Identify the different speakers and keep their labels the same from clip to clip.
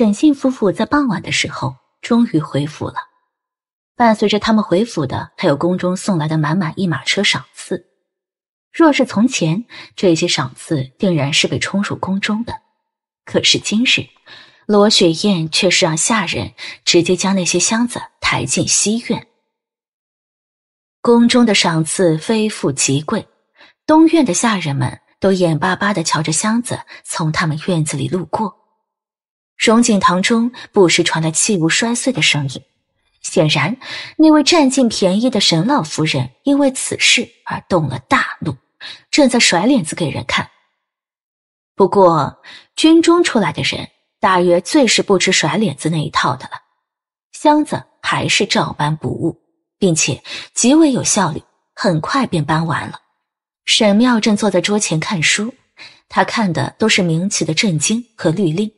Speaker 1: 沈信夫妇在傍晚的时候终于回府了，伴随着他们回府的还有宫中送来的满满一马车赏赐。若是从前，这些赏赐定然是被冲入宫中的，可是今日，罗雪燕却是让下人直接将那些箱子抬进西院。宫中的赏赐非富即贵，东院的下人们都眼巴巴的瞧着箱子从他们院子里路过。荣景堂中不时传来器物摔碎的声音，显然那位占尽便宜的沈老夫人因为此事而动了大怒，正在甩脸子给人看。不过军中出来的人大约最是不吃甩脸子那一套的了，箱子还是照搬不误，并且极为有效率，很快便搬完了。沈妙正坐在桌前看书，他看的都是明启的震惊》和律令。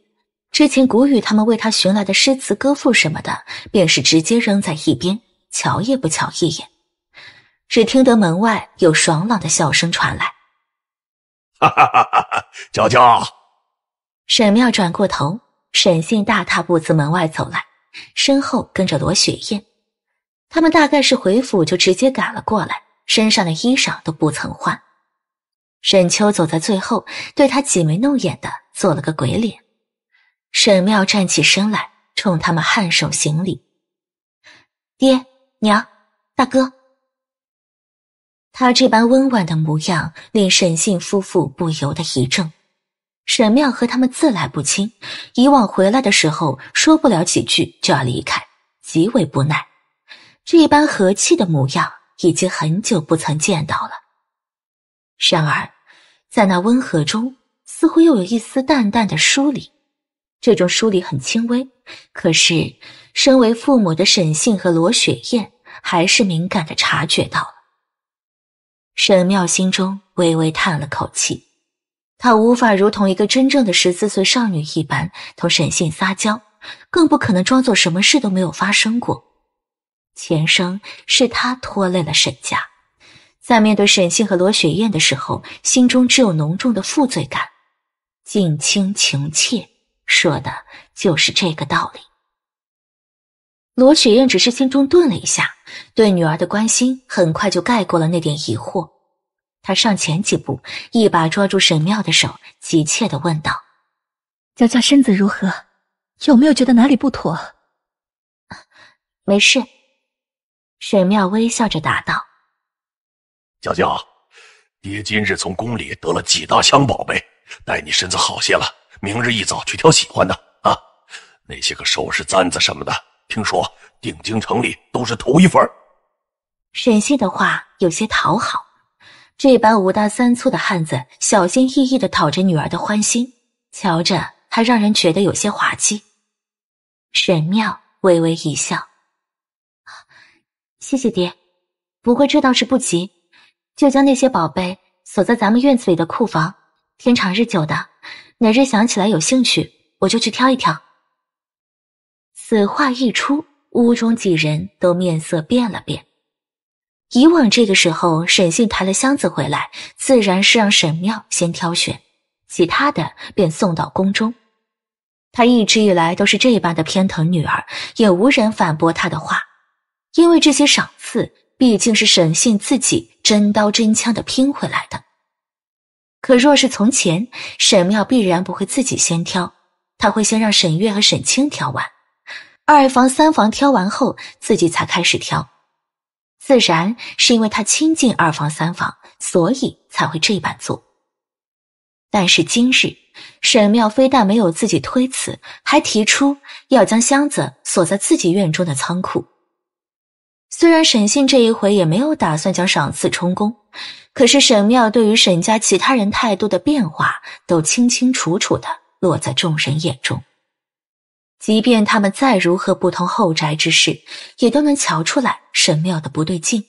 Speaker 1: 之前古雨他们为他寻来的诗词歌赋什么的，便是直接扔在一边，瞧也不瞧一眼。只听得门外有爽朗的笑声传来：“
Speaker 2: 哈哈哈哈哈，娇娇！”
Speaker 1: 沈妙转过头，沈信大踏步自门外走来，身后跟着罗雪燕。他们大概是回府就直接赶了过来，身上的衣裳都不曾换。沈秋走在最后，对他挤眉弄眼的做了个鬼脸。沈妙站起身来，冲他们颔首行礼。爹娘大哥，他这般温婉的模样令沈信夫妇不由得一怔。沈妙和他们自来不亲，以往回来的时候说不了几句就要离开，极为不耐。这般和气的模样已经很久不曾见到了。然而，在那温和中，似乎又有一丝淡淡的疏离。这种疏离很轻微，可是身为父母的沈信和罗雪艳还是敏感的察觉到了。沈妙心中微微叹了口气，她无法如同一个真正的十四岁少女一般同沈信撒娇，更不可能装作什么事都没有发生过。前生是她拖累了沈家，在面对沈信和罗雪艳的时候，心中只有浓重的负罪感，近亲情切。说的就是这个道理。罗雪燕只是心中顿了一下，对女儿的关心很快就盖过了那点疑惑。她上前几步，一把抓住沈妙的手，急切的问道：“娇娇，身子如何？有没有觉得哪里不妥？”“没事。”沈妙微笑着答道。
Speaker 2: “娇娇，爹今日从宫里得了几大箱宝贝，待你身子好些了。”明日一早去挑喜欢的啊！那些个首饰、簪子什么的，听说定京城里都是头一份。
Speaker 1: 沈西的话有些讨好，这般五大三粗的汉子小心翼翼的讨着女儿的欢心，瞧着还让人觉得有些滑稽。沈妙微微一笑，谢谢爹。不过这倒是不急，就将那些宝贝锁在咱们院子里的库房，天长日久的。哪日想起来有兴趣，我就去挑一挑。此话一出，屋中几人都面色变了变。以往这个时候，沈信抬了箱子回来，自然是让沈妙先挑选，其他的便送到宫中。他一直以来都是这般的偏疼女儿，也无人反驳他的话，因为这些赏赐毕竟是沈信自己真刀真枪的拼回来的。可若是从前，沈妙必然不会自己先挑，他会先让沈月和沈清挑完，二房三房挑完后，自己才开始挑。自然是因为他亲近二房三房，所以才会这般做。但是今日，沈妙非但没有自己推辞，还提出要将箱子锁在自己院中的仓库。虽然沈信这一回也没有打算将赏赐充公，可是沈庙对于沈家其他人态度的变化，都清清楚楚的落在众人眼中。即便他们再如何不通后宅之事，也都能瞧出来沈庙的不对劲。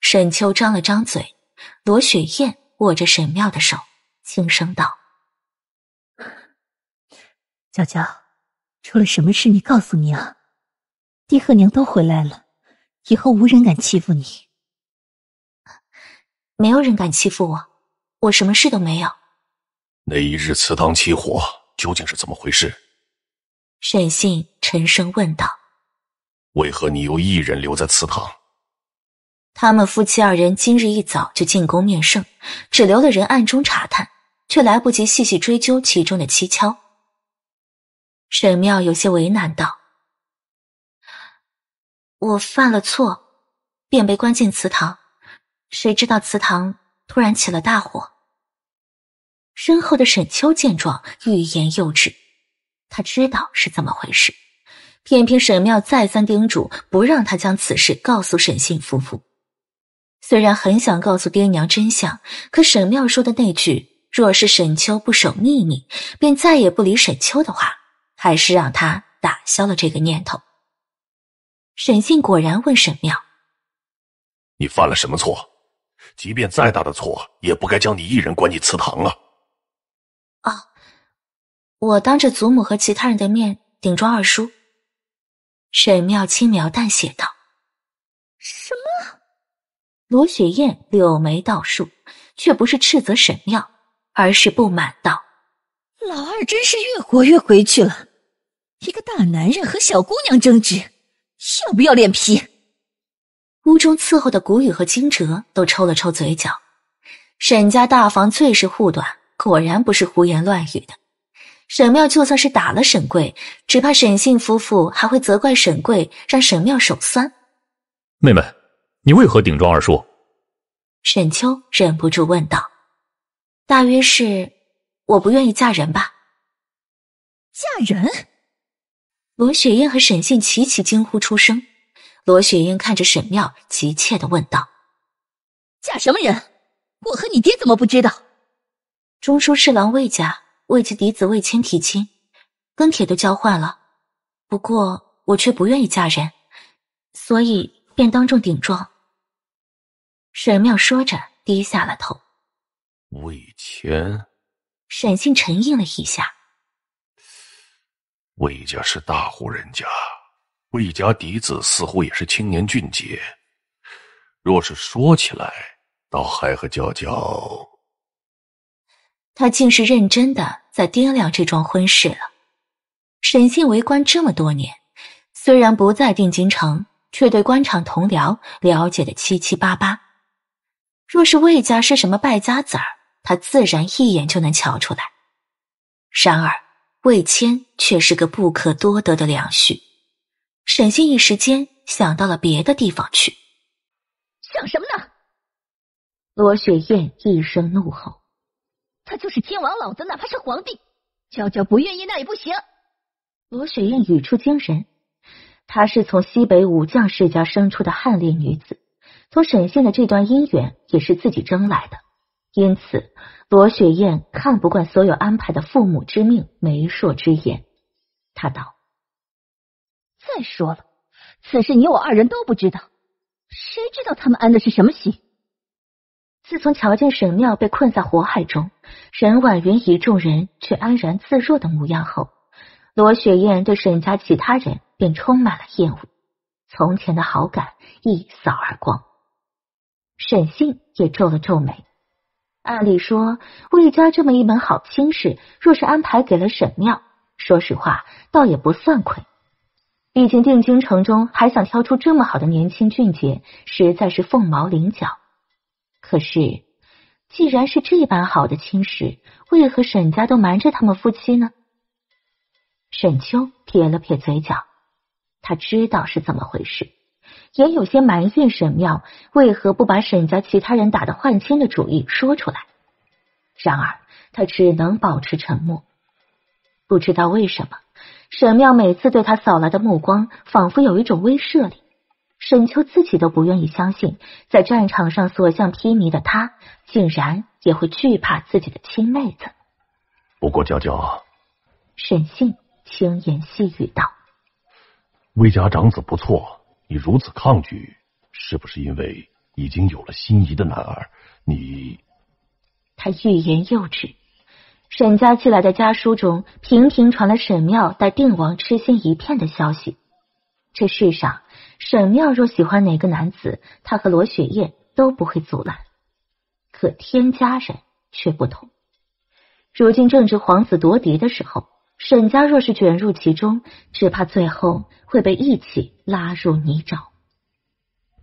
Speaker 1: 沈秋张了张嘴，罗雪艳握着沈庙的手，轻声道：“
Speaker 3: 娇娇，出了什么事？你告诉娘。爹和娘都回来了。”以后无人敢欺负你，没有
Speaker 1: 人敢欺负我，我什么事都没有。
Speaker 2: 那一日祠堂起火，究竟是怎么回事？
Speaker 1: 沈信沉声问道：“
Speaker 2: 为何你又一人留在祠堂？”
Speaker 1: 他们夫妻二人今日一早就进宫面圣，只留了人暗中查探，却来不及细细追究其中的蹊跷。
Speaker 3: 沈妙有些为难道。我犯了错，便被关进祠堂。谁知道祠堂
Speaker 1: 突然起了大火。身后的沈秋见状，欲言又止。他知道是怎么回事，偏偏沈妙再三叮嘱不让他将此事告诉沈信夫妇。虽然很想告诉爹娘真相，可沈妙说的那句“若是沈秋不守秘密，便再也不理沈秋”的话，还是让他打消了这个念头。沈信果然问沈妙：“
Speaker 2: 你犯了什么错？即便再大的错，也不该将你一人关进祠堂啊！”
Speaker 1: 哦，我当着祖母和其他人的面顶撞二叔。”沈妙轻描淡写道。“什么？”罗雪艳柳眉倒竖，却不是斥责沈妙，而是不满道：“
Speaker 4: 老二真是
Speaker 1: 越活越回去了，一个大男人和小姑娘争执。”要不要脸皮？屋中伺候的谷雨和惊蛰都抽了抽嘴角。沈家大房最是护短，果然不是胡言乱语的。沈妙就算是打了沈贵，只怕沈信夫妇还会责怪沈贵，让沈妙手酸。
Speaker 2: 妹妹，你为何顶撞二叔？
Speaker 1: 沈秋忍
Speaker 3: 不住问道。
Speaker 1: 大约是我不愿意嫁人吧？嫁人。罗雪艳和沈信齐齐惊呼出声。罗雪艳看着沈妙，急切的问道：“嫁什么人？我和你爹怎么不知道？”中书侍郎魏家为其嫡子魏谦提亲，跟帖都交换了。不过我却不愿意嫁人，所以便当众顶撞。”沈妙说着，低下了头。
Speaker 2: 魏谦，
Speaker 1: 沈信沉吟了一下。
Speaker 2: 魏家是大户人家，魏家嫡子似乎也是青年俊杰。若是说起来，倒还和娇娇……
Speaker 1: 他竟是认真的在掂量这桩婚事了。沈信为官这么多年，虽然不在定京城，却对官场同僚了解的七七八八。若是魏家是什么败家子儿，他自然一眼就能瞧出来。然而……魏谦却是个不可多得的良婿，沈羡一时间
Speaker 3: 想到了别的地方去。想什么呢？罗雪艳一声怒吼：“他就是天王老子，哪怕是皇帝，娇娇不愿意那也不行。”罗雪艳语出惊人，她是从西北武
Speaker 1: 将世家生出的悍烈女子，从沈羡的这段姻缘也是自己争来的，
Speaker 3: 因此。罗雪艳看不惯所有安排的父母之命、媒妁之言，他道：“再说了，此事你我二人都不知道，谁知道他们安的是什么心？”自从瞧见沈庙被困在火海中，沈婉云一众人却安然自若的模
Speaker 1: 样后，罗雪艳对沈家其他人便充满了厌恶，从前的好感一扫而光。沈信也皱了皱眉。按理说，魏家这么一门好亲事，若是安排给了沈庙，说实话，倒也不算亏。毕竟定京城中还想挑出这么好的年轻俊杰，实在是凤毛麟角。可是，既然是这般好的亲事，为何沈家都瞒着他们夫妻呢？沈秋撇了撇嘴角，他知道是怎么回事。也有些埋怨沈妙为何不把沈家其他人打的换亲的主意说出来。然而他只能保持沉默。不知道为什么，沈妙每次对他扫来的目光，仿佛有一种威慑力。沈秋自己都不愿意相信，在战场上所向披靡的他，竟然也会惧怕自己的亲妹子。
Speaker 4: 不过，娇娇，
Speaker 1: 沈信轻言细语道：“
Speaker 2: 魏家长子不错。”你如此抗拒，是不是因为已经有了心仪的男儿？你
Speaker 1: 他欲言又止。沈家寄来的家书中，频频传来沈妙待定王痴心一片的消息。这世上，
Speaker 3: 沈妙若喜欢哪个男子，他和罗雪燕都不会阻拦。可天家人却不同。如今正值皇子夺嫡的时候。
Speaker 1: 沈家若是卷入其中，只怕最后会被一起拉入泥
Speaker 3: 沼。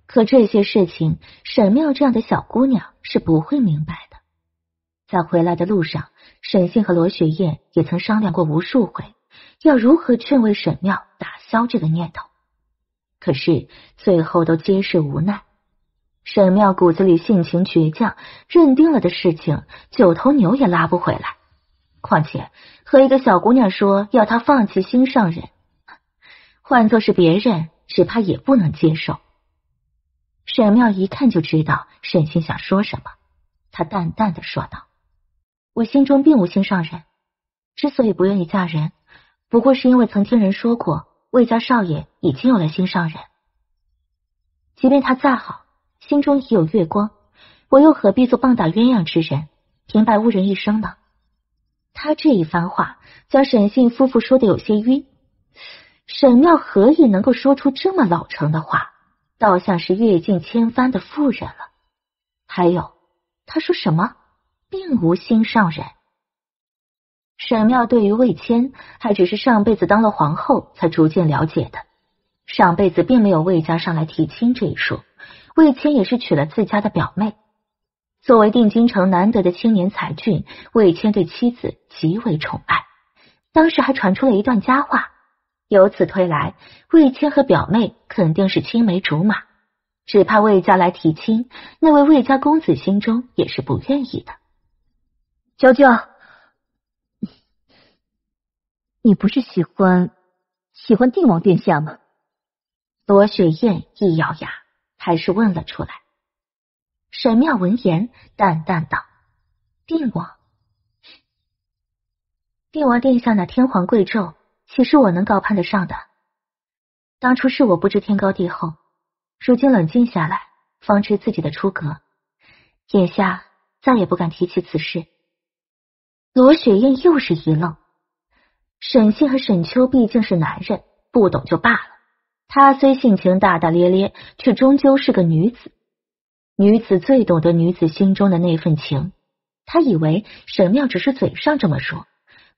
Speaker 3: 可这些事情，沈妙这样的小姑娘是不会明白的。在回来的路上，沈信和罗雪艳也曾商量过无数回，要如何劝慰沈妙打消这个念头。可是
Speaker 1: 最后都皆是无奈。沈妙骨子里性情倔强，认定了的事情，九头牛也拉不回来。况且和一个小姑娘
Speaker 3: 说要她放弃心上人，换做是别人，只怕也不能接受。沈妙一看就知道沈星想说什么，她淡淡的说道：“我心中并无心上人，之所以不愿意嫁人，不过是因为曾听人说过魏家少爷已经有了心上人。即便他再好，心中已有月光，我又何必做棒
Speaker 1: 打鸳鸯之人，平白误人一生呢？”他这一番话，将沈信夫妇说的有些晕。沈妙何以能够说出这么老成的
Speaker 3: 话，倒像是阅尽千帆的妇人了。还有，他说什么，并无心上人。沈妙对于魏谦，
Speaker 1: 还只是上辈子当了皇后才逐渐了解的。上辈子并没有魏家上来提亲这一说，魏谦也是娶了自家的表妹。作为定京城难得的青年才俊，魏谦对妻子极为宠爱。当时还传出了一段佳话，由此推来，魏谦和表妹肯定是
Speaker 3: 青梅竹马。只怕魏家来提亲，那位魏家公子心中也是不愿意的。娇娇，你不是喜欢喜欢定王殿下吗？罗雪燕一咬牙，还是问了出来。沈妙闻言，淡淡道：“帝王，帝王殿下那天皇贵胄，岂是我能高攀得上的？当初是我不知天高地厚，如今冷静下来，方知自己的出格。眼下再也不敢提起此事。”罗雪艳又是一愣。沈信和沈秋毕竟是男人，不懂就罢了。他虽性情大
Speaker 1: 大咧咧，却终究是个女子。女子最懂得女子心中的那份情，她以为沈妙只是嘴上这么说，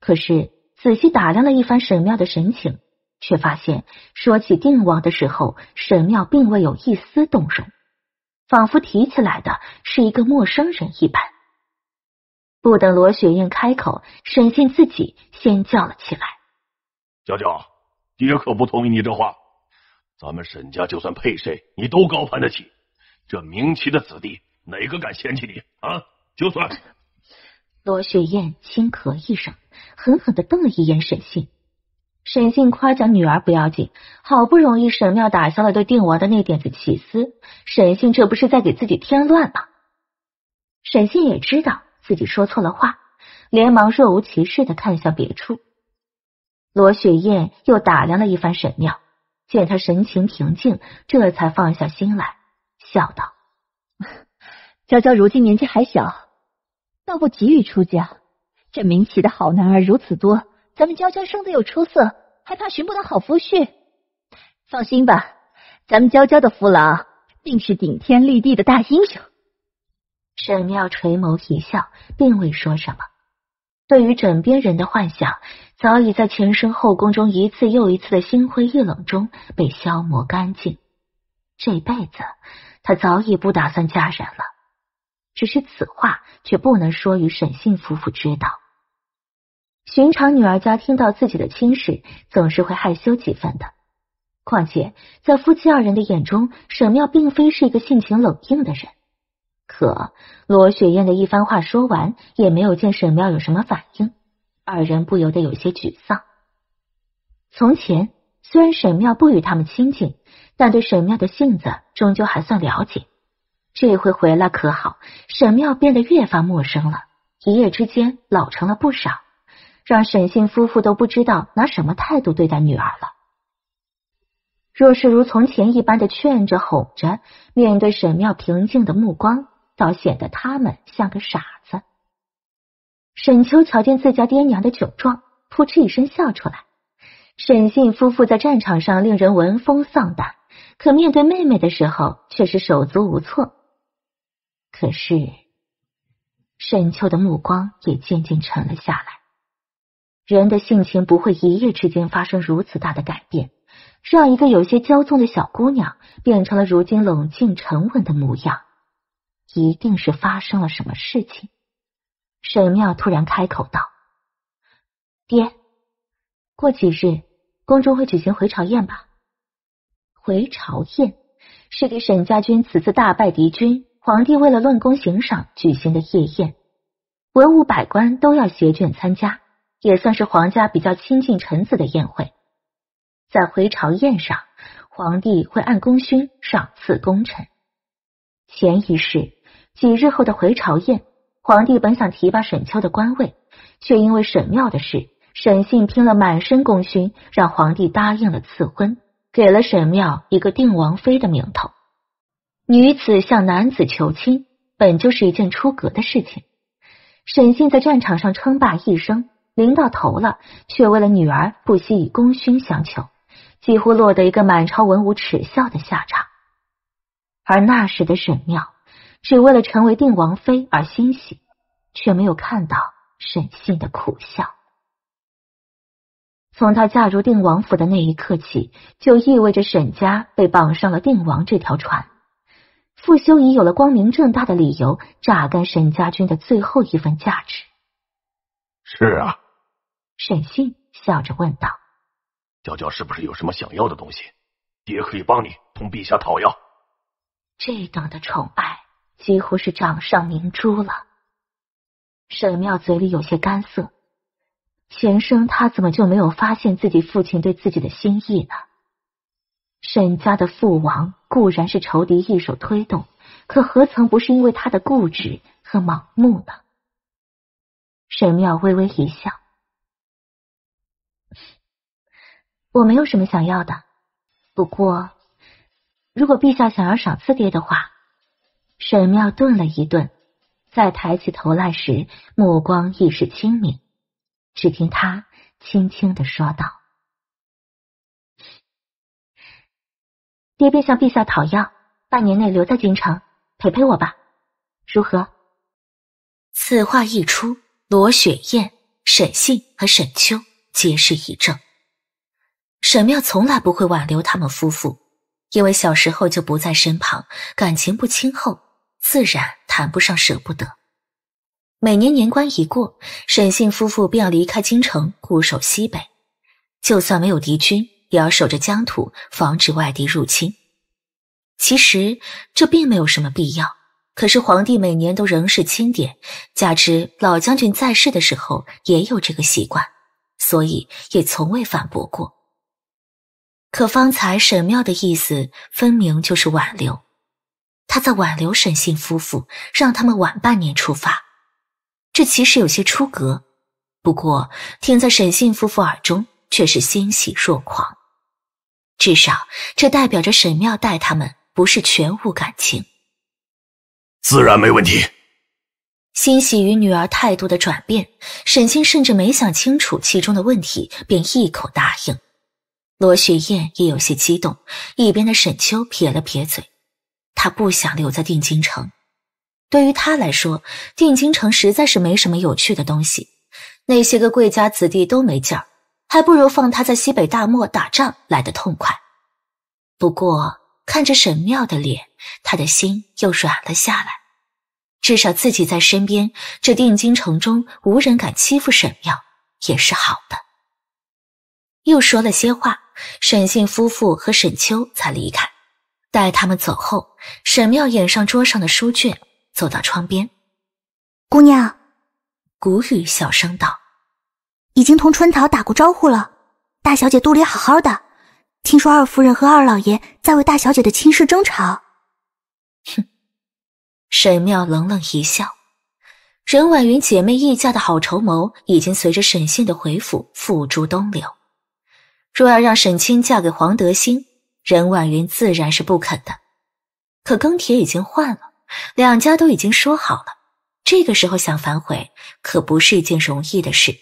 Speaker 1: 可是仔细打量了一番沈妙的神情，却发现说起定王的时候，沈妙并未有一丝动容，仿佛提起来的是一个陌生人一般。不等罗雪燕开口，沈信自己先叫了
Speaker 2: 起来：“娇娇，爹可不同意你这话，咱们沈家就算配谁，你都高攀得起。”这明齐的子弟哪个敢嫌弃你啊？就算……
Speaker 3: 罗雪艳轻咳一声，狠狠的瞪了一眼
Speaker 1: 沈信。沈信夸奖女儿不要紧，好不容易沈妙打消了对定王的那点子起思，沈信这不是在给自己添乱吗？沈信也知道自己说错了话，连忙若无其事的看向别处。
Speaker 3: 罗雪艳又打量了一番沈妙，见他神情平静，这才放下心来。笑道：“娇娇如今年纪还小，倒不急于出嫁。这名气的好男儿如此多，咱们娇娇生的又出色，还怕寻不到好夫婿？放心吧，咱们娇娇的夫郎定是顶天立地的大英雄。”沈妙垂眸一笑，并未说什么。对于枕边人的幻想，早
Speaker 1: 已在前身后宫中一次又一次的心灰意冷中被消磨干净。这辈子。他早已不打算嫁人了，只是此话却不能说与沈信夫妇知道。寻常女儿家听到
Speaker 3: 自己的亲事，总是会害羞几分的。况且在夫妻二人的
Speaker 1: 眼中，沈妙并非是一个性情冷硬的人。可罗雪艳的一番话说完，也没有见沈妙有什么反应，二人不由得有些沮丧。从前虽然沈妙不与他们亲近。但对沈妙的性子，终究还算了解。这回回来可好，沈妙变得越发陌生了，一夜之间老成了不少，让沈信夫妇都不知道拿什么态度对待女儿了。若是如从前一般的
Speaker 3: 劝着哄着，面对沈妙平静的目光，倒显得他们像个傻子。沈秋瞧见自家爹娘的窘状，扑哧一声笑出来。沈信夫妇在战场上令人闻风丧胆。可面对妹妹的时候，却是手足无措。可是，沈秋的目光也渐渐沉了下来。人的性情不会一夜之间发生如此大的改变，让一个有些骄纵的小姑娘变成了如今冷静沉稳的模样，一定是发生了什么事情。沈妙突然开口道：“爹，过几日宫中会举行回朝宴吧。”回朝
Speaker 1: 宴是给沈家军此次大败敌军，皇帝为了论功行赏举行的夜宴，文武百官都要携眷参加，也算是皇家比较亲近臣子的宴会。在回朝宴上，皇帝会按功勋赏赐功臣。前一世几日后的回朝宴，皇帝本想提拔沈秋的官位，却因为沈庙的事，沈信拼了满身功勋，让皇帝答应了赐婚。给了沈庙一个定王妃的名头，女子向男子求亲，本就是一件出格的事情。沈信在战场上称霸一生，临到头了，却为了女儿不惜以功勋相求，几乎落得一个满朝文武耻笑的下
Speaker 3: 场。而那时的沈庙，只为了成为定王妃而欣喜，却没有看到沈信的苦笑。
Speaker 1: 从她嫁入定王府的那一刻起，就意味着沈家被绑上了定王这条船。傅修仪有了光明正大的理由，榨干沈家
Speaker 3: 军的最后一份价值。是啊，沈信笑着问道：“
Speaker 2: 娇娇是不是有什么想要的东西？爹可以帮你同陛下讨要。”
Speaker 1: 这等的宠爱，几乎是掌上明珠了。沈妙嘴里有些干涩。前生他怎么就没有发现自己父亲对自己的心意呢？沈家的父王
Speaker 3: 固然是仇敌一手推动，可何曾不是因为他的固执和盲目呢？沈妙微微一笑：“我没有什么想要的。不过，如果陛下想要赏赐爹的话，沈妙顿了一顿，再抬起头来时，目光亦是清明。”只听他轻轻的说道：“爹便向陛下讨要，半年内留在京城陪陪我吧，如何？”
Speaker 1: 此话一出，罗雪艳、沈信和沈秋皆是一怔。沈妙从来不会挽留他们夫妇，因为小时候就不在身旁，感情不亲厚，自然谈不上舍不得。每年年关一过，沈信夫妇便要离开京城，固守西北。就算没有敌军，也要守着疆土，防止外敌入侵。其实这并没有什么必要，可是皇帝每年都仍是钦点，加之老将军在世的时候也有这个习惯，所以也从未反驳过。可方才沈妙的意思，分明就是挽留，他在挽留沈信夫妇，让他们晚半年出发。这其实有些出格，不过听在沈信夫妇耳中却是欣喜若狂。至少这代表着沈妙待他们不是全无感情。
Speaker 5: 自然没问题。
Speaker 1: 欣喜于女儿态度的转变，沈信甚至没想清楚其中的问题，便一口答应。罗雪燕也有些激动，一边的沈秋撇了撇嘴，他不想留在定京城。对于他来说，定京城实在是没什么有趣的东西，那些个贵家子弟都没劲儿，还不如放他在西北大漠打仗来的痛快。不过看着沈妙的脸，他的心又软了下来。至少自己在身边，这定京城中无人敢欺负沈妙，也是好的。又说了些话，沈信夫妇和沈秋才离开。待他们走后，沈妙掩上桌上的书卷。走到窗边，
Speaker 3: 姑娘，谷雨小声道：“已经同春桃打过招呼了，大小姐肚里好好的。听说二夫人和二老爷在为大小姐的亲事争吵。”哼，沈妙冷冷一笑。
Speaker 1: 任婉云姐妹议嫁的好筹谋，已经随着沈信的回府付诸东流。若要让沈清嫁给黄德兴，任婉云自然是不肯的。可庚帖已经换了。两家都已经说好了，这个时候想反悔可不是一件容易的事。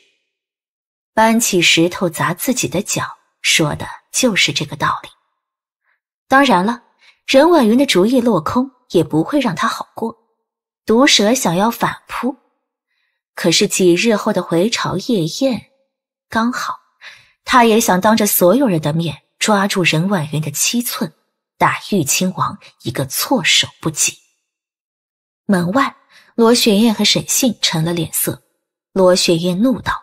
Speaker 1: 搬起石头砸自己的脚，说的就是这个道理。当然了，任婉云的主意落空也不会让他好过。毒蛇想要反扑，可是几日后的回朝夜宴，刚好他也想当着所有人的面抓住任婉云的七寸，打玉亲王一个措手不及。门外，罗雪艳和沈信沉了脸色。罗雪艳怒道：“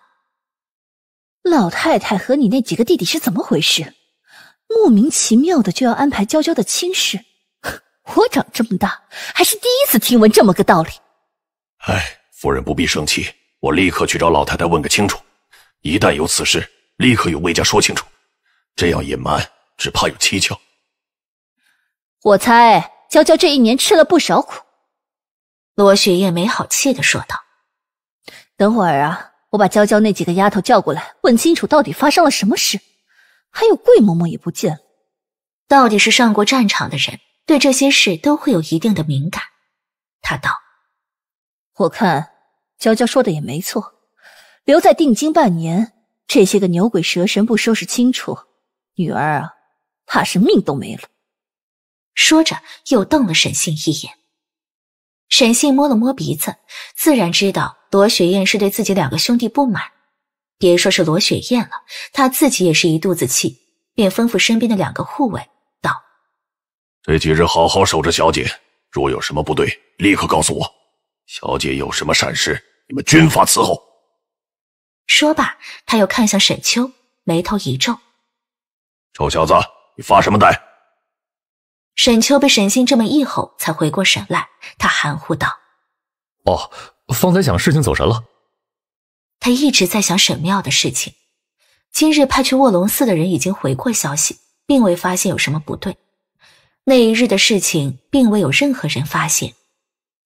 Speaker 1: 老太太和你那几个弟弟是怎么回事？莫名其妙的就要安排娇娇的亲
Speaker 3: 事，我长这么大还是第一次听闻这么个道理。”“
Speaker 2: 哎，夫人不必生气，我立刻去找老太太问个清楚。一旦有此事，立刻与魏家说清楚。这样隐瞒，只怕有蹊跷。”“
Speaker 1: 我猜娇娇这一年吃了不少苦。”罗雪艳没好气的说道：“等会儿啊，我把娇娇那几个丫头叫过来，问清楚到底发生了什么事。还有桂嬷嬷也不见了，到底是上过战场的人，对这些事都会有一定的敏感。”他道：“我看娇娇说的也没错，留在定京半年，这些个牛鬼蛇神不收拾清楚，女儿啊，怕是命都没了。”说着，又瞪了沈信一眼。沈信摸了摸鼻子，自然知道罗雪艳是对自己两个兄弟不满。别说是罗雪艳了，他自己也是一肚子气，便吩咐身边的两个护卫道：“
Speaker 2: 这几日好好守着小姐，若有什么不对，立刻告诉我。小姐有什么闪失，你们军法伺候。”
Speaker 1: 说罢，他又看向沈秋，眉头一皱：“
Speaker 2: 臭小子，你发什么呆？”
Speaker 1: 沈秋被沈星这么一吼，才回过神来。他含糊道：“
Speaker 2: 哦，方才想事情走神了。”
Speaker 1: 他一直在想沈妙的事情。今日派去卧龙寺的人已经回过消息，并未发现有什么不对。那一日的事情，并未有任何人发现。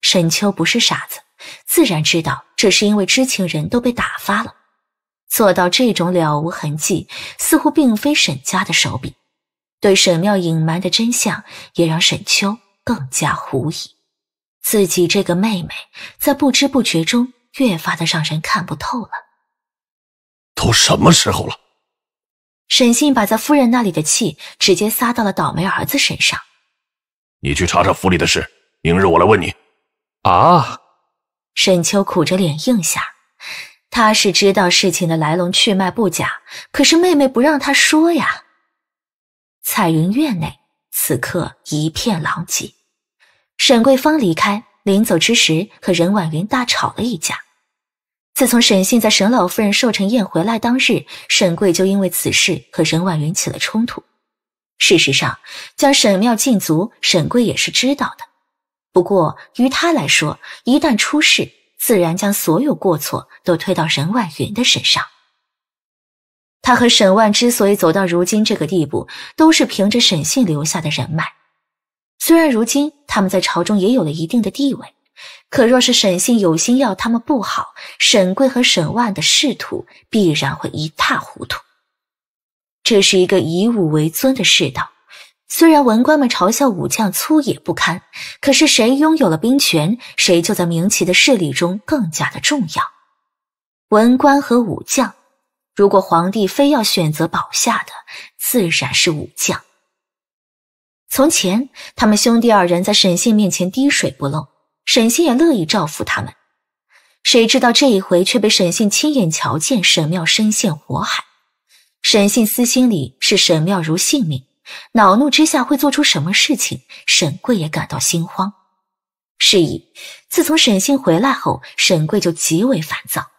Speaker 1: 沈秋不是傻子，自然知道这是因为知情人都被打发了。做到这种了无痕迹，似乎并非沈家的手笔。对沈妙隐瞒的真相，也让沈秋更加狐疑。自己这个妹妹，在不知不觉中越发的让人看不透了。
Speaker 2: 都什么时候了？
Speaker 1: 沈信把在夫人那里的气直接撒到了倒霉儿子身上。
Speaker 2: 你去查查府里的事，明日我来问你。啊！沈
Speaker 1: 秋苦着脸应下。他是知道事情的来龙去脉不假，可是妹妹不让他说呀。彩云院内此刻一片狼藉，沈桂芳离开，临走之时和任婉云大吵了一架。自从沈信在沈老夫人寿辰宴回来当日，沈桂就因为此事和任婉云起了冲突。事实上，将沈妙禁足，沈桂也是知道的。不过，于他来说，一旦出事，自然将所有过错都推到任婉云的身上。他和沈万之所以走到如今这个地步，都是凭着沈信留下的人脉。虽然如今他们在朝中也有了一定的地位，可若是沈信有心要他们不好，沈贵和沈万的仕途必然会一塌糊涂。这是一个以武为尊的世道，虽然文官们嘲笑武将粗野不堪，可是谁拥有了兵权，谁就在明奇的势力中更加的重要。文官和武将。如果皇帝非要选择保下的，自然是武将。从前，他们兄弟二人在沈信面前滴水不漏，沈信也乐意照拂他们。谁知道这一回却被沈信亲眼瞧见沈妙身陷火海。沈信私心里视沈妙如性命，恼怒之下会做出什么事情？沈贵也感到心慌。是以，自从沈信回来后，沈贵就极为烦躁。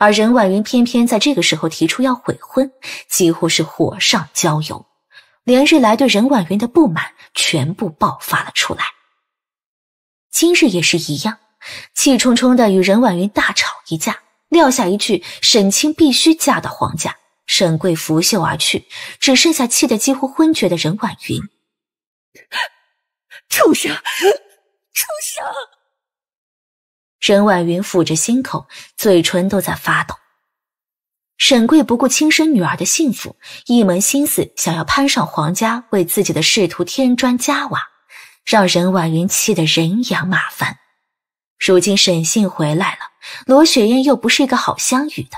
Speaker 1: 而任婉云偏偏在这个时候提出要悔婚，几乎是火上浇油。连日来对任婉云的不满全部爆发了出来，今日也是一样，气冲冲的与任婉云大吵一架，撂下一句：“沈清必须嫁到皇家。”沈贵拂袖而去，只剩下气得几乎昏厥的任婉云：“畜生，
Speaker 5: 畜生！”
Speaker 1: 任婉云抚着心口，嘴唇都在发抖。沈贵不顾亲生女儿的幸福，一门心思想要攀上皇家，为自己的仕途添砖加瓦，让任婉云气得人仰马翻。如今沈信回来了，罗雪艳又不是一个好相与的。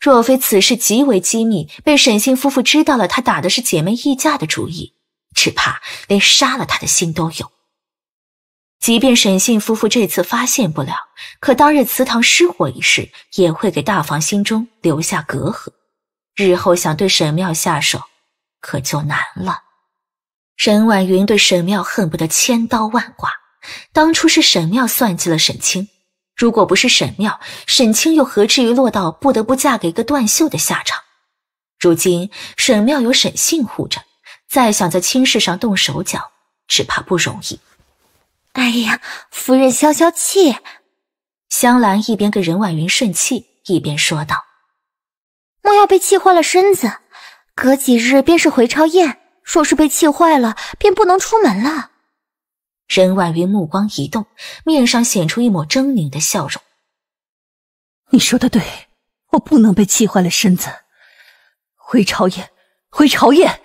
Speaker 1: 若非此事极为机密，被沈信夫妇知道了，他打的是姐妹议价的主意，只怕连杀了他的心都有。即便沈信夫妇这次发现不了，可当日祠堂失火一事也会给大房心中留下隔阂，日后想对沈庙下手，可就难了。沈婉云对沈庙恨不得千刀万剐，当初是沈庙算计了沈清，如果不是沈庙，沈清又何至于落到不得不嫁给一个断袖的下场？如今沈庙有沈信护着，再想在亲事上动手脚，只怕不容易。哎呀，夫人消消气。香兰一边给任婉云顺气，一边说道：“莫要被气坏了身子。隔几日便是回朝宴，若是被气坏了，便不能出门了。”任婉云目光一动，面上显出一抹狰狞的笑容。
Speaker 3: “你说的对，我不能被气坏了身子。回朝宴，回朝宴，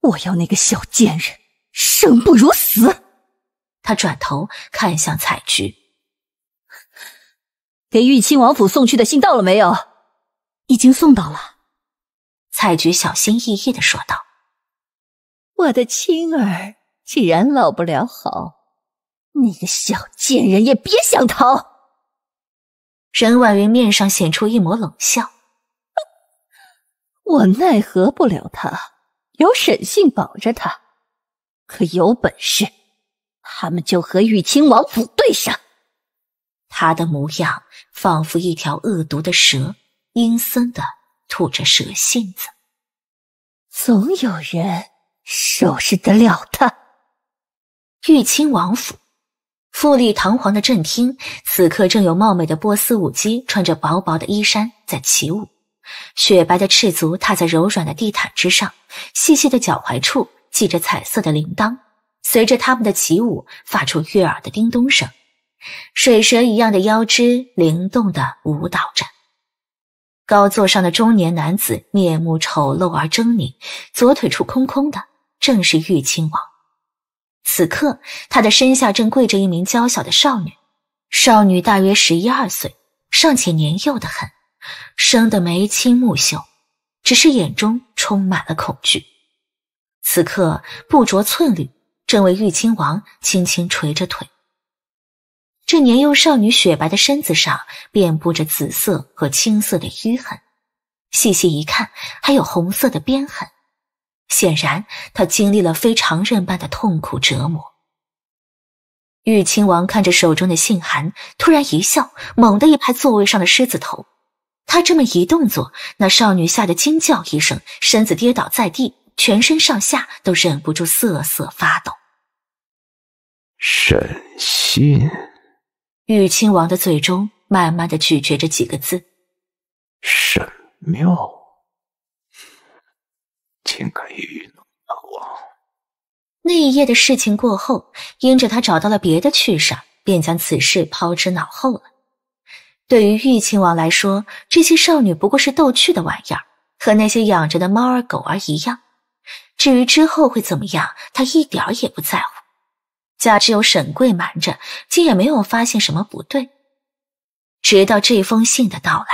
Speaker 3: 我要那个小贱人生
Speaker 1: 不如死！”他转头看向彩菊，
Speaker 3: 给玉清王府送去的信到了没有？已经送到了。
Speaker 1: 彩菊小心翼翼的说道：“我的青儿，既然老不了好，你个小贱人也别想逃。”任婉云面上显出一抹冷笑：“我奈何不了他，有沈信保着他，可有本事。”他们就和玉清王府对上。他的模样仿佛一条恶毒的蛇，阴森的吐着蛇信子。总有人
Speaker 3: 收拾得了他。
Speaker 1: 玉清王府，富丽堂皇的正厅，此刻正有貌美的波斯舞姬穿着薄薄的衣衫在起舞，雪白的赤足踏在柔软的地毯之上，细细的脚踝处系着彩色的铃铛。随着他们的起舞，发出悦耳的叮咚声，水蛇一样的腰肢灵动的舞蹈着。高座上的中年男子面目丑陋而狰狞，左腿处空空的，正是玉亲王。此刻，他的身下正跪着一名娇小的少女，少女大约十一二岁，尚且年幼的很，生得眉清目秀，只是眼中充满了恐惧。此刻，不着寸缕。正为玉亲王轻轻捶着腿，这年幼少女雪白的身子上遍布着紫色和青色的淤痕，细细一看还有红色的鞭痕，显然她经历了非常人般的痛苦折磨。玉亲王看着手中的信函，突然一笑，猛地一拍座位上的狮子头。他这么一动作，那少女吓得惊叫一声，身子跌倒在地。全身上下都忍不住瑟瑟发抖。
Speaker 5: 沈信，
Speaker 1: 玉亲王的嘴中慢慢的咀嚼着几个字：“
Speaker 5: 沈妙，竟敢愚弄老王。”
Speaker 1: 那一夜的事情过后，因着他找到了别的趣事，便将此事抛之脑后了。对于玉亲王来说，这些少女不过是逗趣的玩意儿，和那些养着的猫儿狗儿一样。至于之后会怎么样，他一点儿也不在乎。加之有沈贵瞒着，竟也没有发现什么不对。直到这封信的到来，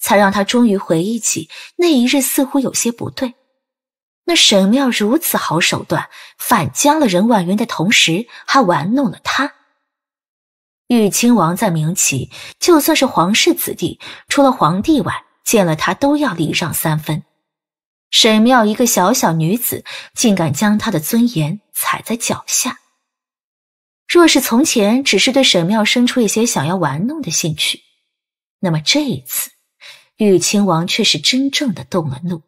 Speaker 1: 才让他终于回忆起那一日似乎有些不对。那沈妙如此好手段，反将了任婉云的同时，还玩弄了他。豫亲王在明齐，就算是皇室子弟，除了皇帝外，见了他都要礼让三分。沈妙一个小小女子，竟敢将她的尊严踩在脚下。若是从前只是对沈妙生出一些想要玩弄的兴趣，那么这一次，玉亲王却是真正的动了怒，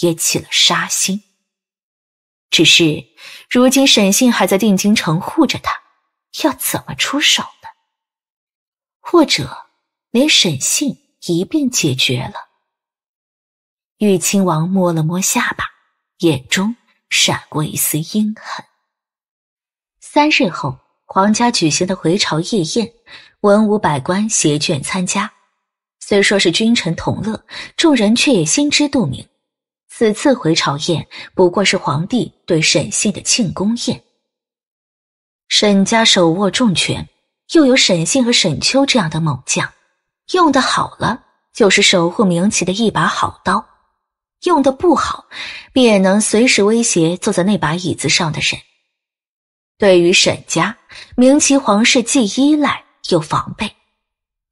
Speaker 1: 也起了杀心。只是如今沈信还在定京城护着他，要怎么出手呢？或者，连沈信一并解决了？玉亲王摸了摸下巴，眼中闪过一丝阴狠。三日后，皇家举行的回朝夜宴，文武百官携眷参加。虽说是君臣同乐，众人却也心知肚明，此次回朝宴不过是皇帝对沈信的庆功宴。沈家手握重权，又有沈信和沈秋这样的猛将，用的好了，就是守护明齐的一把好刀。用的不好，便能随时威胁坐在那把椅子上的人。对于沈家，明其皇室既依赖又防备。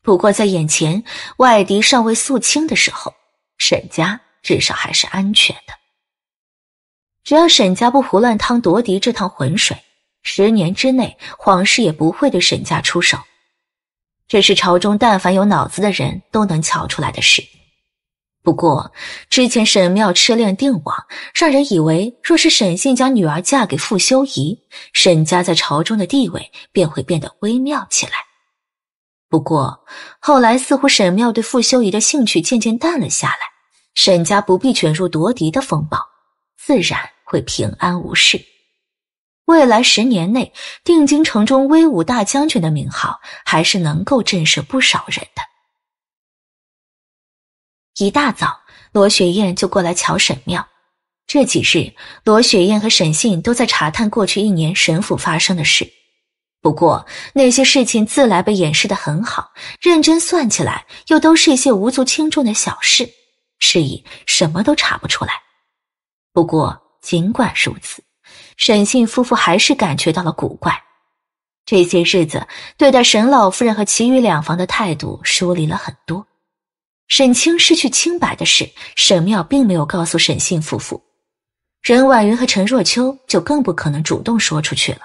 Speaker 1: 不过在眼前外敌尚未肃清的时候，沈家至少还是安全的。只要沈家不胡乱趟夺嫡这趟浑水，十年之内皇室也不会对沈家出手。这是朝中但凡有脑子的人都能瞧出来的事。不过，之前沈妙痴恋定王，让人以为若是沈信将女儿嫁给傅修仪，沈家在朝中的地位便会变得微妙起来。不过后来，似乎沈妙对傅修仪的兴趣渐渐淡了下来。沈家不必卷入夺嫡的风暴，自然会平安无事。未来十年内，定京城中威武大将军的名号还是能够震慑不少人的。一大早，罗雪艳就过来瞧沈庙。这几日，罗雪艳和沈信都在查探过去一年沈府发生的事。不过，那些事情自来被掩饰的很好，认真算起来，又都是一些无足轻重的小事，是以什么都查不出来。不过，尽管如此，沈信夫妇还是感觉到了古怪。这些日子，对待沈老夫人和其余两房的态度疏离了很多。沈清失去清白的事，沈妙并没有告诉沈信夫妇。任婉云和陈若秋就更不可能主动说出去了。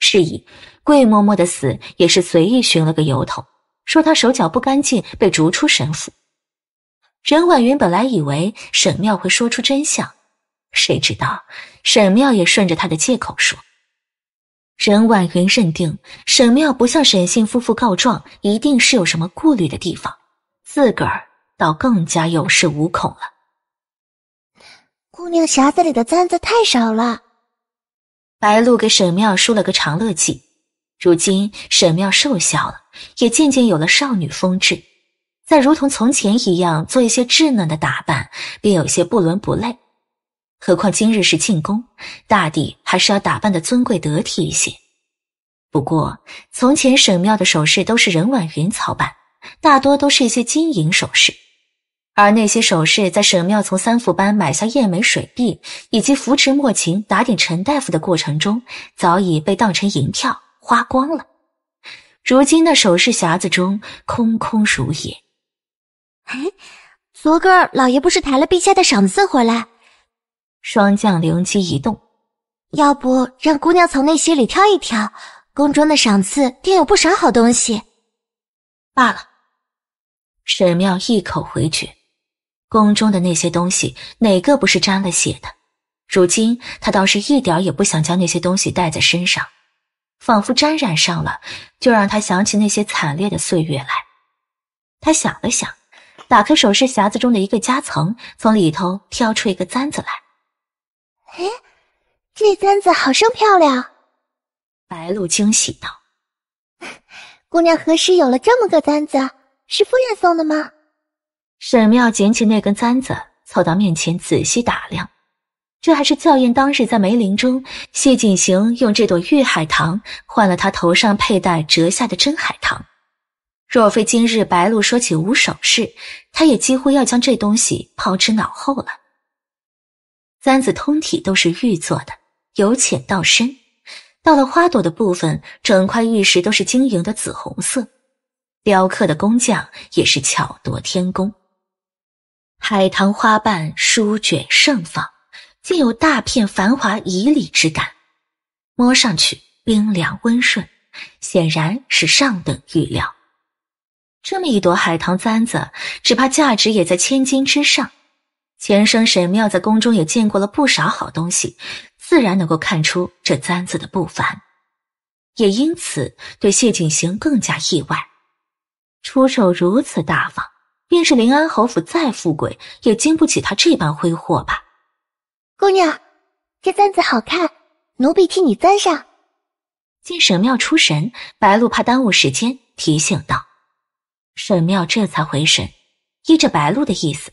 Speaker 1: 是以，桂嬷嬷的死也是随意寻了个由头，说她手脚不干净，被逐出沈府。任婉云本来以为沈妙会说出真相，谁知道沈妙也顺着她的借口说。任婉云认定沈妙不向沈信夫妇告状，一定是有什么顾虑的地方。自个儿倒更加有恃无恐了。
Speaker 3: 姑娘匣子里的簪子太少了。白露给
Speaker 1: 沈妙梳了个长乐髻，如今沈妙瘦小了，也渐渐有了少女风致。再如同从前一样做一些稚嫩的打扮，便有些不伦不类。何况今日是进宫，大抵还是要打扮的尊贵得体一些。不过从前沈妙的首饰都是任婉云操办。大多都是一些金银首饰，而那些首饰在沈妙从三副班买下燕梅水碧，以及扶持莫晴打点陈大夫的过程中，早已被当成银票花光了。如今那首饰匣子中空空如也。哎，昨个老爷不是抬了陛下的赏赐回来？霜降灵机一动，要不让姑娘从那些里挑一挑？宫中的赏赐定有不少好东西。罢了。沈妙一口回绝：“宫中的那些东西，哪个不是沾了血的？如今她倒是一点也不想将那些东西带在身上，仿佛沾染上了，就让她想起那些惨烈的岁月来。”她想了想，打开首饰匣子中的一个夹层，从里头挑出一个簪子来。“哎，这簪子好生漂亮！”白露惊喜道：“ 姑娘何时有了这么个簪子？”是夫人送的吗？沈妙捡起那根簪子，凑到面前仔细打量。这还是校宴当日，在梅林中，谢景行用这朵玉海棠换了她头上佩戴折下的真海棠。若非今日白露说起无首饰，她也几乎要将这东西抛之脑后了。簪子通体都是玉做的，由浅到深，到了花朵的部分，整块玉石都是晶莹的紫红色。雕刻的工匠也是巧夺天工，海棠花瓣舒卷盛放，竟有大片繁华旖旎之感。摸上去冰凉温顺，显然是上等玉料。这么一朵海棠簪子，只怕价值也在千金之上。前生沈妙在宫中也见过了不少好东西，自然能够看出这簪子的不凡，也因此对谢景行更加意外。出手如此大方，便是临安侯府再富贵，也经不起他这般挥霍吧。姑娘，这簪子好看，奴婢替你簪上。见沈妙出神，白露怕耽误时间，提醒道：“沈妙这才回神，依着白露的意思，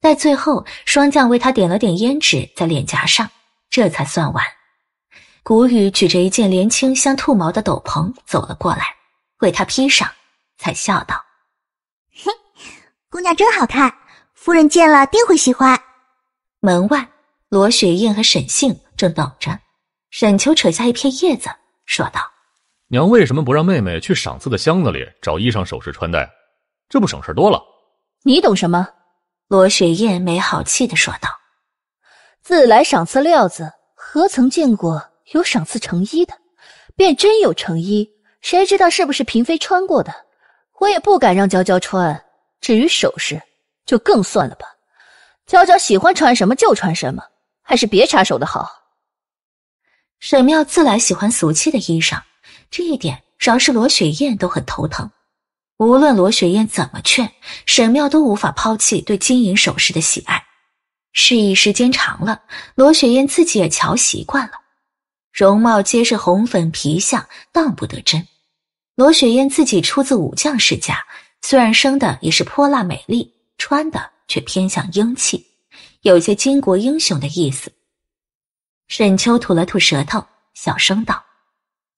Speaker 1: 待最后霜降为他点了点胭脂在脸颊上，这才算完。”古雨举着一件连青像兔毛的斗篷走了过来，为他披上。
Speaker 3: 才笑道：“
Speaker 1: 嘿，姑娘真好看，夫人见了定会喜欢。”门外，罗雪艳和沈杏正等着。沈秋扯下一片叶子，说道：“
Speaker 2: 娘为什么不让妹妹去赏赐的箱子里找衣裳首饰穿戴？这不省事多了。”
Speaker 1: 你懂什么？罗雪艳没好气的说道：“自来赏赐料子，何曾见过有赏赐成衣的？便真有成衣，谁知道是不是嫔妃穿过的？”
Speaker 3: 我也不敢让娇娇穿，至于首饰，就更算了吧。娇娇喜欢穿什么就穿什么，还是别插手的好。沈
Speaker 1: 妙自来喜欢俗气的衣裳，这一点饶是罗雪燕都很头疼。无论罗雪燕怎么劝，沈妙都无法抛弃对金银首饰的喜爱。事已时间长了，罗雪燕自己也瞧习惯了，容貌皆是红粉皮相，当不得真。罗雪艳自己出自武将世家，虽然生的也是泼辣美丽，穿的却偏向英气，有些巾帼英雄的意思。沈秋吐了吐舌头，小声道：“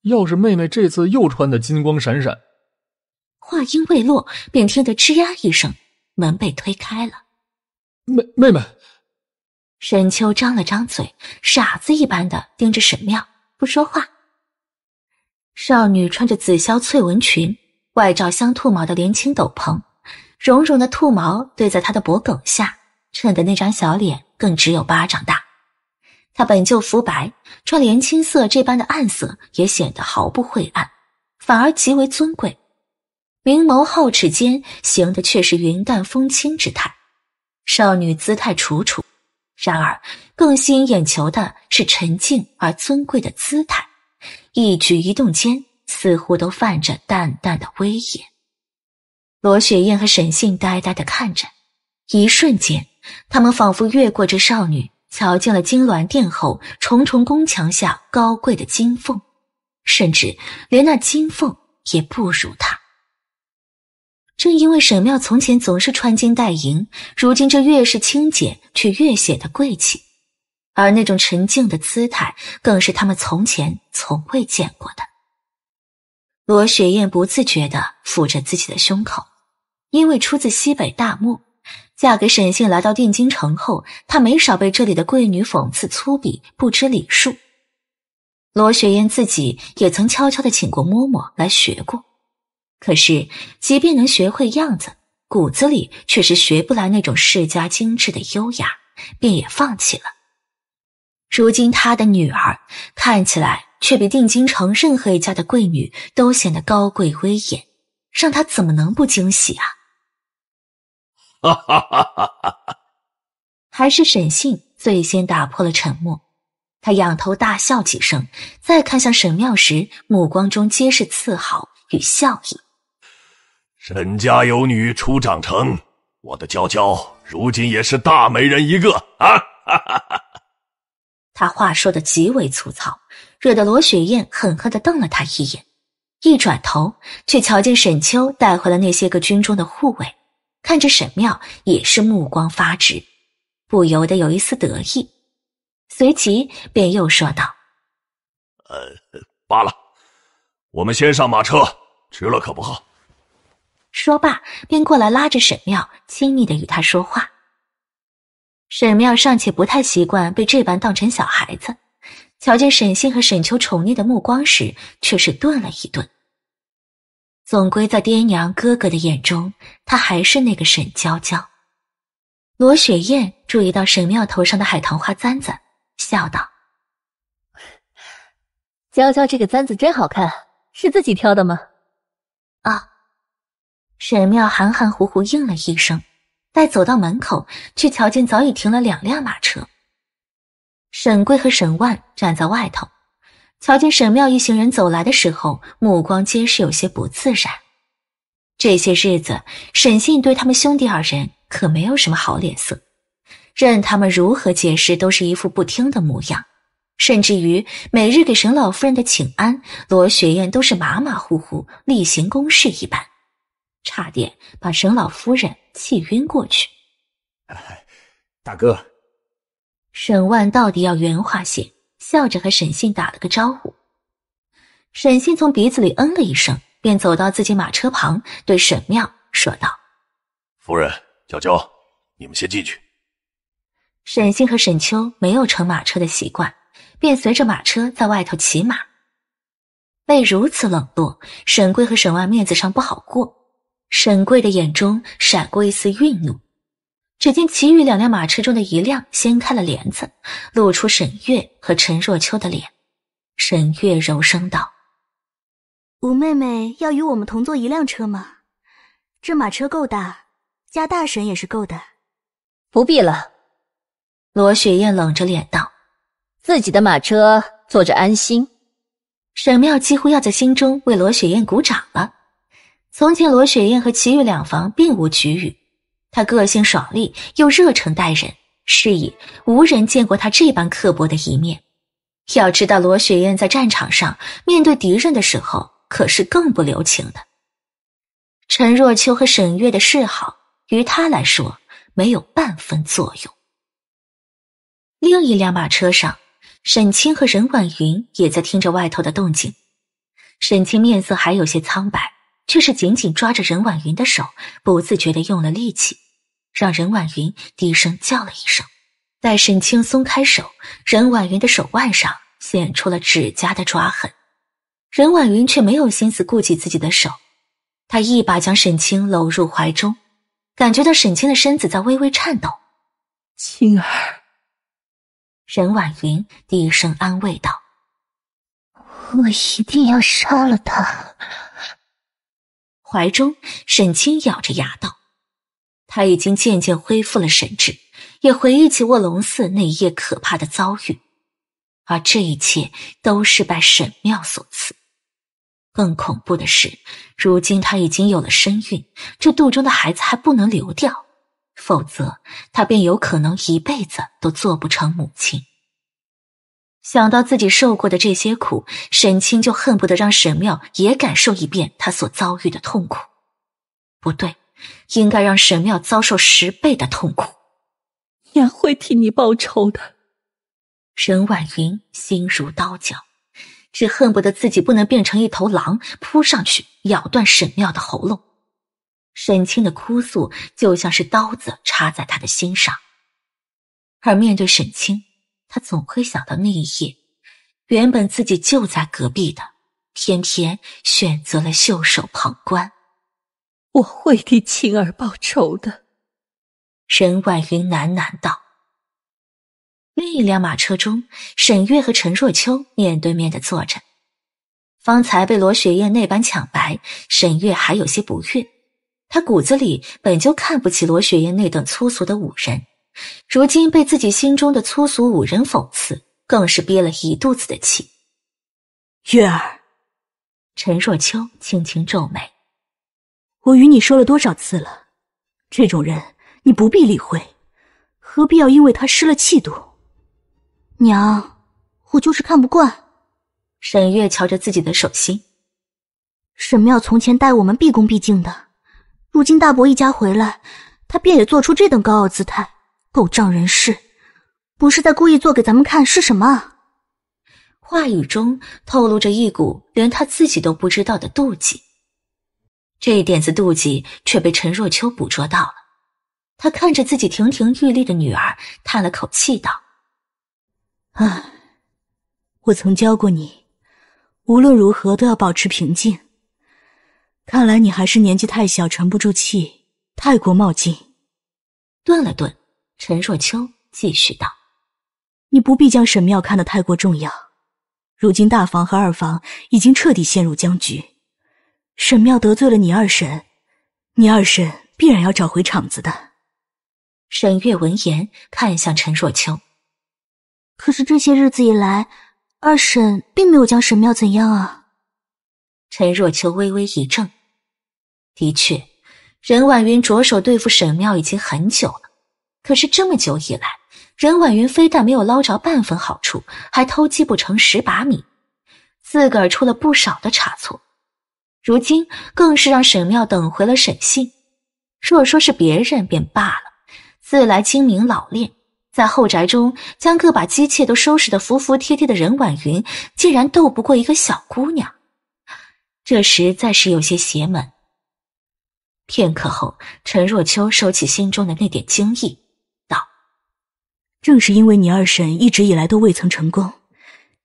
Speaker 1: 要是妹
Speaker 2: 妹这次又穿的金光闪闪。”
Speaker 1: 话音未落，便听得“吱呀”一声，门被推开了。妹妹妹，沈秋张了张嘴，傻子一般的盯着沈妙，不说话。少女穿着紫绡翠纹裙，外罩镶兔毛的连青斗篷，绒绒的兔毛堆在她的脖梗下，衬得那张小脸更只有巴掌大。她本就肤白，穿连青色这般的暗色也显得毫不晦暗，反而极为尊贵。明眸皓齿间行的却是云淡风轻之态。少女姿态楚楚，然而更吸引眼球的是沉静而尊贵的姿态。一举一动间，似乎都泛着淡淡的威严。罗雪艳和沈信呆呆的看着，一瞬间，他们仿佛越过这少女，瞧见了金銮殿后重重宫墙下高贵的金凤，甚至连那金凤也不如她。正因为沈妙从前总是穿金戴银，如今这越是清简，却越显得贵气。而那种沉静的姿态，更是他们从前从未见过的。罗雪艳不自觉的抚着自己的胸口，因为出自西北大漠，嫁给沈姓来到定京城后，她没少被这里的贵女讽刺粗鄙、不知礼数。罗雪艳自己也曾悄悄的请过嬷嬷来学过，可是即便能学会样子，骨子里却是学不来那种世家精致的优雅，便也放弃了。如今他的女儿看起来却比定京城任何一家的贵女都显得高贵威严，让他怎么能不惊喜啊？
Speaker 4: 哈哈哈哈哈！
Speaker 1: 还是沈信最先打破了沉默，他仰头大笑几声，再看向沈妙时，目光中皆是自豪与笑意。
Speaker 2: 沈家有女初长成，我的娇娇如今也是大美人一个啊！哈哈哈哈！
Speaker 1: 他话说的极为粗糙，惹得罗雪艳狠狠的瞪了他一眼。一转头，却瞧见沈秋带回了那些个军中的护卫，看着沈妙也是目光发直，不由得有一丝得意，随即便又说道：“
Speaker 2: 呃，罢了，我们先上马车，迟了可不好。”
Speaker 1: 说罢，便过来拉着沈妙，亲密的与他说话。沈妙尚且不太习惯被这般当成小孩子，瞧见沈星和沈秋宠溺的目光时，却是顿了一顿。总归在爹娘、哥哥的眼中，他还是那个沈娇娇。罗雪燕注
Speaker 3: 意到沈妙头上的海棠花簪子，笑道：“娇娇，这个簪子真好看，是自己挑的吗？”“啊。”
Speaker 1: 沈妙含含糊糊应了一声。待走到门口，却瞧见早已停了两辆马车。沈贵和沈万站在外头，瞧见沈庙一行人走来的时候，目光皆是有些不自然。这些日子，沈信对他们兄弟二人可没有什么好脸色，任他们如何解释，都是一副不听的模样。甚至于每日给沈老夫人的请安，罗雪燕都是马马虎虎，例行公事一般，差点把沈老夫人。气晕过去。大哥，沈万到底要圆滑些，笑着和沈信打了个招
Speaker 2: 呼。沈
Speaker 1: 信从鼻子里嗯了一声，便走到自己马车旁，对沈妙说道：“
Speaker 2: 夫人，娇娇，你们先进去。”
Speaker 1: 沈信和沈秋没有乘马车的习惯，便随着马车在外头骑马。被如此冷落，沈贵和沈万面子上不好过。沈贵的眼中闪过一丝愠怒。只见其余两辆马车中的一辆掀开了帘子，露出沈月和陈若秋的脸。沈月柔声道：“五妹妹要与我们同坐一辆车吗？这马车够大，加大婶也是够的。”“不必了。”罗雪燕冷着脸道，“自己的马车坐着安心。”沈妙几乎要在心中为罗雪燕鼓掌了。从前，罗雪艳和祁煜两房并无龃龉。她个性爽利，又热诚待人，是以无人见过她这般刻薄的一面。要知道，罗雪艳在战场上面对敌人的时候，可是更不留情的。陈若秋和沈月的示好，于他来说没有半分作用。另一辆马车上，沈清和任婉云也在听着外头的动静。沈清面色还有些苍白。却是紧紧抓着任婉云的手，不自觉的用了力气，让任婉云低声叫了一声。待沈青松开手，任婉云的手腕上显出了指甲的抓痕。任婉云却没有心思顾及自己的手，她一把将沈青搂入怀中，感觉到沈青的身子在微微颤抖。青儿，任婉云低声安慰道：“我一定要杀了他。”怀中，沈清咬着牙道：“他已经渐渐恢复了神智，也回忆起卧龙寺那一夜可怕的遭遇，而这一切都是拜沈庙所赐。更恐怖的是，如今他已经有了身孕，这肚中的孩子还不能流掉，否则他便有可能一辈子都做不成母亲。”想到自己受过的这些苦，沈清就恨不得让沈妙也感受一遍他所遭遇的痛苦。不对，应该让沈妙遭受十倍的痛苦。娘会替你报仇的。沈婉云心如刀绞，只恨不得自己不能变成一头狼，扑上去咬断沈妙的喉咙。沈清的哭诉就像是刀子插在他的心上，而面对沈清。他总会想到那一夜，原本自己就在隔壁的，偏偏选择了袖手旁观。我会替晴儿报仇的，沈婉云喃喃道。另一辆马车中，沈月和陈若秋面对面的坐着。方才被罗雪艳那般抢白，沈月还有些不悦。她骨子里本就看不起罗雪艳那等粗俗的武人。如今被自己心中的粗俗五人讽刺，更是憋了一肚子的气。月儿，陈若秋轻轻皱眉：“我与你说了多少次了，这种人你不必理会，何必要因为他失了气度？”娘，我就是看不惯。沈月瞧着自己的手心，沈妙从前待我们毕恭毕敬的，如今大伯一家回来，他便也做出这等高傲姿态。狗仗人势，不是在故意做给咱们看是什么？话语中透露着一股连他自己都不知道的妒忌，这一点子妒忌却被陈若秋捕捉到了。他看着自己亭亭玉立的女儿，叹了口气道：“唉，我曾教过你，无论如何都要保持平静。看来你还是年纪太小，沉不住气，太过冒进。”顿了顿。陈若秋继续道：“你不必将沈庙看得太过重要。如今大房和二房已经彻底陷入僵局，沈庙得罪了你二婶，你二婶必然要找回场子的。”沈月闻言看向陈若秋：“可是这些日子以来，二婶并没有将沈庙怎样啊？”陈若秋微微一怔，的确，任婉云着手对付沈庙已经很久了。可是这么久以来，任婉云非但没有捞着半分好处，还偷鸡不成蚀把米，自个儿出了不少的差错。如今更是让沈妙等回了沈信。若说是别人便罢了，自来精明老练，在后宅中将各把机器都收拾得服服帖帖的任婉云，竟然斗不过一个小姑娘，这实在是有些邪门。片刻后，陈若秋收起心中的那点惊异。正是因为你二婶一直以来都未曾成功，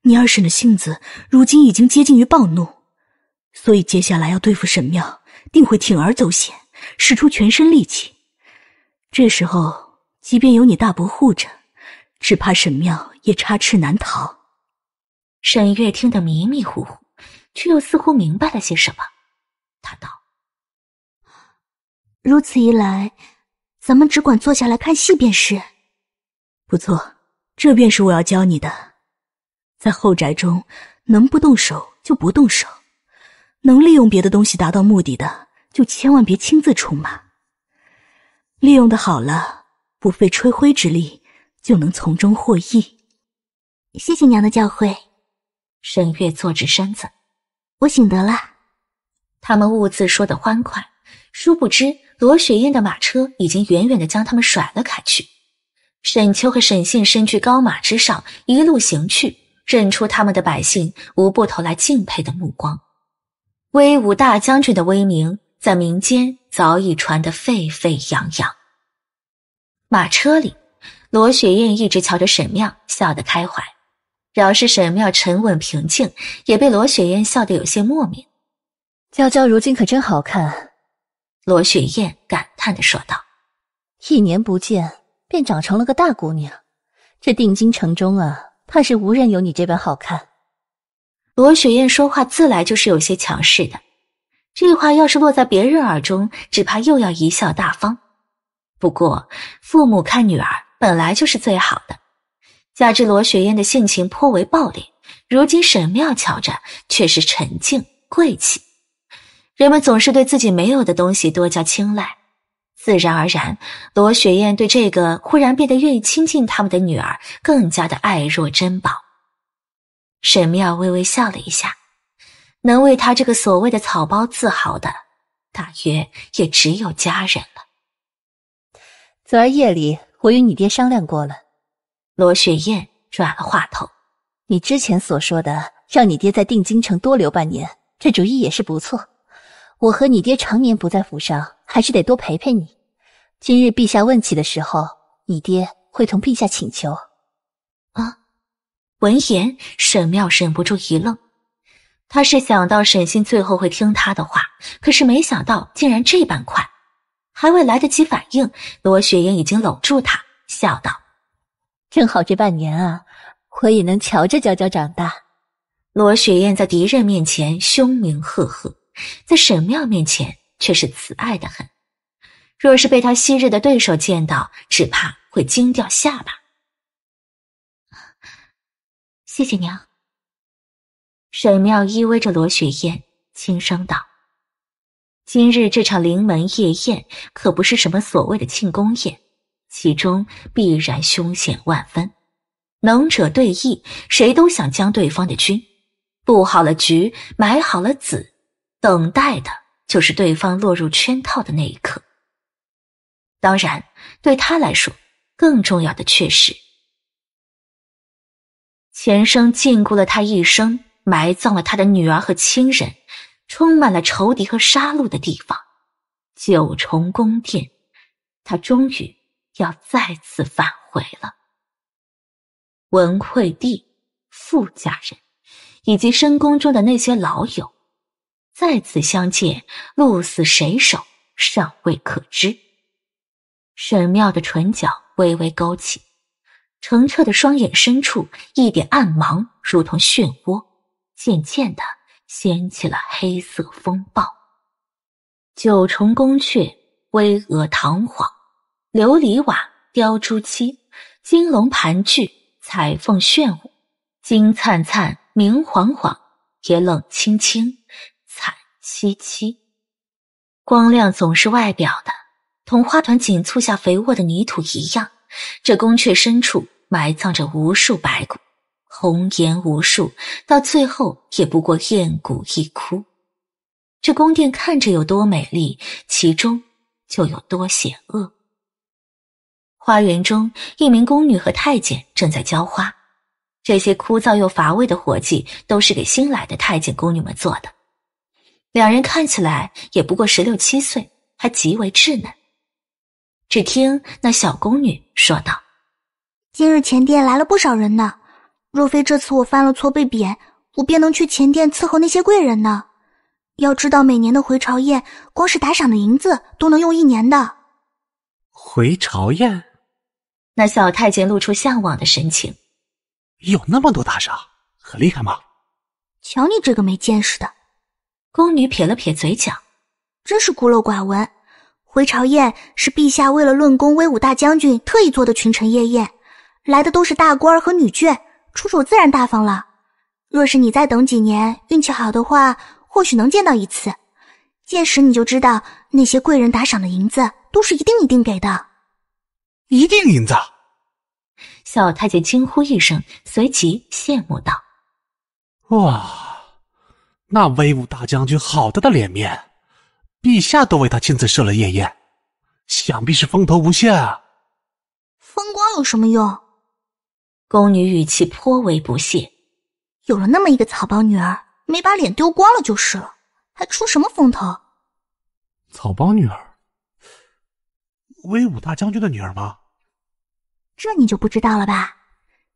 Speaker 1: 你二婶的性子如今已经接近于暴怒，所以接下来要对付沈庙，定会铤而走险，使出全身力气。这时候，即便有你大伯护着，只怕沈庙也插翅难逃。沈月听得迷迷糊糊，却又似乎明白了些什么。他道：“
Speaker 3: 如
Speaker 1: 此一来，咱们只管坐下来看戏便是。”不错，这便是我要教你的。在后宅中，能不动手就不动手，能利用别的东西达到目的的，就千万别亲自出马。利用的好了，不费吹灰之力就能从中获益。谢谢娘的教诲。沈月坐直身子，我醒得了。他们兀自说的欢快，殊不知罗雪艳的马车已经远远的将他们甩了开去。沈秋和沈信身居高马之上，一路行去，认出他们的百姓无不投来敬佩的目光。威武大将军的威名在民间早已传得沸沸扬扬。马车里，罗雪艳一直瞧着沈妙，笑得开怀。饶是沈妙沉稳平静，也被罗雪艳笑得有些莫名。娇娇如今可真好看，罗雪艳感叹的说道：“一年不见。”便长成了个大姑娘，这定京城中啊，怕是无人有你这般好看。罗雪艳说话自来就是有些强势的，这话要是落在别人耳中，只怕又要贻笑大方。不过父母看女儿本来就是最好的，加之罗雪艳的性情颇为暴烈，如今沈妙瞧着却是沉静贵气。人们总是对自己没有的东西多加青睐。自然而然，罗雪艳对这个忽然变得愿意亲近他们的女儿更加的爱若珍宝。沈妙微微笑了一下，能为他这个所谓的草包自豪的，大约也只有家人了。昨儿夜里，我与你爹商量过了。罗雪燕转了话头：“你之前所说的，让你爹在定京城多留半年，这主意也是不错。我和你爹常年不在府上，还是得多陪陪你。”今日陛下问起的时候，你爹会同陛下请求。啊！闻言，沈妙忍不住一愣，他是想到沈星最后会听他的话，可是没想到竟然这般快，还未来得及反应，罗雪燕已经搂住他，笑道：“正好这半年啊，我也能瞧着娇娇长大。”罗雪燕在敌人面前凶名赫赫，在沈妙面前却是慈爱的很。若是被他昔日的对手见到，只怕会惊掉下巴。
Speaker 3: 谢谢娘。沈妙依偎着罗雪艳，轻声道：“今日这场临
Speaker 1: 门夜宴可不是什么所谓的庆功宴，其中必然凶险万分。能者对弈，谁都想将对方的军。布好了局，埋好了子，等待的就是对方落入圈套的那一刻。”当然，对他来说，更重要的却是前生禁锢了他一生、埋葬了他的女儿和亲人、充满了仇敌和杀戮的地方——九重宫殿。他终于要再次返回了。文惠帝、傅家人以及深宫中的那些老友，再次相见，鹿死谁手，尚未可知。沈妙的唇角微微勾起，澄澈的双眼深处一点暗芒，如同漩涡，渐渐的掀起了黑色风暴。九重宫阙，巍峨堂皇，琉璃瓦，雕朱漆，金龙盘踞，彩凤炫舞，金灿灿，明晃晃，也冷清清，惨凄凄。光亮总是外表的。同花团锦簇下肥沃的泥土一样，这宫阙深处埋葬着无数白骨。红颜无数，到最后也不过艳骨一枯。这宫殿看着有多美丽，其中就有多险恶。花园中，一名宫女和太监正在浇花。这些枯燥又乏味的活计，都是给新来的太监宫女们做的。两人看起来也不过十六七岁，还极为稚嫩。只听那小宫女说道：“今日前殿来了不少人呢。若非这次我犯了错被贬，我便能去前殿伺候那些贵人呢。要知道，每年的回朝宴，光是打赏的银子都能用一年的。”
Speaker 4: 回朝宴，
Speaker 1: 那小太监露出向往的神情：“有那么多打赏，
Speaker 4: 很厉害吗？”
Speaker 1: 瞧你这个没见识的，宫女撇了撇嘴角：“真是孤陋寡闻。”回朝宴是陛下为了论功，威武大将军特意做的群臣夜宴，来的都是大官和女眷，出手自然大方了。若是你再等几年，运气好的话，或许能见到一次。届时你就知道，那些贵人打赏的银子都是一定一定给的。
Speaker 4: 一锭银子！
Speaker 1: 小太监惊呼一声，随即羡慕道：“
Speaker 2: 哇，那威武大将军好大的脸面！”陛下都为他亲自设了夜宴，想必是风头无限啊。
Speaker 3: 风光有什么用？
Speaker 1: 宫女语气颇为不屑。有了那么一个草包女儿，没把脸丢光了就是了，还出什么风头？
Speaker 4: 草包女
Speaker 5: 儿，威武大将军的女儿吗？
Speaker 3: 这你就不知道了吧？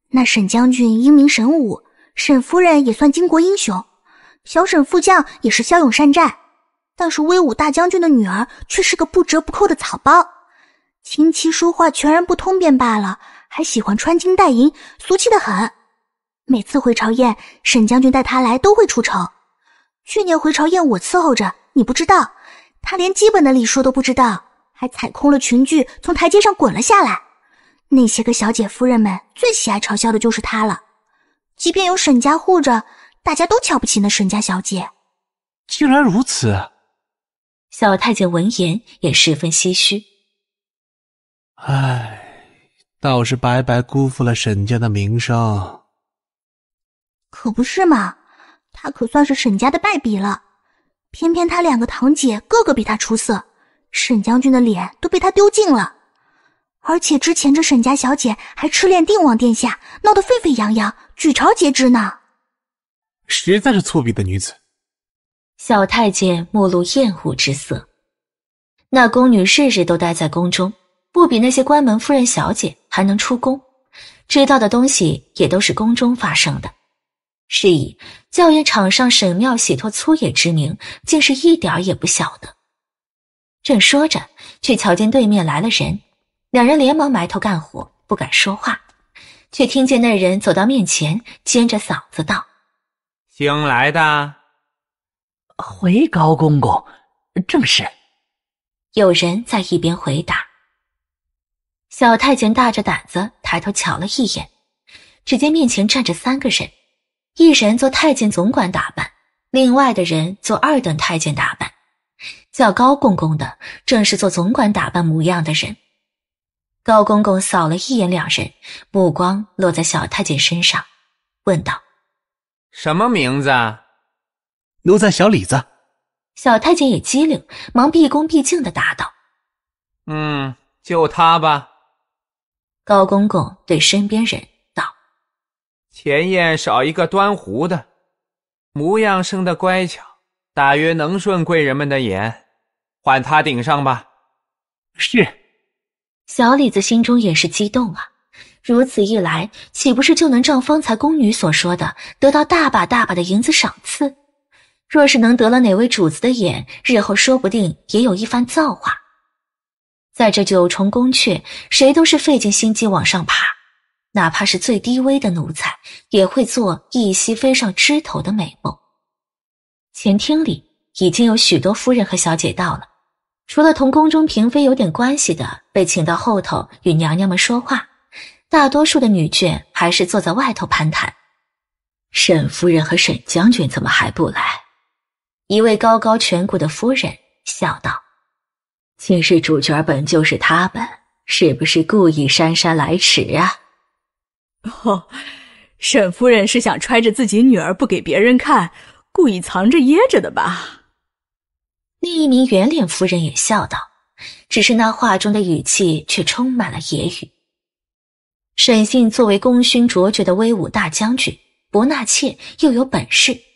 Speaker 3: 那沈将军英明神武，沈夫人也算巾帼英
Speaker 1: 雄，小沈副将也是骁勇善战。但是威武大将军的女儿却是个不折不扣的草包，琴棋书画全然不通便罢了，还喜欢穿金戴银，俗气的很。每次回朝宴，沈将军带她来都会出丑。去年回朝宴，我伺候着你不知道，她连基本的礼数都不知道，还踩空了裙裾，从台阶上滚了下来。那些个小姐夫人们最喜爱嘲笑的就是她了。即便有沈家护着，大家都瞧不起那沈家小姐。既然如此。小太监闻言
Speaker 3: 也十分唏嘘：“
Speaker 4: 唉，倒是白白辜负了沈家的名声。
Speaker 3: 可不是嘛，
Speaker 1: 他可算是沈家的败笔了。偏偏他两个堂姐个个比他出色，沈将军的脸都被他丢尽了。而且之前这沈家小姐还痴恋定王殿下，闹得沸沸扬扬，举朝皆知呢。
Speaker 5: 实在
Speaker 2: 是粗鄙的女子。”
Speaker 1: 小太监目露厌恶之色。那宫女日日都待在宫中，不比那些关门夫人小姐还能出宫，知道的东西也都是宫中发生的。是以教演场上沈妙洗脱粗野之名，竟是一点儿也不晓得。正说着，却瞧见对面来了人，两人连忙埋头干活，不敢说话，却听见那人走到面前，尖着嗓子道：“
Speaker 4: 新来的。”
Speaker 1: 回高公公，正是。有人在一边回答。小太监大着胆子抬头瞧了一眼，只见面前站着三个人，一人做太监总管打扮，另外的人做二等太监打扮。叫高公公的，正是做总管打扮模样的人。高公公扫了一眼两人，目光落在小太监身上，问道：“
Speaker 4: 什么名字？”奴才小李子，
Speaker 1: 小太监也机灵，忙毕恭毕敬的
Speaker 4: 答道：“嗯，就他吧。”
Speaker 1: 高公公对身边人道：“
Speaker 4: 前燕少一个端壶的，模样生的乖巧，大约能顺贵人们的眼，换他顶上吧。”
Speaker 1: 是。小李子心中也是激动啊，如此一来，岂不是就能照方才宫女所说的，得到大把大把的银子赏赐？若是能得了哪位主子的眼，日后说不定也有一番造化。在这九重宫阙，谁都是费尽心机往上爬，哪怕是最低微的奴才，也会做一夕飞上枝头的美梦。前厅里已经有许多夫人和小姐到了，除了同宫中嫔妃有点关系的被请到后头与娘娘们说话，大多数的女眷还是坐在外头攀谈。沈夫人和沈将军怎么还不来？一位高高颧骨的夫人笑道：“今日主角本就是他本，是不是故意姗姗来迟啊？”“哦，沈夫人是想揣着自己女儿不给别人看，故意藏着掖着的吧？”另一名圆脸夫人也笑道，只是那话中的语气却充满了揶揄。沈信作为功勋卓绝的威武大将军，不纳妾又有本事。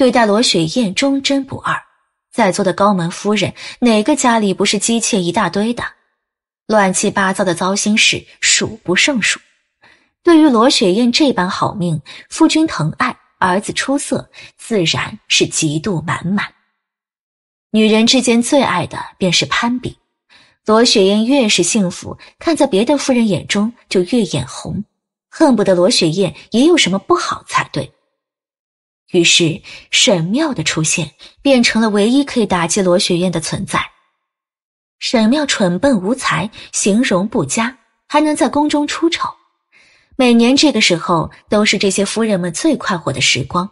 Speaker 1: 对待罗雪燕忠贞不二，在座的高门夫人哪个家里不是姬妾一大堆的？乱七八糟的糟心事数不胜数。对于罗雪燕这般好命，夫君疼爱，儿子出色，自然是嫉妒满满。女人之间最爱的便是攀比，罗雪燕越是幸福，看在别的夫人眼中就越眼红，恨不得罗雪燕也有什么不好才对。于是，沈妙的出现变成了唯一可以打击罗雪艳的存在。沈妙蠢笨无才，形容不佳，还能在宫中出丑。每年这个时候，都是这些夫人们最快活的时光。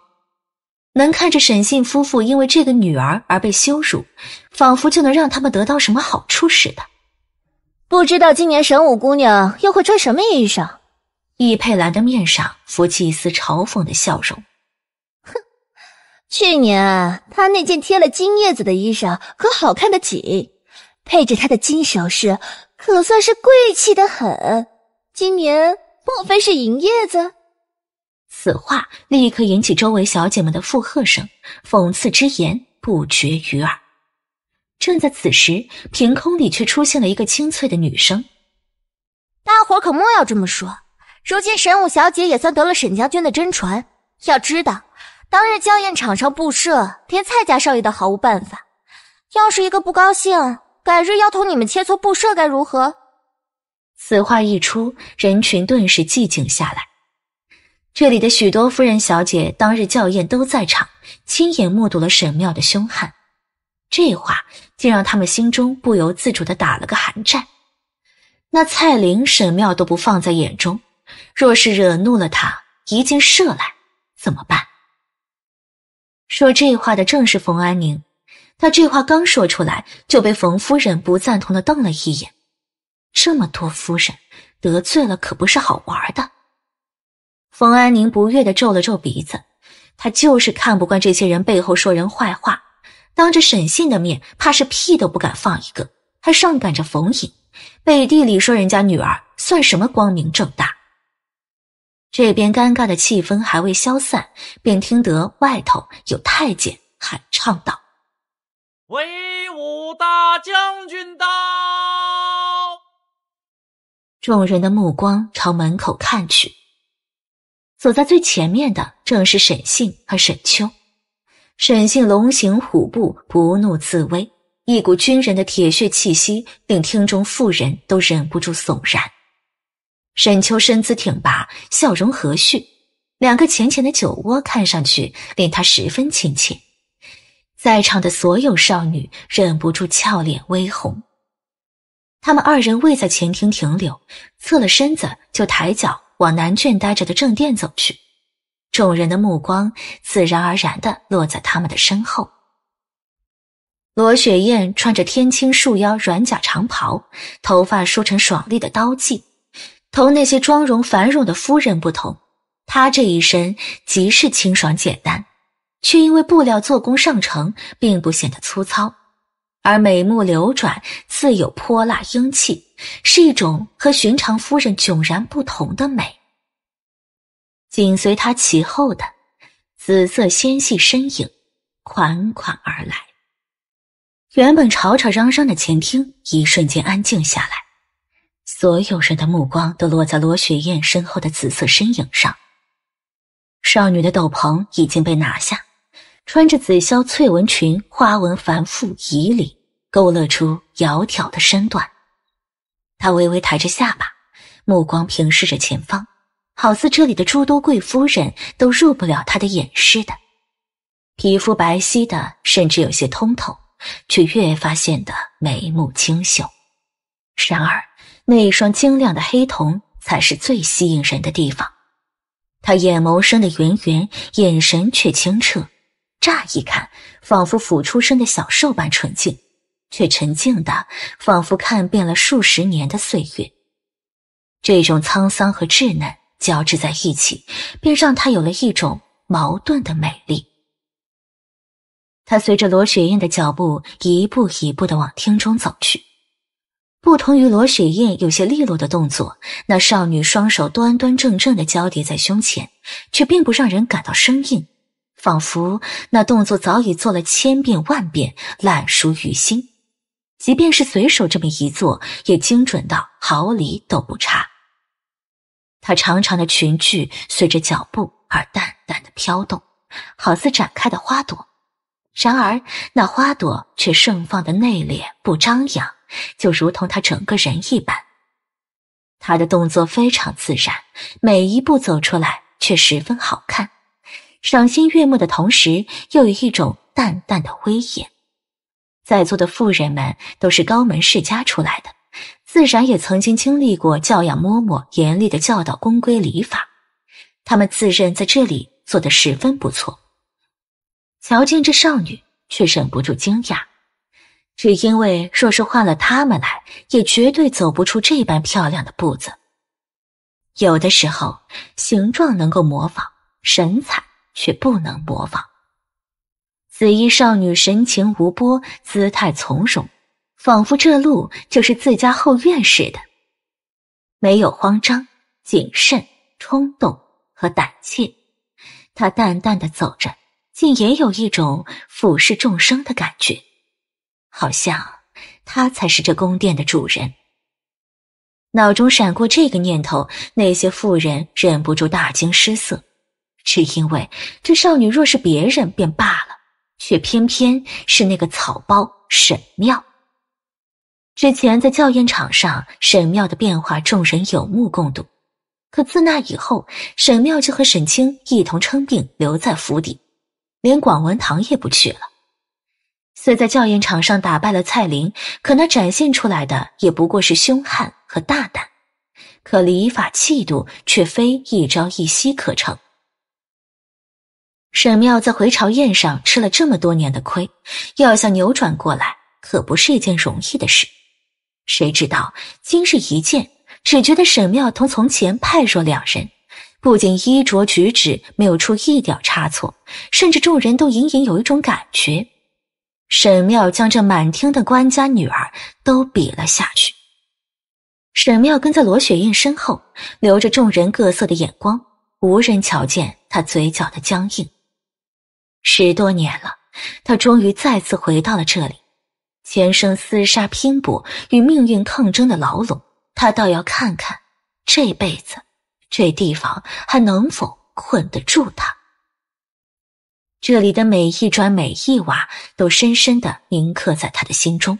Speaker 1: 能看着沈信夫妇因为这个女儿而被羞辱，仿佛就能让他们得到什么好处似的。不知道今年沈五姑娘又会穿什么衣裳？易佩兰的面上浮起一丝嘲讽的笑容。去年她那件贴了金叶子的衣裳可好看的紧，配着她的金首饰，可算是贵气的很。今年莫非是银叶子？此话立刻引起周围小姐们的附和声，讽刺之言不绝于耳。正在此时，凭空里却出现了一个清脆的女声：“大伙儿可莫要这么说，如今神武小姐也算得了沈将军的真传，要知道。”当日校宴场上布设，连蔡家少爷都毫无办法。要是一个不高兴，改日要同你们切磋布设该如何？此话一出，人群顿时寂静下来。这里的许多夫人小姐当日校验都在场，亲眼目睹了沈妙的凶悍，这话竟让他们心中不由自主的打了个寒战。那蔡玲、沈妙都不放在眼中，若是惹怒了他，一箭射来怎么办？说这话的正是冯安宁，他这话刚说出来，就被冯夫人不赞同的瞪了一眼。这么多夫人得罪了，可不是好玩的。冯安宁不悦的皱了皱鼻子，他就是看不惯这些人背后说人坏话，当着沈信的面，怕是屁都不敢放一个，还上赶着逢迎，背地里说人家女儿，算什么光明正大？这边尴尬的气氛还未消散，便听得外头有太监喊唱道：“威
Speaker 4: 武大将军到！”
Speaker 1: 众人的目光朝门口看去，走在最前面的正是沈信和沈秋。沈信龙行虎步，不怒自威，一股军人的铁血气息令厅中妇人都忍不住悚然。沈秋身姿挺拔，笑容和煦，两个浅浅的酒窝看上去令他十分亲切，在场的所有少女忍不住俏脸微红。他们二人未在前厅停留，侧了身子就抬脚往南眷待着的正殿走去，众人的目光自然而然的落在他们的身后。罗雪燕穿着天青束腰软甲长袍，头发梳成爽利的刀髻。同那些妆容繁荣的夫人不同，她这一身极是清爽简单，却因为布料做工上乘，并不显得粗糙。而眉目流转，自有泼辣英气，是一种和寻常夫人迥然不同的美。紧随她其后的紫色纤细身影款款而来，原本吵吵嚷嚷的前厅，一瞬间安静下来。所有人的目光都落在罗雪艳身后的紫色身影上。少女的斗篷已经被拿下，穿着紫绡翠纹裙，花纹繁复，衣领勾勒出窈窕的身段。她微微抬着下巴，目光平视着前方，好似这里的诸多贵夫人都入不了她的眼似的。皮肤白皙的，甚至有些通透，却越发显得眉目清秀。然而，那一双晶亮的黑瞳才是最吸引人的地方。他眼眸生得圆圆，眼神却清澈，乍一看仿佛俯出生的小兽般纯净，却沉静的仿佛看遍了数十年的岁月。这种沧桑和稚嫩交织在一起，便让他有了一种矛盾的美丽。他随着罗雪艳的脚步，一步一步的往厅中走去。不同于罗雪艳有些利落的动作，那少女双手端端正正的交叠在胸前，却并不让人感到生硬，仿佛那动作早已做了千遍万遍，烂熟于心。即便是随手这么一做，也精准到毫厘都不差。她长长的裙裾随着脚步而淡淡的飘动，好似展开的花朵，然而那花朵却盛放的内敛不张扬。就如同她整个人一般，她的动作非常自然，每一步走出来却十分好看，赏心悦目的同时又有一种淡淡的威严。在座的富人们都是高门世家出来的，自然也曾经经历过教养嬷嬷严厉的教导，公规礼法。他们自认在这里做的十分不错，瞧见这少女却忍不住惊讶。只因为，若是换了他们来，也绝对走不出这般漂亮的步子。有的时候，形状能够模仿，神采却不能模仿。紫衣少女神情无波，姿态从容，仿佛这路就是自家后院似的，没有慌张、谨慎、冲动和胆怯。她淡淡的走着，竟也有一种俯视众生的感觉。好像他才是这宫殿的主人。脑中闪过这个念头，那些妇人忍不住大惊失色，只因为这少女若是别人便罢了，却偏偏是那个草包沈妙。之前在校验场上，沈妙的变化众人有目共睹，可自那以后，沈妙就和沈清一同称病留在府邸，连广文堂也不去了。虽在教研场上打败了蔡林，可那展现出来的也不过是凶悍和大胆，可礼法气度却非一朝一夕可成。沈妙在回朝宴上吃了这么多年的亏，要想扭转过来，可不是一件容易的事。谁知道今日一见，只觉得沈妙同从前判若两人，不仅衣着举止没有出一点差错，甚至众人都隐隐有一种感觉。沈妙将这满厅的官家女儿都比了下去。沈妙跟在罗雪艳身后，留着众人各色的眼光，无人瞧见她嘴角的僵硬。十多年了，他终于再次回到了这里，前生厮杀拼搏与命运抗争的牢笼，他倒要看看这辈子这地方还能否困得住他。这里的每一砖每一瓦都深深的铭刻在他的心中，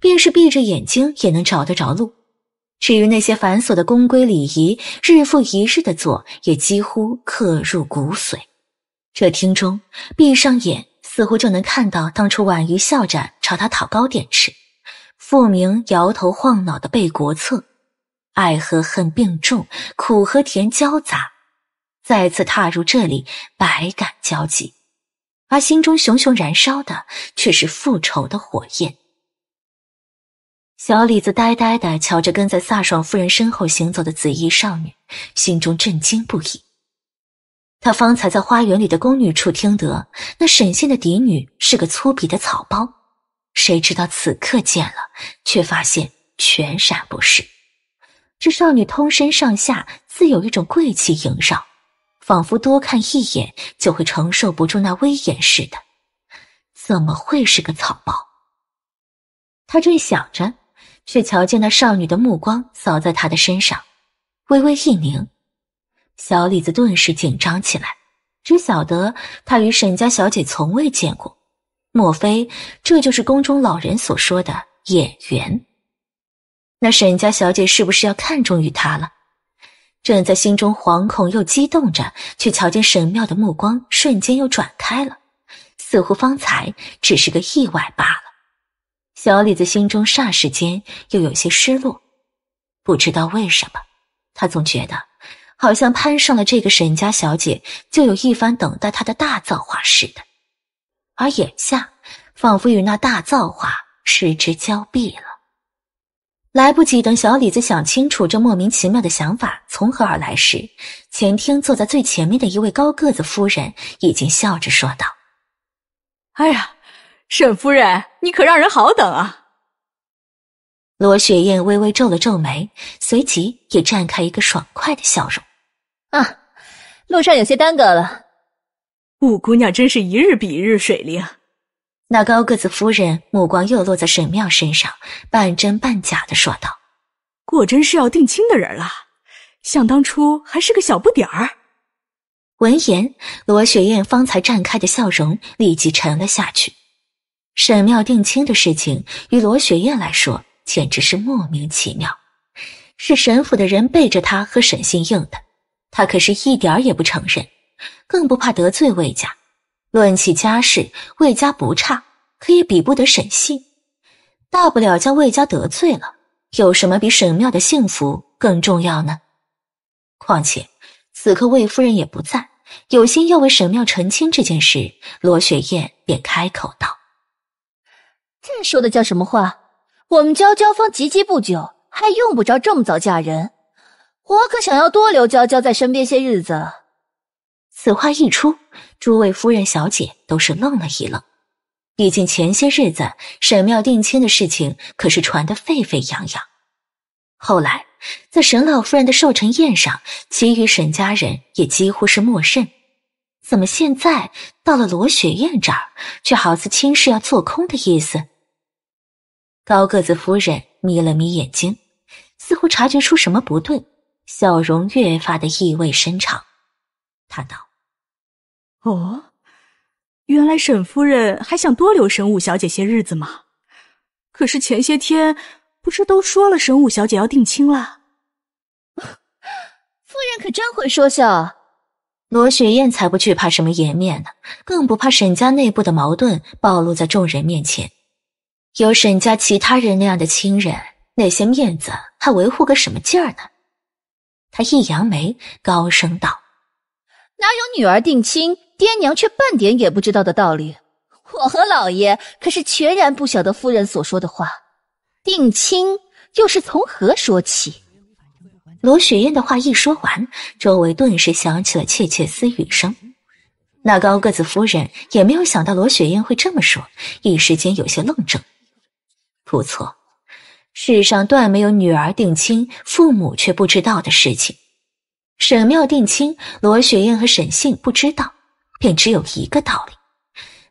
Speaker 1: 便是闭着眼睛也能找得着路。至于那些繁琐的宫规礼仪，日复一日的做，也几乎刻入骨髓。这厅中，闭上眼，似乎就能看到当初婉瑜笑着朝他讨糕点吃，傅明摇头晃脑的背国策，爱和恨并重，苦和甜交杂。再次踏入这里，百感交集。而心中熊熊燃烧的却是复仇的火焰。小李子呆呆的瞧着跟在飒爽夫人身后行走的紫衣少女，心中震惊不已。他方才在花园里的宫女处听得那沈仙的嫡女是个粗鄙的草包，谁知道此刻见了，却发现全然不是。这少女通身上下自有一种贵气萦绕。仿佛多看一眼就会承受不住那威严似的，怎么会是个草包？他正想着，却瞧见那少女的目光扫在他的身上，微微一凝，小李子顿时紧张起来。只晓得他与沈家小姐从未见过，莫非这就是宫中老人所说的眼缘？那沈家小姐是不是要看中于他了？正在心中惶恐又激动着，却瞧见沈妙的目光瞬间又转开了，似乎方才只是个意外罢了。小李子心中霎时间又有些失落，不知道为什么，他总觉得好像攀上了这个沈家小姐，就有一番等待他的大造化似的，而眼下仿佛与那大造化失之交臂了。来不及等小李子想清楚这莫名其妙的想法从何而来时，前厅坐在最前面的一位高个子夫人已经笑着说道：“哎呀，沈夫人，你可让人好等啊！”罗雪燕微微皱了皱眉，随即也绽开一个爽快的笑容：“啊，路上有些耽搁了。五姑娘真是一日比一日水灵。”那高个子夫人目光又落在沈妙身上，半真半假的说道：“果真是要定亲的人了，想当初还是个小不点儿。”闻言，罗雪艳方才绽开的笑容立即沉了下去。沈妙定亲的事情，与罗雪燕来说简直是莫名其妙，是沈府的人背着她和沈信应的，她可是一点儿也不承认，更不怕得罪魏家。论起家世，魏家不差，可也比不得沈姓。大不了将魏家得罪了，有什么比沈庙的幸福更重要呢？况且此刻魏夫人也不在，有心要为沈庙澄清这件事，罗雪燕便开口道：“这说的叫什么话？我们娇娇方及笄不久，还用不着这么早嫁人。我可想要多留娇娇在身边些日子。”此话一出，诸位夫人、小姐都是愣了一愣。毕竟前些日子沈庙定亲的事情可是传得沸沸扬扬，后来在沈老夫人的寿辰宴上，其余沈家人也几乎是默认。怎么现在到了罗雪燕这儿，却好似亲事要做空的意思？高个子夫人眯了眯眼睛，似乎察觉出什么不对，笑容越发的意味深长。她道。哦，原来沈夫人还想多留沈武小姐些日子吗？可是前些天不是都说了沈武小姐要定亲了？夫人可真会说笑。罗雪燕才不惧怕什么颜面呢，更不怕沈家内部的矛盾暴露在众人面前。有沈家其他人那样的亲人，那些面子还维护个什么劲儿呢？他一扬眉，高声道：“哪有女儿定亲？”爹娘却半点也不知道的道理，我和老爷可是全然不晓得夫人所说的话。定亲又是从何说起？罗雪艳的话一说完，周围顿时响起了窃窃私语声。那高个子夫人也没有想到罗雪艳会这么说，一时间有些愣怔。不错，世上断没有女儿定亲父母却不知道的事情。沈妙定亲，罗雪艳和沈信不知道。便只有一个道理，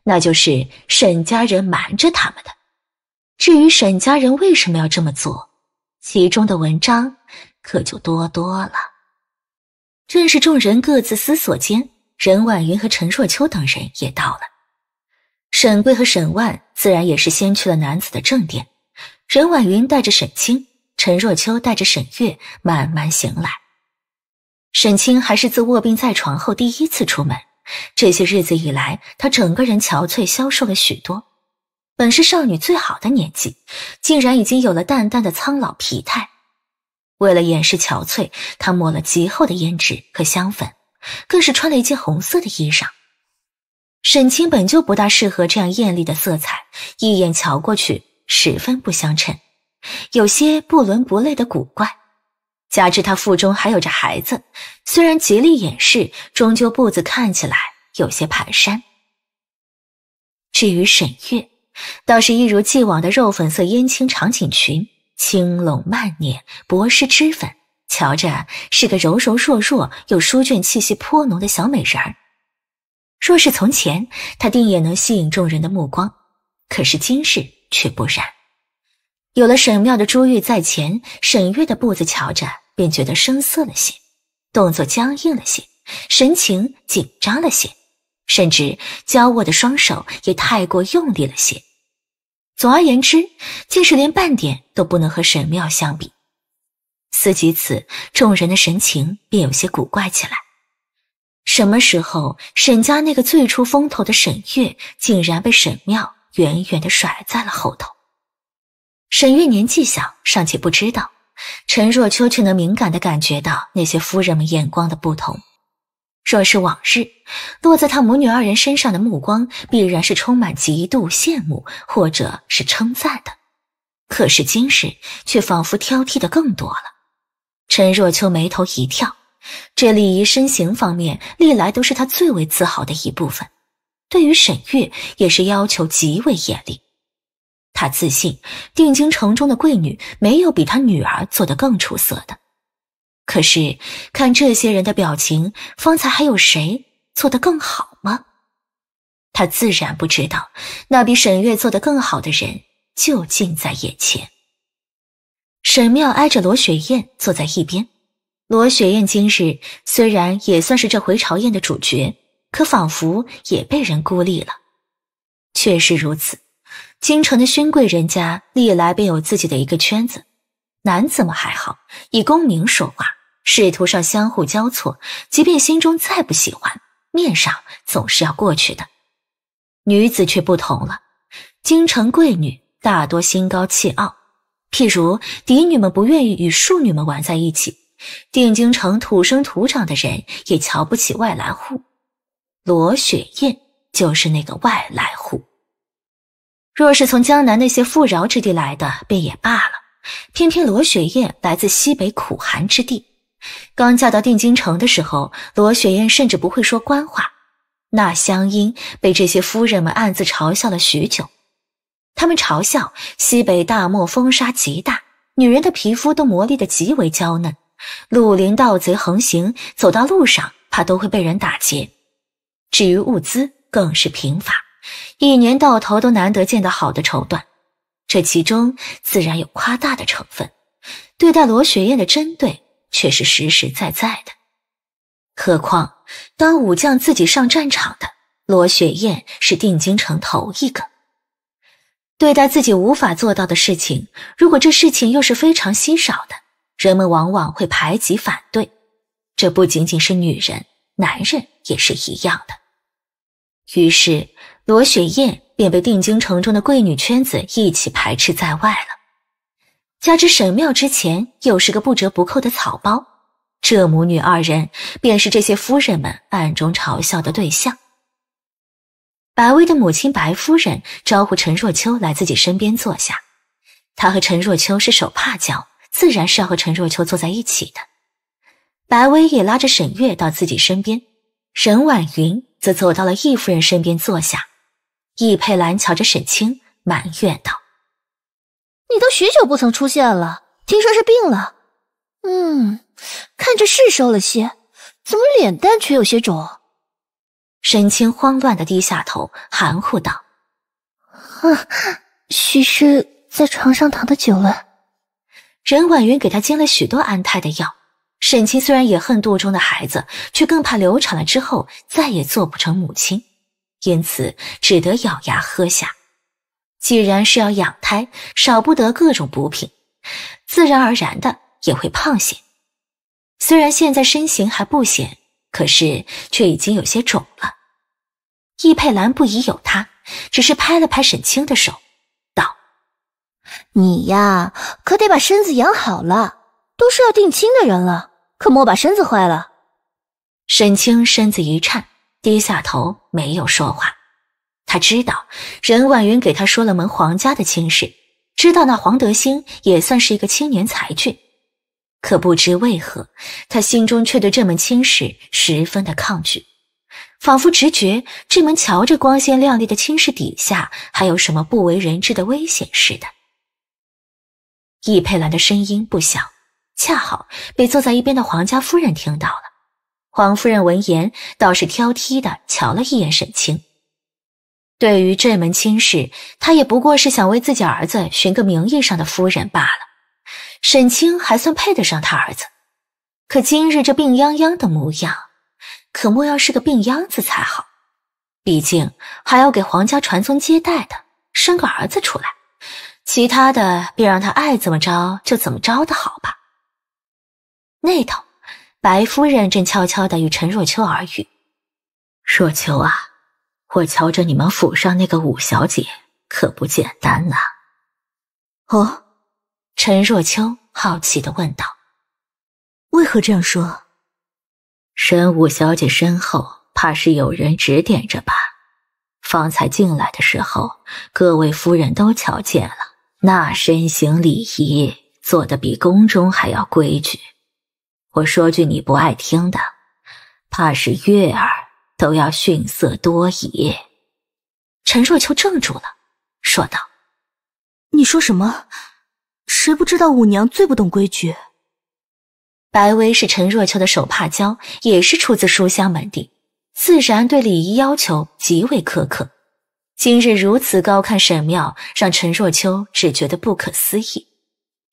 Speaker 1: 那就是沈家人瞒着他们的。至于沈家人为什么要这么做，其中的文章可就多多了。正是众人各自思索间，任婉云和陈若秋等人也到了。沈贵和沈万自然也是先去了男子的正殿。任婉云带着沈清，陈若秋带着沈月，慢慢行来。沈清还是自卧病在床后第一次出门。这些日子以来，她整个人憔悴消瘦了许多。本是少女最好的年纪，竟然已经有了淡淡的苍老疲态。为了掩饰憔悴，她抹了极厚的胭脂和香粉，更是穿了一件红色的衣裳。沈清本就不大适合这样艳丽的色彩，一眼瞧过去十分不相称，有些不伦不类的古怪。加之她腹中还有着孩子，虽然极力掩饰，终究步子看起来有些蹒跚。至于沈月，倒是一如既往的肉粉色烟青长锦裙，轻拢慢捻，薄施脂粉，瞧着是个柔柔弱弱又书卷气息颇浓的小美人儿。若是从前，她定也能吸引众人的目光，可是今日却不然。有了沈妙的珠玉在前，沈月的步子瞧着。便觉得生涩了些，动作僵硬了些，神情紧张了些，甚至交握的双手也太过用力了些。总而言之，竟是连半点都不能和沈妙相比。思及此，众人的神情便有些古怪起来。什么时候，沈家那个最出风头的沈月，竟然被沈妙远远地甩在了后头？沈月年纪小，尚且不知道。陈若秋却能敏感的感觉到那些夫人们眼光的不同。若是往日，落在她母女二人身上的目光，必然是充满极度羡慕或者是称赞的。可是今世，却仿佛挑剔的更多了。陈若秋眉头一跳，这礼仪身形方面，历来都是她最为自豪的一部分，对于沈月，也是要求极为严厉。他自信，定京城中的贵女没有比他女儿做得更出色的。可是，看这些人的表情，方才还有谁做得更好吗？他自然不知道，那比沈月做得更好的人就近在眼前。沈妙挨着罗雪燕坐在一边，罗雪燕今日虽然也算是这回朝宴的主角，可仿佛也被人孤立了。确实如此。京城的勋贵人家历来便有自己的一个圈子，男子们还好，以功名说话，仕途上相互交错，即便心中再不喜欢，面上总是要过去的。女子却不同了，京城贵女大多心高气傲，譬如嫡女们不愿意与庶女们玩在一起，定京城土生土长的人也瞧不起外来户。罗雪燕就是那个外来户。若是从江南那些富饶之地来的，便也罢了。偏偏罗雪燕来自西北苦寒之地，刚嫁到定京城的时候，罗雪燕甚至不会说官话，那乡音被这些夫人们暗自嘲笑了许久。他们嘲笑西北大漠风沙极大，女人的皮肤都磨砺得极为娇嫩；绿林盗贼横行，走到路上怕都会被人打劫。至于物资，更是贫乏。一年到头都难得见到好的绸缎，这其中自然有夸大的成分。对待罗雪艳的针对却是实实在在的。何况当武将自己上战场的罗雪艳是定京城头一个。对待自己无法做到的事情，如果这事情又是非常稀少的，人们往往会排挤反对。这不仅仅是女人，男人也是一样的。于是。罗雪艳便被定京城中的贵女圈子一起排斥在外了，加之沈妙之前又是个不折不扣的草包，这母女二人便是这些夫人们暗中嘲笑的对象。白薇的母亲白夫人招呼陈若秋来自己身边坐下，她和陈若秋是手帕交，自然是要和陈若秋坐在一起的。白薇也拉着沈月到自己身边，沈婉云则走到了易夫人身边坐下。易佩兰瞧着沈清，埋怨道：“
Speaker 3: 你都许久不曾出现了，听说是病了。嗯，看着是瘦了些，
Speaker 1: 怎么脸蛋却有些肿？”沈清慌乱的低下头，含糊道：“啊，许是在床上躺的久了。任婉云给她煎了许多安胎的药。沈清虽然也恨肚中的孩子，却更怕流产了之后再也做不成母亲。”因此只得咬牙喝下。既然是要养胎，少不得各种补品，自然而然的也会胖些。虽然现在身形还不显，可是却已经有些肿了。易佩兰不疑有他，只是拍了拍沈清的手，道：“你呀，可得把身子养好了。都是要定亲的人了，可莫把身子坏了。”沈清身子一颤。低下头，没有说话。他知道任婉云给他说了门皇家的亲事，知道那黄德兴也算是一个青年才俊，可不知为何，他心中却对这门亲事十分的抗拒，仿佛直觉这门瞧着光鲜亮丽的亲事底下还有什么不为人知的危险似的。易佩兰的声音不小，恰好被坐在一边的黄家夫人听到了。黄夫人闻言，倒是挑剔的瞧了一眼沈清。对于这门亲事，她也不过是想为自己儿子寻个名义上的夫人罢了。沈清还算配得上她儿子，可今日这病殃殃的模样，可莫要是个病秧子才好。毕竟还要给皇家传宗接代的，生个儿子出来，其他的便让他爱怎么着就怎么着的好吧。那头。白夫人正悄悄地与陈若秋耳语：“若秋啊，我瞧着你们府上那个五小姐可不简单啊。”“哦。”陈若秋好奇地问道：“为何这样说？”“沈五小姐身后，怕是有人指点着吧？方才进来的时候，各位夫人都瞧见了，那身行礼仪做得比宫中还要规矩。”我说句你不爱听的，怕是月儿都要逊色多矣。陈若秋怔住了，说道：“你说什么？谁不知道五娘最不懂规矩？白薇是陈若秋的手帕娇，也是出自书香门第，自然对礼仪要求极为苛刻。今日如此高看沈妙，让陈若秋只觉得不可思议。”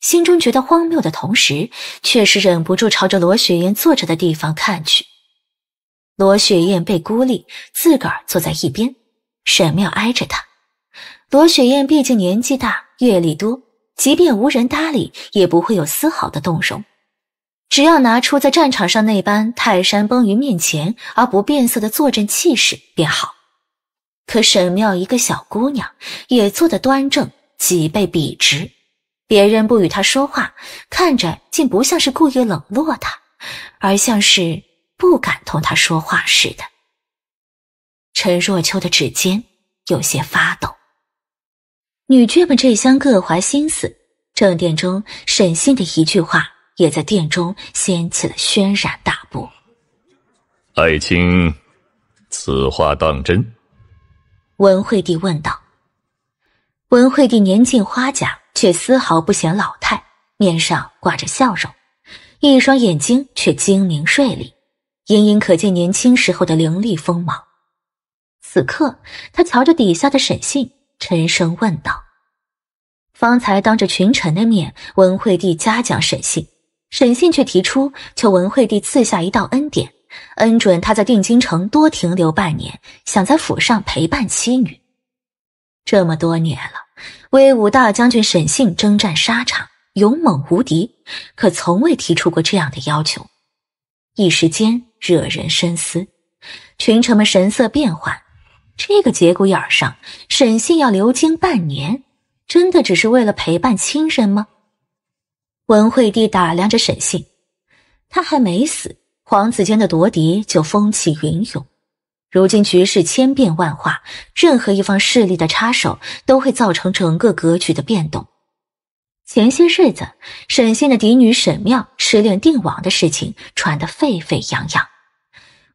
Speaker 1: 心中觉得荒谬的同时，却是忍不住朝着罗雪艳坐着的地方看去。罗雪艳被孤立，自个儿坐在一边，沈妙挨着她。罗雪艳毕竟年纪大，阅历多，即便无人搭理，也不会有丝毫的动容。只要拿出在战场上那般泰山崩于面前而不变色的坐镇气势便好。可沈妙一个小姑娘，也坐得端正，脊背笔直。别人不与他说话，看着竟不像是故意冷落他，而像是不敢同他说话似的。陈若秋的指尖有些发抖。女眷们这厢各怀心思，正殿中沈信的一句话，也在殿中掀起了轩然大波。
Speaker 2: 爱卿，此话当真？
Speaker 1: 文惠帝问道。文惠帝年近花甲。却丝毫不显老态，面上挂着笑容，一双眼睛却精明锐利，隐隐可见年轻时候的凌厉锋芒。此刻，他瞧着底下的沈信，沉声问道：“方才当着群臣的面，文惠帝嘉奖沈信，沈信却提出求文惠帝赐下一道恩典，恩准他在定京城多停留半年，想在府上陪伴妻女。这么多年了。”威武大将军沈信征战沙场，勇猛无敌，可从未提出过这样的要求。一时间惹人深思，群臣们神色变幻。这个节骨眼上，沈信要留京半年，真的只是为了陪伴亲人吗？文惠帝打量着沈信，他还没死，皇子间的夺嫡就风起云涌。如今局势千变万化，任何一方势力的插手都会造成整个格局的变动。前些日子，沈信的嫡女沈妙失恋定王的事情传得沸沸扬扬，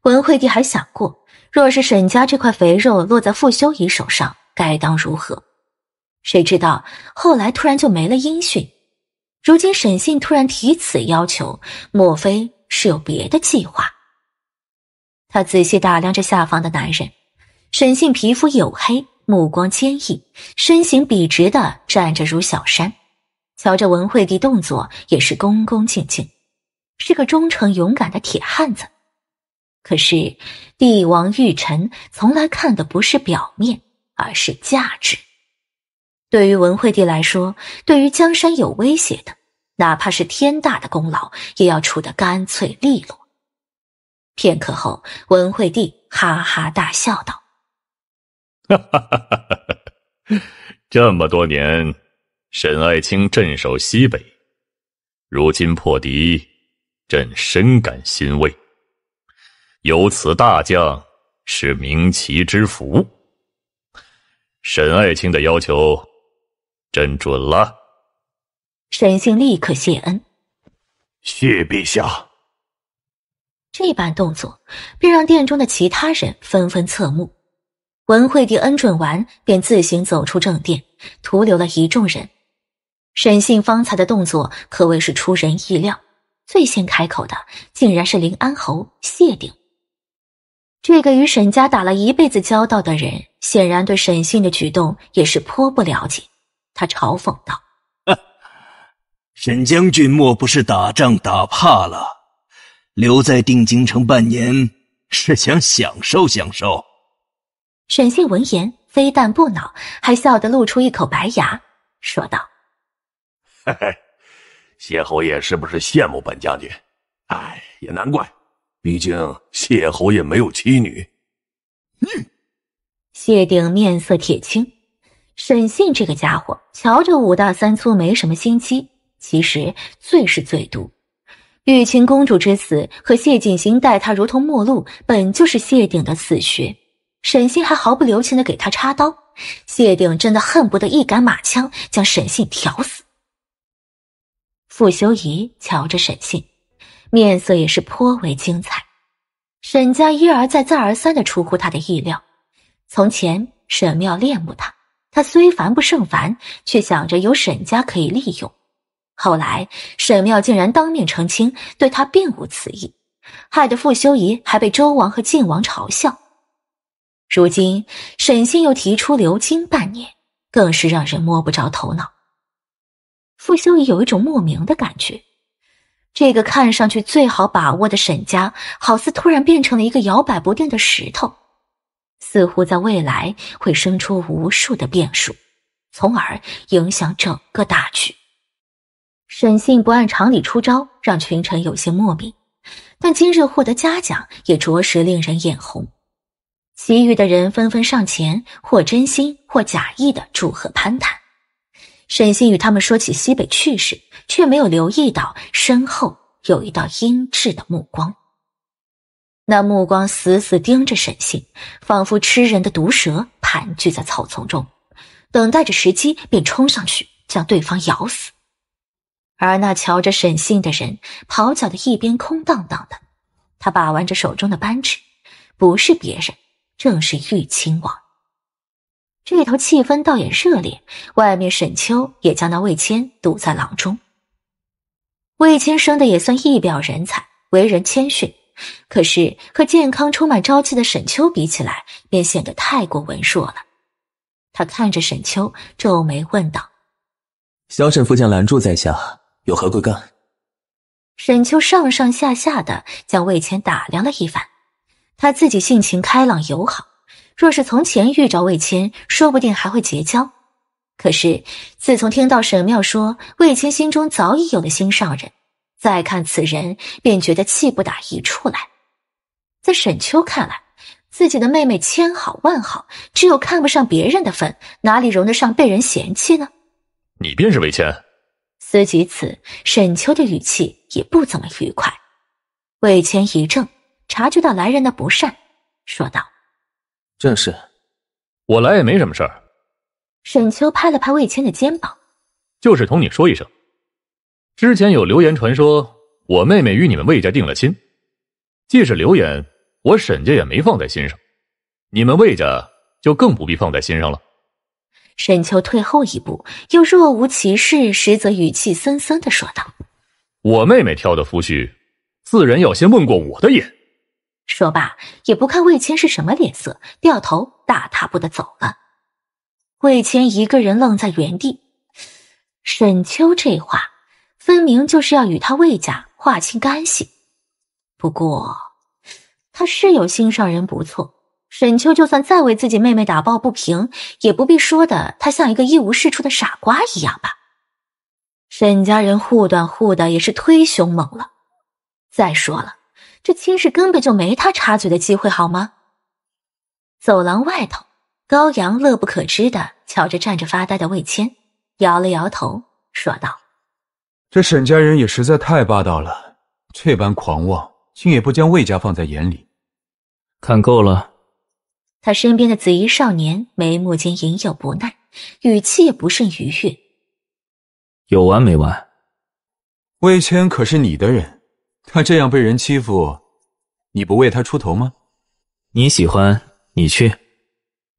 Speaker 1: 文惠帝还想过，若是沈家这块肥肉落在傅修仪手上，该当如何？谁知道后来突然就没了音讯。如今沈信突然提此要求，莫非是有别的计划？他仔细打量着下方的男人，沈信皮肤黝黑，目光坚毅，身形笔直的站着如小山。瞧着文惠帝动作也是恭恭敬敬，是个忠诚勇敢的铁汉子。可是帝王御臣从来看的不是表面，而是价值。对于文惠帝来说，对于江山有威胁的，哪怕是天大的功劳，也要处得干脆利落。片刻后，文惠帝哈哈大笑道：“哈哈
Speaker 2: 哈哈哈！这么多年，沈爱卿镇守西北，如今破敌，朕深感欣慰。有此大将，是明齐之福。沈爱卿的要求，朕准了。”
Speaker 1: 沈兴立刻谢恩：“
Speaker 2: 谢陛下。”
Speaker 1: 这般动作，便让殿中的其他人纷纷侧目。文惠帝恩准完，便自行走出正殿，徒留了一众人。沈信方才的动作可谓是出人意料。最先开口的，竟然是临安侯谢鼎。这个与沈家打了一辈子交道的人，显然对沈信的举动也是颇不了解。他嘲讽道：“
Speaker 5: 沈将军莫不是打仗打怕了？”留在定京城半年，是想享受享受。
Speaker 1: 沈信闻言，非但不恼，还笑得露出一口白牙，说道：“
Speaker 4: 嘿嘿，
Speaker 2: 谢侯爷是不是羡慕本将军？哎，也难怪，毕竟谢侯爷没有妻女。”
Speaker 1: 嗯。谢顶面色铁青，沈信这个家伙，瞧着五大三粗，没什么心机，其实最是最毒。玉清公主之死和谢景行待她如同陌路，本就是谢顶的死穴。沈信还毫不留情的给他插刀，谢顶真的恨不得一杆马枪将沈信挑死。傅修仪瞧着沈信，面色也是颇为精彩。沈家一而再再而三的出乎他的意料。从前沈妙恋慕他，他虽烦不胜烦，却想着有沈家可以利用。后来，沈妙竟然当面澄清，对他并无此意，害得傅修仪还被周王和晋王嘲笑。如今，沈信又提出留京半年，更是让人摸不着头脑。傅修仪有一种莫名的感觉，这个看上去最好把握的沈家，好似突然变成了一个摇摆不定的石头，似乎在未来会生出无数的变数，从而影响整个大局。沈信不按常理出招，让群臣有些莫名。但今日获得嘉奖，也着实令人眼红。其余的人纷纷上前，或真心或假意的祝贺攀谈。沈信与他们说起西北趣事，却没有留意到身后有一道阴鸷的目光。那目光死死盯着沈信，仿佛吃人的毒蛇盘踞在草丛中，等待着时机便冲上去将对方咬死。而那瞧着审讯的人，跑脚的一边空荡荡的，他把玩着手中的扳指，不是别人，正是玉亲王。这头气氛倒也热烈，外面沈秋也将那魏谦堵在廊中。魏谦生的也算一表人才，为人谦逊，可是和健康充满朝气的沈秋比起来，便显得太过文弱了。他看着沈秋，皱眉问道：“
Speaker 4: 小沈副将拦住在下。”有何贵干？
Speaker 1: 沈秋上上下下的将魏谦打量了一番，他自己性情开朗友好，若是从前遇着魏谦，说不定还会结交。可是自从听到沈妙说魏谦心中早已有了心上人，再看此人，便觉得气不打一处来。在沈秋看来，自己的妹妹千好万好，只有看不上别人的份，哪里容得上被人嫌弃呢？
Speaker 2: 你便是魏谦。
Speaker 1: 思及此，沈秋的语气也不怎么愉快。魏谦一怔，察觉到来人的不善，说道：“
Speaker 2: 正是，我来也没什么事儿。”
Speaker 1: 沈秋拍了拍魏谦的肩膀：“
Speaker 2: 就是同你说一声，之前有流言传说我妹妹与你们魏家定了亲，既是流言，我沈家也没放在心上，你们魏家就更不必放在心上了。”
Speaker 1: 沈秋退后一步，又若无其事，实则语气森森的说道：“
Speaker 2: 我妹妹挑的夫婿，自然要先问过我的眼。”
Speaker 1: 说罢，也不看魏谦是什么脸色，掉头大踏步的走了。魏谦一个人愣在原地。沈秋这话，分明就是要与他魏家划清干系。不过，他是有心上人，不错。沈秋就算再为自己妹妹打抱不平，也不必说的他像一个一无是处的傻瓜一样吧。沈家人护短护的也是忒凶猛了。再说了，这亲事根本就没他插嘴的机会，好吗？走廊外头，高阳乐不可支的瞧着站着发呆的魏谦，摇了摇头，说道：“
Speaker 4: 这沈家人也实在太霸道了，这般狂妄，竟也不将魏家放在眼里。看够了。”
Speaker 1: 他身边的紫衣少年眉目间隐有不耐，语气也不甚愉悦。
Speaker 4: 有完没完？魏谦可是你的人，他这样被人欺负，你不为他出头吗？你喜欢你去。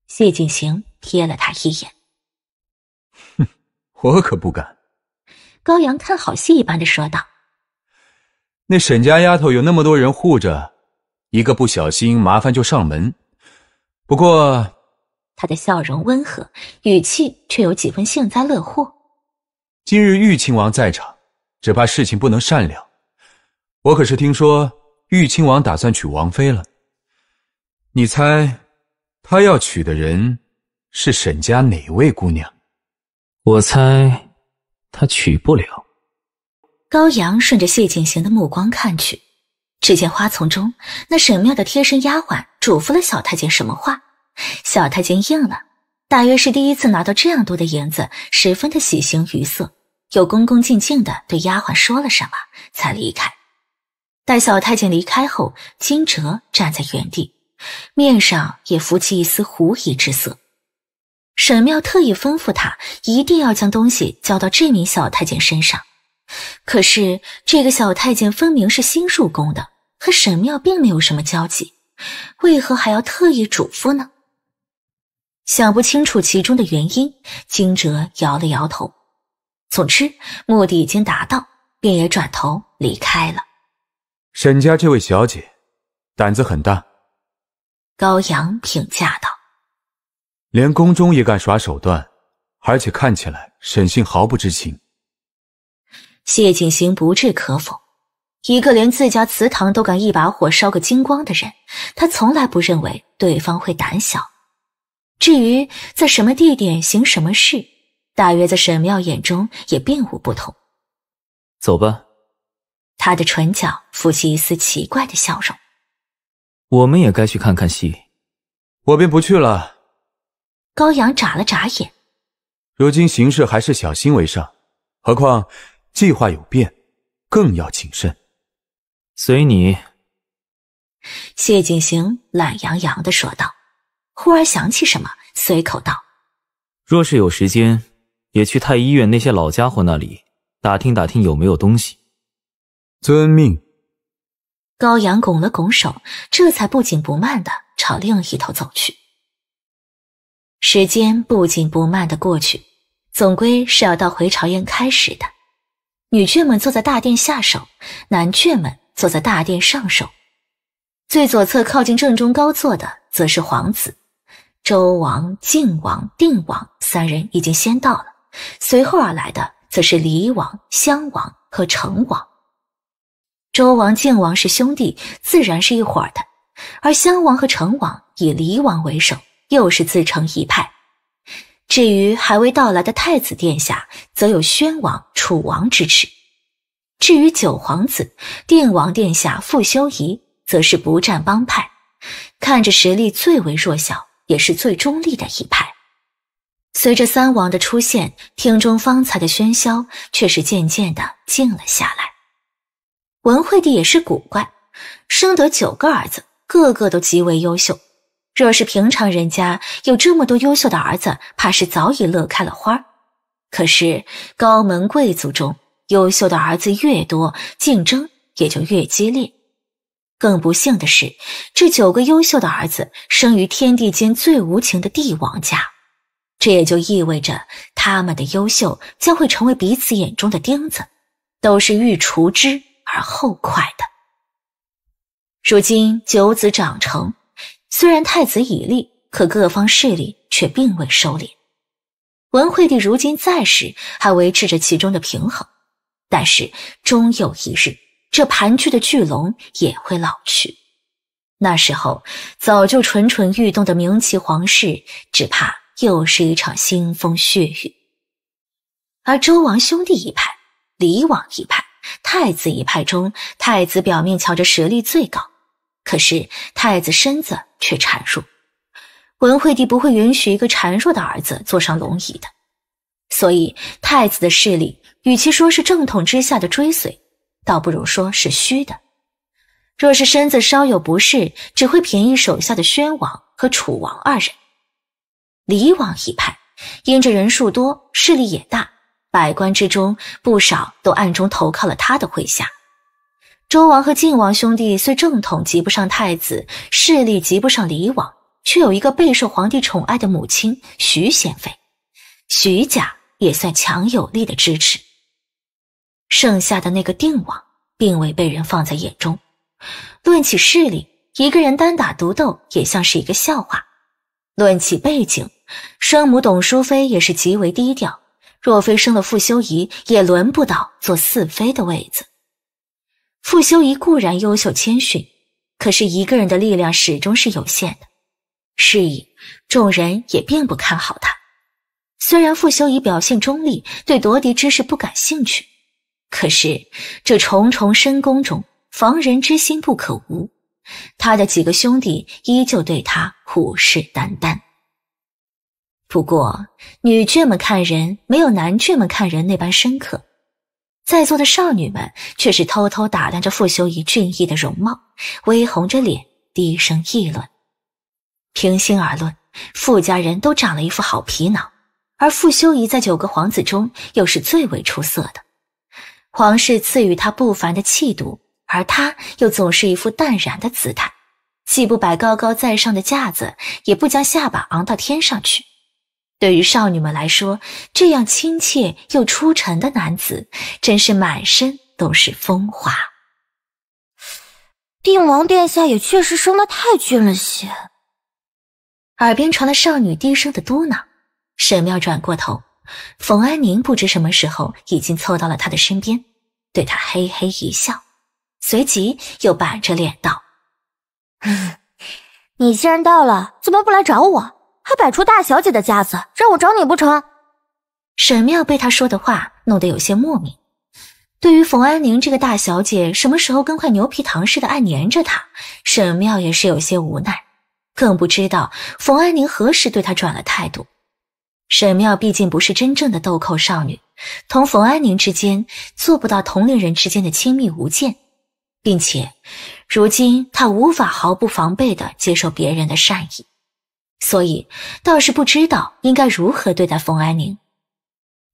Speaker 1: 谢景行瞥了他一眼，
Speaker 4: 哼，我可不敢。
Speaker 1: 高阳看好戏一般的说道：“
Speaker 4: 那沈家丫头有那么多人护着，一个不小心麻烦就上门。”不过，他的笑容温和，语气却有几分幸灾乐祸。今日玉亲王在场，只怕事情不能善了。我可是听说玉亲王打算娶王妃了。你猜，他要娶的人是
Speaker 5: 沈家哪位姑娘？我猜，他娶不了。
Speaker 1: 高阳顺着谢景行的目光看去。只见花丛中，那沈庙的贴身丫鬟嘱咐了小太监什么话，小太监应了。大约是第一次拿到这样多的银子，十分的喜形于色，又恭恭敬敬的对丫鬟说了什么，才离开。待小太监离开后，金哲站在原地，面上也浮起一丝狐疑之色。沈庙特意吩咐他，一定要将东西交到这名小太监身上。可是这个小太监分明是新入宫的，和沈妙并没有什么交集，为何还要特意嘱咐呢？想不清楚其中的原因，惊蛰摇了摇头。总之，目的已经达到，便也转头离开了。
Speaker 4: 沈家这位小姐，胆子很大。
Speaker 1: 高阳评价道：“
Speaker 4: 连宫中也敢耍手段，而且看起来沈信毫不知情。”
Speaker 1: 谢景行不置可否。一个连自家祠堂都敢一把火烧个精光的人，他从来不认为对方会胆小。至于在什么地点行什么事，大约在沈妙眼中也并无不同。走吧。他的唇角浮起一丝奇怪的笑容。
Speaker 4: 我们也该去看看戏，我便不去了。
Speaker 1: 高阳眨了眨眼。
Speaker 4: 如今行事还是小心为上，何况。计划有变，更要谨慎。随你。”
Speaker 1: 谢景行懒洋洋地说道，忽而想起什么，随口道：“
Speaker 4: 若是有时间，也去太医院那些老家伙那里打听打听有没有东西。”“遵命。”
Speaker 1: 高阳拱了拱手，这才不紧不慢地朝另一头走去。时间不紧不慢地过去，总归是要到回朝宴开始的。女眷们坐在大殿下手，男眷们坐在大殿上手。最左侧靠近正中高座的，则是皇子。周王、晋王、定王三人已经先到了，随后而来的，则是黎王、襄王和成王。周王、晋王是兄弟，自然是一伙的；而襄王和成王以黎王为首，又是自成一派。至于还未到来的太子殿下，则有宣王、楚王支持；至于九皇子、定王殿下傅修仪，则是不占帮派，看着实力最为弱小，也是最中立的一派。随着三王的出现，厅中方才的喧嚣却是渐渐的静了下来。文惠帝也是古怪，生得九个儿子，个个都极为优秀。若是平常人家有这么多优秀的儿子，怕是早已乐开了花可是高门贵族中，优秀的儿子越多，竞争也就越激烈。更不幸的是，这九个优秀的儿子生于天地间最无情的帝王家，这也就意味着他们的优秀将会成为彼此眼中的钉子，都是欲除之而后快的。如今九子长成。虽然太子已立，可各方势力却并未收敛。文惠帝如今在时，还维持着其中的平衡，但是终有一日，这盘踞的巨龙也会老去。那时候，早就蠢蠢欲动的明齐皇室，只怕又是一场腥风血雨。而周王兄弟一派、李王一派、太子一派中，太子表面瞧着实力最高。可是太子身子却孱弱，文惠帝不会允许一个孱弱的儿子坐上龙椅的，所以太子的势力与其说是正统之下的追随，倒不如说是虚的。若是身子稍有不适，只会便宜手下的宣王和楚王二人。李王一派因着人数多，势力也大，百官之中不少都暗中投靠了他的麾下。周王和晋王兄弟虽正统及不上太子，势力及不上离王，却有一个备受皇帝宠爱的母亲徐贤妃，徐家也算强有力的支持。剩下的那个定王，并未被人放在眼中。论起势力，一个人单打独斗也像是一个笑话；论起背景，生母董淑妃也是极为低调。若非生了傅修仪，也轮不到坐四妃的位子。傅修仪固然优秀谦逊，可是一个人的力量始终是有限的，是以众人也并不看好他。虽然傅修仪表现中立，对夺嫡之事不感兴趣，可是这重重深宫中，防人之心不可无。他的几个兄弟依旧对他虎视眈眈。不过，女眷们看人没有男眷们看人那般深刻。在座的少女们却是偷偷打量着傅修仪俊逸的容貌，微红着脸低声议论。平心而论，傅家人都长了一副好皮囊，而傅修仪在九个皇子中又是最为出色的。皇室赐予他不凡的气度，而他又总是一副淡然的姿态，既不摆高高在上的架子，也不将下巴昂到天上去。对于少女们来说，这样亲切又出尘的男子，真是满身都是风华。定王殿下也确实生的太俊了些。耳边传的少女低声的嘟囔。沈妙转过头，冯安宁不知什么时候已经凑到了她的身边，对她嘿嘿一笑，随即又板着脸道：“你既然到了，怎么不来找我？”还摆出大小姐的架子，让我找你不成？沈妙被他说的话弄得有些莫名。对于冯安宁这个大小姐，什么时候跟块牛皮糖似的爱粘着她，沈妙也是有些无奈。更不知道冯安宁何时对她转了态度。沈妙毕竟不是真正的豆蔻少女，同冯安宁之间做不到同龄人之间的亲密无间，并且如今她无法毫不防备地接受别人的善意。所以倒是不知道应该如何对待冯安宁，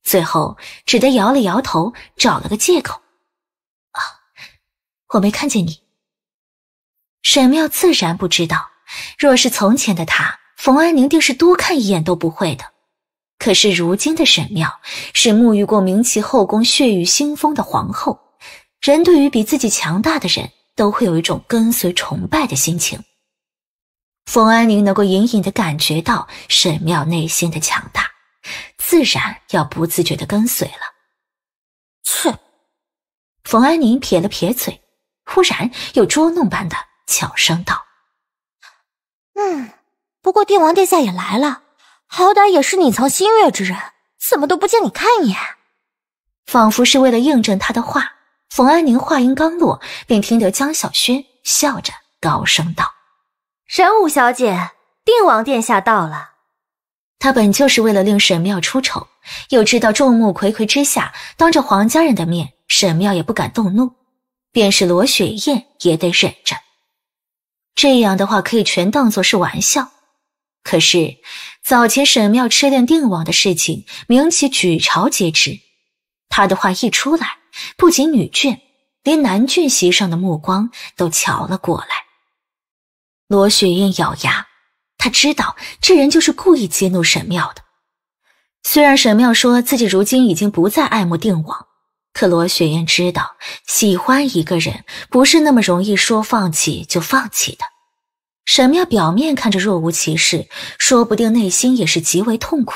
Speaker 1: 最后只得摇了摇头，找了个借口：“啊，我没看见你。”沈妙自然不知道，若是从前的她，冯安宁定是多看一眼都不会的。可是如今的沈妙是沐浴过明齐后宫血雨腥风的皇后，人对于比自己强大的人都会有一种跟随崇拜的心情。冯安宁能够隐隐的感觉到沈妙内心的强大，自然要不自觉的跟随了。切！冯安宁撇了撇嘴，忽然又捉弄般的悄声道：“
Speaker 5: 嗯，
Speaker 1: 不过帝王殿下也来了，好歹也是隐藏心月之人，怎么都不见你看一眼？”仿佛是为了印证他的话，冯安宁话音刚落，便听得江小轩笑着高声道。沈武小姐，定王殿下到了。他本就是为了令沈妙出丑，又知道众目睽睽之下，当着皇家人的面，沈妙也不敢动怒，便是罗雪燕也得忍着。这样的话可以全当做是玩笑。可是早前沈妙痴恋定王的事情，名起举朝皆知。他的话一出来，不仅女眷，连男眷席上的目光都瞧了过来。罗雪艳咬牙，她知道这人就是故意激怒沈妙的。虽然沈妙说自己如今已经不再爱慕定王，可罗雪艳知道，喜欢一个人不是那么容易说放弃就放弃的。沈妙表面看着若无其事，说不定内心也是极为痛苦。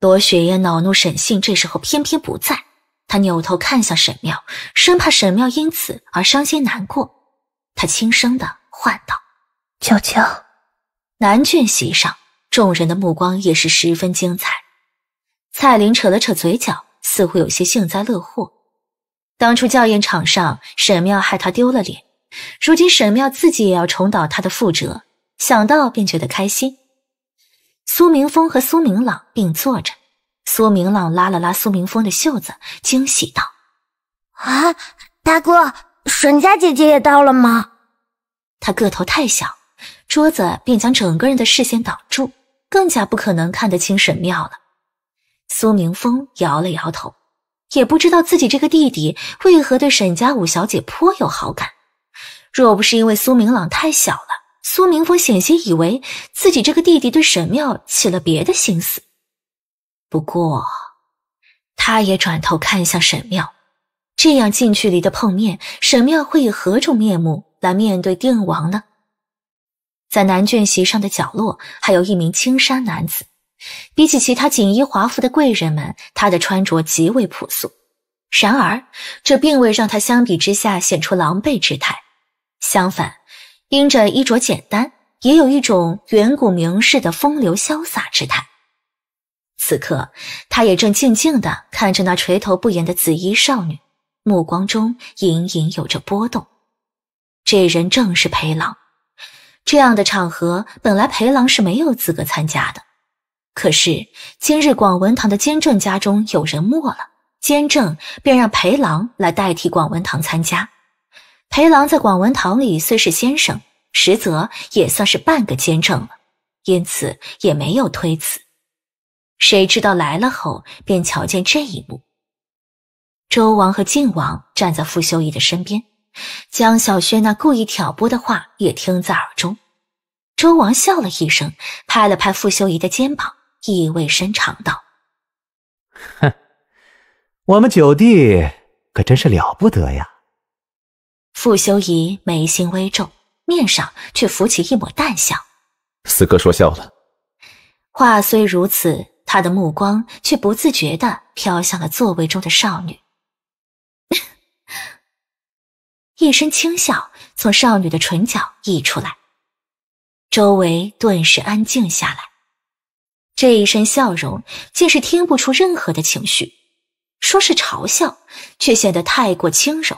Speaker 1: 罗雪艳恼怒沈信，这时候偏偏不在，她扭头看向沈妙，生怕沈妙因此而伤心难过。她轻声的。唤道：“娇娇。”南郡席上，众人的目光也是十分精彩。蔡玲扯了扯嘴角，似乎有些幸灾乐祸。当初教验场上，沈妙害他丢了脸，如今沈妙自己也要重蹈他的覆辙，想到便觉得开心。苏明峰和苏明朗并坐着，苏明朗拉了拉苏明峰的袖子，惊喜道：“啊，大哥，沈家姐姐也到了吗？”他个头太小，桌子便将整个人的视线挡住，更加不可能看得清沈妙了。苏明峰摇了摇头，也不知道自己这个弟弟为何对沈家五小姐颇有好感。若不是因为苏明朗太小了，苏明峰险些以为自己这个弟弟对沈妙起了别的心思。不过，他也转头看向沈妙。这样近距离的碰面，沈妙会以何种面目来面对定王呢？在南眷席上的角落，还有一名青衫男子。比起其他锦衣华服的贵人们，他的穿着极为朴素。然而，这并未让他相比之下显出狼狈之态。相反，因着衣着简单，也有一种远古名士的风流潇洒之态。此刻，他也正静静地看着那垂头不言的紫衣少女。目光中隐隐有着波动，这人正是裴郎。这样的场合本来裴郎是没有资格参加的，可是今日广文堂的监正家中有人没了，监正便让裴郎来代替广文堂参加。裴郎在广文堂里虽是先生，实则也算是半个监正了，因此也没有推辞。谁知道来了后，便瞧见这一幕。周王和晋王站在傅修仪的身边，江小轩那故意挑拨的话也听在耳中。周王笑了一声，拍了拍傅修仪的肩膀，意味深长道：“
Speaker 4: 哼，我们九弟可真是了不得呀。”
Speaker 1: 傅修仪眉心微皱，面上却浮起一抹淡笑：“
Speaker 4: 四哥说笑了。”
Speaker 1: 话虽如此，他的目光却不自觉的飘向了座位中的少女。
Speaker 3: 一声轻笑从少女的唇角溢出来，周围顿时安静下来。这
Speaker 1: 一声笑容竟是听不出任何的情绪，说是嘲笑，却显得太过轻柔；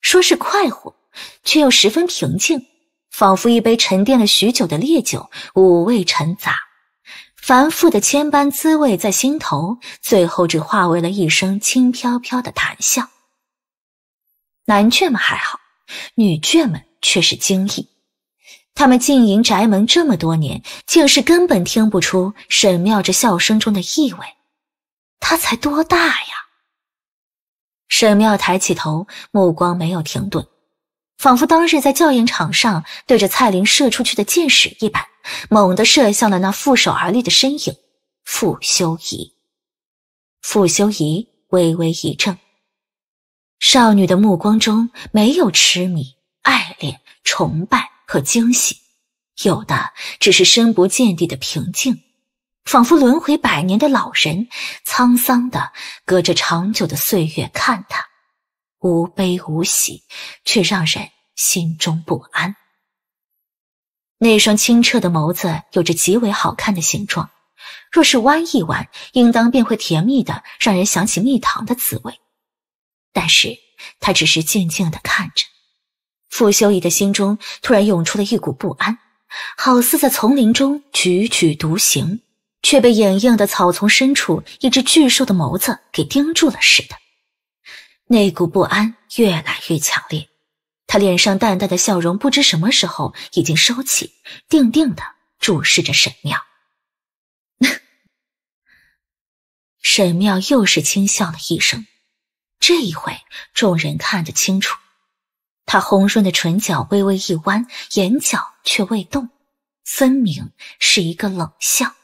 Speaker 1: 说是快活，却又十分平静，仿佛一杯沉淀了许久的烈酒，五味陈杂，繁复的千般滋味在心头，最后只化为了一声轻飘飘的谈笑。男眷们还好，女眷们却是惊异。他们进营宅门这么多年，竟是根本听不出沈妙这笑声中的意味。他才多大呀？沈妙抬起头，目光没有停顿，仿佛当日，在校验场上对着蔡玲射出去的箭矢一般，猛地射向了那负手而立的身影。傅修仪，傅修仪微微一怔。少女的目光中没有痴迷、爱恋、崇拜和惊喜，有的只是深不见底的平静，仿佛轮回百年的老人，沧桑的隔着长久的岁月看他，无悲无喜，却让人心中不安。那双清澈的眸子有着极为好看的形状，若是弯一弯，应当便会甜蜜的让人想起蜜糖的滋味。但是他只是静静的看着，傅修仪的心中突然涌出了一股不安，好似在丛林中踽踽独行，却被掩映的草丛深处一只巨兽的眸子给盯住了似的。那股不安越来越强烈，他脸上淡淡的笑容不知什么时候已经收起，定定的注视着沈妙。沈妙又是轻笑了一声。这一回，众人看得清楚，他红润的唇角微微一弯，眼角却未动，分明是一个冷笑。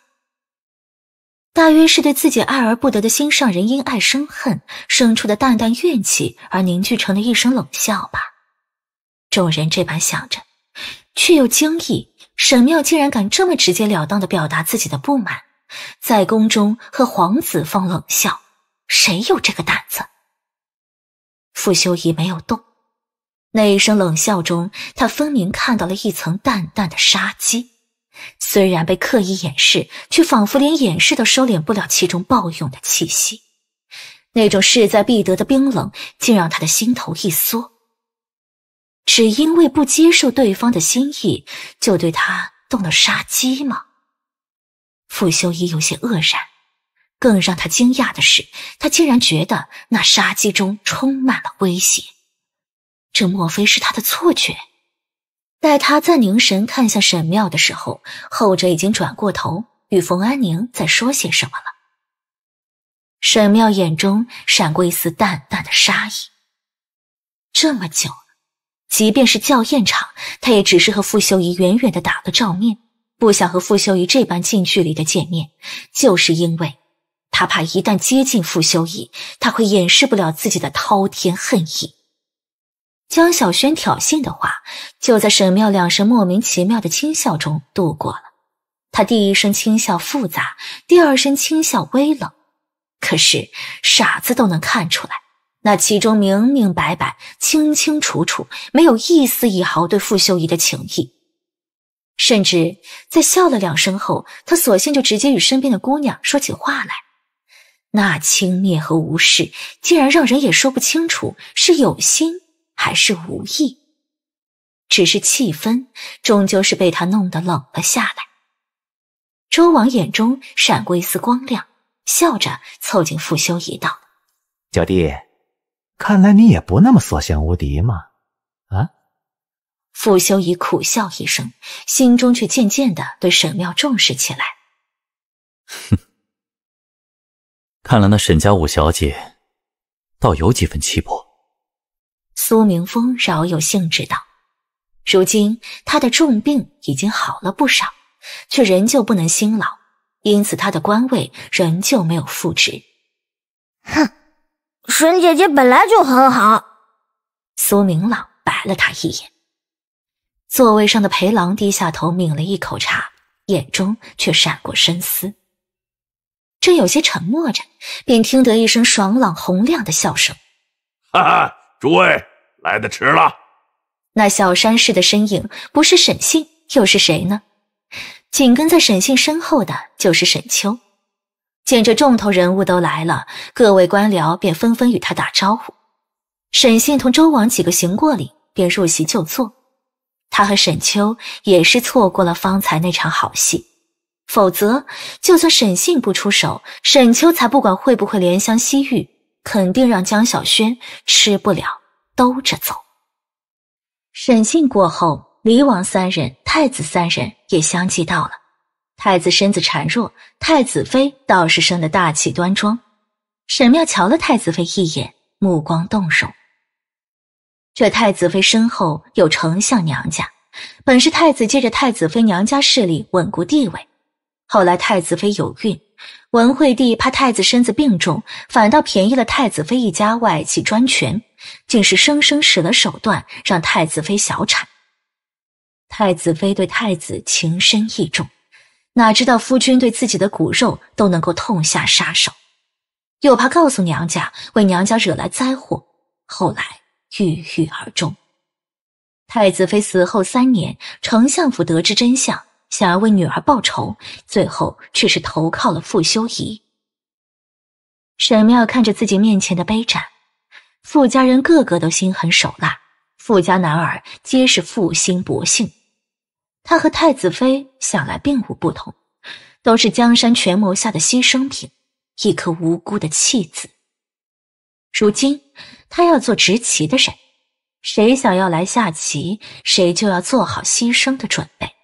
Speaker 1: 大约是对自己爱而不得的心上人因爱生恨生出的淡淡怨气而凝聚成的一声冷笑吧。众人这般想着，却又惊异：沈妙竟然敢这么直截了当的表达自己的不满，在宫中和皇子放冷笑，谁有这个胆子？傅修仪没有动，那一声冷笑中，他分明看到了一层淡淡的杀机。虽然被刻意掩饰，却仿佛连掩饰都收敛不了其中暴涌的气息。那种势在必得的冰冷，竟让他的心头一缩。只因为不接受对方的心意，就对他动了杀机吗？傅修仪有些愕然。更让他惊讶的是，他竟然觉得那杀机中充满了威胁。这莫非是他的错觉？待他再凝神看向沈妙的时候，后者已经转过头与冯安宁在说些什么了。沈妙眼中闪过一丝淡淡的杀意。这么久，即便是校验场，他也只是和傅修仪远远的打个照面，不想和傅修仪这般近距离的见面，就是因为。他怕一旦接近傅修仪，他会掩饰不了自己的滔天恨意。江小轩挑衅的话，就在沈妙两声莫名其妙的轻笑中度过了。他第一声轻笑复杂，第二声轻笑微冷。可是傻子都能看出来，那其中明明白白、清清楚楚，没有一丝一毫对傅修仪的情意。甚至在笑了两声后，他索性就直接与身边的姑娘说起话来。那轻蔑和无视，竟然让人也说不清楚是有心还是无意。只是气氛终究是被他弄得冷了下来。周王眼中闪过一丝光亮，笑着凑近傅修仪道：“
Speaker 4: 小弟，看来你也不那么所向无敌嘛。”啊！傅
Speaker 1: 修仪苦笑一声，心中却渐渐的对沈妙重视起来。哼。
Speaker 4: 看来那沈家五小姐倒有几分气魄。
Speaker 1: 苏明峰饶有兴致道：“如今他的重病已经好了不少，却仍旧不能辛劳，因此他的官位仍旧没有复职。”哼，沈姐姐本来就很好。苏明朗白了他一眼。座位上的裴郎低下头抿了一口茶，眼中却闪过深思。正有些沉默着，便听得一声爽朗洪亮的笑声：“
Speaker 2: 哈哈，诸位来的迟了。”
Speaker 1: 那小山似的身影，不是沈信又是谁呢？紧跟在沈信身后的就是沈秋。见着重头人物都来了，各位官僚便纷纷与他打招呼。沈信同周王几个行过礼，便入席就坐。他和沈秋也是错过了方才那场好戏。否则，就算沈信不出手，沈秋才不管会不会怜香惜玉，肯定让江小轩吃不了兜着走。审讯过后，李王三人、太子三人也相继到了。太子身子孱弱，太子妃倒是生得大气端庄。沈妙瞧了太子妃一眼，目光动容。这太子妃身后有丞相娘家，本是太子借着太子妃娘家势力稳固地位。后来太子妃有孕，文惠帝怕太子身子病重，反倒便宜了太子妃一家外戚专权，竟是生生使了手段让太子妃小产。太子妃对太子情深意重，哪知道夫君对自己的骨肉都能够痛下杀手，又怕告诉娘家为娘家惹来灾祸，后来郁郁而终。太子妃死后三年，丞相府得知真相。想要为女儿报仇，最后却是投靠了傅修仪。沈妙看着自己面前的杯盏，傅家人个个都心狠手辣，傅家男儿皆是负心薄幸。他和太子妃想来并无不同，都是江山权谋下的牺牲品，一颗无辜的弃子。如今他要做执棋的人，谁想要来下棋，谁就要做好牺牲的准备。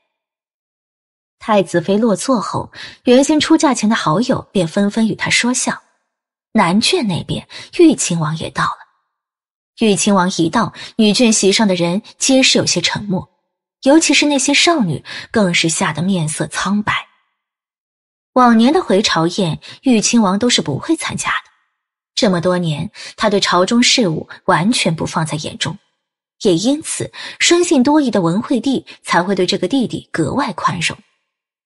Speaker 1: 太子妃落座后，原先出嫁前的好友便纷纷与她说笑。南眷那边，玉亲王也到了。玉亲王一到，女眷席上的人皆是有些沉默，尤其是那些少女，更是吓得面色苍白。往年的回朝宴，玉亲王都是不会参加的。这么多年，他对朝中事务完全不放在眼中，也因此，生性多疑的文惠帝才会对这个弟弟格外宽容。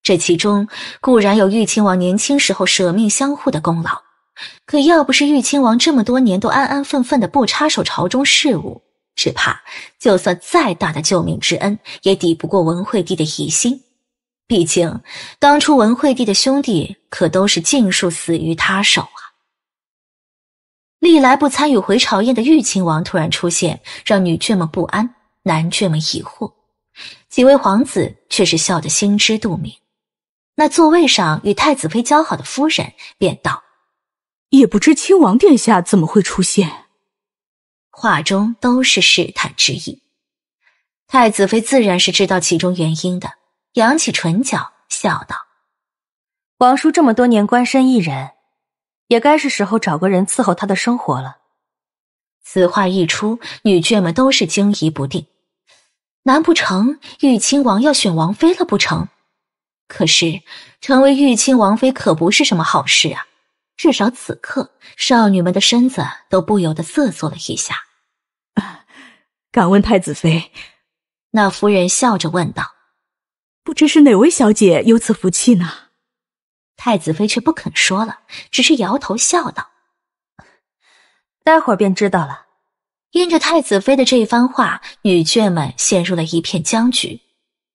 Speaker 1: 这其中固然有玉亲王年轻时候舍命相护的功劳，可要不是玉亲王这么多年都安安分分的不插手朝中事务，只怕就算再大的救命之恩，也抵不过文惠帝的疑心。毕竟当初文惠帝的兄弟可都是尽数死于他手啊！历来不参与回朝宴的玉亲王突然出现，让女眷们不安，男眷们疑惑，几位皇子却是笑得心知肚明。那座位上与太子妃交好的夫人便道：“也不知亲王殿下怎么会出现。”话中都是试探之意。太子妃自然是知道其中原因的，扬起唇角笑道：“王叔这么多年官身一人，也该是时候找个人伺候他的生活了。”此话一出，女眷们都是惊疑不定。难不成玉亲王要选王妃了不成？可是，成为玉清王妃可不是什么好事啊！至少此刻，少女们的身子都不由得瑟缩了一下。敢问太子妃，那夫人笑着问道：“不知是哪位小姐有此福气呢？”太子妃却不肯说了，只是摇头笑道：“待会儿便知道了。”因着太子妃的这番话，女眷们陷入了一片僵局，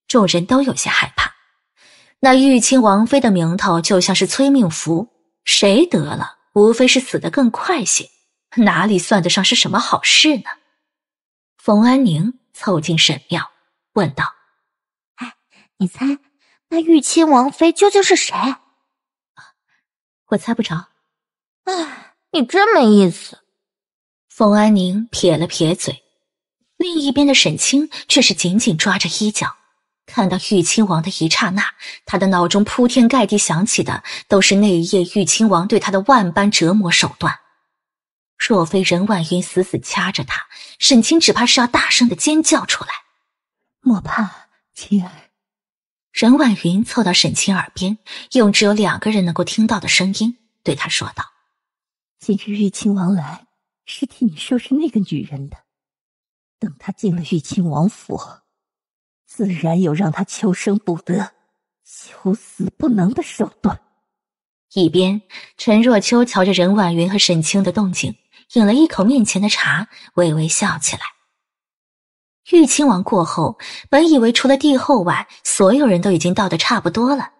Speaker 1: 众人都有些害怕。那玉亲王妃的名头就像是催命符，谁得了，无非是死得更快些，哪里算得上是什么好事呢？冯安宁凑近沈妙，问道：“
Speaker 3: 哎，你猜，那玉亲王妃究竟是谁？”我猜不着。哎，你真没意思。
Speaker 1: 冯安宁撇了撇嘴，另一边的沈清却是紧紧抓着衣角。看到玉亲王的一刹那，他的脑中铺天盖地响起的都是那一夜玉亲王对他的万般折磨手段。若非任婉云死死掐着他，沈清只怕是要大声的尖叫出来。莫怕，青儿。任婉云凑到沈清耳边，用只有两个人能够听到的声音对他说道：“今日玉亲王来，是替你
Speaker 3: 收拾那个女人的。等他进了玉亲王府。”自然有让他求生不得、求死不能的手段。
Speaker 1: 一边，陈若秋瞧着任婉云和沈清的动静，饮了一口面前的茶，微微笑起来。玉亲王过后，本以为除了帝后外，所有人都已经到的差不多了，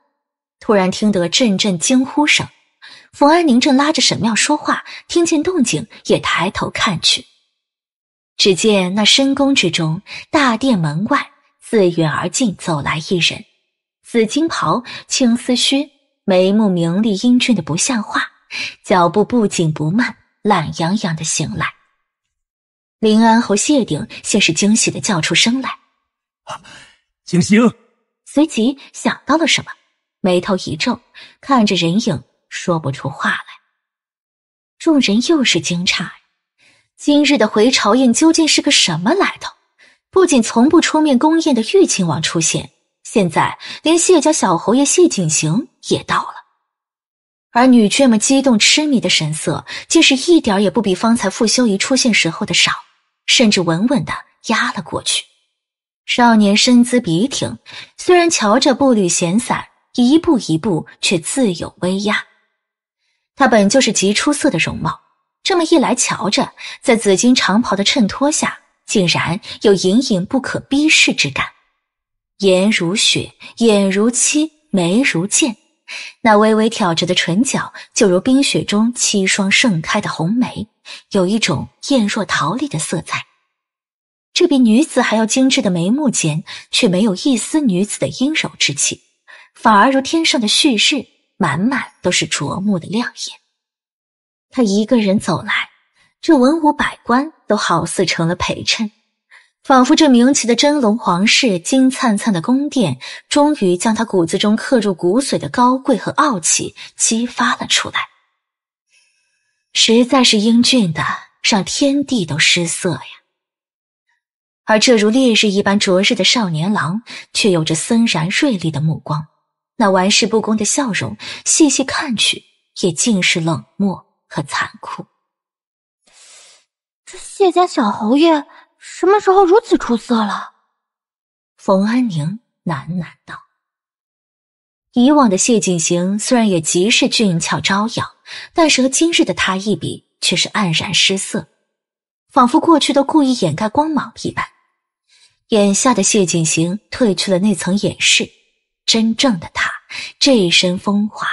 Speaker 1: 突然听得阵阵惊呼声。冯安宁正拉着沈妙说话，听见动静也抬头看去，只见那深宫之中，大殿门外。自远而近走来一人，紫金袍、青丝靴，眉目明丽，英俊的不像话，脚步不紧不慢，懒洋洋的行来。临安侯谢鼎先是惊喜的叫出声来：“啊，景星！”随即想到了什么，眉头一皱，看着人影说不出话来。众人又是惊诧，今日的回朝宴究竟是个什么来头？不仅从不出面宫宴的玉亲王出现，现在连谢家小侯爷谢景行也到了，而女眷们激动痴迷的神色，竟是一点也不比方才傅修仪出现时候的少，甚至稳稳的压了过去。少年身姿笔挺，虽然瞧着步履闲散，一步一步却自有威压。他本就是极出色的容貌，这么一来，瞧着在紫金长袍的衬托下。竟然有隐隐不可逼视之感。颜如雪，眼如漆，眉如剑，那微微挑着的唇角，就如冰雪中凄霜盛开的红梅，有一种艳若桃李的色彩。这比女子还要精致的眉目间，却没有一丝女子的阴柔之气，反而如天上的旭日，满满都是灼目的亮眼。他一个人走来，这文武百官。都好似成了陪衬，仿佛这明奇的真龙皇室、金灿灿的宫殿，终于将他骨子中刻入骨髓的高贵和傲气激发了出来，实在是英俊的让天地都失色呀。而这如烈日一般灼日的少年郎，却有着森然锐利的目光，那玩世不恭的笑容，细细看去也尽是冷漠和残酷。
Speaker 3: 谢家小侯爷什么时候如此出色了？冯安
Speaker 1: 宁喃喃道。以往的谢景行虽然也极是俊俏招摇，但是和今日的他一比，却是黯然失色，仿佛过去的故意掩盖光芒一般。眼下的谢景行褪去了那层掩饰，真正的他这一身风华，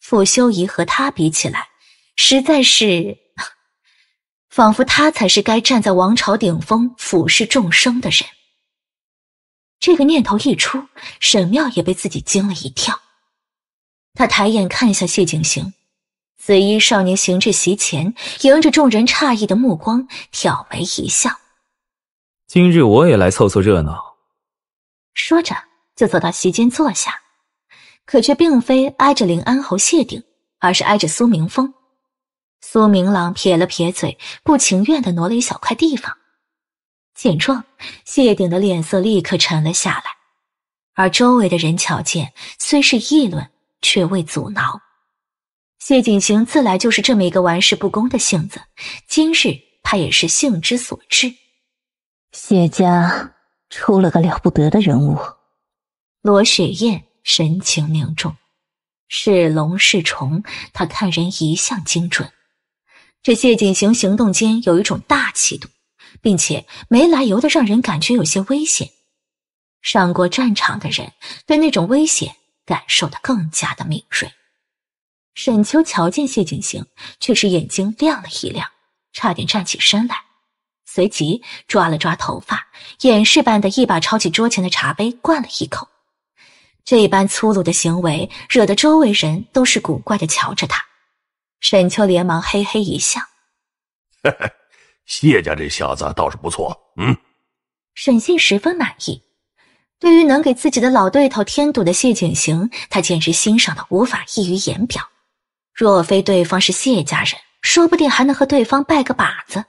Speaker 1: 傅修仪和他比起来，实在是。仿佛他才是该站在王朝顶峰俯视众生的人。这个念头一出，沈妙也被自己惊了一跳。他抬眼看向谢景行，紫衣少年行至席前，迎着众人诧异的目光，挑眉一笑：“
Speaker 4: 今日我也来凑凑热闹。”
Speaker 1: 说着，就走到席间坐下，可却并非挨着临安侯谢顶，而是挨着苏明峰。苏明朗撇了撇嘴，不情愿地挪了一小块地方。见状，谢顶的脸色立刻沉了下来，而周围的人瞧见，虽是议论，却未阻挠。谢景行自来就是这么一个玩世不恭的性子，今日他也是兴之所至。谢家出了个了不得的人物，罗雪燕神情凝重，是龙是虫，他看人一向精准。这谢景行行动间有一种大气度，并且没来由的让人感觉有些危险。上过战场的人对那种危险感受的更加的敏锐。沈秋瞧见谢景行，却是眼睛亮了一亮，差点站起身来，随即抓了抓头发，掩饰般的一把抄起桌前的茶杯灌了一口。这般粗鲁的行为惹得周围人都是古怪的瞧着他。沈秋连忙嘿嘿一笑，
Speaker 2: 哈哈，谢家这小子倒是不错。嗯，
Speaker 1: 沈信十分满意，对于能给自己的老对头添堵的谢景行，他简直欣赏的无法溢于言表。若非对方是谢家人，说不定还能和对方拜个把子。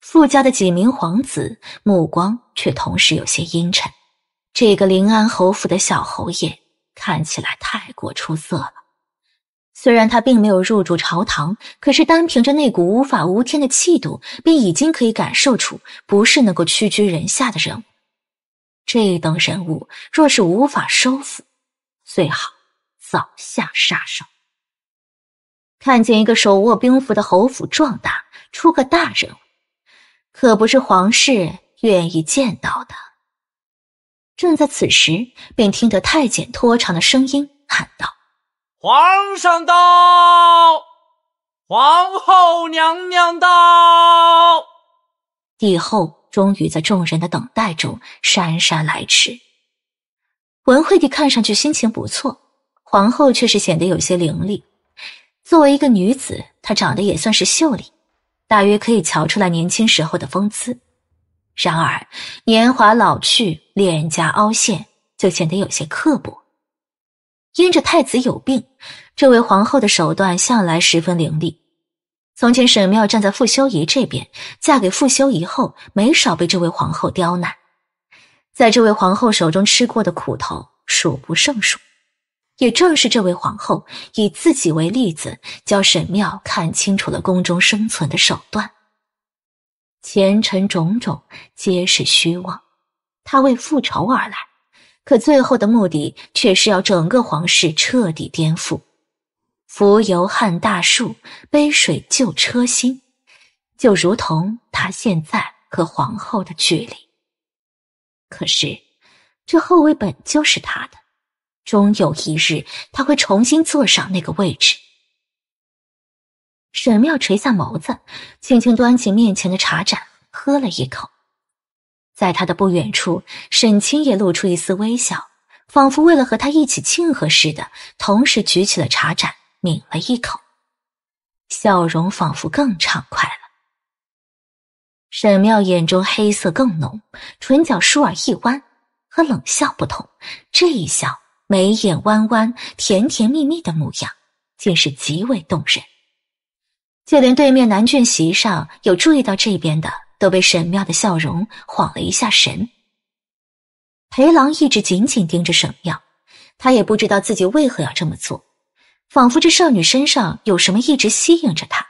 Speaker 1: 傅家的几名皇子目光却同时有些阴沉，这个临安侯府的小侯爷看起来太过出色了。虽然他并没有入主朝堂，可是单凭着那股无法无天的气度，便已经可以感受出不是能够屈居人下的人物。这等人物，若是无法收服，最好早下杀手。看见一个手握兵符的侯府壮大出个大人物，可不是皇室愿意见到的。正在此时，便听得太监拖长的声音喊道。
Speaker 4: 皇上到，皇后娘娘到。
Speaker 1: 帝后终于在众人的等待中姗姗来迟。文惠帝看上去心情不错，皇后却是显得有些凌厉。作为一个女子，她长得也算是秀丽，大约可以瞧出来年轻时候的风姿。然而年华老去，脸颊凹陷，就显得有些刻薄。因着太子有病，这位皇后的手段向来十分凌厉。从前沈妙站在傅修仪这边，嫁给傅修仪后，没少被这位皇后刁难，在这位皇后手中吃过的苦头数不胜数。也正是这位皇后以自己为例子，教沈妙看清楚了宫中生存的手段。前尘种种皆是虚妄，她为复仇而来。可最后的目的却是要整个皇室彻底颠覆。浮游撼大树，杯水救车薪，就如同他现在和皇后的距离。可是，这后位本就是他的，终有一日他会重新坐上那个位置。沈妙垂下眸子，轻轻端起面前的茶盏，喝了一口。在他的不远处，沈清也露出一丝微笑，仿佛为了和他一起庆贺似的，同时举起了茶盏，抿了一口，笑容仿佛更畅快了。沈妙眼中黑色更浓，唇角倏尔一弯，和冷笑不同，这一笑眉眼弯弯，甜甜蜜蜜的模样，竟是极为动人。就连对面南郡席上有注意到这边的。都被沈妙的笑容晃了一下神。裴郎一直紧紧盯着沈妙，他也不知道自己为何要这么做，仿佛这少女身上有什么一直吸引着他。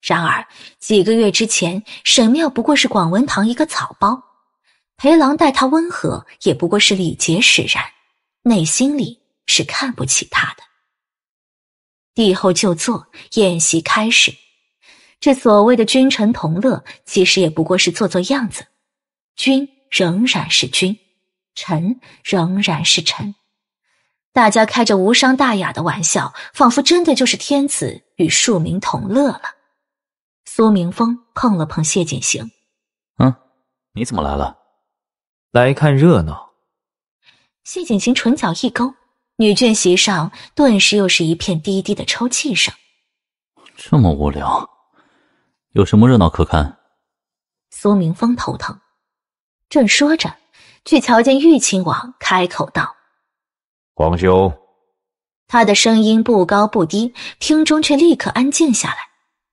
Speaker 1: 然而几个月之前，沈妙不过是广文堂一个草包，裴郎待他温和，也不过是礼节使然，内心里是看不起他的。帝后就座，宴席开始。这所谓的君臣同乐，其实也不过是做做样子。君仍然是君，臣仍然是臣，大家开着无伤大雅的玩笑，仿佛真的就是天子与庶民同乐了。苏明峰碰了碰谢景行，“
Speaker 4: 嗯，你怎么来了？来看热闹。”
Speaker 1: 谢景行唇角一勾，女眷席上顿时又是一片低低的抽泣声。
Speaker 4: 这么无聊。有什么热闹可看？
Speaker 1: 苏明峰头疼，正说着，却瞧见玉亲王开口道：“
Speaker 2: 皇兄。”
Speaker 1: 他的声音不高不低，厅中却立刻安静下来。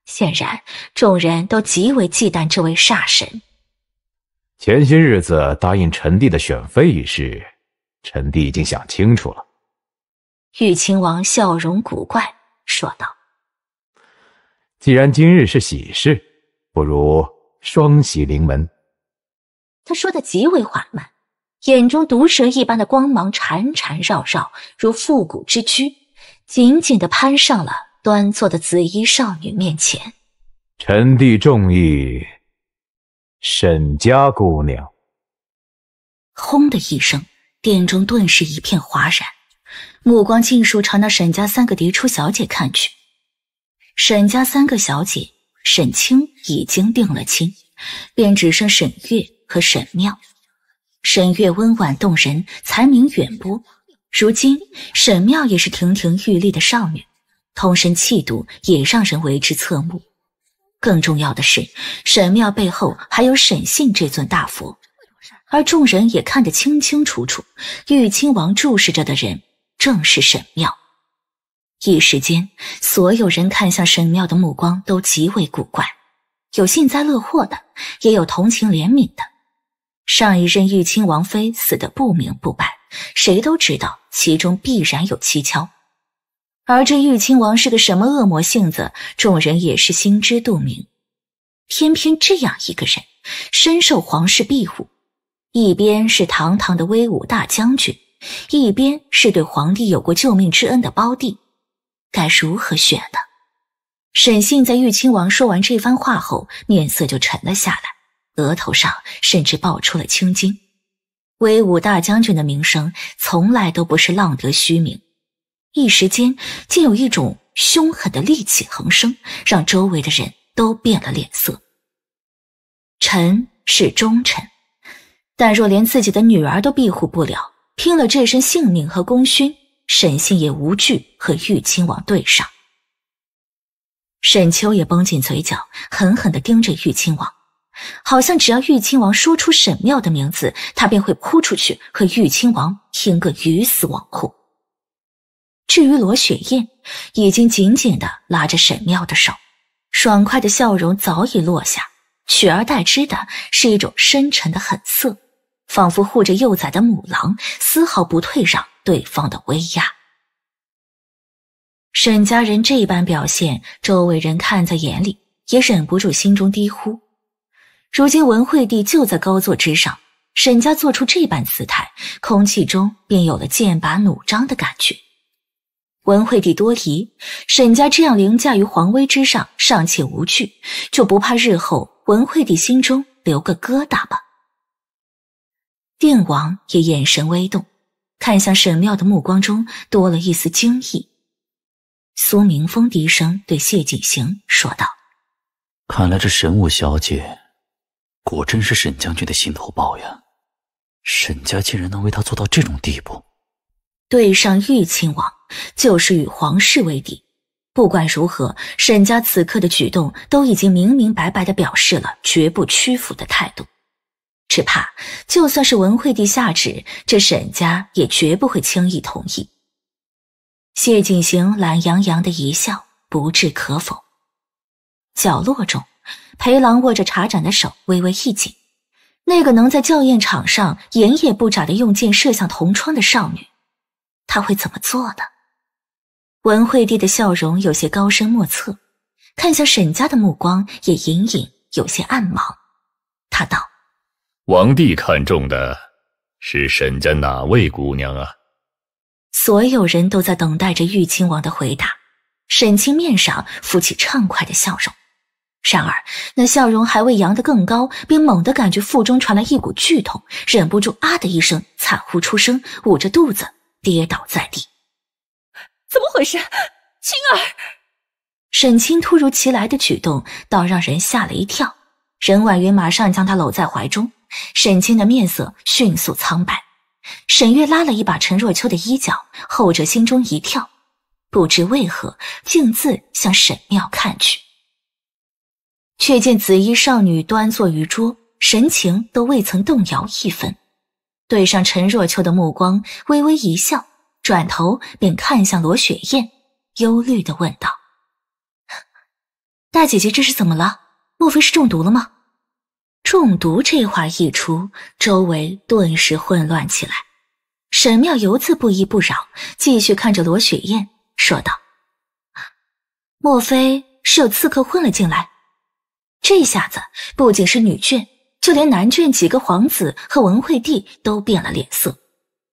Speaker 1: 显然，众人都极为忌惮这位煞神。
Speaker 2: 前些日子答应臣弟的选妃一
Speaker 4: 事，臣弟已经想清楚了。
Speaker 1: 玉亲王笑容古怪，说道。
Speaker 4: 既然今日是喜事，不如双喜临门。
Speaker 1: 他说的极为缓慢，眼中毒蛇一般的光芒缠缠绕绕，如复古之蛆，紧紧的
Speaker 3: 攀上了端坐的紫衣少女面前。
Speaker 4: 臣弟中意沈家姑娘。
Speaker 3: 轰的一
Speaker 1: 声，殿中顿时一片哗然，目光尽数朝那沈家三个嫡出小姐看去。沈家三个小姐，沈清已经定了亲，便只剩沈月和沈妙。沈月温婉动人，才名远播；如今沈妙也是亭亭玉立的少女，通身气度也让人为之侧目。更重要的是，沈妙背后还有沈信这尊大佛，而众人也看得清清楚楚，玉亲王注视着的人正是沈妙。一时间，所有人看向神庙的目光都极为古怪，有幸灾乐祸的，也有同情怜悯的。上一任玉亲王妃死得不明不白，谁都知道其中必然有蹊跷。而这玉亲王是个什么恶魔性子，众人也是心知肚明。偏偏这样一个人，深受皇室庇护，一边是堂堂的威武大将军，一边是对皇帝有过救命之恩的胞弟。该如何选呢？沈信在玉亲王说完这番话后，面色就沉了下来，额头上甚至爆出了青筋。威武大将军的名声从来都不是浪得虚名，一时间竟有一种凶狠的戾气横生，让周围的人都变了脸色。臣是忠臣，但若连自己的女儿都庇护不了，拼了这身性命和功勋。沈信也无惧和玉亲王对上，沈秋也绷紧嘴角，狠狠的盯着玉亲王，好像只要玉亲王说出沈妙的名字，他便会扑出去和玉亲王拼个鱼死网破。至于罗雪艳，已经紧紧的拉着沈妙的手，爽快的笑容早已落下，取而代之的是一种深沉的狠色。仿佛护着幼崽的母狼，丝毫不退让对方的威压。沈家人这般表现，周围人看在眼里，也忍不住心中低呼。如今文惠帝就在高座之上，沈家做出这般姿态，空气中便有了剑拔弩张的感觉。文惠帝多疑，沈家这样凌驾于皇威之上，尚且无惧，就不怕日后文惠帝心中留个疙瘩吧？定王也眼神微动，看向沈妙的目光中多了一丝惊异。苏明峰低声对谢景行说道：“
Speaker 5: 看来这神武小
Speaker 4: 姐，果真是沈将军的心头宝呀。沈家竟然能为
Speaker 5: 他做到这种地步。
Speaker 1: 对上玉亲王，就是与皇室为敌。不管如何，沈家此刻的举动都已经明明白白的表示了绝不屈服的态度。”只怕就算是文惠帝下旨，这沈家也绝不会轻易同意。谢景行懒洋洋的一笑，不置可否。角落中，裴郎握着茶盏的手微微一紧。那个能在校验场上眼也不眨的用箭射向同窗的少女，他会怎么做呢？文惠帝的笑容有些高深莫测，看向沈家的目光也隐隐有些暗芒。他道。
Speaker 2: 王帝看中的，是沈家哪位姑娘啊？
Speaker 1: 所有人都在等待着玉亲王的回答。沈清面上浮起畅快的笑容，然而那笑容还未扬得更高，便猛地感觉腹中传来一股剧痛，忍不住啊的一声惨呼出声，捂着肚子跌倒在地。怎么回事？青儿！沈清突如其来的举动倒让人吓了一跳。任婉云马上将她搂在怀中。沈清的面色迅速苍白，沈月拉了一把陈若秋的衣角，后者心中一跳，不知为何，径自向沈庙看去，却见紫衣少女端坐于桌，神情都未曾动摇一分，对上陈若秋的目光，微微一笑，转头便看向罗雪艳，忧虑地问道：“大姐姐，这是怎么了？莫非是中毒了吗？”中毒这话一出，周围顿时混乱起来。沈妙犹自不依不饶，继续看着罗雪艳说道：“莫非是有刺客混了进来？”这下子，不仅是女眷，就连男眷几个皇子和文惠帝都变了脸色。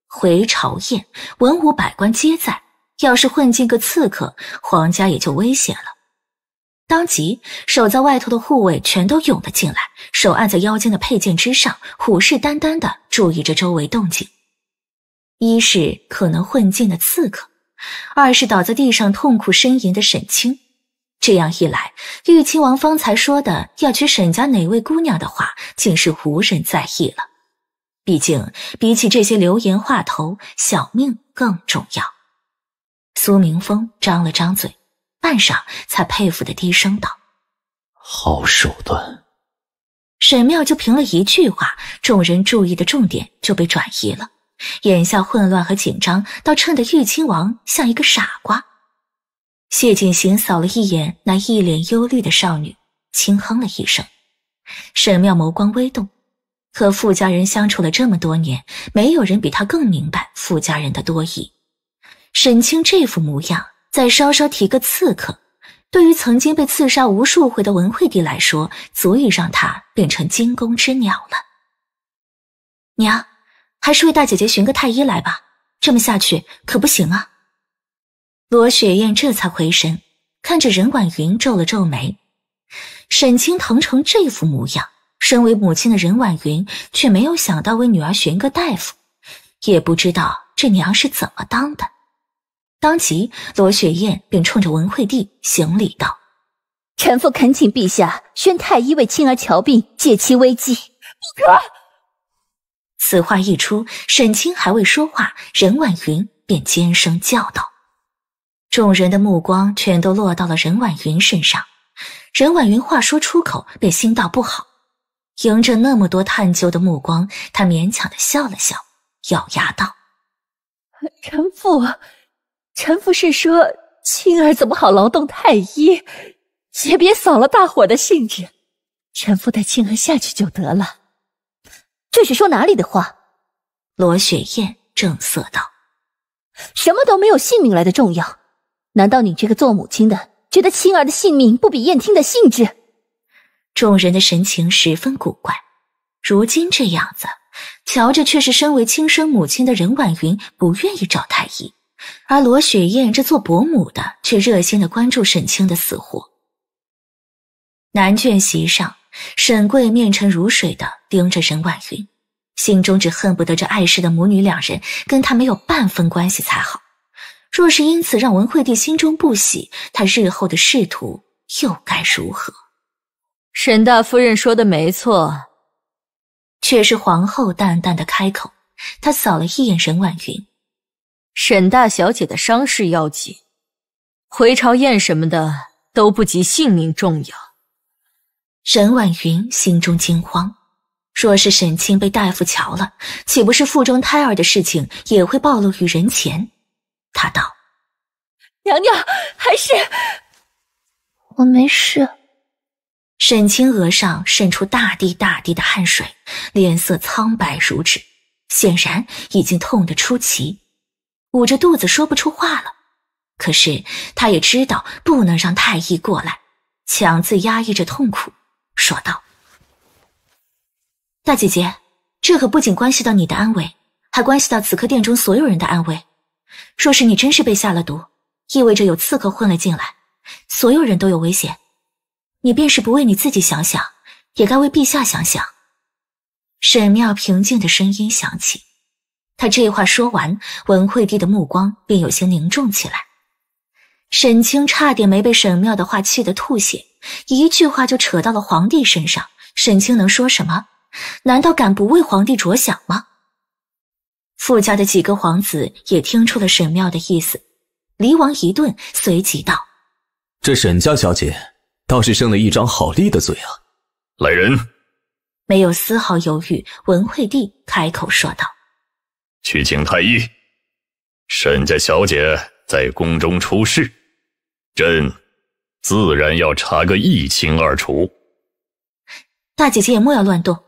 Speaker 1: 回朝宴，文武百官皆在，要是混进个刺客，皇家也就危险了。当即，守在外头的护卫全都涌了进来，手按在腰间的佩剑之上，虎视眈眈的注意着周围动静。一是可能混进的刺客，二是倒在地上痛苦呻吟的沈清。这样一来，玉亲王方才说的要娶沈家哪位姑娘的话，竟是无人在意了。毕竟，比起这些流言话头，小命更重要。苏明峰张了张嘴。半晌，才佩服的低声道：“
Speaker 5: 好手段。”
Speaker 1: 沈妙就凭了一句话，众人注意的重点就被转移了。眼下混乱和紧张，倒衬得玉亲王像一个傻瓜。谢景行扫了一眼那一脸忧虑的少女，轻哼了一声。沈妙眸光微动，和傅家人相处了这么多年，没有人比他更明白傅家人的多疑。沈清这副模样。再稍稍提个刺客，对于曾经被刺杀无数回的文惠帝来说，足以让他变成惊弓之鸟了。娘，还是为大姐姐寻个太医来吧，这么下去可不行啊。罗雪燕这才回神，看着任婉云皱了皱眉。沈清疼成这副模样，身为母亲的任婉云却没有想到为女儿寻个大夫，也不知道这娘是怎么当的。当即，罗雪燕便冲着文惠帝行礼道：“臣妇恳请陛下宣太医为青儿瞧病，解其危机。”不可！此话一出，沈青还未说话，任婉云便尖声叫道：“众人的目光全都落到了任婉云身上。”任婉云话说出口，便心道不好。迎着那么多探究的目光，她勉强的笑了笑，咬牙道：“臣妇。”臣父是说，青儿怎么好劳动太医？也别扫了大伙的兴致。臣父带青儿下去就得了。这是说哪里的话？罗雪艳正色道：“什么都没有性命来的重要？难道你这个做母亲的，觉得青儿的性命不比燕听的兴致？”众人的神情十分古怪。如今这样子，瞧着却是身为亲生母亲的任婉云不愿意找太医。而罗雪燕这做伯母的，却热心的关注沈清的死活。南眷席上，沈贵面沉如水的盯着任婉云，心中只恨不得这碍事的母女两人跟他没有半分关系才好。若是因此让文惠帝心中不喜，他日后的仕途又该如何？沈大夫人说的没错，却是皇后淡淡的开口，她扫了一眼任婉云。沈大小姐的伤势要紧，回朝宴什么的都不及性命重要。沈婉云心中惊慌，若是沈清被大夫瞧了，岂不是腹中胎儿的事情也会暴露于人前？她道：“娘娘，还是我没事。”沈清额上渗出大滴大滴的汗水，脸色苍白如纸，显然已经痛得出奇。捂着肚子说不出话了，可是他也知道不能让太医过来，强自压抑着痛苦，说道：“大姐姐，这可不仅关系到你的安危，还关系到此刻殿中所有人的安危。若是你真是被下了毒，意味着有刺客混了进来，所有人都有危险。你便是不为你自己想想，也该为陛下想想。”沈妙平静的声音响起。他这话说完，文惠帝的目光便有些凝重起来。沈清差点没被沈妙的话气得吐血，一句话就扯到了皇帝身上，沈清能说什么？难道敢不为皇帝着想吗？傅家的几个皇子也听出了沈妙的意思，离王一顿，随即道：“
Speaker 4: 这沈家小姐倒是生了一张好利的嘴啊！”来人，
Speaker 1: 没有丝毫犹豫，文惠帝开口说道。
Speaker 2: 去请太医，沈家小姐在宫中出事，朕自然要查个一清二楚。
Speaker 1: 大姐姐也莫要乱动，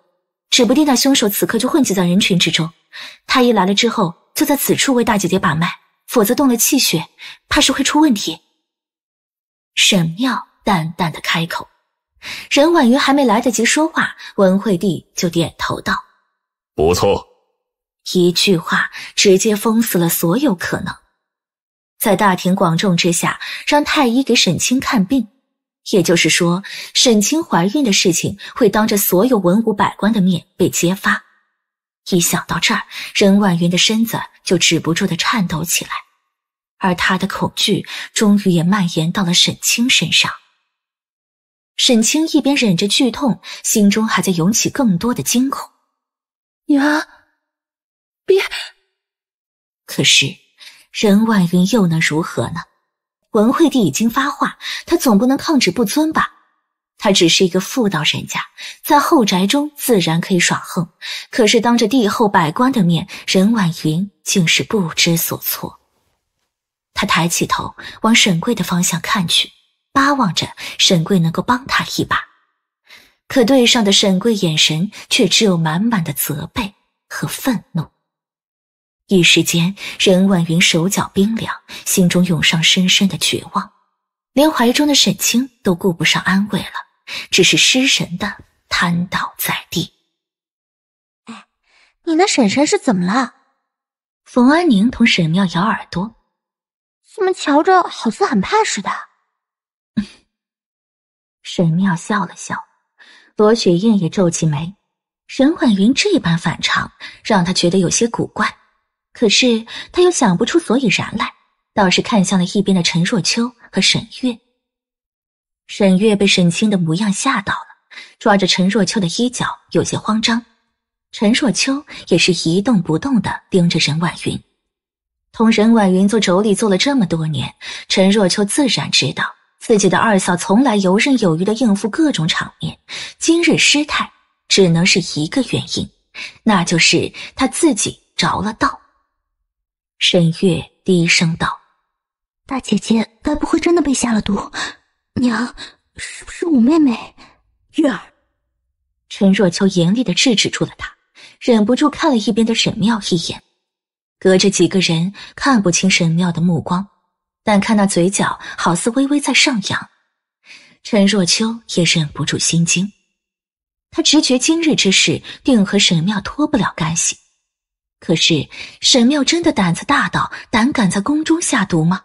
Speaker 1: 指不定那凶手此刻就混迹在人群之中。太医来了之后，就在此处为大姐姐把脉，否则动了气血，怕是会出问题。沈妙淡淡的开口，任婉瑜还没来得及说话，文惠帝就点头道：“
Speaker 2: 不错。”
Speaker 1: 一句话直接封死了所有可能，在大庭广众之下让太医给沈清看病，也就是说，沈清怀孕的事情会当着所有文武百官的面被揭发。一想到这儿，任婉云的身子就止不住的颤抖起来，而她的恐惧终于也蔓延到了沈清身上。沈清一边忍着剧痛，心中还在涌起更多的惊恐，娘。别！可是任婉云又能如何呢？文惠帝已经发话，他总不能抗旨不尊吧？他只是一个妇道人家，在后宅中自然可以耍横，可是当着帝后百官的面，任婉云竟是不知所措。他抬起头，往沈贵的方向看去，巴望着沈贵能够帮他一把，可对上的沈贵眼神却只有满满的责备和愤怒。一时间，任婉云手脚冰凉，心中涌上深深的绝望，连怀中的沈清都顾不上安慰了，只是失神的瘫倒在地。哎，你那婶婶是怎么了？冯安宁同沈妙咬耳朵，怎么瞧着好似很怕似的？沈妙笑了笑，罗雪艳也皱起眉，任婉云这般反常，让她觉得有些古怪。可是他又想不出所以然来，倒是看向了一边的陈若秋和沈月。沈月被沈清的模样吓到了，抓着陈若秋的衣角，有些慌张。陈若秋也是一动不动的盯着任婉云。同任婉云做妯娌做了这么多年，陈若秋自然知道自己的二嫂从来游刃有余的应付各种场面，今日失态，只能是一个原因，那就是她自己着了道。沈月低声道：“大姐姐该不会真的被下了毒？娘，是不是五妹妹？”月儿，陈若秋严厉的制止住了她，忍不住看了一边的沈妙一眼，隔着几个人看不清沈妙的目光，但看那嘴角好似微微在上扬，陈若秋也忍不住心惊，他直觉今日之事定和沈妙脱不了干系。可是沈妙真的胆子大到胆敢在宫中下毒吗？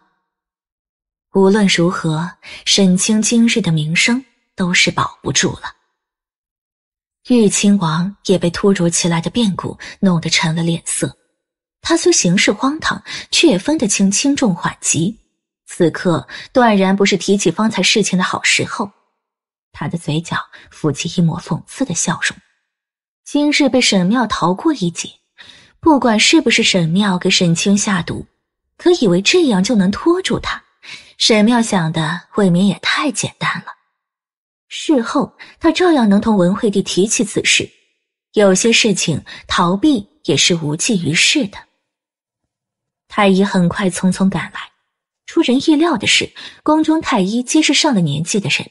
Speaker 1: 无论如何，沈清今日的名声都是保不住了。玉亲王也被突如其来的变故弄得沉了脸色。他虽行事荒唐，却也分得清轻重缓急。此刻断然不是提起方才事情的好时候。他的嘴角浮起一抹讽刺的笑容。今日被沈妙逃过一劫。不管是不是沈庙给沈清下毒，可以为这样就能拖住他。沈庙想的未免也太简单了。事后他照样能同文惠帝提起此事。有些事情逃避也是无济于事的。太医很快匆匆赶来。出人意料的是，宫中太医皆是上了年纪的人，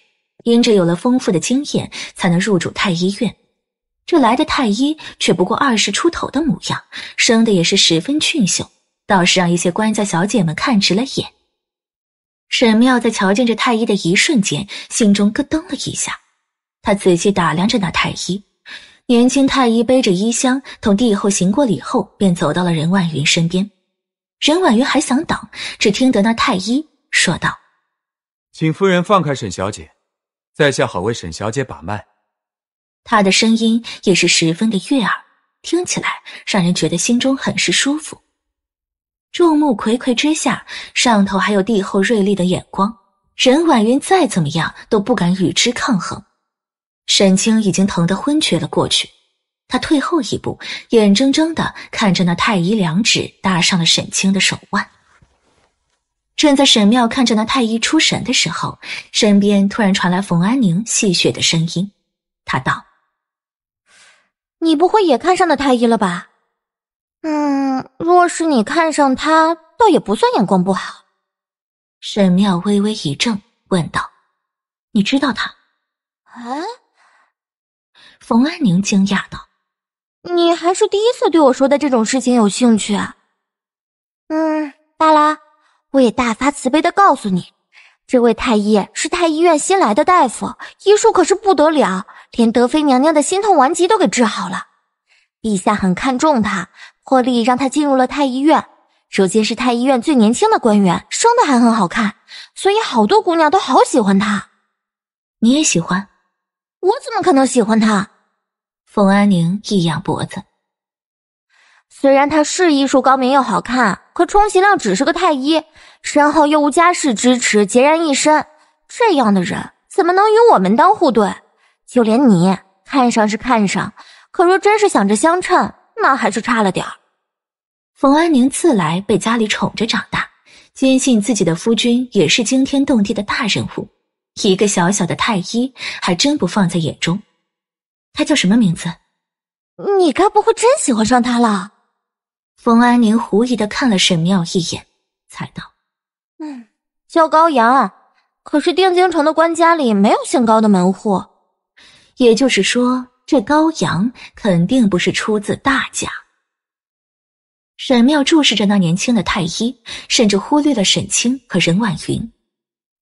Speaker 1: 因着有了丰富的经验，才能入主太医院。这来的太医却不过二十出头的模样，生的也是十分俊秀，倒是让一些官家小姐们看直了眼。沈妙在瞧见这太医的一瞬间，心中咯噔了一下。他仔细打量着那太医，年轻太医背着衣箱，同帝后行过礼后，便走到了任婉云身边。任婉云还想挡，只听得那太医说道：“
Speaker 4: 请夫人放开沈小姐，在下好为沈小姐把脉。”
Speaker 1: 他的声音也是十分的悦耳，听起来让人觉得心中很是舒服。众目睽睽之下，上头还有帝后锐利的眼光，任婉云再怎么样都不敢与之抗衡。沈清已经疼得昏厥了过去，他退后一步，眼睁睁的看着那太医两指搭上了沈清的手腕。正在沈妙看着那太医出神的时候，身边突然传来冯安宁戏谑的声音，他道。你不会也看上了太医了吧？嗯，若是你看上他，倒也不算眼光不好。沈妙微微一怔，问道：“你知道他？”
Speaker 3: 啊！冯安宁
Speaker 1: 惊讶道：“你还是第一次对我说的这种事情有兴趣。”嗯，罢了，我也大发慈悲的告诉你，这位太医是太医院新来的大夫，医术可是不得了。连德妃娘娘的心痛顽疾都给治好了，陛下很看重他，破例让他进入了太医院。如今是太医院最年轻的官员，生的还很好看，所以好多姑娘都好喜欢他。你也喜欢？我怎么可能喜欢他？冯安宁一仰脖子。虽然他是医术高明又好看，可充其量只是个太医，身后又无家世支持，孑然一身，这样的人怎么能与我门当户对？就连你看上是看上，可若真是想着相称，那还是差了点儿。冯安宁自来被家里宠着长大，坚信自己的夫君也是惊天动地的大人物，一个小小的太医还真不放在眼中。他叫什么名字？你该不会真喜欢上他了？冯安宁狐疑的看了沈妙一眼，才道：“
Speaker 5: 嗯，
Speaker 1: 叫高阳。可是定京城的官家里没有姓高的门户。”也就是说，这高阳肯定不是出自大家。沈妙注视着那年轻的太医，甚至忽略了沈清和任婉云，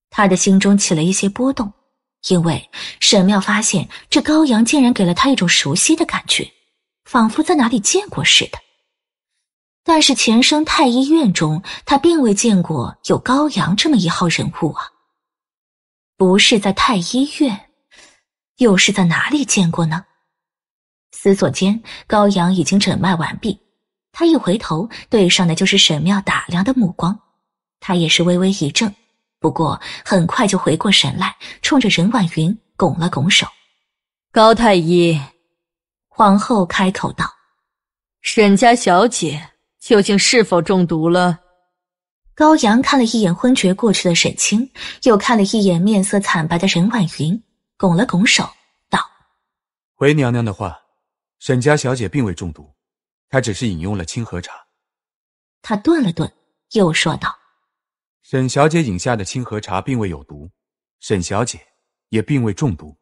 Speaker 1: 他的心中起了一些波动，因为沈妙发现这高阳竟然给了他一种熟悉的感觉，仿佛在哪里见过似的。但是前生太医院中，他并未见过有高阳这么一号人物啊！不是在太医院。又是在哪里见过呢？思索间，高阳已经诊脉完毕。他一回头，对上的就是沈妙打量的目光。他也是微微一怔，不过很快就回过神来，冲着任婉云拱了拱手。高太医，皇后开口道：“沈家小姐究竟是否中毒了？”高阳看了一眼昏厥过去的沈清，又看了一眼面色惨白的任婉云。拱了拱手，道：“
Speaker 4: 回娘娘的话，沈家小姐并未中毒，她只是饮用了清河茶。”他顿了顿，又说道：“沈小姐饮下的清河茶并未有毒，沈小姐也并未中毒。”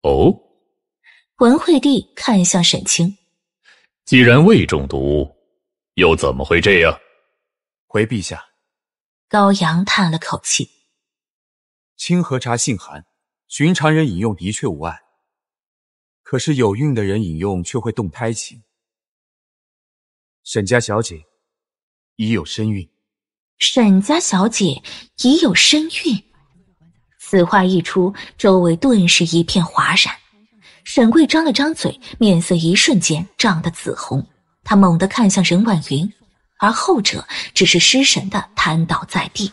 Speaker 4: 哦，
Speaker 1: 文惠帝看向沈清，
Speaker 2: 既然未中毒，又怎么
Speaker 4: 会这样？回陛下，高阳叹了口气，清河茶性寒。寻常人饮用的确无碍，可是有孕的人饮用却会动胎气。沈家小姐已有身孕。
Speaker 1: 沈家小姐已有身孕，此话一出，周围顿时一片哗然。沈贵张了张嘴，面色一瞬间涨得紫红，他猛地看向沈婉云，而后者只是失神的瘫倒在地。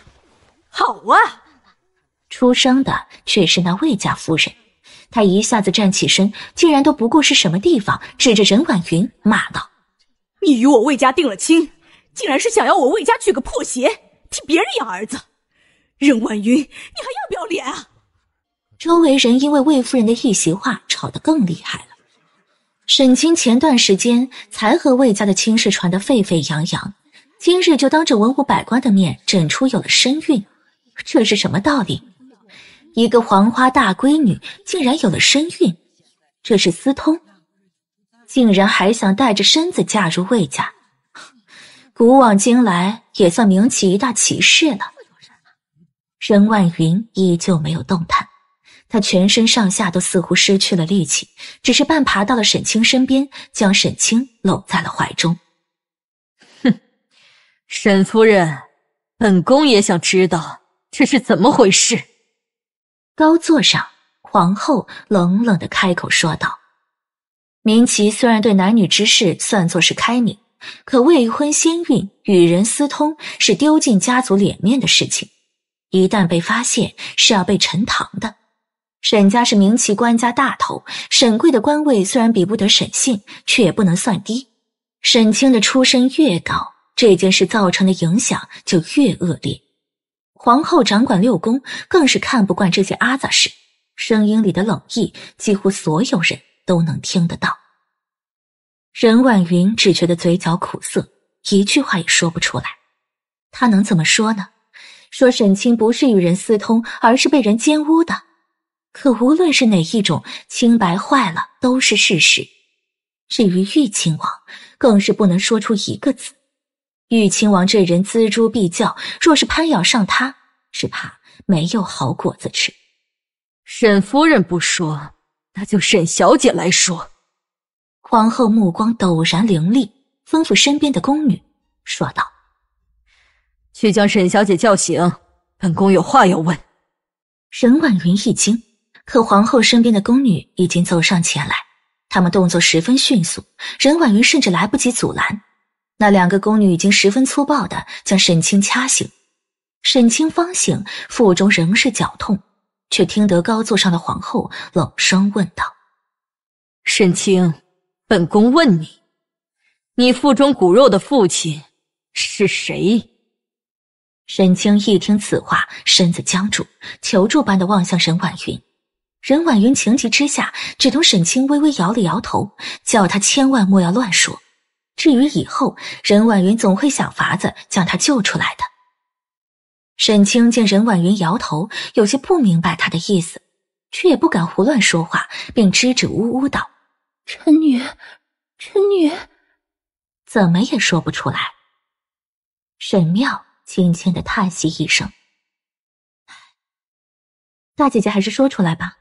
Speaker 1: 好啊！出生的却是那魏家夫人，她一下子站起身，竟然都不顾是什么地方，指着任婉云骂道：“你与我魏家定了亲，竟然是想要我魏家娶个破鞋，替别人养儿子！任婉云，你还要不要脸啊？”周围人因为魏夫人的一席话，吵得更厉害了。沈清前段时间才和魏家的亲事传得沸沸扬扬，今日就当着文武百官的面整出有了身孕，这是什么道理？一个黄花大闺女竟然有了身孕，这是私通，竟然还想带着身子嫁入魏家，古往今来也算名起一大奇事了。任万云依旧没有动弹，他全身上下都似乎失去了力气，只是半爬到了沈清身边，将沈清搂在了怀中。哼，沈夫人，本宫也想知道这是怎么回事。高座上，皇后冷冷的开口说道：“明琪虽然对男女之事算作是开明，可未婚先孕、与人私通是丢尽家族脸面的事情，一旦被发现是要被沉堂的。沈家是明琪官家大头，沈贵的官位虽然比不得沈信，却也不能算低。沈清的出身越高，这件事造成的影响就越恶劣。”皇后掌管六宫，更是看不惯这些阿杂事，声音里的冷意几乎所有人都能听得到。任婉云只觉得嘴角苦涩，一句话也说不出来。她能怎么说呢？说沈清不是与人私通，而是被人奸污的？可无论是哪一种，清白坏了都是事实。至于玉亲王，更是不能说出一个字。玉亲王这人锱铢必较，若是攀咬上他，只怕没有好果子吃。沈夫人不说，那就沈小姐来说。皇后目光陡然凌厉，吩咐身边的宫女说道：“去将沈小姐叫醒，本宫有话要问。”任婉云一惊，可皇后身边的宫女已经走上前来，她们动作十分迅速，任婉云甚至来不及阻拦。那两个宫女已经十分粗暴的将沈清掐醒，沈清方醒，腹中仍是绞痛，却听得高座上的皇后冷声问道：“沈清，本宫问你，你腹中骨肉的父亲是谁？”沈清一听此话，身子僵住，求助般的望向沈婉云，任婉云情急之下，只同沈清微微摇了摇头，叫他千万莫要乱说。至于以后，任婉云总会想法子将他救出来的。沈清见任婉云摇头，有些不明白他的意思，却也不敢胡乱说话，并支支吾吾道：“臣女，臣女，怎么也说不出来。”沈妙轻轻的叹息一声：“大姐姐，还是说出来吧。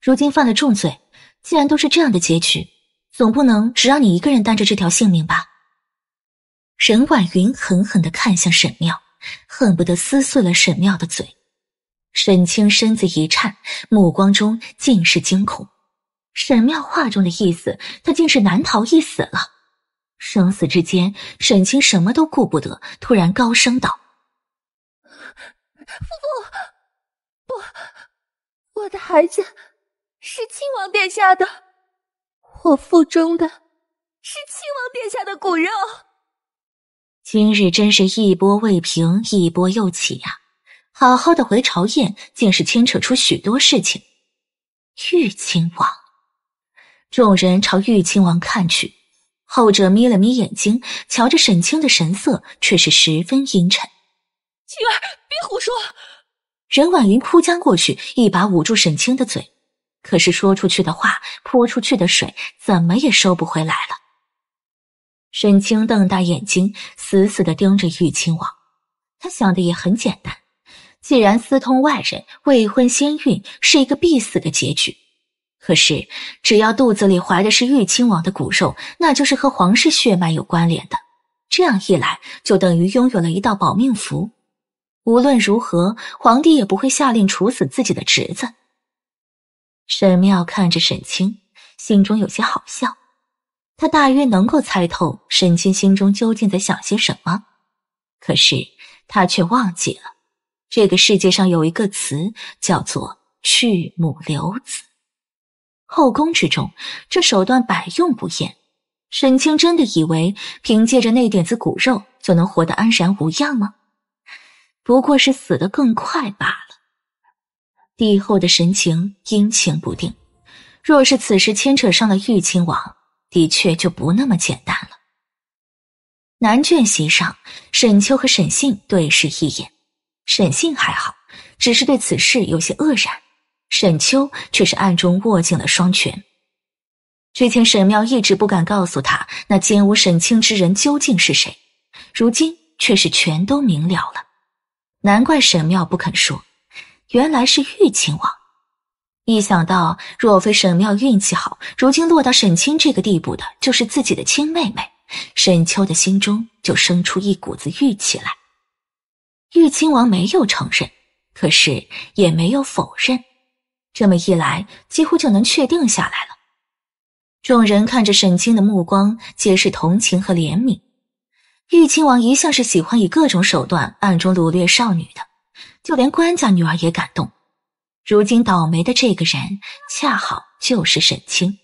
Speaker 1: 如今犯了重罪，既然都是这样的结局。”总不能只让你一个人担着这条性命吧？沈婉云狠狠的看向沈妙，恨不得撕碎了沈妙的嘴。沈清身子一颤，目光中尽是惊恐。沈妙话中的意思，他竟是难逃一死了。生死之间，沈清什么都顾不得，突然高声道：“不不，我的孩子是亲王殿下的。”我腹中的是亲王殿下的骨肉。今日真是一波未平，一波又起呀！好好的回朝宴，竟是牵扯出许多事情。玉亲王，众人朝玉亲王看去，后者眯了眯眼睛，瞧着沈清的神色却是十分阴沉。
Speaker 3: 青儿，别胡说！
Speaker 1: 任婉云扑将过去，一把捂住沈清的嘴。可是说出去的话，泼出去的水，怎么也收不回来了。沈清瞪大眼睛，死死的盯着玉亲王。他想的也很简单，既然私通外人，未婚先孕，是一个必死的结局。可是，只要肚子里怀的是玉亲王的骨肉，那就是和皇室血脉有关联的。这样一来，就等于拥有了一道保命符。无论如何，皇帝也不会下令处死自己的侄子。沈妙看着沈清，心中有些好笑。他大约能够猜透沈清心中究竟在想些什么，可是他却忘记了，这个世界上有一个词叫做“去母留子”。后宫之中，这手段百用不厌。沈清真的以为凭借着那点子骨肉就能活得安然无恙吗？不过是死的更快罢了。帝后的神情阴晴不定，若是此时牵扯上了玉亲王，的确就不那么简单了。南卷席上，沈秋和沈信对视一眼，沈信还好，只是对此事有些愕然；沈秋却是暗中握紧了双拳。之前沈庙一直不敢告诉他，那奸污沈清之人究竟是谁，如今却是全都明了了。难怪沈庙不肯说。原来是玉亲王。一想到若非沈妙运气好，如今落到沈清这个地步的，就是自己的亲妹妹，沈秋的心中就生出一股子郁气来。玉亲王没有承认，可是也没有否认，这么一来，几乎就能确定下来了。众人看着沈清的目光，皆是同情和怜悯。玉亲王一向是喜欢以各种手段暗中掳掠少女的。就连官家女儿也感动，如今倒霉的这个人恰好就是沈清。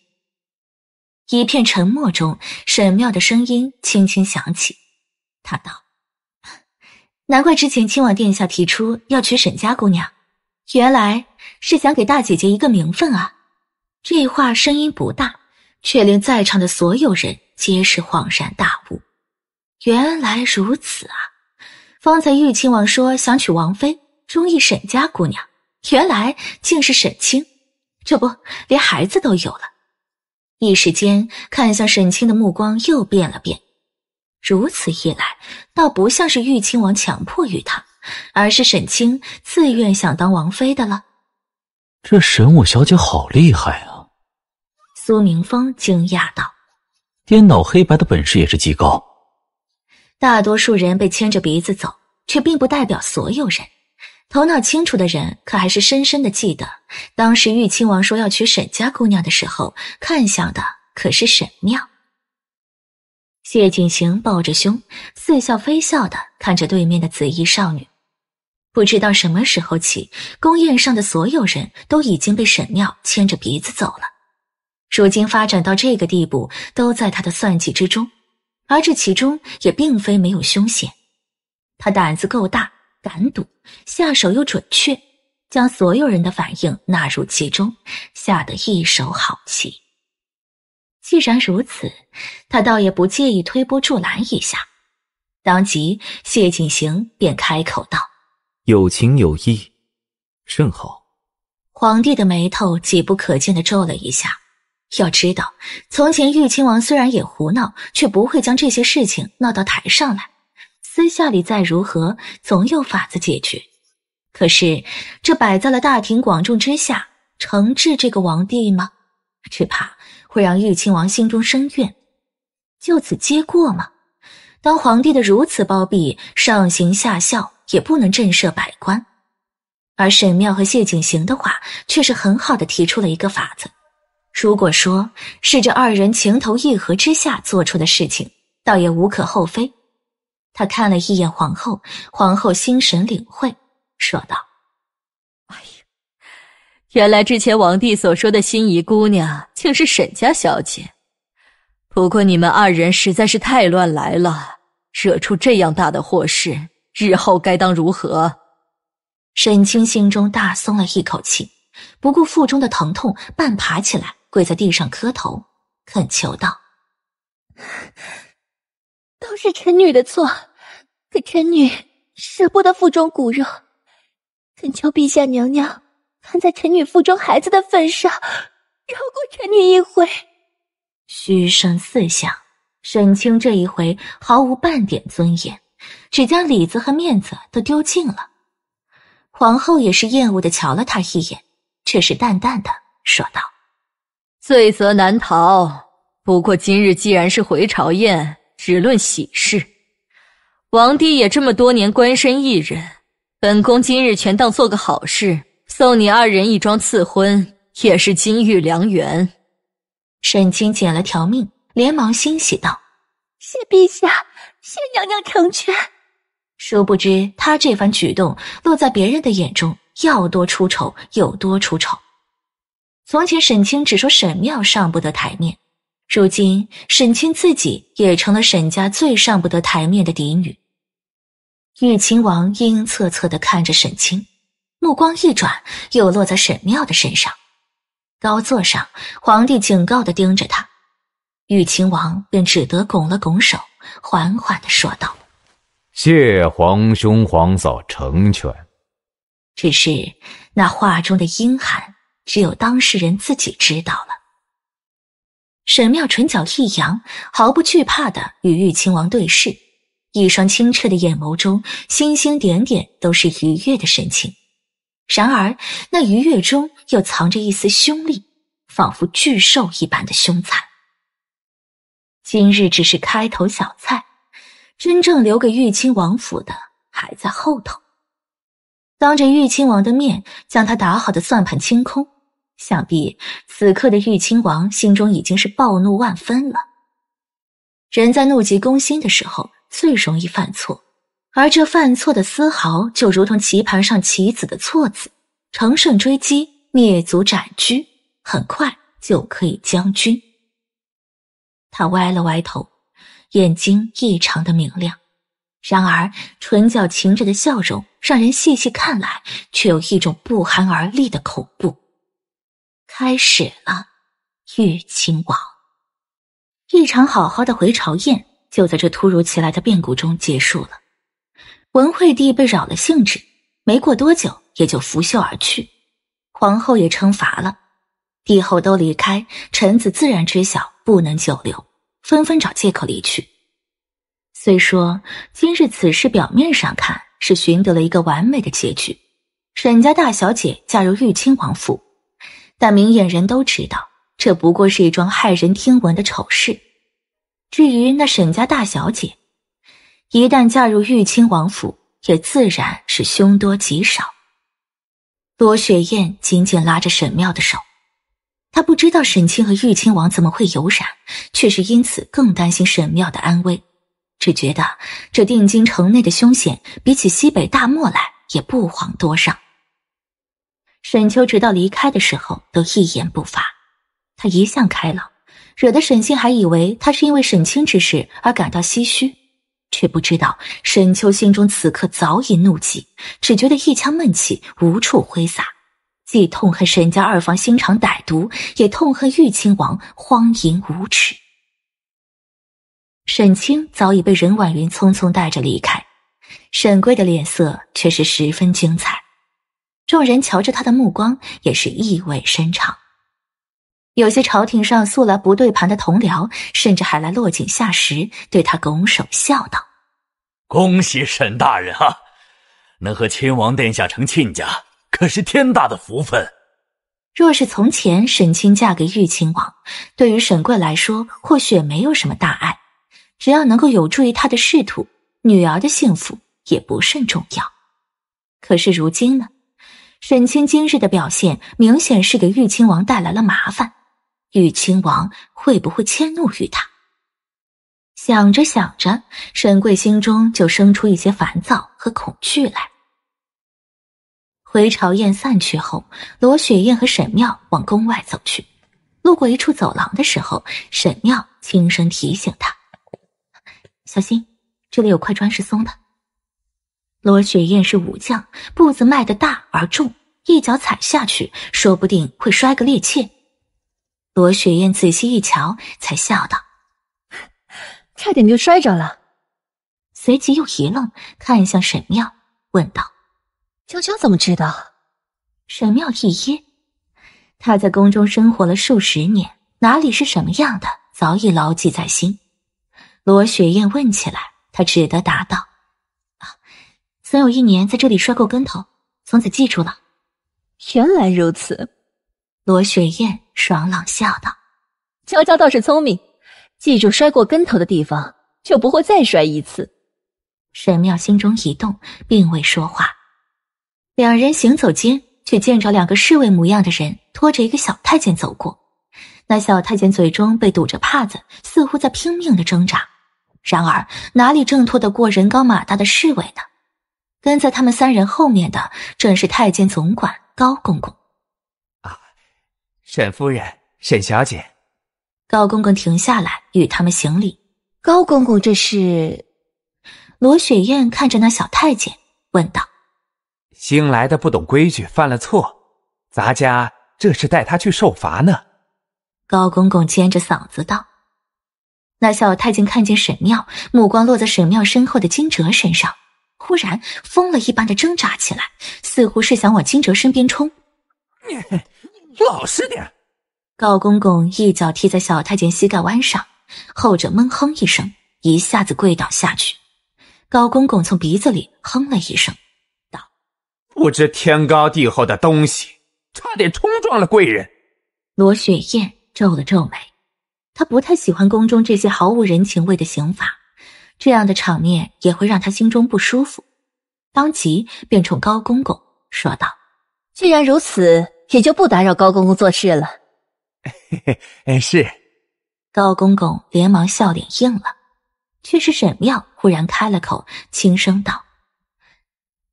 Speaker 1: 一片沉默中，沈妙的声音轻轻响起，他道：“难怪之前亲王殿下提出要娶沈家姑娘，原来是想给大姐姐一个名分啊。”这话声音不大，却令在场的所有人皆是恍然大悟：“原来如此啊！”方才玉亲王说想娶王妃。中意沈家姑娘，原来竟是沈清，这不连孩子都有了。一时间，看向沈清的目光又变了变。如此一来，倒不像是玉亲王强迫于他，而是沈清自愿想当王妃的了。
Speaker 5: 这沈五小姐好厉害啊！
Speaker 1: 苏明峰惊讶道：“
Speaker 4: 颠倒黑白的本事也是极高。”
Speaker 1: 大多数人被牵着鼻子走，却并不代表所有人。头脑清楚的人，可还是深深的记得，当时玉亲王说要娶沈家姑娘的时候，看向的可是沈妙。谢景行抱着胸，似笑非笑的看着对面的紫衣少女。不知道什么时候起，宫宴上的所有人都已经被沈妙牵着鼻子走了。如今发展到这个地步，都在他的算计之中。而这其中也并非没有凶险，他胆子够大。敢赌，下手又准确，将所有人的反应纳入其中，下得一手好棋。既然如此，他倒也不介意推波助澜一下。当即，谢景行便开口道：“
Speaker 4: 有情有义，甚好。”
Speaker 1: 皇帝的眉头几不可见的皱了一下。要知道，从前裕亲王虽然也胡闹，却不会将这些事情闹到台上来。私下里再如何，总有法子解决。可是这摆在了大庭广众之下，惩治这个王帝吗？只怕会让玉亲王心中生怨。就此揭过吗？当皇帝的如此包庇，上行下效，也不能震慑百官。而沈妙和谢景行的话，却是很好的提出了一个法子。如果说，是这二人情投意合之下做出的事情，倒也无可厚非。他看了一眼皇后，皇后心神领会，说道：“哎呀，原来之前王帝所说的心仪姑娘，竟是沈家小姐。不过你们二人实在是太乱来了，惹出这样大的祸事，日后该当如何？”沈清心中大松了一口气，不顾腹中的疼痛，半爬起来跪在地上磕头，恳求道。都是臣女的错，可臣女舍不得腹中骨肉，恳求陛下娘娘看在臣女腹中孩子的份上，饶过臣女一回。嘘声四响，沈清这一回毫无半点尊严，只将里子和面子都丢尽了。皇后也是厌恶的瞧了她一眼，却是淡淡的说道：“罪责难逃，不过今日既然是回朝宴。”只论喜事，王帝也这么多年官身一人，本宫今日权当做个好事，送你二人一桩赐婚，也是金玉良缘。沈清捡了条命，连忙欣喜道：“谢陛下，谢娘娘成全。”殊不知他这番举动落在别人的眼中，要多出丑有多出丑。从前沈清只说沈妙上不得台面。如今沈清自己也成了沈家最上不得台面的嫡女。玉亲王阴恻恻的看着沈清，目光一转，又落在沈妙的身上。高座上，皇帝警告的盯着他，玉亲王便只得拱了拱手，缓缓的说道：“
Speaker 4: 谢皇兄皇嫂成全。”
Speaker 1: 只是那话中的阴寒，只有当事人自己知道了。沈妙唇角一扬，毫不惧怕的与玉亲王对视，一双清澈的眼眸中星星点点都是愉悦的神情，然而那愉悦中又藏着一丝凶戾，仿佛巨兽一般的凶残。今日只是开头小菜，真正留给玉亲王府的还在后头。当着玉亲王的面，将他打好的算盘清空。想必此刻的玉亲王心中已经是暴怒万分了。人在怒急攻心的时候最容易犯错，而这犯错的丝毫就如同棋盘上棋子的错子。乘胜追击，灭族斩狙，很快就可以将军。他歪了歪头，眼睛异常的明亮，然而唇角噙着的笑容，让人细细看来却有一种不寒而栗的恐怖。开始了，玉亲王，一场好好的回朝宴就在这突如其来的变故中结束了。文惠帝被扰了兴致，没过多久也就拂袖而去。皇后也称罚了，帝后都离开，臣子自然知晓不能久留，纷纷找借口离去。虽说今日此事表面上看是寻得了一个完美的结局，沈家大小姐嫁入玉亲王府。但明眼人都知道，这不过是一桩骇人听闻的丑事。至于那沈家大小姐，一旦嫁入玉亲王府，也自然是凶多吉少。罗雪艳紧紧拉着沈妙的手，她不知道沈清和玉亲王怎么会有染，却是因此更担心沈妙的安危，只觉得这定京城内的凶险，比起西北大漠来，也不遑多让。沈秋直到离开的时候都一言不发。他一向开朗，惹得沈星还以为他是因为沈清之事而感到唏嘘，却不知道沈秋心中此刻早已怒气，只觉得一腔闷气无处挥洒，既痛恨沈家二房心肠歹毒，也痛恨玉亲王荒淫无耻。沈清早已被任婉云匆匆带着离开，沈贵的脸色却是十分精彩。众人瞧着他的目光也是意味深长，有些朝廷上素来不对盘的同僚，甚至还来落井下石，对他拱手笑道：“
Speaker 2: 恭喜沈大人啊，能和亲王殿下成亲家，可是天大的福分。”
Speaker 1: 若是从前，沈清嫁给玉亲王，对于沈贵来说或许也没有什么大碍，只要能够有助于他的仕途，女儿的幸福也不甚重要。可是如今呢？沈清今日的表现，明显是给玉亲王带来了麻烦。玉亲王会不会迁怒于他？想着想着，沈贵心中就生出一些烦躁和恐惧来。回朝宴散去后，罗雪艳和沈妙往宫外走去。路过一处走廊的时候，沈妙轻声提醒他：“小心，这里有块砖是松的。”罗雪艳是武将，步子迈得大而重，一脚踩下去，说不定会摔个趔趄。罗雪艳仔细一瞧，才笑道：“差点就摔着了。”随即又一愣，看向沈妙，问道：“娇娇怎么知道？”沈妙一噎，她在宫中生活了数十年，哪里是什么样的，早已牢记在心。罗雪艳问起来，她只得答道。曾有一年在这里摔过跟头，从此记住了。原来如此，罗雪艳爽朗笑道：“娇娇倒是聪明，记住摔过跟头的地方，就不会再摔一次。”沈妙心中一动，并未说话。两人行走间，却见着两个侍卫模样的人拖着一个小太监走过。那小太监嘴中被堵着帕子，似乎在拼命的挣扎，然而哪里挣脱得过人高马大的侍卫呢？跟在他们三人后面的正是太监总管高公公。
Speaker 4: 啊，沈夫人、沈小姐，
Speaker 1: 高公公停下来与他们行礼。高公公这是？罗雪燕看着那小太监问道：“
Speaker 4: 新来的不懂规矩，犯了错，咱家这是带他去受罚呢。”
Speaker 1: 高公公尖着嗓子道：“那小太监看见沈妙，目光落在沈妙身后的金哲身上。”忽然疯了一般的挣扎起来，似乎是想往金哲身边冲。老实点！高公公一脚踢在小太监膝盖弯上，后者闷哼一声，一下子跪倒下去。高公公从鼻子里哼了一声，道：“
Speaker 4: 不知天高地厚的东西，差点冲撞了贵人。”
Speaker 1: 罗雪艳皱了皱眉，她不太喜欢宫中这些毫无人情味的刑罚。这样的场面也会让他心中不舒服，当即便冲高公公说道：“既然如此，也就不打扰高公公做事了。”
Speaker 5: 嘿嘿，是。
Speaker 1: 高公公连忙笑脸应了，却是沈妙忽然开了口，轻声道：“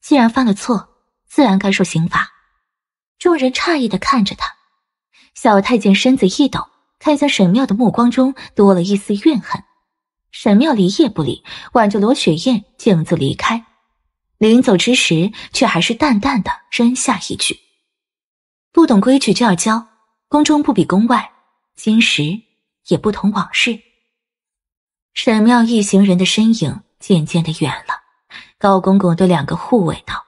Speaker 1: 既然犯了错，自然该受刑罚。”众人诧异的看着他，小太监身子一抖，看向沈妙的目光中多了一丝怨恨。沈妙理也不理，挽着罗雪艳径自离开。临走之时，却还是淡淡的扔下一句：“不懂规矩就要教。宫中不比宫外，今时也不同往日。”沈妙一行人的身影渐渐的远了。高公公对两个护卫道：“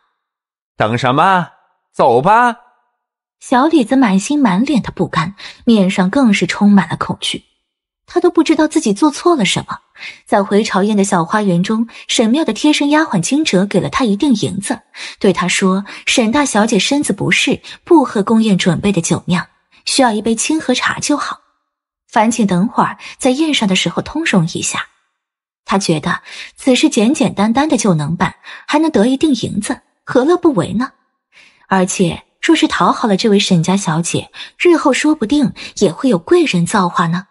Speaker 4: 等什么？走吧。”
Speaker 1: 小李子满心满脸的不甘，面上更是充满了恐惧。他都不知道自己做错了什么。在回朝宴的小花园中，沈妙的贴身丫鬟金哲给了他一锭银子，对他说：“沈大小姐身子不适，不喝宫宴准备的酒酿，需要一杯清河茶就好。烦请等会儿在宴上的时候通融一下。”他觉得此事简简单单的就能办，还能得一锭银子，何乐不为呢？而且，若是讨好了这位沈家小姐，日后说不定也会有贵人造化呢。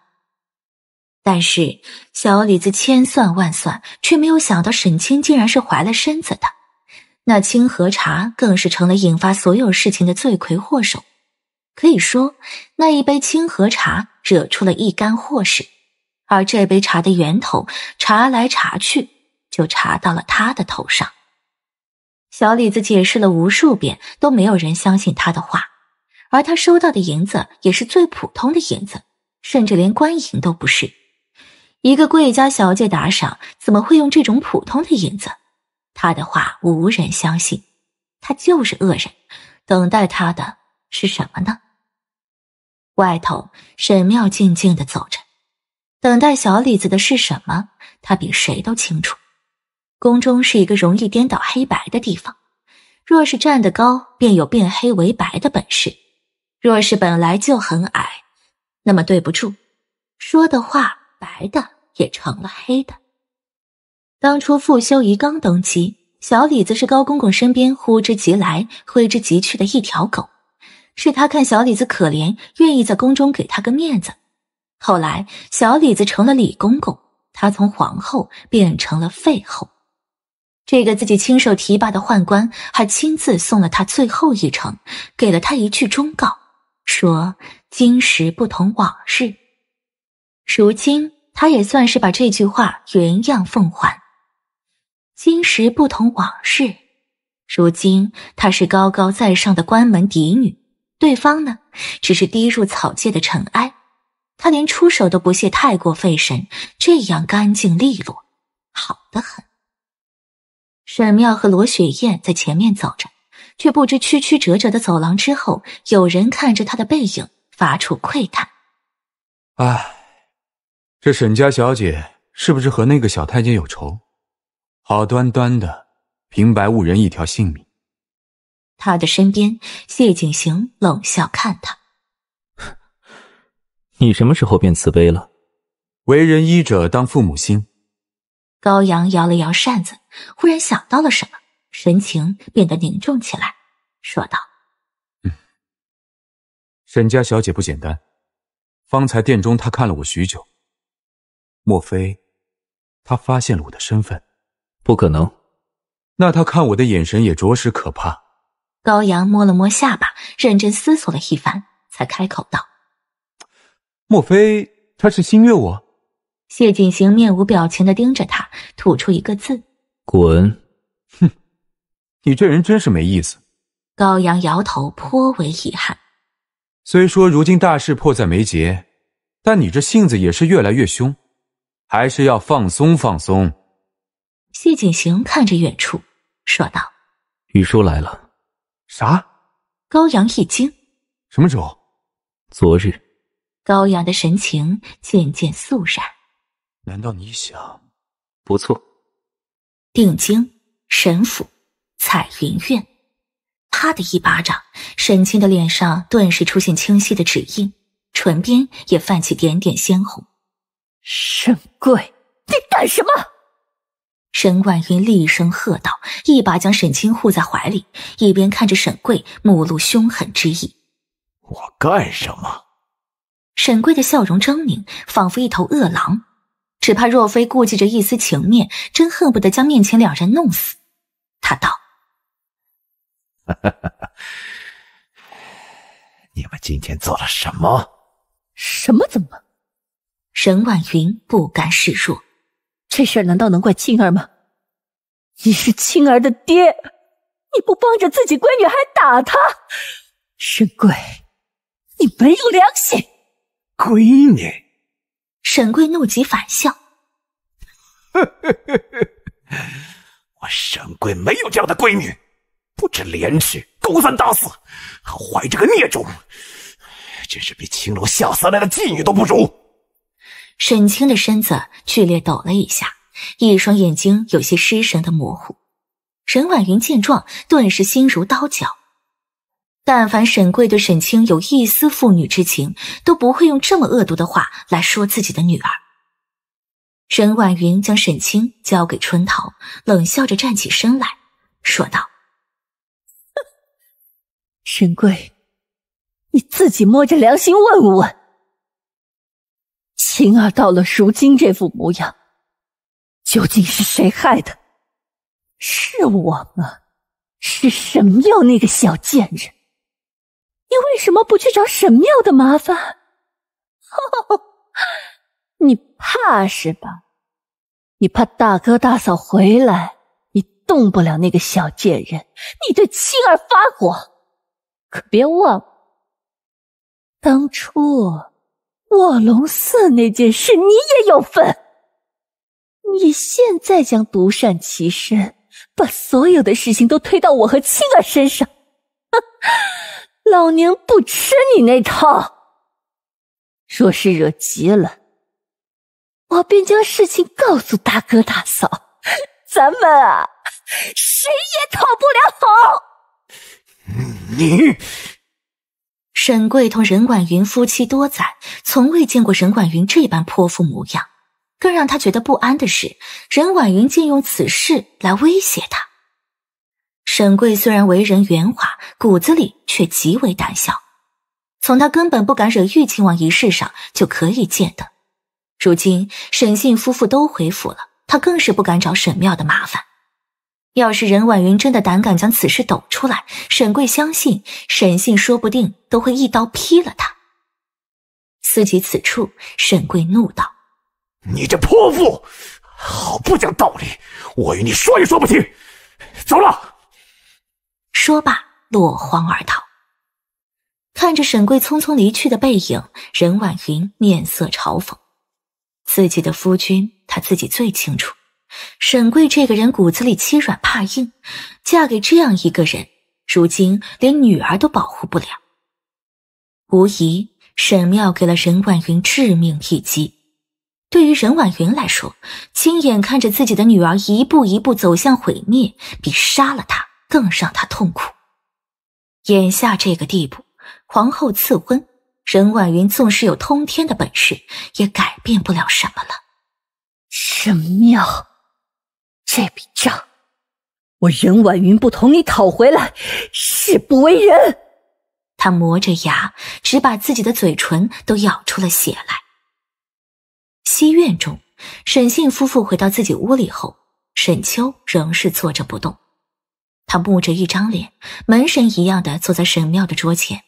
Speaker 1: 但是小李子千算万算，却没有想到沈清竟然是怀了身子的。那清河茶更是成了引发所有事情的罪魁祸首。可以说，那一杯清河茶惹出了一干祸事。而这杯茶的源头，查来查去，就查到了他的头上。小李子解释了无数遍，都没有人相信他的话。而他收到的银子也是最普通的银子，甚至连官银都不是。一个贵家小姐打赏，怎么会用这种普通的银子？他的话无人相信，他就是恶人。等待他的是什么呢？外头沈妙静静的走着，等待小李子的是什么？他比谁都清楚。宫中是一个容易颠倒黑白的地方，若是站得高，便有变黑为白的本事；若是本来就很矮，那么对不住，说的话。白的也成了黑的。当初傅修仪刚登基，小李子是高公公身边呼之即来、挥之即去的一条狗。是他看小李子可怜，愿意在宫中给他个面子。后来小李子成了李公公，他从皇后变成了废后。这个自己亲手提拔的宦官，还亲自送了他最后一程，给了他一句忠告，说：“今时不同往日。”如今，他也算是把这句话原样奉还。今时不同往日，如今他是高高在上的关门嫡女，对方呢，只是低入草芥的尘埃。他连出手都不屑，太过费神，这样干净利落，好得很。沈妙和罗雪燕在前面走着，却不知曲曲折折的走廊之后，有人看着他的背影，发出喟叹。
Speaker 5: 啊。
Speaker 4: 这沈家小姐是不是和那个小太监有仇？好端端的，平白误人一条性命。
Speaker 1: 他的身边，谢景行冷笑看他：“
Speaker 4: 你什么时候变慈悲了？为人医者，当父母心。”
Speaker 1: 高阳摇了摇扇子，忽然想
Speaker 3: 到了什么，神情变得凝重起来，说道：“嗯，
Speaker 4: 沈家小姐不简单。方才殿中，她看了我许久。”莫非他发现了我的身份？不可能。那他看我的眼神也着实可怕。
Speaker 1: 高阳摸了摸下巴，认真思
Speaker 4: 索了一番，才开口道：“莫非他是心悦我？”
Speaker 1: 谢景行面无表情的盯着他，吐出一个字：“
Speaker 4: 滚！”哼，你这人真是没意思。
Speaker 1: 高阳摇头，颇为遗
Speaker 4: 憾。虽说如今大事迫在眉睫，但你这性子也是越来越凶。还是要放松放松。
Speaker 1: 谢景行看着远处，说道：“
Speaker 4: 宇叔来了。”“啥？”
Speaker 1: 高阳一惊。
Speaker 4: “什么时候？”昨日。”
Speaker 1: 高阳的神情渐渐肃然。
Speaker 4: “难道你想？”“不错。”
Speaker 1: 定睛，神府彩云院，啪的一巴掌，沈清的脸上顿时出现清晰的指印，唇边也泛起点点鲜红。沈贵，你干什么？沈婉云厉声喝道，一把将沈清护在怀里，一边看着沈贵，目露凶狠之意。
Speaker 4: 我干什么？
Speaker 1: 沈贵的笑容狰狞，仿佛一头恶狼，只怕若非顾忌着一丝情面，真恨不得将面前两人弄死。他道：“
Speaker 4: 你们今天做了什么？
Speaker 1: 什么怎么？”沈婉云不甘示弱，这事儿难道能怪青儿吗？你是青儿的爹，你不帮着自己闺女，还打她？沈贵，你没有良心！闺女？沈贵怒极反笑，
Speaker 5: 我沈贵没有这样的闺女，不知廉耻，勾三搭四，还怀这个
Speaker 4: 孽种，真是比青楼下三来的妓女都不如！
Speaker 1: 沈清的身子剧烈抖了一下，一双眼睛有些失神的模糊。沈婉云见状，顿时心如刀绞。但凡沈贵对沈清有一丝父女之情，都不会用这么恶毒的话来说自己的女儿。沈婉云将沈清交给春桃，冷笑着站起
Speaker 3: 身来说道：“ 沈贵，你自己摸着良心问问。”青儿到
Speaker 1: 了如今这副模样，究竟是谁害的？
Speaker 3: 是我吗？是沈妙那个小贱人。你为什么不去找沈妙的麻烦？
Speaker 1: 你怕是吧？你怕大哥大嫂回来，你动不了那个小贱人，你对青儿发火，可别忘了当初。卧龙寺那件事，你也有份。你现在将独善其身，把所有的事情都推到我和青儿身上，老娘不吃你那套。若是惹急了，我便将事情告诉大哥大嫂，咱们啊，
Speaker 3: 谁也讨不了
Speaker 2: 好。你。
Speaker 1: 沈贵同任婉云夫妻多载，从未见过任婉云这般泼妇模样。更让他觉得不安的是，任婉云竟用此事来威胁他。沈贵虽然为人圆滑，骨子里却极为胆小，从他根本不敢惹玉亲王一事上就可以见得。如今沈信夫妇都回府了，他更是不敢找沈妙的麻烦。要是任婉云真的胆敢将此事抖出来，沈贵相信沈信说不定都会一刀劈了他。思及此处，沈贵怒道：“你这泼妇，好不讲道理！
Speaker 2: 我与你说也说不清，
Speaker 1: 走了。”说罢，落荒而逃。看着沈贵匆匆离去的背影，任婉云面色嘲讽：“自己的夫君，他自己最清楚。”沈贵这个人骨子里欺软怕硬，嫁给这样一个人，如今连女儿都保护不了。无疑，沈妙给了任婉云致命一击。对于任婉云来说，亲眼看着自己的女儿一步一步走向毁灭，比杀了她更让她痛苦。眼下这个地步，皇后赐婚，任婉云纵是有通天的本事，也改变不了什么了。沈妙。这笔账，我任婉云不同你讨回来，誓不为人。他磨着牙，只把自己的嘴唇都咬出了血来。西院中，沈信夫妇回到自己屋里后，沈秋仍是坐着不动。他木着一张脸，门神一样的坐在沈庙的桌前。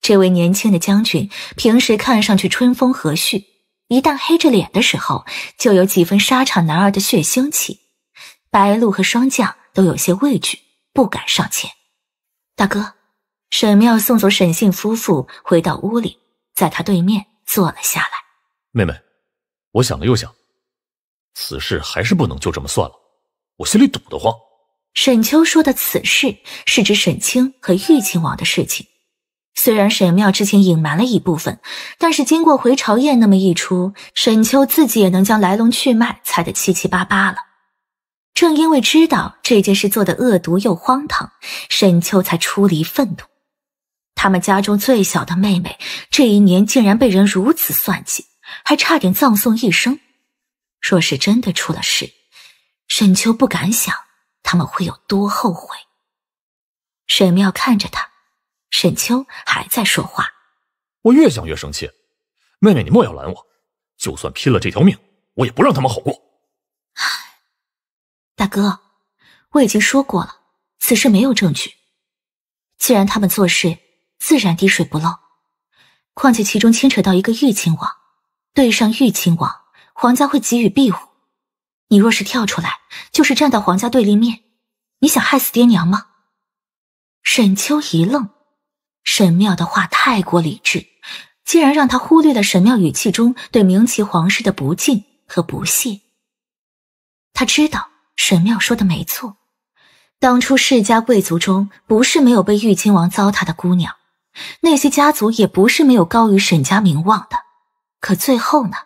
Speaker 1: 这位年轻的将军平时看上去春风和煦，一旦黑着脸的时候，就有几分沙场男儿的血腥气。白露和霜降都有些畏惧，不敢上前。大哥，沈妙送走沈姓夫妇，回到屋里，在他对面坐了下来。
Speaker 2: 妹妹，我想了又想，此事还是不能就这么算了，我心里堵得慌。
Speaker 1: 沈秋说的此事是指沈清和玉亲王的事情。虽然沈妙之前隐瞒了一部分，但是经过回朝宴那么一出，沈秋自己也能将来龙去脉猜得七七八八了。正因为知道这件事做的恶毒又荒唐，沈秋才出离愤怒。他们家中最小的妹妹，这一年竟然被人如此算计，还差点葬送一生。若是真的出了事，沈秋不敢想他们会有多后悔。沈妙看着他，沈秋还
Speaker 2: 在说话。我越想越生气，妹妹你莫要拦我，就算拼了这条命，我也不让他们好过。
Speaker 3: 大哥，
Speaker 1: 我已经说过了，此事没有证据。既然他们做事自然滴水不漏，况且其中牵扯到一个玉亲王，对上玉亲王，皇家会给予庇护。你若是跳出来，就是站到皇家对立面。你想害死爹娘吗？沈秋一愣，沈妙的话太过理智，竟然让他忽略了沈妙语气中对明齐皇室的不敬和不屑。他知道。沈妙说的没错，当初世家贵族中不是没有被玉亲王糟蹋的姑娘，那些家族也不是没有高于沈家名望的，可最后呢，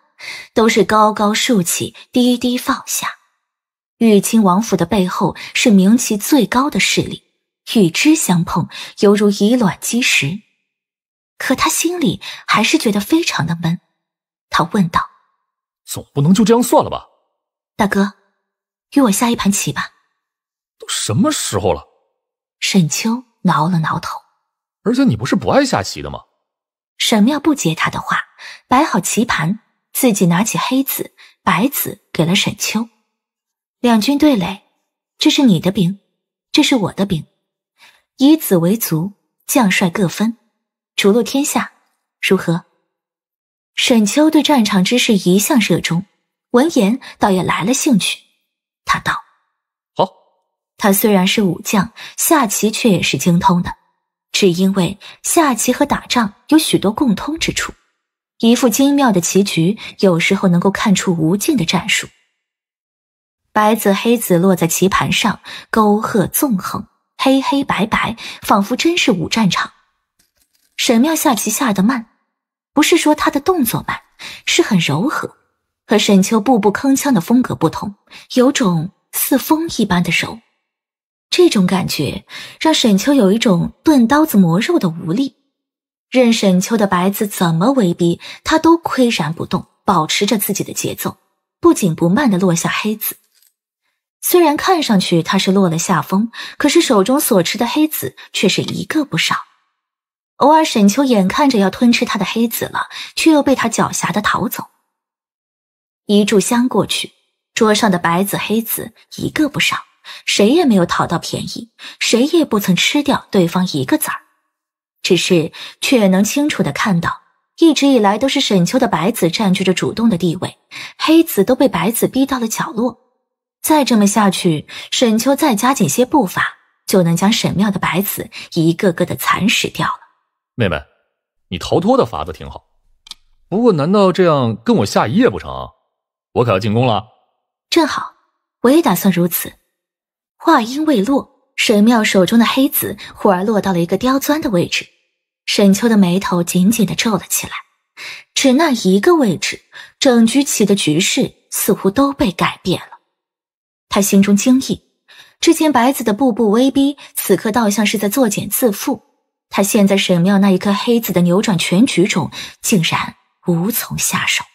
Speaker 1: 都是高高竖起，低低放下。玉亲王府的背后是名气最高的势力，与之相碰，犹如以卵击石。可他心里还是觉得非常的闷，他问道：“总不能就这样算了吧，大哥？”与我下一盘棋吧。
Speaker 2: 都什么时候了？
Speaker 1: 沈秋挠了挠头。而且你不是不爱下棋的吗？沈妙不接他的话，摆好棋盘，自己拿起黑子、白子给了沈秋。两军对垒，这是你的兵，这是我的兵。以子为卒，将帅各分，逐鹿天下，如何？沈秋对战场之事一向热衷，闻言倒也来了兴趣。他道：“好。”他虽然是武将，下棋却也是精通的。只因为下棋和打仗有许多共通之处，一副精妙的棋局，有时候能够看出无尽的战术。白子黑子落在棋盘上，沟壑纵横，黑黑白白，仿佛真是武战场。沈妙下棋下得慢，不是说他的动作慢，是很柔和。和沈秋步步铿锵的风格不同，有种似风一般的柔，这种感觉让沈秋有一种钝刀子磨肉的无力。任沈秋的白子怎么威逼，他都岿然不动，保持着自己的节奏，不紧不慢的落下黑子。虽然看上去他是落了下风，可是手中所持的黑子却是一个不少。偶尔，沈秋眼看着要吞吃他的黑子了，却又被他狡黠的逃走。一炷香过去，桌上的白子黑子一个不少，谁也没有讨到便宜，谁也不曾吃掉对方一个子儿，只是却能清楚的看到，一直以来都是沈秋的白子占据着主动的地位，黑子都被白子逼到了角落。再这么下去，沈秋再加紧些步伐，就能将沈妙的白子一个个的蚕食掉了。
Speaker 2: 妹妹，你逃脱的法子挺好，不过难道这样跟我下一夜不成？我可要进宫了，
Speaker 1: 正好我也打算如此。话音未落，沈妙手中的黑子忽而落到了一个刁钻的位置，沈秋的眉头紧紧的皱了起来。只那一个位置，整局棋的局势似乎都被改变了。他心中惊异，之前白子的步步威逼，此刻倒像是在作茧自缚。他现在沈妙那一颗黑子的扭转全局中，竟然无从下手。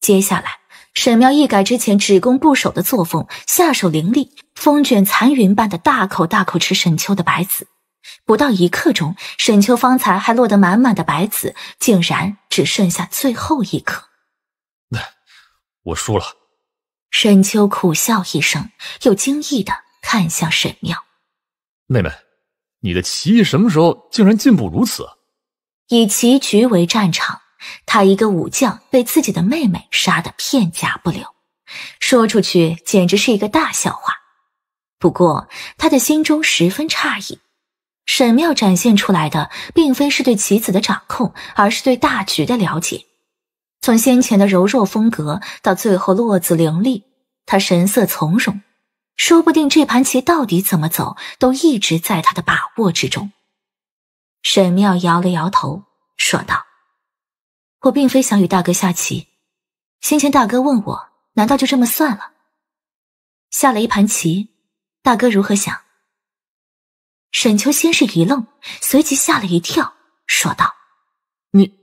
Speaker 1: 接下来，沈妙一改之前只攻不守的作风，下手凌厉，风卷残云般的大口大口吃沈秋的白子。不到一刻钟，沈秋方才还落得满满的白子，竟然只剩下最后一颗。我输了。沈秋苦笑一声，又惊异的看向沈妙。
Speaker 2: 妹妹，你的棋艺什么时候竟然进步如此？
Speaker 1: 以棋局为战场。他一个武将被自己的妹妹杀得片甲不留，说出去简直是一个大笑话。不过他的心中十分诧异，沈妙展现出来的并非是对棋子的掌控，而是对大局的了解。从先前的柔弱风格到最后落子凌厉，他神色从容，说不定这盘棋到底怎么走都一直在他的把握之中。沈妙摇了摇头，说道。我并非想与大哥下棋。先前大哥问我，难道就这么算了？下了一盘棋，大哥如何想？沈秋先是一愣，随即吓了一跳，说道：“你……”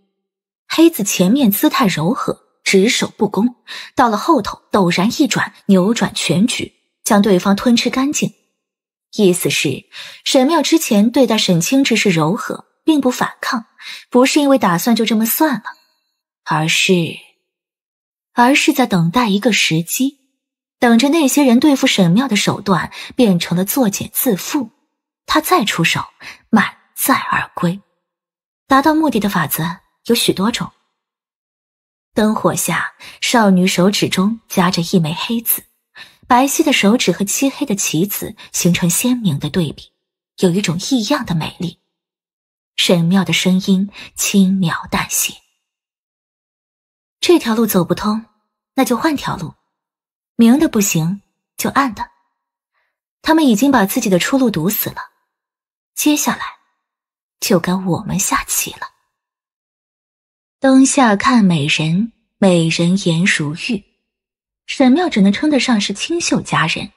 Speaker 1: 黑子前面姿态柔和，只守不攻；到了后头，陡然一转，扭转全局，将对方吞吃干净。意思是，沈妙之前对待沈清之是柔和，并不反抗，不是因为打算就这么算了。而是，而是在等待一个时机，等着那些人对付沈妙的手段变成了作茧自缚，他再出手，满载而归。达到目的的法则有许多种。灯火下，少女手指中夹着一枚黑子，白皙的手指和漆黑的棋子形成鲜明的对比，有一种异样的美丽。沈妙
Speaker 3: 的声音轻描淡写。这条路走不通，那就换条路。明的不行，就暗的。
Speaker 1: 他们已经把自己的出路堵死了，接下来就该我们下棋了。灯下看美人，美人颜如玉。沈妙只能称得上是清秀佳人，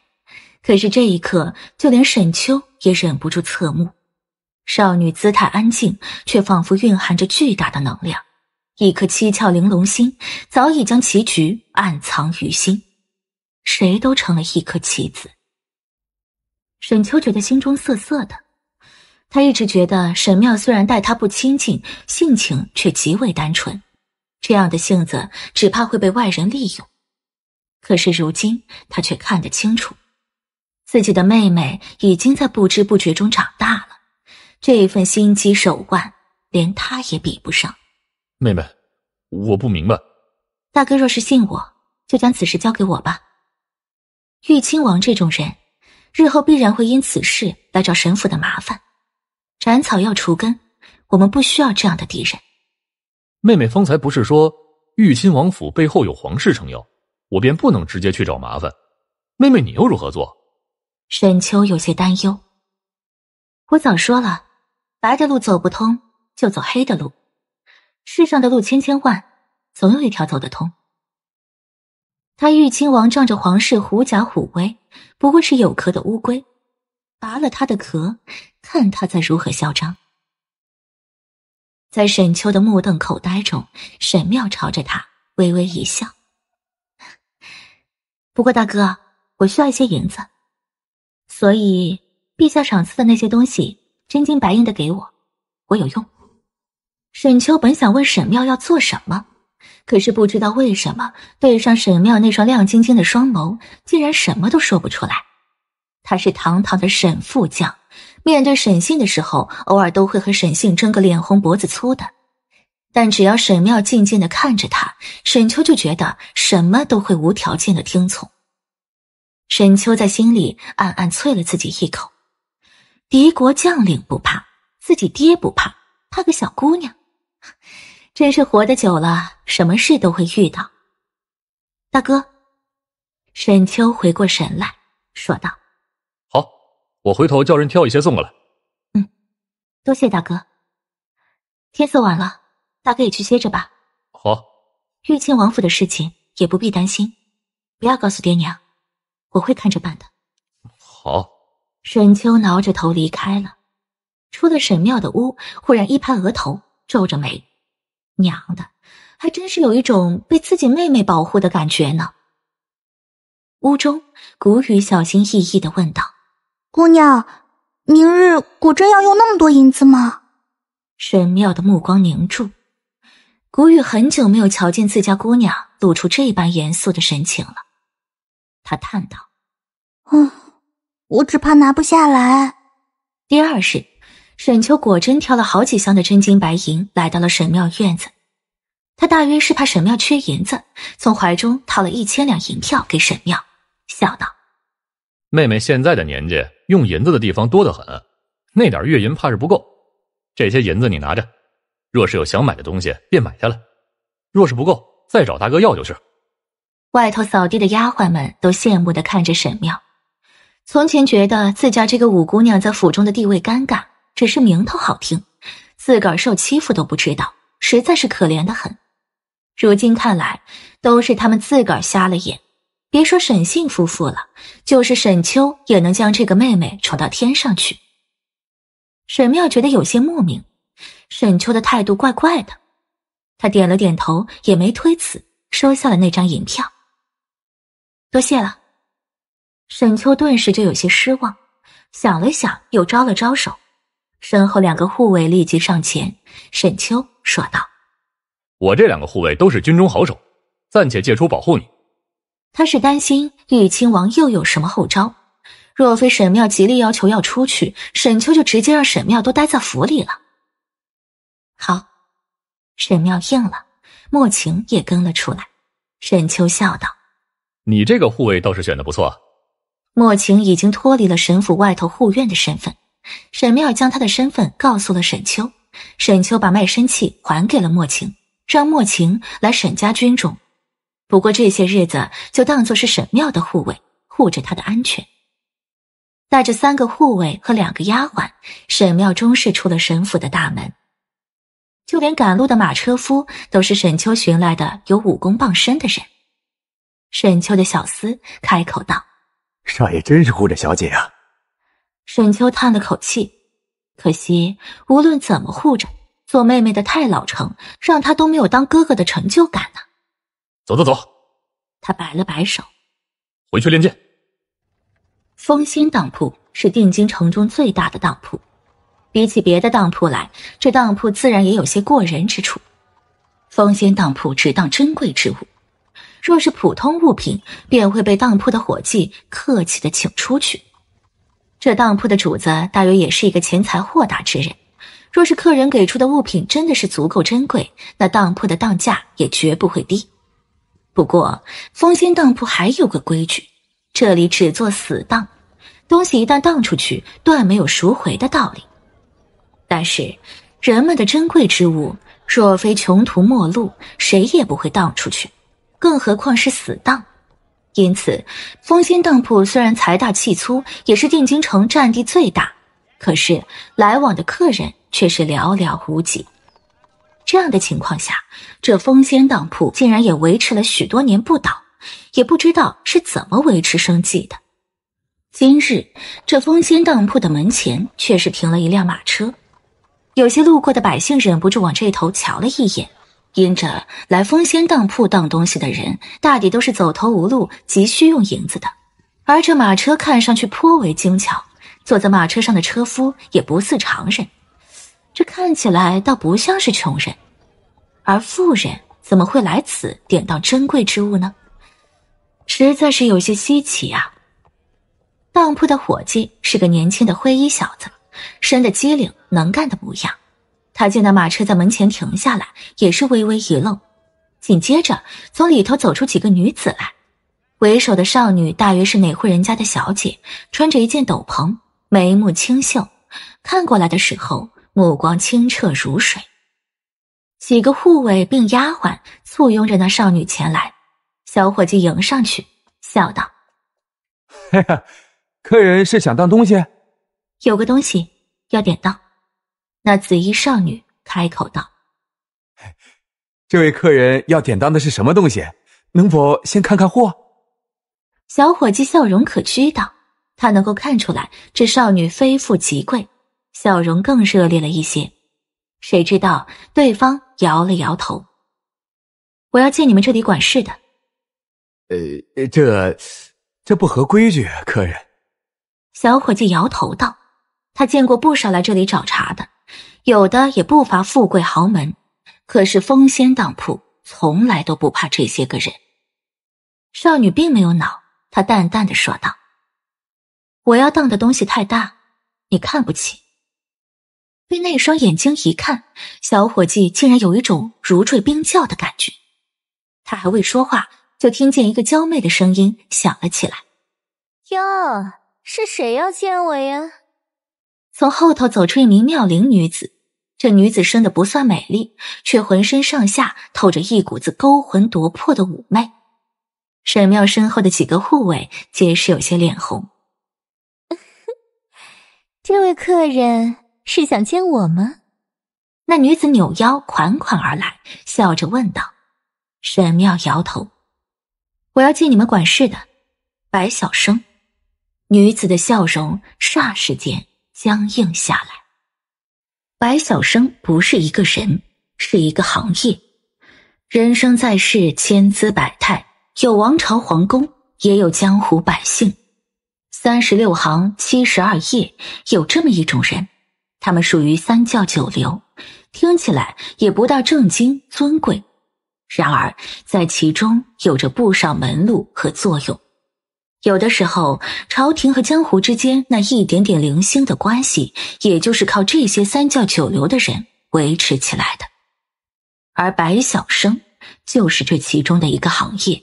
Speaker 1: 可是这一刻，就连沈秋也忍不住侧目。少女姿态安静，却仿佛蕴含着巨大的能量。一颗七窍玲珑心早已将棋局暗藏于心，谁都成了一颗棋子。沈秋觉得心中涩涩的，他一直觉得沈妙虽然待他不亲近，性情却极为单纯，这样的性子只怕会被外人利用。可是如今他却看得清楚，自己的妹妹已经在不知不觉中长大了，这一份心机手腕连他也比不上。
Speaker 2: 妹妹，我不明白。
Speaker 1: 大哥若是信我，就将此事交给我吧。玉亲王这种人，日后必然会因此事来找沈府的麻烦。斩草要除根，我们不需要这样的敌人。
Speaker 4: 妹妹方才不是说，玉亲王府背后有
Speaker 2: 皇室撑腰，我便不能直接去找麻烦。妹妹你又如何做？
Speaker 1: 沈秋有些担忧。我早说了，白的路走不通，就走黑的路。世上的路千千万，总有一条走得通。
Speaker 3: 他玉亲王仗着皇室狐假虎威，不过是有壳的乌龟，拔了他的壳，看他再如何嚣张。
Speaker 1: 在沈秋的目瞪口呆中，沈妙朝着他微微一笑。不过大哥，我需要一些银子，所以陛下赏赐的那些东西，真金白银的给我，我有用。沈秋本想问沈妙要做什么，可是不知道为什么，对上沈妙那双亮晶晶的双眸，竟然什么都说不出来。他是堂堂的沈副将，面对沈信的时候，偶尔都会和沈信争个脸红脖子粗的。但只要沈妙静静的看着他，沈秋就觉得什么都会无条件的听从。沈秋在心里暗暗啐了自己一口：敌国将领不怕，自己爹不怕。她个小姑娘，真是活得久了，什么事都会遇到。
Speaker 3: 大哥，沈秋回过神来说道：“
Speaker 2: 好，我回头叫人挑一些送过来。”
Speaker 3: 嗯，多谢大哥。
Speaker 1: 天色晚了，大哥也去歇着吧。好。玉清王府的事情也不必担心，不要告诉爹娘，我会看着办的。好。沈秋挠着头离开了。出了神庙的屋，忽然一拍额头，皱着眉：“娘的，还真是有一种被自己妹妹保护的感觉呢。”屋中，古雨小心翼翼的问道：“姑娘，明日果真要用那么多银子吗？”沈庙的目光凝住，古雨很久没有瞧见自家姑娘露出这般严肃的神情了，他叹道：“嗯，我只怕拿不下来。”第二是。沈秋果真挑了好几箱的真金白银来到了沈庙院子，他大约是怕沈庙缺银子，从怀中掏了一千两银票给沈庙，笑道：“
Speaker 2: 妹妹现在的年纪，用银子的地方多得很，那点月银怕是不够，这些银子你拿着，若是有想买的东西便买下来，若是不够再找大哥要就是。”
Speaker 1: 外头扫地的丫鬟们都羡慕地看着沈庙，从前觉得自家这个五姑娘在府中的地位尴尬。只是名头好听，自个儿受欺负都不知道，实在是可怜的很。如今看来，都是他们自个儿瞎了眼。别说沈信夫妇了，就是沈秋也能将这个妹妹宠到天上去。沈妙觉得有些莫名，沈秋的态度怪怪的。他点了点头，也没推辞，收下了那张银票。多谢了。沈秋顿时就有些失望，想了想，又招了招手。身后两个护卫立即上前，沈秋说道：“
Speaker 2: 我这两个护卫都是军中好手，暂且借出保护
Speaker 5: 你。”
Speaker 1: 他是担心玉亲王又有什么后招，若非沈妙极力要求要出去，沈秋就直接让沈妙都待在府里了。好，沈妙应了，莫晴也跟了出来。沈秋笑道：“
Speaker 2: 你这个护卫倒是选的不错。”
Speaker 1: 莫晴已经脱离了沈府外头护院的身份。沈妙将他的身份告诉了沈秋，沈秋把卖身契还给了莫晴，让莫晴来沈家军中。不过这些日子就当做是沈妙的护卫，护着他的安全。带着三个护卫和两个丫鬟，沈妙终是出了沈府的大门。就连赶路的马车夫都是沈秋寻来的有武功傍身的人。沈秋的小厮开口道：“
Speaker 4: 少爷真是护着小姐啊。”
Speaker 1: 沈秋叹了口气，可惜无论怎么护着，做妹妹的太老成，让他都没有当哥哥的成就感呢。走走走，他摆了摆手，回去练剑。风仙当铺是定京城中最大的当铺，比起别的当铺来，这当铺自然也有些过人之处。风仙当铺只当珍贵之物，若是普通物品，便会被当铺的伙计客气的请出去。这当铺的主子大约也是一个钱财豁达之人，若是客人给出的物品真的是足够珍贵，那当铺的当价也绝不会低。不过，风心当铺还有个规矩，这里只做死当，东西一旦当出去，断没有赎回的道理。但是，人们的珍贵之物，若非穷途末路，谁也不会当出去，更何况是死当。因此，风仙当铺虽然财大气粗，也是定京城占地最大，可是来往的客人却是寥寥无几。这样的情况下，这风仙当铺竟然也维持了许多年不倒，也不知道是怎么维持生计的。今日，这风仙当铺的门前却是停了一辆马车，有些路过的百姓忍不住往这头瞧了一眼。因着来丰仙当铺当东西的人，大抵都是走投无路、急需用银子的。而这马车看上去颇为精巧，坐在马车上的车夫也不似常人，这看起来倒不像是穷人。而富人怎么会来此典当珍贵之物呢？实在是有些稀奇啊。当铺的伙计是个年轻的灰衣小子，生的机灵能干的模样。他见那马车在门前停下来，也是微微一愣。紧接着，从里头走出几个女子来，为首的少女大约是哪户人家的小姐，穿着一件斗篷，眉目清秀，看过来的时候目光清澈如水。几个护卫并丫鬟簇拥着那少女前来，小伙计迎上去笑道：“
Speaker 4: 客人是想当东西？
Speaker 1: 有个东西要点当。”那紫衣少女开口道：“
Speaker 4: 这位客人要典当的是什么东西？能否
Speaker 1: 先看看货？”小伙计笑容可掬道：“他能够看出来，这少女非富即贵，笑容更热烈了一些。”谁知道对方摇了摇头：“我要见你们这里管事的。”“
Speaker 4: 呃，这这不合规矩，客人。”
Speaker 1: 小伙计摇头道：“他见过不少来这里找茬的。”有的也不乏富贵豪门，可是风仙当铺从来都不怕这些个人。
Speaker 3: 少女并没有恼，她淡淡的说道：“我要当的东西太大，你看不起。”被那双眼睛一看，
Speaker 1: 小伙计竟然有一种如坠冰窖的感觉。他还未说话，就听见一个娇媚的声音响了起来：“哟，是谁要见我呀？”从后头走出一名妙龄女子。这女子生的不算美丽，却浑身上下透着一股子勾魂夺魄的妩媚。沈妙身后的几个护卫皆是有些脸红。这位客人是想见我吗？那女子扭腰款款而来，笑着问道。沈妙摇头，我要见你们管事的白晓生。女子的笑容霎时间僵硬下来。白晓生不是一个人，是一个行业。人生在世，千姿百态，有王朝皇宫，也有江湖百姓。三十六行，七十二业，有这么一种人，他们属于三教九流，听起来也不大正经尊贵，然而在其中有着不少门路和作用。有的时候，朝廷和江湖之间那一点点零星的关系，也就是靠这些三教九流的人维持起来的。而百晓生就是这其中的一个行业。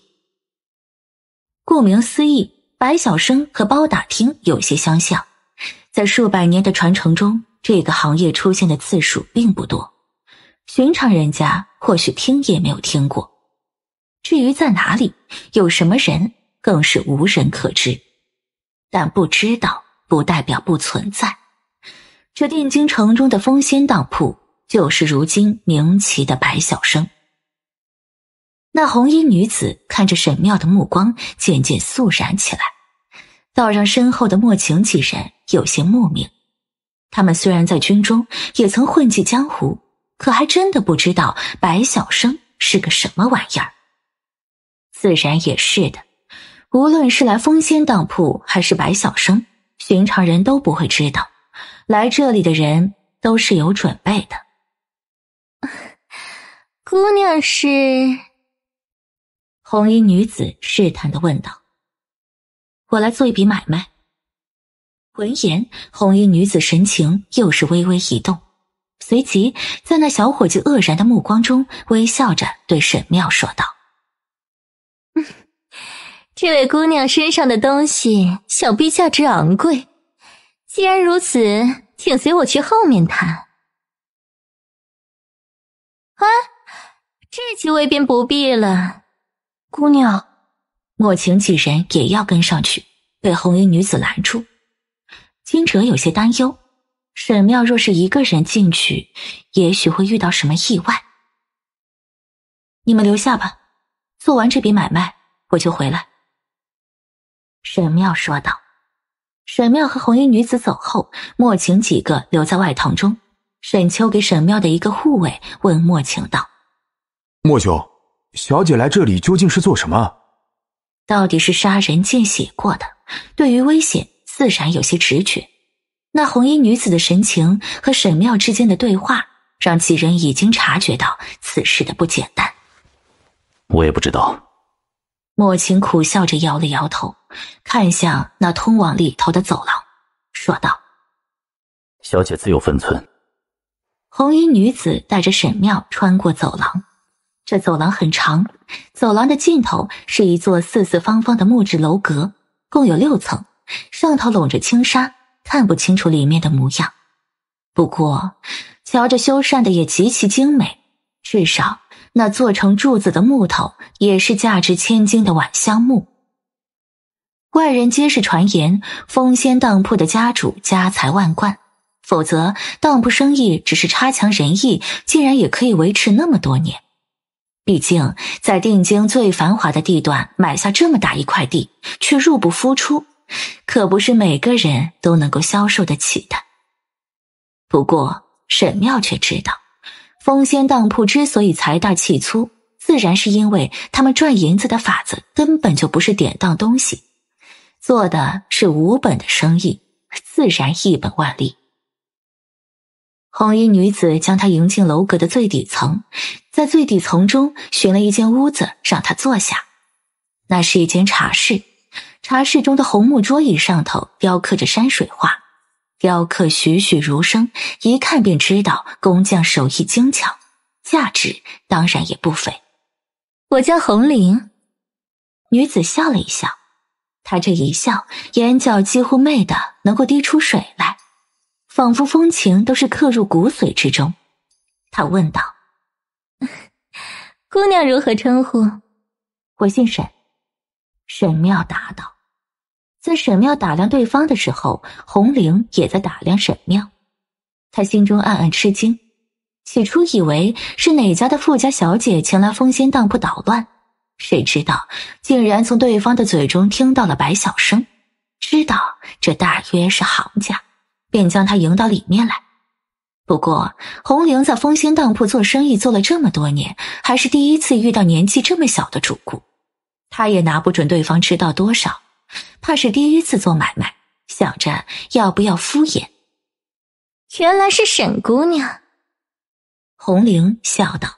Speaker 1: 顾名思义，百晓生和包打听有些相像，在数百年的传承中，这个行业出现的次数并不多，寻常人家或许听也没有听过。至于在哪里，有什么人？更是无人可知，但不知道不代表不存在。这汴京城中的风仙当铺，就是如今名奇的白晓生。那红衣女子看着沈妙的目光渐渐肃然起来，倒让身后的莫晴几人有些莫名。他们虽然在军中也曾混迹江湖，可还真的不知道白晓生是个什么玩意儿。自然也是的。无论是来风仙当铺还是白晓生，寻常人都不会知道。来这里的人都是有准备的。
Speaker 3: 姑娘是？红衣女子试探的问道。我来做一笔买卖。
Speaker 1: 闻言，红衣女子神情又是微微一动，随即在那小伙计愕然的目光中，微笑着对沈妙说道。
Speaker 3: 这位姑娘身上的东西想必价值昂贵，既然如此，请随我去后面谈。啊，这几位便不必了。姑娘，
Speaker 1: 莫晴几人也要跟上去，被红衣女子拦住。金哲有些担忧，沈妙若是一个人进去，也许会遇
Speaker 3: 到什么意外。你们留下吧，做完这笔买卖，我就回来。沈妙说道：“沈妙和红
Speaker 1: 衣女子走后，莫晴几个留在外堂中。沈秋给沈妙的一个护卫问莫晴道：‘
Speaker 4: 莫兄，小姐来这里究竟是做什么？’
Speaker 1: 到底是杀人见血过的，对于危险自然有些直觉。那红衣女子的神情和沈妙之间的对话，让几人已经察觉到此事的不简单。
Speaker 4: 我也不知道。”
Speaker 1: 莫晴苦笑着摇了摇头，看向那通往里头的走廊，说道：“
Speaker 4: 小姐自有分寸。”
Speaker 1: 红衣女子带着沈妙穿过走廊，这走廊很长，走廊的尽头是一座四四方方的木质楼阁，共有六层，上头笼着轻纱，看不清楚里面的模样。不过，瞧着修缮的也极其精美，至少。那做成柱子的木头也是价值千金的晚香木。外人皆是传言，风仙当铺的家主家财万贯，否则当铺生意只是差强人意，竟然也可以维持那么多年。毕竟在定京最繁华的地段买下这么大一块地，却入不敷出，可不是每个人都能够消受得起的。不过沈妙却知道。风仙当铺之所以财大气粗，自然是因为他们赚银子的法子根本就不是典当东西，做的是无本的生意，自然一本万利。红衣女子将他迎进楼阁的最底层，在最底层中寻了一间屋子让他坐下，那是一间茶室，茶室中的红木桌椅上头雕刻着山水画。雕刻栩栩如生，一看便知道工匠手艺精巧，价值当然也不菲。我叫红玲，女子笑了一笑，她这一笑，眼角几乎媚的能够滴出水来，仿佛风情都是刻入骨髓之中。她问道：“姑娘如何称呼？”我姓沈，沈妙答道。在沈妙打量对方的时候，红玲也在打量沈妙。她心中暗暗吃惊，起初以为是哪家的富家小姐前来风仙当铺捣乱，谁知道竟然从对方的嘴中听到了白小生，知道这大约是行家，便将他迎到里面来。不过，红玲在风仙当铺做生意做了这么多年，还是第一次遇到年纪这么小的主顾，她也拿不准对方知道多少。怕是第一次做买卖，想着
Speaker 3: 要不要敷衍。原来是沈姑娘，红菱笑道：“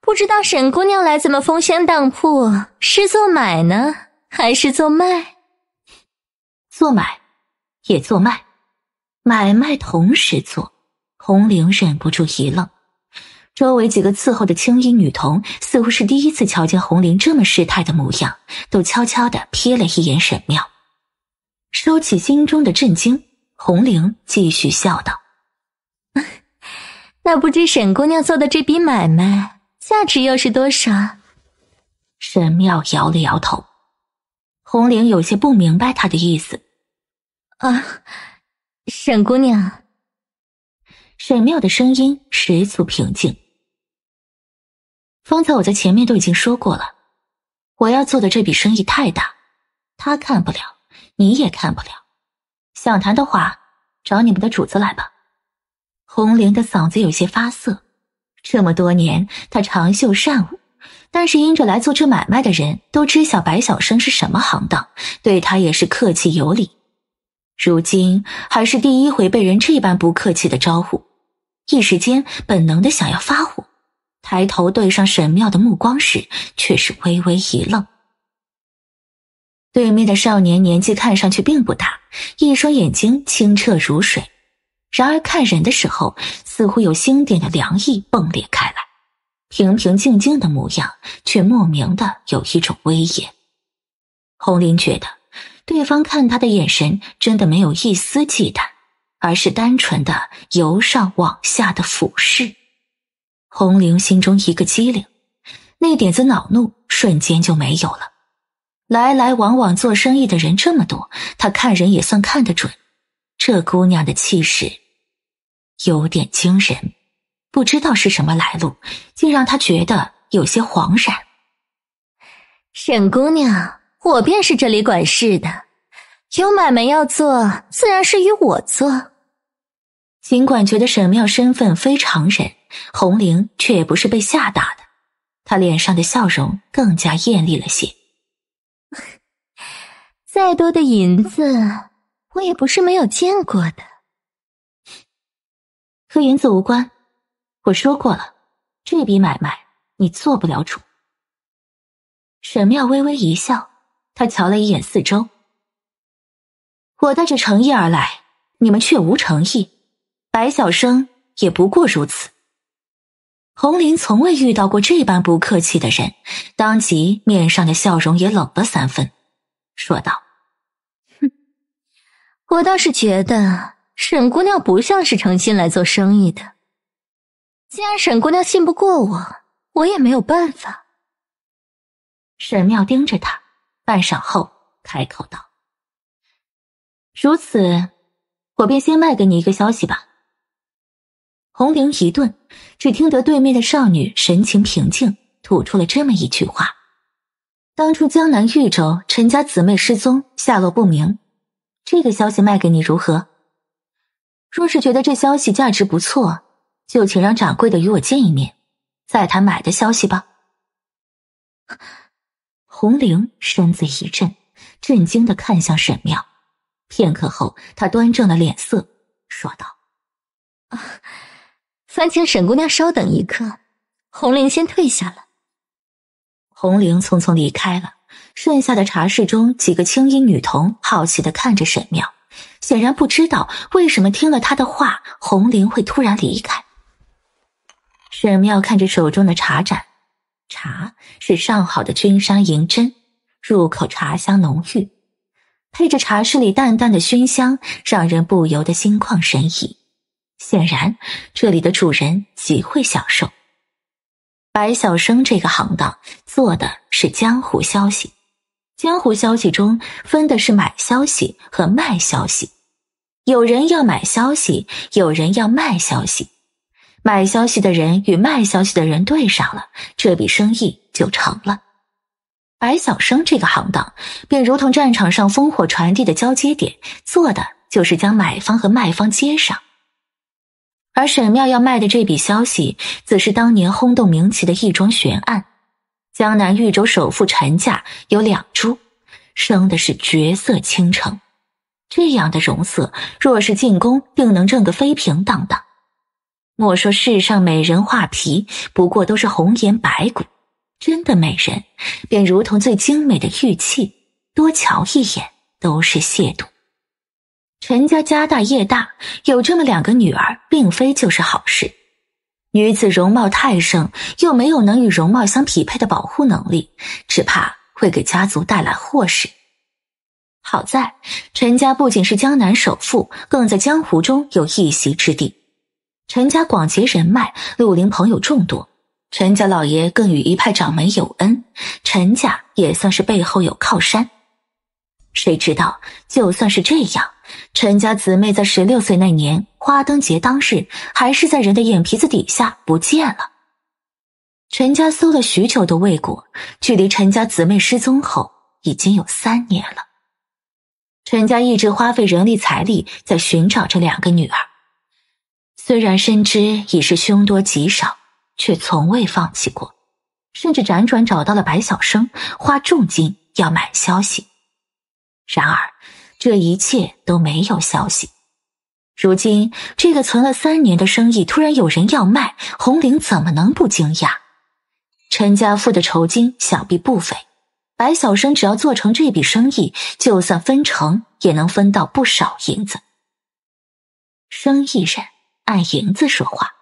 Speaker 3: 不知道沈姑娘来咱们风香当
Speaker 1: 铺是做买呢，还是做卖？做买，也做卖，买卖同时做。”红菱忍不住一愣。周围几个伺候的青衣女童似乎是第一次瞧见红菱这么失态的模样，都悄悄的瞥了一眼沈妙。收起心中的震惊，红菱继续笑道：“ 那不知沈姑娘做的这笔买卖价值又是多少？”沈妙摇了摇头，红菱有些不明白她的意思。
Speaker 3: 啊，沈姑娘。沈妙的声音十足平静。方才我在前面都已经说过了，
Speaker 1: 我要做的这笔生意太大，他看不了，你也看不了。想谈的话，找你们的主子来吧。红玲的嗓子有些发涩，这么多年她长袖善舞，但是因着来做这买卖的人都知晓白晓生是什么行当，对她也是客气有礼。如今还是第一回被人这般不客气的招呼，一时间本能的想要发火。抬头对上沈妙的目光时，却是微微一愣。对面的少年年纪看上去并不大，一双眼睛清澈如水，然而看人的时候，似乎有星点的凉意迸裂开来。平平静静的模样，却莫名的有一种威严。红林觉得，对方看他的眼神真的没有一丝忌惮，而是单纯的由上往下的俯视。红菱心中一个机灵，那点子恼怒瞬间就没有了。来来往往做生意的人这么多，她看人也算看得准。这姑娘的气势有点惊人，不知道是什么来路，竟让她觉得有些惶然。沈姑娘，我便是这里管事的，有买卖要做，自然是与我做。尽管觉得沈妙身份非常人，红玲却也不是被吓大的。她脸上的笑容更加
Speaker 3: 艳丽了些。再多的银子，我也不是没有见过的。和银子无关，我说过了，这笔买卖你做不了主。
Speaker 1: 沈妙微微一笑，她瞧了一眼四周，我带着诚意而来，你们却无诚意。白晓生也不过如此。红林从未遇到过这般不客气的人，当即面上的笑容也冷了三分，说道：“哼，
Speaker 3: 我倒是觉得沈姑娘不像是诚心来做生意的。既然沈姑娘信不过我，我也没有办法。”沈妙盯着他，半晌后开口道：“
Speaker 1: 如此，我便先卖给你一个消息吧。”红玲一顿，只听得对面的少女神情平静，吐出了这么一句话：“当初江南豫州陈家姊妹失踪，下落不明，这个消息卖给你如何？若是觉得这消息价值不错，就请让掌柜的与我见一面，再谈买的消息吧。”红玲身子一震，震惊的看向沈妙，片刻
Speaker 3: 后，她端正了脸色，说道：“啊。”烦请沈姑娘稍等一刻，红玲先退下了。红玲匆
Speaker 1: 匆离开了，剩下的茶室中几个青衣女童好奇的看着沈妙，显然不知道为什么听了她的话，红玲会突然离开。沈妙看着手中的茶盏，茶是上好的君山银针，入口茶香浓郁，配着茶室里淡淡的熏香，让人不由得心旷神怡。显然，这里的主人极会享受。白晓生这个行当做的是江湖消息。江湖消息中分的是买消息和卖消息，有人要买消息，有人要卖消息。买消息的人与卖消息的人对上了，这笔生意就成了。白晓生这个行当，便如同战场上烽火传递的交接点，做的就是将买方和卖方接上。而沈庙要卖的这笔消息，则是当年轰动明奇的一桩悬案。江南豫州首富陈家有两株，生的是绝色倾城。这样的容色，若是进宫，定能挣个妃嫔当当。莫说世上美人画皮，不过都是红颜白骨；真的美人，便如同最精美的玉器，多瞧一眼都是亵渎。陈家家大业大，有这么两个女儿，并非就是好事。女子容貌太盛，又没有能与容貌相匹配的保护能力，只怕会给家族带来祸事。好在陈家不仅是江南首富，更在江湖中有一席之地。陈家广结人脉，陆林朋友众多。陈家老爷更与一派掌门有恩，陈家也算是背后有靠山。谁知道，就算是这样。陈家姊妹在十六岁那年花灯节当日，还是在人的眼皮子底下不见了。陈家搜了许久都未果，距离陈家姊妹失踪后已经有三年了。陈家一直花费人力财力在寻找这两个女儿，虽然深知已是凶多吉少，却从未放弃过，甚至辗转找到了白晓生，花重金要买消息。然而。这一切都没有消息。如今这个存了三年的生意突然有人要卖，红玲怎么能不惊讶？陈家富的酬金想必不菲，白小生只要做成这笔生意，就算分成也能分到不少银子。生意人按银子说话，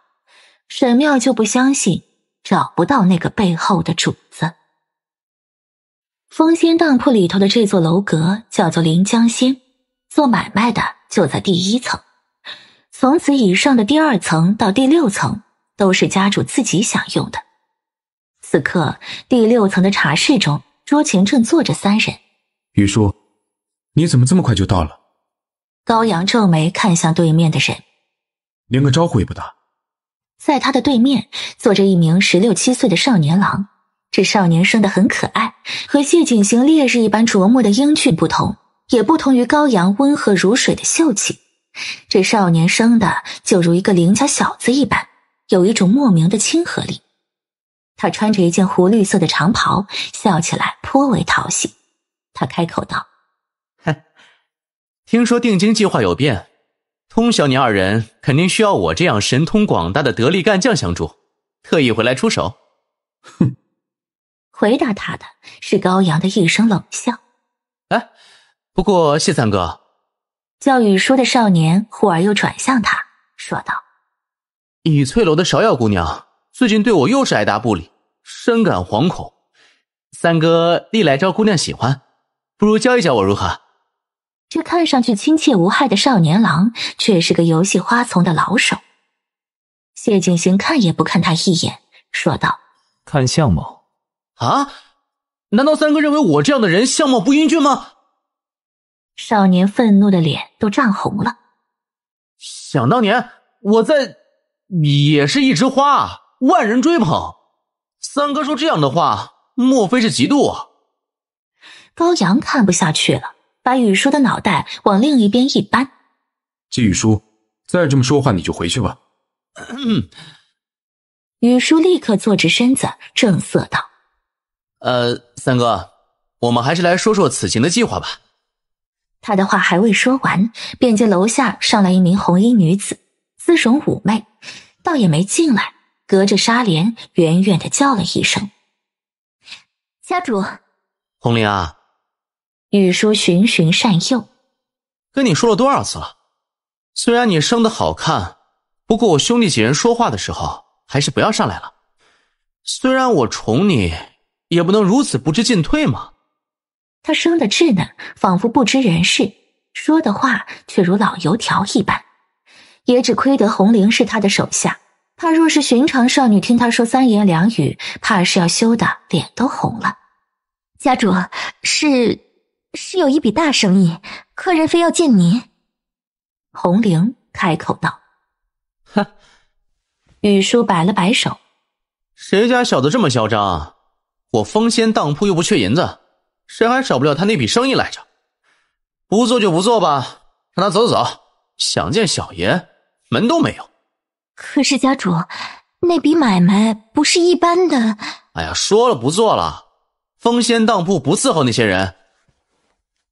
Speaker 1: 沈妙就不相信找不到那个背后的主子。风仙当铺里头的这座楼阁叫做临江仙，做买卖的就在第一层，从此以上的第二层到第六层都是家主自己享用的。此刻，第六层的茶室中，桌前正坐着三人。
Speaker 4: 雨叔，你怎么这么快就到了？
Speaker 1: 高阳皱眉看向对面的人，
Speaker 4: 连个招呼也不打。
Speaker 1: 在他的对面坐着一名十六七岁的少年郎。这少年生得很可爱，和谢景行烈日一般灼目的英俊不同，也不同于高阳温和如水的秀气。这少年生的就如一个邻家小子一般，有一种莫名的亲和力。他穿着一件湖绿色的长袍，笑起来颇为讨喜。他开口道：“哼，
Speaker 4: 听说定金计划有变，通晓你二人肯定需要我这样神通广大的得力干将相助，特意回来出手。”哼。
Speaker 3: 回答他的
Speaker 1: 是高阳的一声冷笑。
Speaker 4: 哎，不过谢三哥，
Speaker 1: 叫雨叔的少年忽而又转向他，说道：“
Speaker 4: 倚翠楼的芍药姑娘最近对我又是爱答不理，深感惶恐。三哥历来招姑娘喜欢，不如教一教我如何？”
Speaker 1: 这看上去亲切无害的少年郎，却是个游戏花丛的老手。谢景行看也不看他一眼，说道：“看相貌。”啊！难
Speaker 4: 道三哥认为我这样的人相貌不英俊吗？
Speaker 1: 少年愤怒的脸都
Speaker 4: 涨红了。想当年我在也是一枝花，万人追捧。三哥说这样的话，莫非是嫉妒我？高阳看不下去了，把雨叔的脑袋往另一边一扳。季雨叔，再这么说话你就回去吧。
Speaker 1: 嗯。雨叔立刻坐直身子，正色道。
Speaker 4: 呃，三哥，我们还是来说说此行的计划吧。
Speaker 1: 他的话还未说完，便见楼下上来一名红衣女子，姿容妩媚，倒也没进来，隔着纱帘远远的叫了一声：“
Speaker 3: 家主。”
Speaker 4: 红绫啊，玉书循循善诱，跟你说了多少次了，虽然你生的好看，不过我兄弟几人说话的时候，还是不要上来了。虽然我宠你。也不能如此不知进退吗？他生的稚嫩，仿佛不知人事，说的话
Speaker 1: 却如老油条一般。也只亏得红玲是他的手下，怕若是寻常少女听他说三言两语，怕是要羞得脸都红了。家主，是是有一笔大生意，客人非要见您。红玲开口道：“哼。”雨叔
Speaker 4: 摆了摆手：“谁家小子这么嚣张？”我风仙当铺又不缺银子，谁还少不了他那笔生意来着？不做就不做吧，让他走走想见小爷门都没有。
Speaker 1: 可是家主，那笔买卖不是一般的……
Speaker 4: 哎呀，说了不做了，风仙当铺不伺候那些人。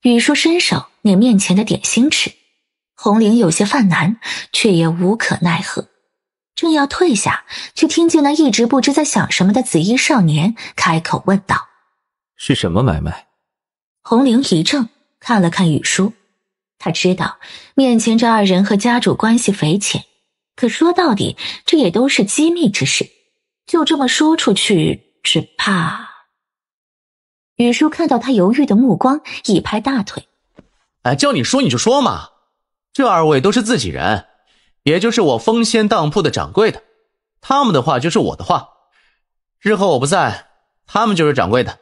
Speaker 1: 雨叔伸手拧面前的点心吃，红绫有些犯难，却也无可奈何。正要退下，却听见那一直不知在想什么的紫衣少年开口问道：“
Speaker 4: 是什么买卖？”
Speaker 1: 红绫一怔，看了看雨叔，他知道面前这二人和家主关系匪浅，可说到底这也都是机密之事，就这么说出去，只怕……雨叔看到他犹豫的目光，一拍大腿：“
Speaker 4: 哎，叫你说你就说嘛，这二位都是自己人。”也就是我风仙当铺的掌柜的，他们的话就是我的话。日后我不在，他们就是掌柜的。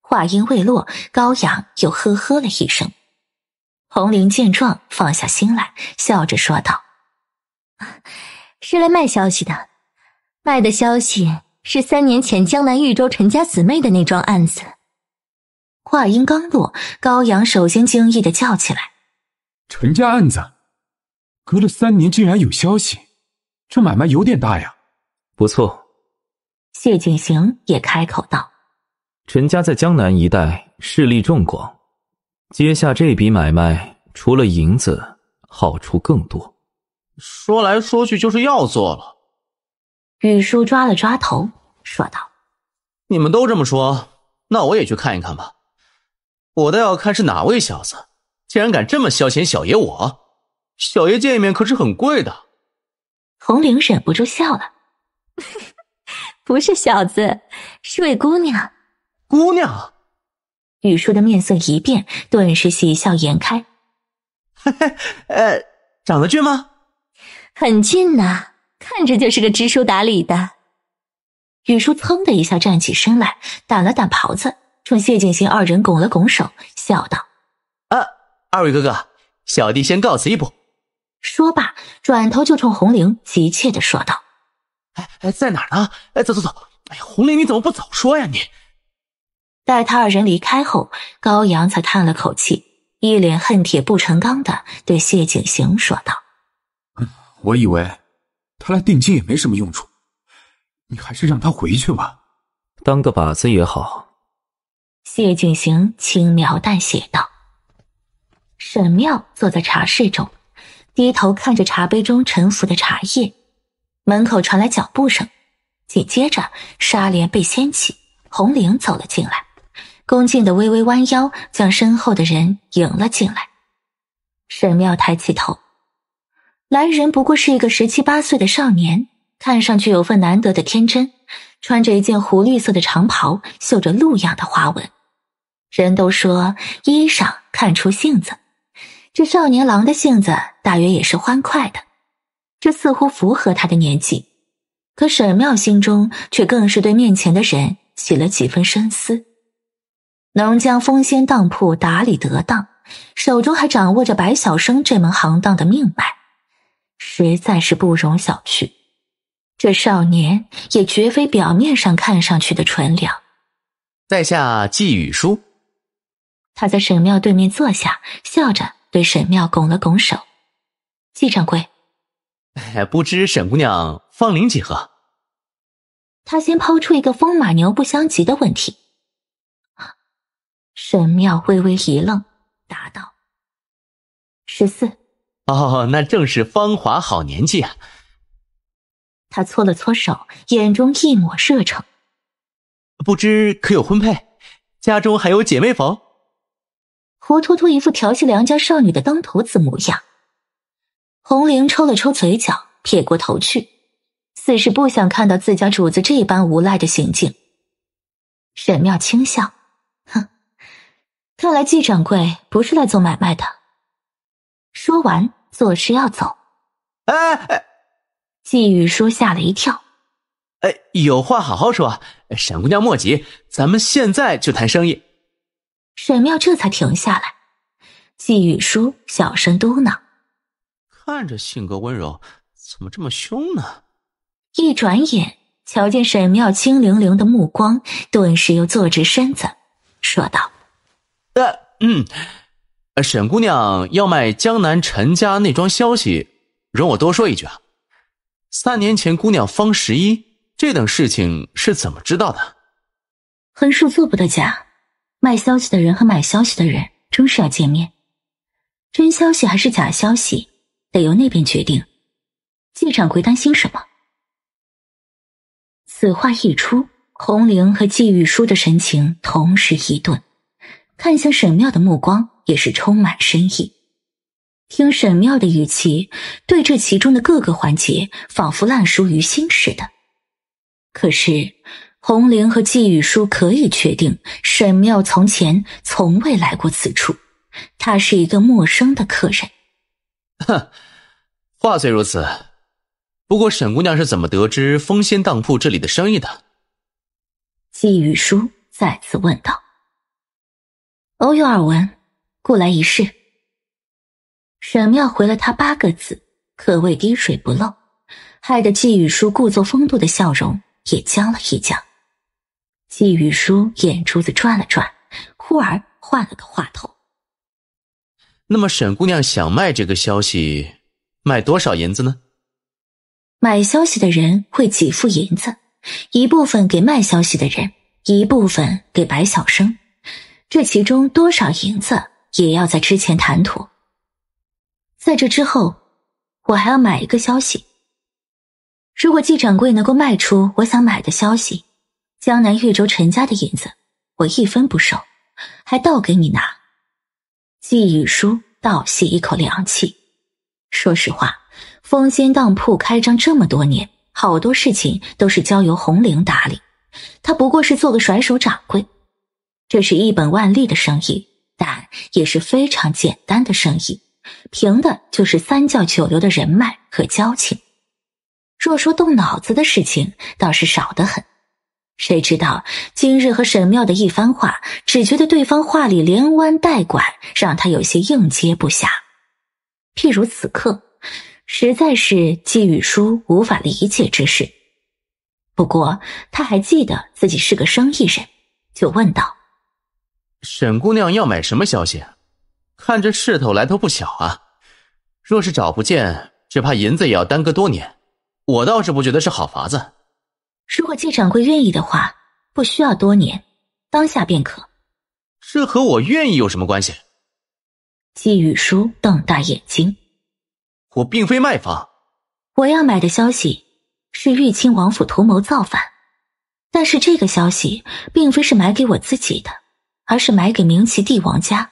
Speaker 1: 话音未落，高阳又呵呵了一声。红玲见状放下心来，笑着说道：“ 是来卖消息的，卖的消息是三年前江南豫州陈家姊妹的那桩案子。”话音刚落，高阳首先惊异的叫起来：“
Speaker 4: 陈家案子。”隔了三年，竟然有消息，这买卖有点大呀。不错，谢景行也开口道：“陈家在江南一带势力重广，接下这笔买卖，除了银子，好处更多。说来说去，就是要做了。”玉书抓了抓头，说道：“你们都这么说，那我也去看一看吧。我倒要看是哪位小子，竟然敢这么消遣小爷我。”小爷见一面可是很贵的。红玲忍不住笑了，
Speaker 1: 不是小子，是位姑娘。姑娘，雨叔的面色一变，顿时喜笑颜开。嘿嘿，
Speaker 4: 呃，长得俊吗？
Speaker 1: 很俊呐，看着就是个知书达理的。雨叔噌的一下站起身来，打了打袍子，冲谢景行二人拱了拱手，笑道：“
Speaker 4: 啊，二位哥哥，小弟先告辞一步。”说罢，转头就冲红玲急切的说道：“哎哎，在哪儿呢？哎，走走走！哎呀，红玲，你怎么不早说呀？你！”待
Speaker 1: 他二人离开后，高阳才叹了口气，一脸恨铁不成钢的对谢景行说道：“
Speaker 4: 嗯，我以为他来定金也没什么用处，你还是让他回去吧，当个靶子也好。”
Speaker 1: 谢景行轻描淡写道。沈妙坐在茶室中。低头看着茶杯中沉浮的茶叶，门口传来脚步声，紧接着纱帘被掀起，红绫走了进来，恭敬的微微弯腰，将身后的人迎了进来。沈妙抬起头，来人不过是一个十七八岁的少年，看上去有份难得的天真，穿着一件湖绿色的长袍，绣着鹿样的花纹。人都说衣裳看出性子。这少年郎的性子大约也是欢快的，这似乎符合他的年纪。可沈妙心中却更是对面前的人起了几分深思。能将风仙当铺打理得当，手中还掌握着白晓生这门行当的命脉，实在是不容小觑。这少年也绝非表面上看上去的纯良。在下季雨舒。他在沈妙对面坐下，笑着。对沈妙拱了拱手，季掌柜，
Speaker 4: 不知沈姑娘芳龄几何？
Speaker 3: 他先抛出一个风马牛不相及的问题。沈妙微微一愣，答道：“十
Speaker 1: 四。”
Speaker 4: 哦，那正是芳华好年纪啊。
Speaker 1: 他搓了搓
Speaker 4: 手，眼中一抹热诚，不知可有婚配？家中还有姐妹否？
Speaker 1: 活脱脱一副调戏良家少女的
Speaker 4: 当头子模
Speaker 1: 样，红玲抽了抽嘴角，撇过头去，似是不想看到自家主子这般无赖的行径。沈妙轻笑，哼，看来季掌柜不是来做买卖的。说完，作势要走。哎，季雨书吓了一跳，
Speaker 4: 哎，有话好好说，沈姑娘莫急，咱们现在就谈生意。沈妙这才停下来，季雨书小声嘟囔：“看着性格温柔，怎么这么凶呢？”
Speaker 1: 一转眼，瞧见沈妙清凌凌的目光，顿时又坐直身子，
Speaker 4: 说道：“呃，嗯，沈姑娘要卖江南陈家那桩消息，容我多说一句啊。三年前，姑娘方十一这等事情是怎么知道的？横竖做不得假。”
Speaker 1: 卖消息的人和买消息的人终是要见面，真消息还是假消息，得由那边决定。季掌柜担心什么？此话一出，红玲和季玉书的神情同时一顿，看向沈妙的目光也是充满深意。听沈妙的语气，对这其中的各个环节仿佛烂熟于心似的。可是。红菱和季雨书可以确定，沈妙从前从未来过此处，他是一个陌生的客人。
Speaker 4: 哼，话虽如此，不过沈姑娘是怎么得知风仙当铺这里的生意的？
Speaker 1: 季雨书再次问道。偶有耳闻，故来一试。沈妙回了他八个字，可谓滴水不漏，害得季雨书故作风度的笑容也僵了一僵。季雨书眼珠子转了转，忽而换了个话头：“
Speaker 4: 那么沈姑娘想卖这个消息，卖多少银子呢？”
Speaker 1: 买消息的人会给付银子，一部分给卖消息的人，一部分给白晓生。这其中多少银子也要在之前谈妥。在这之后，我还要买一个消息。如果季掌柜能够卖出我想买的消息。江南豫州陈家的银子，我一分不收，还倒给你拿。季雨舒倒吸一口凉气。说实话，风仙当铺开张这么多年，好多事情都是交由红玲打理，他不过是做个甩手掌柜。这是一本万利的生意，但也是非常简单的生意，凭的就是三教九流的人脉和交情。若说动脑子的事情，倒是少得很。谁知道今日和沈妙的一番话，只觉得对方话里连弯带拐，让他有些应接不暇。譬如此刻，实在是季雨舒无法理解之事。
Speaker 4: 不过他还记得自己是个生意人，就问道：“沈姑娘要买什么消息？看这势头，来头不小啊！若是找不见，只怕银子也要耽搁多年。我倒是不觉得是好法子。”
Speaker 1: 如果季掌柜愿意的话，不需要多年，当下便可。
Speaker 4: 这和我愿意有什么关系？季雨书瞪大眼睛。我并非卖房。我要买的消息是玉清
Speaker 1: 王府图谋造反，但是这个消息并非是买给我自己的，而是买给明齐帝王家。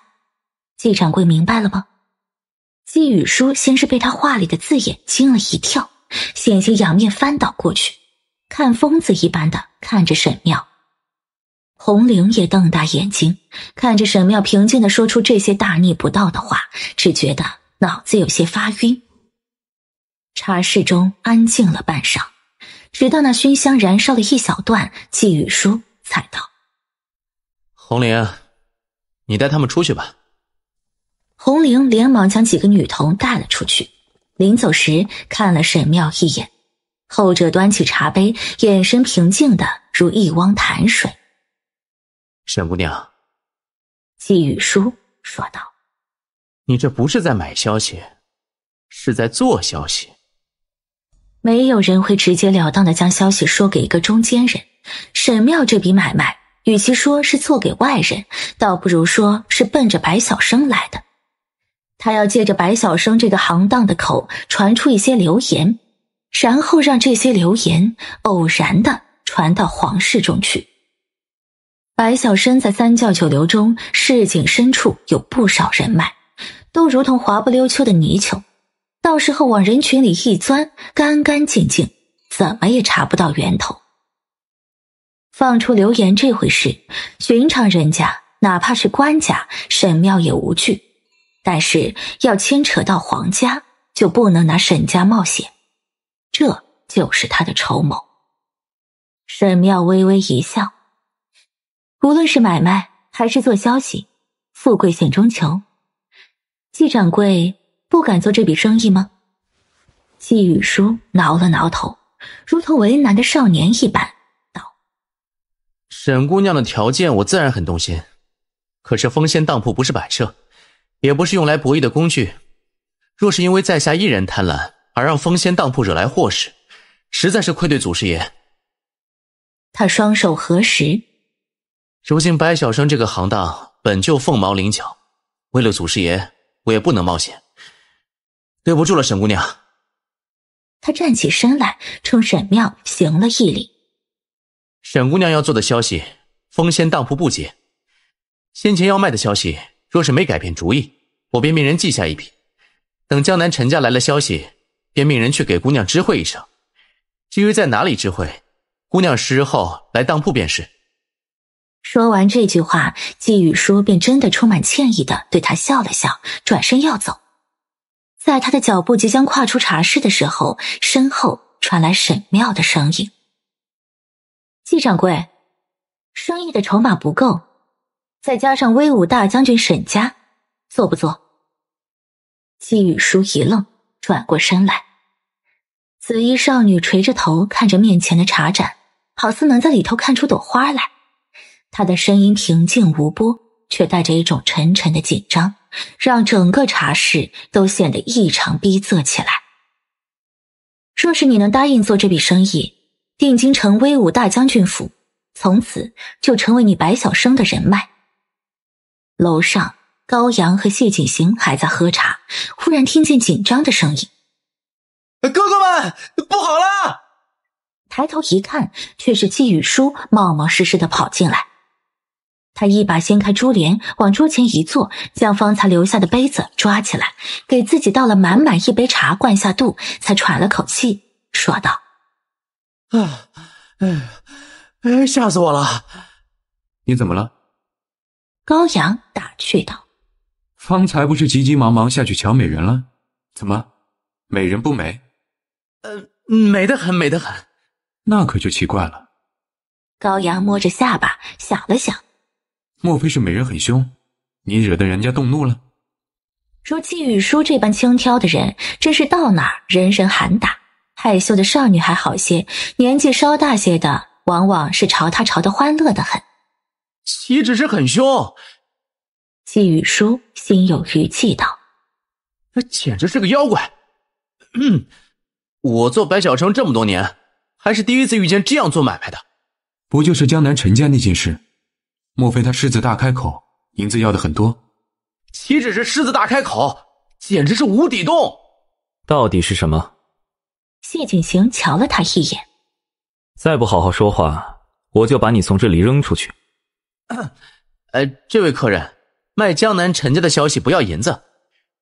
Speaker 1: 季掌柜明白了吗？季雨书先是被他话里的字眼惊了一跳，险些仰面翻倒过去。看疯子一般的看着沈妙，红玲也瞪大眼睛看着沈妙平静的说出这些大逆不道的话，只觉得脑子有些发晕。茶室中安静了半晌，直到那熏香燃烧了一小段，季雨舒才道：“
Speaker 4: 红玲，你带他们出去吧。”
Speaker 1: 红玲连忙将几个女童带了出去，临走时看了沈妙一眼。后者端起茶杯，眼神平静的如一汪潭水。
Speaker 4: 沈姑娘，
Speaker 1: 季雨书说道：“
Speaker 4: 你这不是在买消息，是在做消息。
Speaker 1: 没有人会直截了当的将消息说给一个中间人。沈庙这笔买卖，与其说是做给外人，倒不如说是奔着白晓生来的。他要借着白晓生这个行当的口，传出一些流言。”然后让这些流言偶然的传到皇室中去。白小生在三教九流中市井深处有不少人脉，都如同滑不溜秋的泥鳅，到时候往人群里一钻，干干净净，怎么也查不到源头。放出流言这回事，寻常人家哪怕是官家，沈庙也无惧，但是要牵扯到皇家，就不能拿沈家冒险。这就是他的筹谋。沈妙微微一笑，无论是买卖还是做消息，富贵险中求。季掌柜不敢做这笔生意吗？季雨舒挠了挠头，如同为难的少年一般道：“
Speaker 4: 沈姑娘的条件我自然很动心，可是风仙当铺不是摆设，也不是用来博弈的工具。若是因为在下一人贪婪。”而让风仙当铺惹来祸事，实在是愧对祖师爷。他双手合十。如今白小生这个行当本就凤毛麟角，为了祖师爷，我也不能冒险。对不住了，沈姑娘。
Speaker 1: 他站起身来，冲沈妙行
Speaker 4: 了一礼。沈姑娘要做的消息，风仙当铺不解。先前要卖的消息，若是没改变主意，我便命人记下一笔。等江南陈家来了消息。便命人去给姑娘知会一声。至于在哪里知会，姑娘十日后来当铺便是。
Speaker 1: 说完这句话，季雨舒便真的充满歉意的对他笑了笑，转身要走。在他的脚步即将跨出茶室的时候，身后传来沈妙的声音：“
Speaker 3: 季掌柜，生意的筹码不够，再加上威武大将军沈家，做不做？”季雨
Speaker 1: 舒一愣。转过身来，紫衣少女垂着头看着面前的茶盏，好似能在里头看出朵花来。她的声音平静无波，却带着一种沉沉的紧张，让整个茶室都显得异常逼仄起来。若是你能答应做这笔生意，定京城威武大将军府从此就成为你白小生的人脉。楼上。高阳和谢景行还在喝茶，忽然听见紧张的声音：“哥哥们，不好了！”抬头一看，却是季雨舒冒冒失失的跑进来。他一把掀开珠帘，往桌前一坐，将方才留下的杯子抓起来，给自己倒了满满一杯茶，灌下肚，才喘了口气，说道：“啊，哎，哎，吓死我了！
Speaker 4: 你怎么了？”高阳打趣道。方才不是急急忙忙下去抢美人了？怎么，美人不美？嗯，美得很，美得很。那可就奇怪了。
Speaker 1: 高阳摸着下巴想了想，
Speaker 4: 莫非是美人很凶？你惹得人家动怒了？
Speaker 1: 如季雨舒这般轻佻的人，真是到哪儿人人喊打。害羞的少女还好些，年纪稍大些的，往往是朝他朝的欢乐的很。
Speaker 4: 岂止是很
Speaker 1: 凶？谢雨舒心有余悸道：“那简直
Speaker 4: 是个妖怪！嗯，我做白小生这么多年，还是第一次遇见这样做买卖的。不就是江南陈家那件事？莫非他狮子大开口，银子要的很多？岂止是狮子大开口，简直是无底洞！到底是什么？”谢景行瞧了他一眼：“再不好好说话，我就把你从这里扔出去。”呃，这位客人。卖江南陈家的消息不要银子，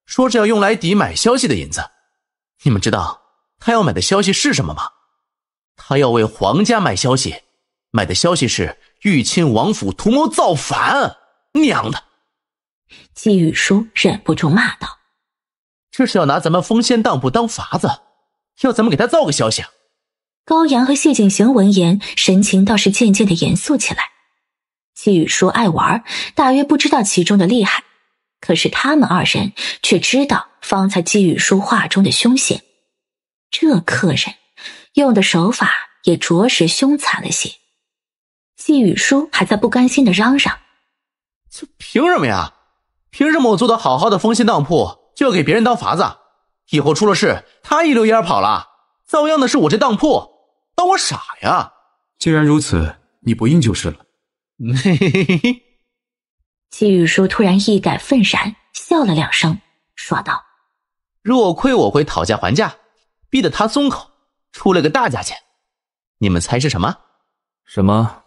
Speaker 4: 说是要用来抵买消息的银子。你们知道他要买的消息是什么吗？他要为皇家卖消息，买的消息是玉亲王府图谋造反。娘的！季宇舒忍不住骂道：“这是要拿咱们封仙当铺当法子，要咱们给他造个消息。”高阳和谢景
Speaker 1: 行闻言，神情倒是渐渐的严肃起来。季宇舒爱玩，大约不知道其中的厉害，可是他们二人却知道方才季宇舒话中的凶险。这客人用的手法也着实凶残了些。季宇舒还在不甘心的嚷嚷：“
Speaker 4: 这凭什么呀？凭什么我做的好好的风心当铺就要给别人当法子？以后出了事，他一溜烟跑了，遭殃的是我这当铺。当我傻呀？既然如此，你不应就是了。”嘿，嘿，嘿，嘿，嘿！
Speaker 1: 季玉书突然一改愤然，笑了两声，说道：“
Speaker 4: 若亏我会讨价还价，逼得他松口，出了个大价钱。你们猜是什么？”“什么？”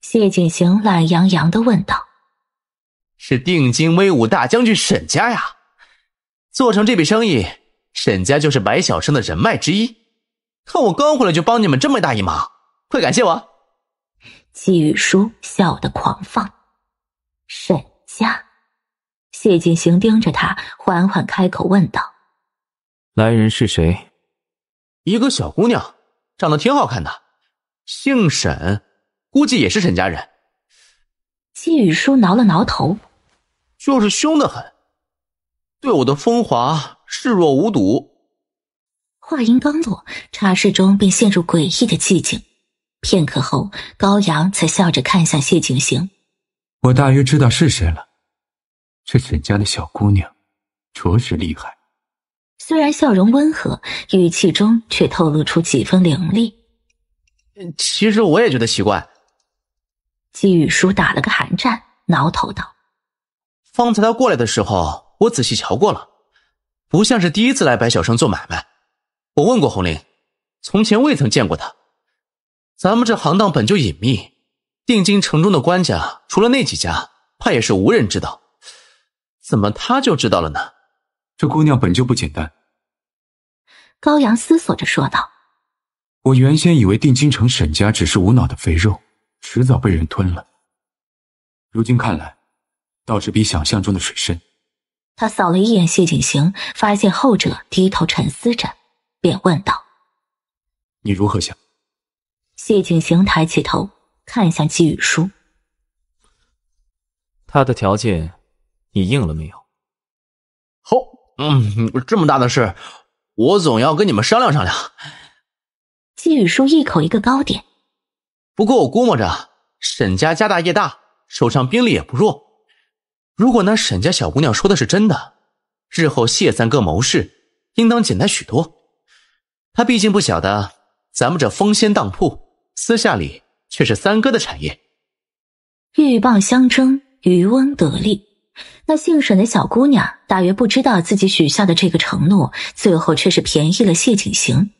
Speaker 1: 谢景行懒洋洋的问
Speaker 3: 道。
Speaker 4: “是定金威武大将军沈家呀！做成这笔生意，沈家就是白晓生的人脉之一。看我刚回来就帮你们这么大一忙，快感谢我！”季雨书笑得
Speaker 1: 狂放，沈家，谢景行盯着他，缓缓开口问
Speaker 3: 道：“
Speaker 4: 来人是谁？”“一个小姑娘，长得挺好看的，姓沈，估计也是沈家人。”季
Speaker 1: 雨书挠了挠头，“就是凶得很，
Speaker 4: 对我的风华
Speaker 1: 视若无睹。”话音刚落，茶室中便陷入诡异的寂静。片刻后，高阳才笑着看向谢景行：“
Speaker 4: 我大约知道是谁了，这沈家的小姑娘，着实厉害。”
Speaker 1: 虽然笑容温和，语气中却透露出几分凌厉。其实我也觉得奇怪。季雨舒打了个寒战，
Speaker 3: 挠头道：“
Speaker 4: 方才他过来的时候，我仔细瞧过了，不像是第一次来白晓生做买卖。我问过红玲，从前未曾见过他。”咱们这行当本就隐秘，定京城中的官家除了那几家，怕也是无人知道。怎么他就知道了呢？这姑娘本就不简单。
Speaker 3: 高阳思索着说道：“
Speaker 4: 我原先以为定京城沈家只是无脑的肥肉，迟早被人吞了。如今看来，倒是比想象中的水深。”
Speaker 1: 他扫了一眼谢景行，发现后者低头沉思着，便问道：“
Speaker 4: 你如何想？”
Speaker 3: 谢景行抬起头看向季雨舒，
Speaker 4: 他的条件你应了没有？好，嗯，这么大的事，我总要跟你们商量商量。季雨舒一口一个糕点，不过我估摸着沈家家大业大，手上兵力也不弱。如果那沈家小姑娘说的是真的，日后谢三哥谋事应当简单许多。他毕竟不晓得咱们这风仙当铺。私下里却是三哥的产业。
Speaker 1: 鹬蚌相争，渔翁得利。那姓沈的小姑娘大约不知道自己许下的这个承诺，最后却是便宜了谢景行。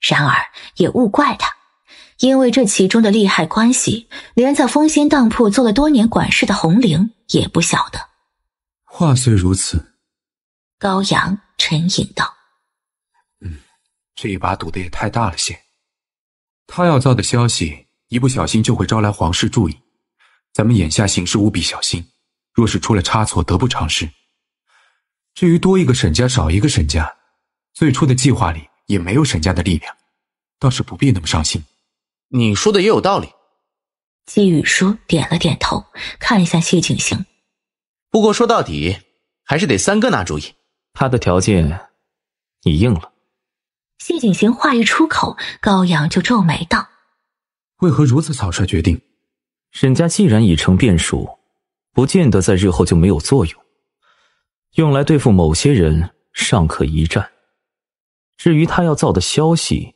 Speaker 1: 然而也勿怪她，因为这其中的利害关系，连在风仙当铺做了多年管事的红玲也不晓得。
Speaker 4: 话虽如此，
Speaker 1: 高阳沉吟道：“
Speaker 4: 嗯，这一把赌的也太大了些。”他要造的消息一不小心就会招来皇室注意，咱们眼下行事无比小心，若是出了差错，得不偿失。至于多一个沈家，少一个沈家，最初的计划里也没有沈家的力量，倒是不必那么伤心。你说的也有道理，季宇书点了点头，看一下谢景行。不过说到底，还是得三哥拿主意，他的条件，你应了。
Speaker 1: 谢景行话一出口，高阳就皱
Speaker 3: 眉道：“
Speaker 4: 为何如此草率决定？沈家既然已成变数，不见得在日后就没有作用。用来对付某些人尚可一战。至于他要造的消息，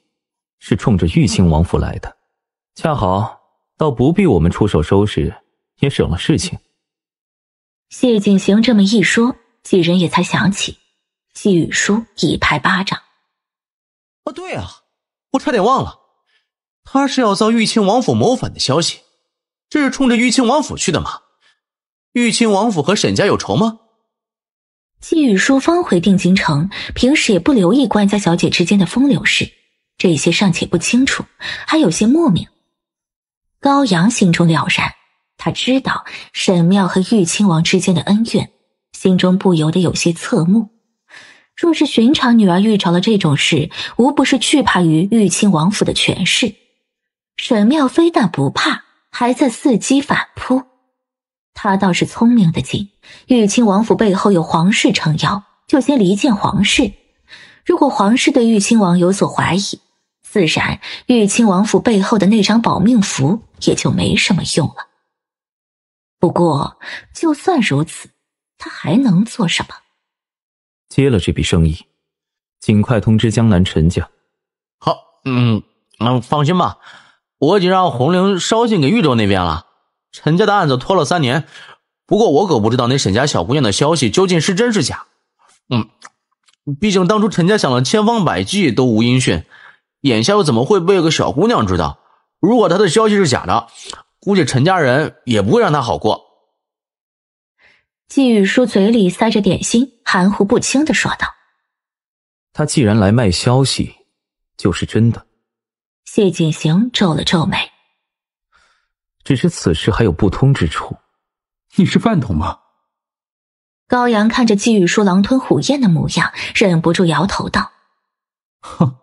Speaker 4: 是冲着玉亲王府来的，恰好倒不必我们出手收拾，也省了事情。”
Speaker 1: 谢景行这么一说，几人也才想起，季雨舒一拍巴掌。
Speaker 5: 哦，对啊，
Speaker 4: 我差点忘了，他是要遭玉清王府谋反的消息，这是冲着玉清王府去的吗？玉清王府和沈家有仇吗？季雨舒方回定京
Speaker 1: 城，平时也不留意官家小姐之间的风流事，这些尚且不清楚，还有些莫名。高阳心中了然，他知道沈妙和玉清王之间的恩怨，心中不由得有些侧目。若是寻常女儿遇着了这种事，无不是惧怕于玉亲王府的权势。沈妙非但不怕，还在伺机反扑。他倒是聪明的紧，玉亲王府背后有皇室撑腰，就先离间皇室。如果皇室对玉亲王有所怀疑，自然玉亲王府背后的那张保命符也就没什么用了。不过，就算如此，他还能做什么？
Speaker 4: 接了这笔生意，尽快通知江南陈家。好，嗯，嗯，放心吧，我已经让红玲捎信给豫州那边了。陈家的案子拖了三年，不过我可不知道那沈家小姑娘的消息究竟是真是假。嗯，毕竟当初陈家想了千方百计都无音讯，眼下又怎么会被个小姑娘知道？如果她的消息是假的，估计陈家人也不会让她好过。
Speaker 1: 季雨舒嘴里塞着点心，含糊不清的说道：“
Speaker 4: 他既然来卖消息，就是真的。”
Speaker 1: 谢景行皱了皱眉，
Speaker 5: 只是此事还有不通之处。你是饭桶吗？
Speaker 1: 高阳看着季雨舒狼吞虎咽的模样，忍不住摇头道：“哼，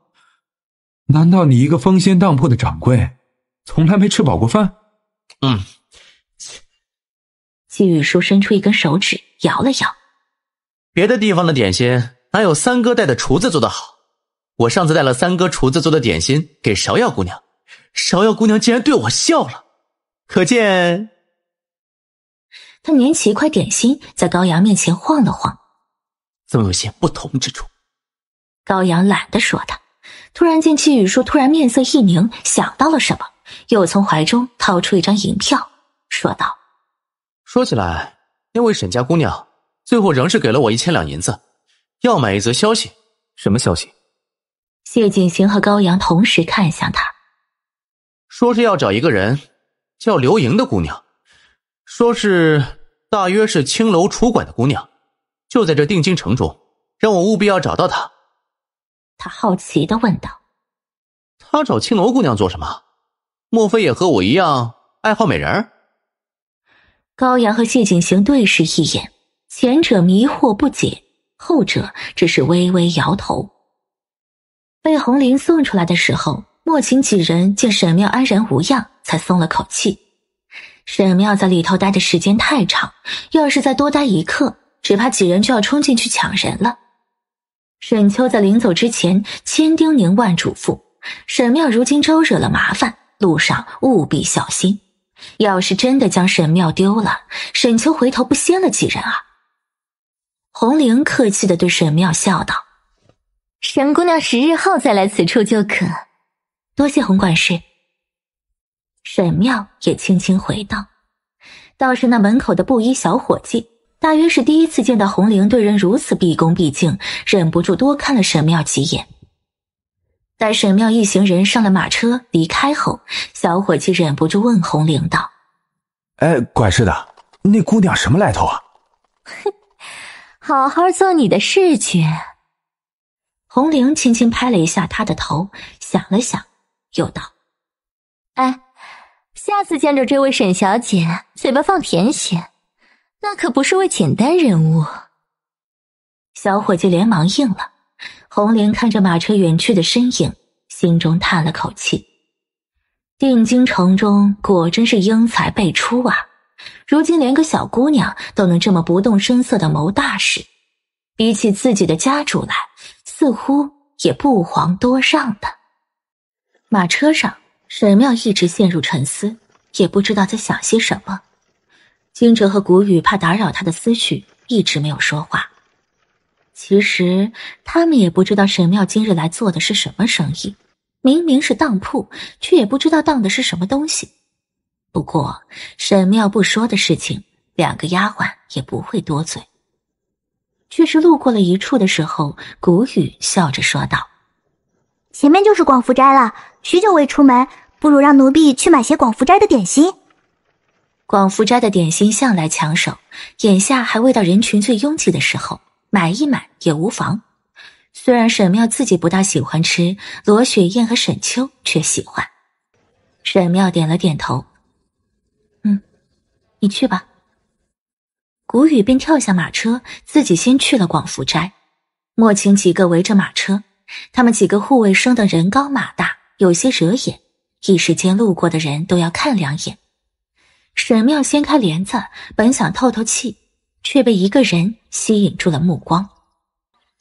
Speaker 5: 难道你一个风仙当铺的掌柜，从来没吃饱过饭？”嗯。
Speaker 1: 季宇舒伸出一根手指摇了摇，
Speaker 4: 别的地方的点心哪有三哥带的厨子做的好？我上次带了三哥厨子做的点心给芍药姑娘，芍药姑娘竟然对我笑了，可见……
Speaker 1: 他捻起一块点心在高阳面前晃了晃，
Speaker 4: 总有些不同之处？
Speaker 1: 高阳懒得说他，突然见季雨舒突然面色一凝，想到了什么，又从怀中掏出一张银票，说道。
Speaker 4: 说起来，那位沈家姑娘最后仍是给了我一千两银子，要买一则消息。什么消息？
Speaker 1: 谢景行和高阳同时看向他，
Speaker 4: 说是要找一个人叫刘莹的姑娘，说是大约是青楼楚馆的姑娘，就在这定京城中，让我务必要找到她。他好奇的问道：“他找青楼姑娘做什么？莫非也和我一样爱好美人？”
Speaker 1: 高阳和谢景行对视一眼，前者迷惑不解，后者只是微微摇头。被红绫送出来的时候，莫晴几人见沈妙安然无恙，才松了口气。沈妙在里头待的时间太长，要是再多待一刻，只怕几人就要冲进去抢人了。沈秋在临走之前千叮咛万嘱咐，沈妙如今招惹了麻烦，路上务必小心。要是真的将神庙丢了，沈秋回头不掀了几人啊？红绫客气的对沈庙笑道：“沈姑娘十日后再来此处就可，多谢红管事。”沈庙也轻轻回道：“倒是那门口的布衣小伙计，大约是第一次见到红绫对人如此毕恭毕敬，忍不住多看了沈庙几眼。”待沈妙一行人上了马车离开后，小伙计忍不住问红玲道：“
Speaker 5: 哎，管事的，那姑娘什么来头啊？”“哼，
Speaker 1: 好好做你的事去。”红玲轻轻拍了一下他的头，想了想，又道：“哎，下次见着这位沈小姐，嘴巴放甜些，那可不是位简单人物。”小伙计连忙应了。红莲看着马车远去的身影，心中叹了口气。定京城中果真是英才辈出啊！如今连个小姑娘都能这么不动声色的谋大事，比起自己的家主来，似乎也不遑多让的。马车上，沈妙一直陷入沉思，也不知道在想些什么。金哲和谷雨怕打扰他的思绪，一直没有说话。其实他们也不知道沈妙今日来做的是什么生意，明明是当铺，却也不知道当的是什么东西。不过沈妙不说的事情，两个丫鬟也不会多嘴。却是路过了一处的时候，谷雨笑着说道：“前面就是广福斋了，许久未出门，不如让奴婢去买些广福斋的点心。”广福斋的点心向来抢手，眼下还未到人群最拥挤的时候。买一买也无妨，虽然沈妙自己不大喜欢吃，罗雪艳和沈秋却喜欢。沈妙点了点头，嗯，你去吧。谷雨便跳下马车，自己先去了广福斋。莫清几个围着马车，他们几个护卫生的人高马大，有些惹眼，一时间路过的人都要看两眼。沈妙掀开帘子，本想透透气。却被一个人吸引住了目光。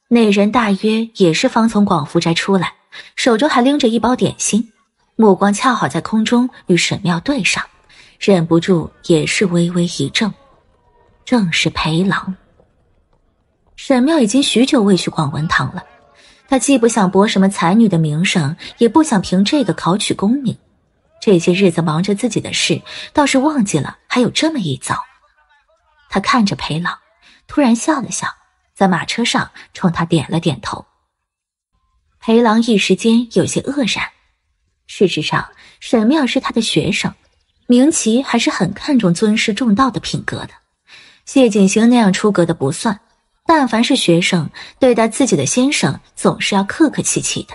Speaker 1: 那人大约也是方从广福斋出来，手中还拎着一包点心，目光恰好在空中与沈妙对上，忍不住也是微微一怔。正是裴郎。沈妙已经许久未去广文堂了，他既不想博什么才女的名声，也不想凭这个考取功名，这些日子忙着自己的事，倒是忘记了还有这么一遭。他看着裴郎，突然笑了笑，在马车上冲他点了点头。裴郎一时间有些愕然。事实上，沈妙是他的学生，明奇还是很看重尊师重道的品格的。谢景行那样出格的不算，但凡是学生，对待自己的先生总是要客客气气的。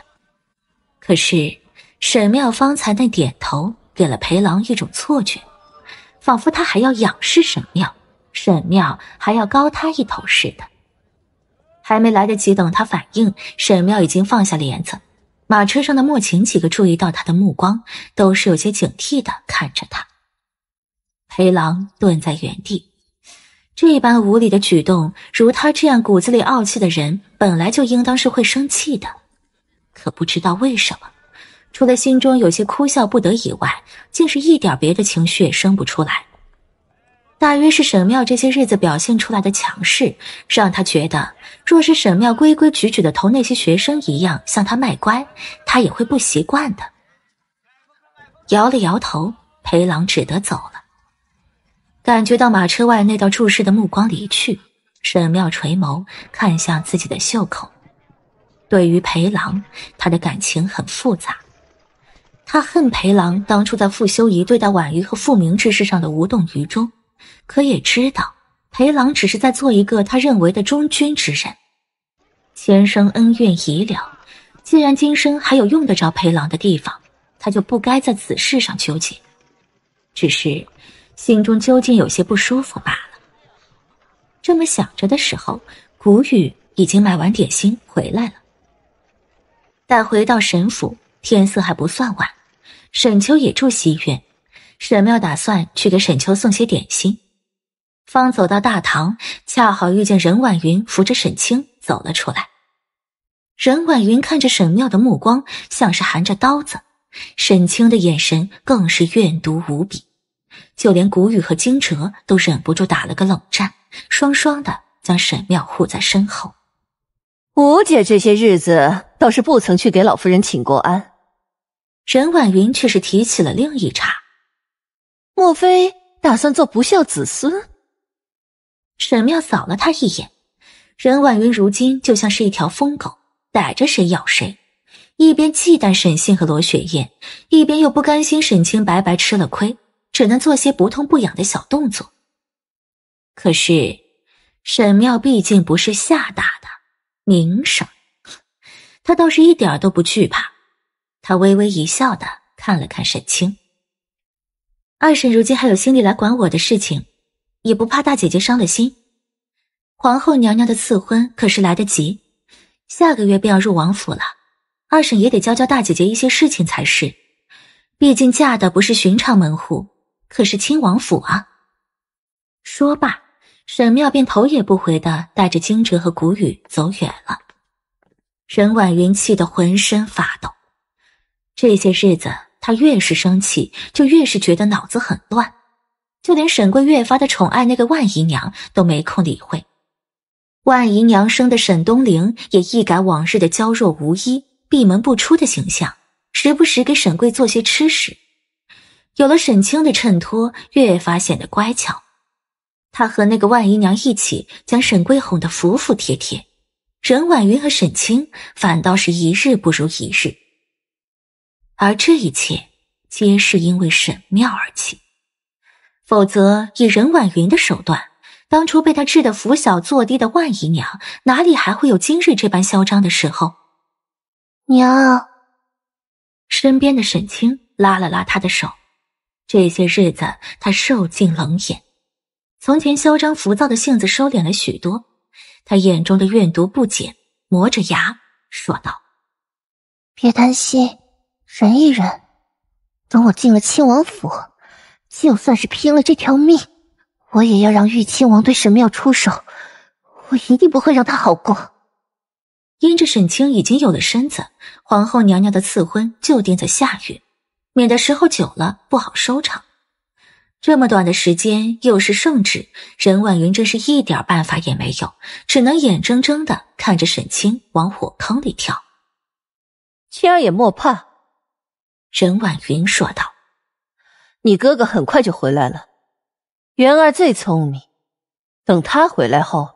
Speaker 1: 可是，沈妙方才那点头，给了裴郎一种错觉，仿佛他还要仰视沈妙。沈妙还要高他一头似的，还没来得及等他反应，沈妙已经放下帘子。马车上的莫晴几个注意到他的目光，都是有些警惕的看着他。裴郎顿在原地，这般无礼的举动，如他这样骨子里傲气的人，本来就应当是会生气的，可不知道为什么，除了心中有些哭笑不得以外，竟是一点别的情绪也生不出来。大约是沈妙这些日子表现出来的强势，让他觉得，若是沈妙规规矩矩的，同那些学生一样向他卖乖，他也会不习惯的。摇了摇头，裴郎只得走了。感觉到马车外那道注视的目光离去，沈妙垂眸看向自己的袖口。对于裴郎，他的感情很复杂。他恨裴郎当初在傅修仪对待婉瑜和傅明之事上的无动于衷。可也知道，裴郎只是在做一个他认为的忠君之人。前生恩怨已了，既然今生还有用得着裴郎的地方，他就不该在此事上纠结。只是心中究竟有些不舒服罢了。这么想着的时候，谷雨已经买完点心回来了。待回到沈府，天色还不算晚。沈秋也住西院，沈妙打算去给沈秋送些点心。方走到大堂，恰好遇见任婉云扶着沈清走了出来。任婉云看着沈妙的目光像是含着刀子，沈清的眼神更是怨毒无比，就连谷雨和惊蛰都忍不住打了个冷战，双双的将沈妙护在身后。吴姐这些日子倒是不曾去给老夫人请过安，任婉云却是提起了另一茬，莫非打算做不孝子孙？沈妙扫了他一眼，任婉云如今就像是一条疯狗，逮着谁咬谁，一边忌惮沈信和罗雪艳，一边又不甘心沈清白白吃了亏，只能做些不痛不痒的小动作。可是沈妙毕竟不是吓大的，名声，他倒是一点都不惧怕。他微微一笑的看了看沈清，二婶如今还有心力来管我的事情。也不怕大姐姐伤了心，皇后娘娘的赐婚可是来得及，下个月便要入王府了。二婶也得教教大姐姐一些事情才是，毕竟嫁的不是寻常门户，可是亲王府啊。说罢，沈妙便头也不回的带着惊蛰和谷雨走远了。任婉云气得浑身发抖，这些日子她越是生气，就越是觉得脑子很乱。就连沈贵越发的宠爱那个万姨娘，都没空理会。万姨娘生的沈冬陵也一改往日的娇弱无依、闭门不出的形象，时不时给沈贵做些吃食。有了沈清的衬托，越发显得乖巧。他和那个万姨娘一起将沈贵哄得服服帖帖，任婉云和沈清反倒是一日不如一日。而这一切皆是因为沈妙而起。否则，以任婉云的手段，当初被她治得拂小作低的万姨娘，哪里还会有今日这般嚣张的时候？娘。身边的沈清拉了拉她的手，这些日子她受尽冷眼，从前嚣张浮躁的性子收敛了许多。她眼中的怨毒不减，磨着
Speaker 3: 牙说道：“别担心，忍一忍，等我进了亲王府。”就算是拼了这条命，我也要让玉亲王对神庙出手。我一定不会让他好过。因
Speaker 1: 着沈清已经有了身子，皇后娘娘的赐婚就定在下月，免得时候久了不好收场。这么短的时间，又是圣旨，任婉云真是一点办法也没有，只能眼睁睁的看着沈清往火坑里跳。青儿也莫怕，任婉云说道。你哥哥很快就回来了，元儿最聪明，等他回来后，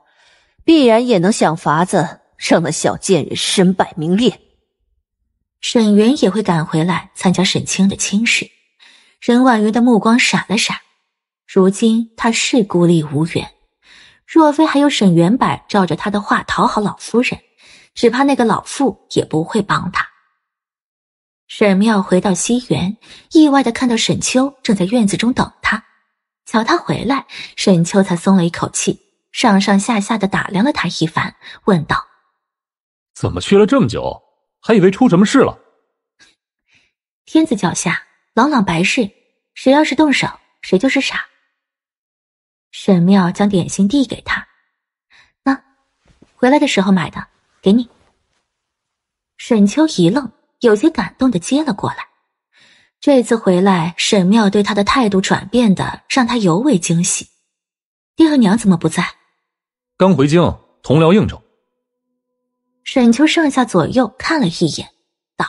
Speaker 1: 必然也能想法子让那小贱人身败名裂。沈云也会赶回来参加沈清的亲事。沈婉瑜的目光闪了闪，如今她是孤立无援，若非还有沈元柏照着她的话讨好老夫人，只怕那个老妇也不会帮她。沈妙回到西园，意外的看到沈秋正在院子中等他。瞧他回来，沈秋才松了一口气，上上下下的打量了他一番，问道：“
Speaker 2: 怎么去了这么久？还以为出什么事了。”
Speaker 1: 天子脚下，朗朗白事，谁要是动手，谁就是傻。沈妙将点心递给他：“那回来的时候买的，给你。”沈秋一愣。有些感动的接了过来。这次回来，沈妙对他的态度转变的让他尤为惊喜。爹和娘怎么不在？
Speaker 2: 刚回京，同僚应酬。
Speaker 1: 沈秋上下左右看了一眼，道：“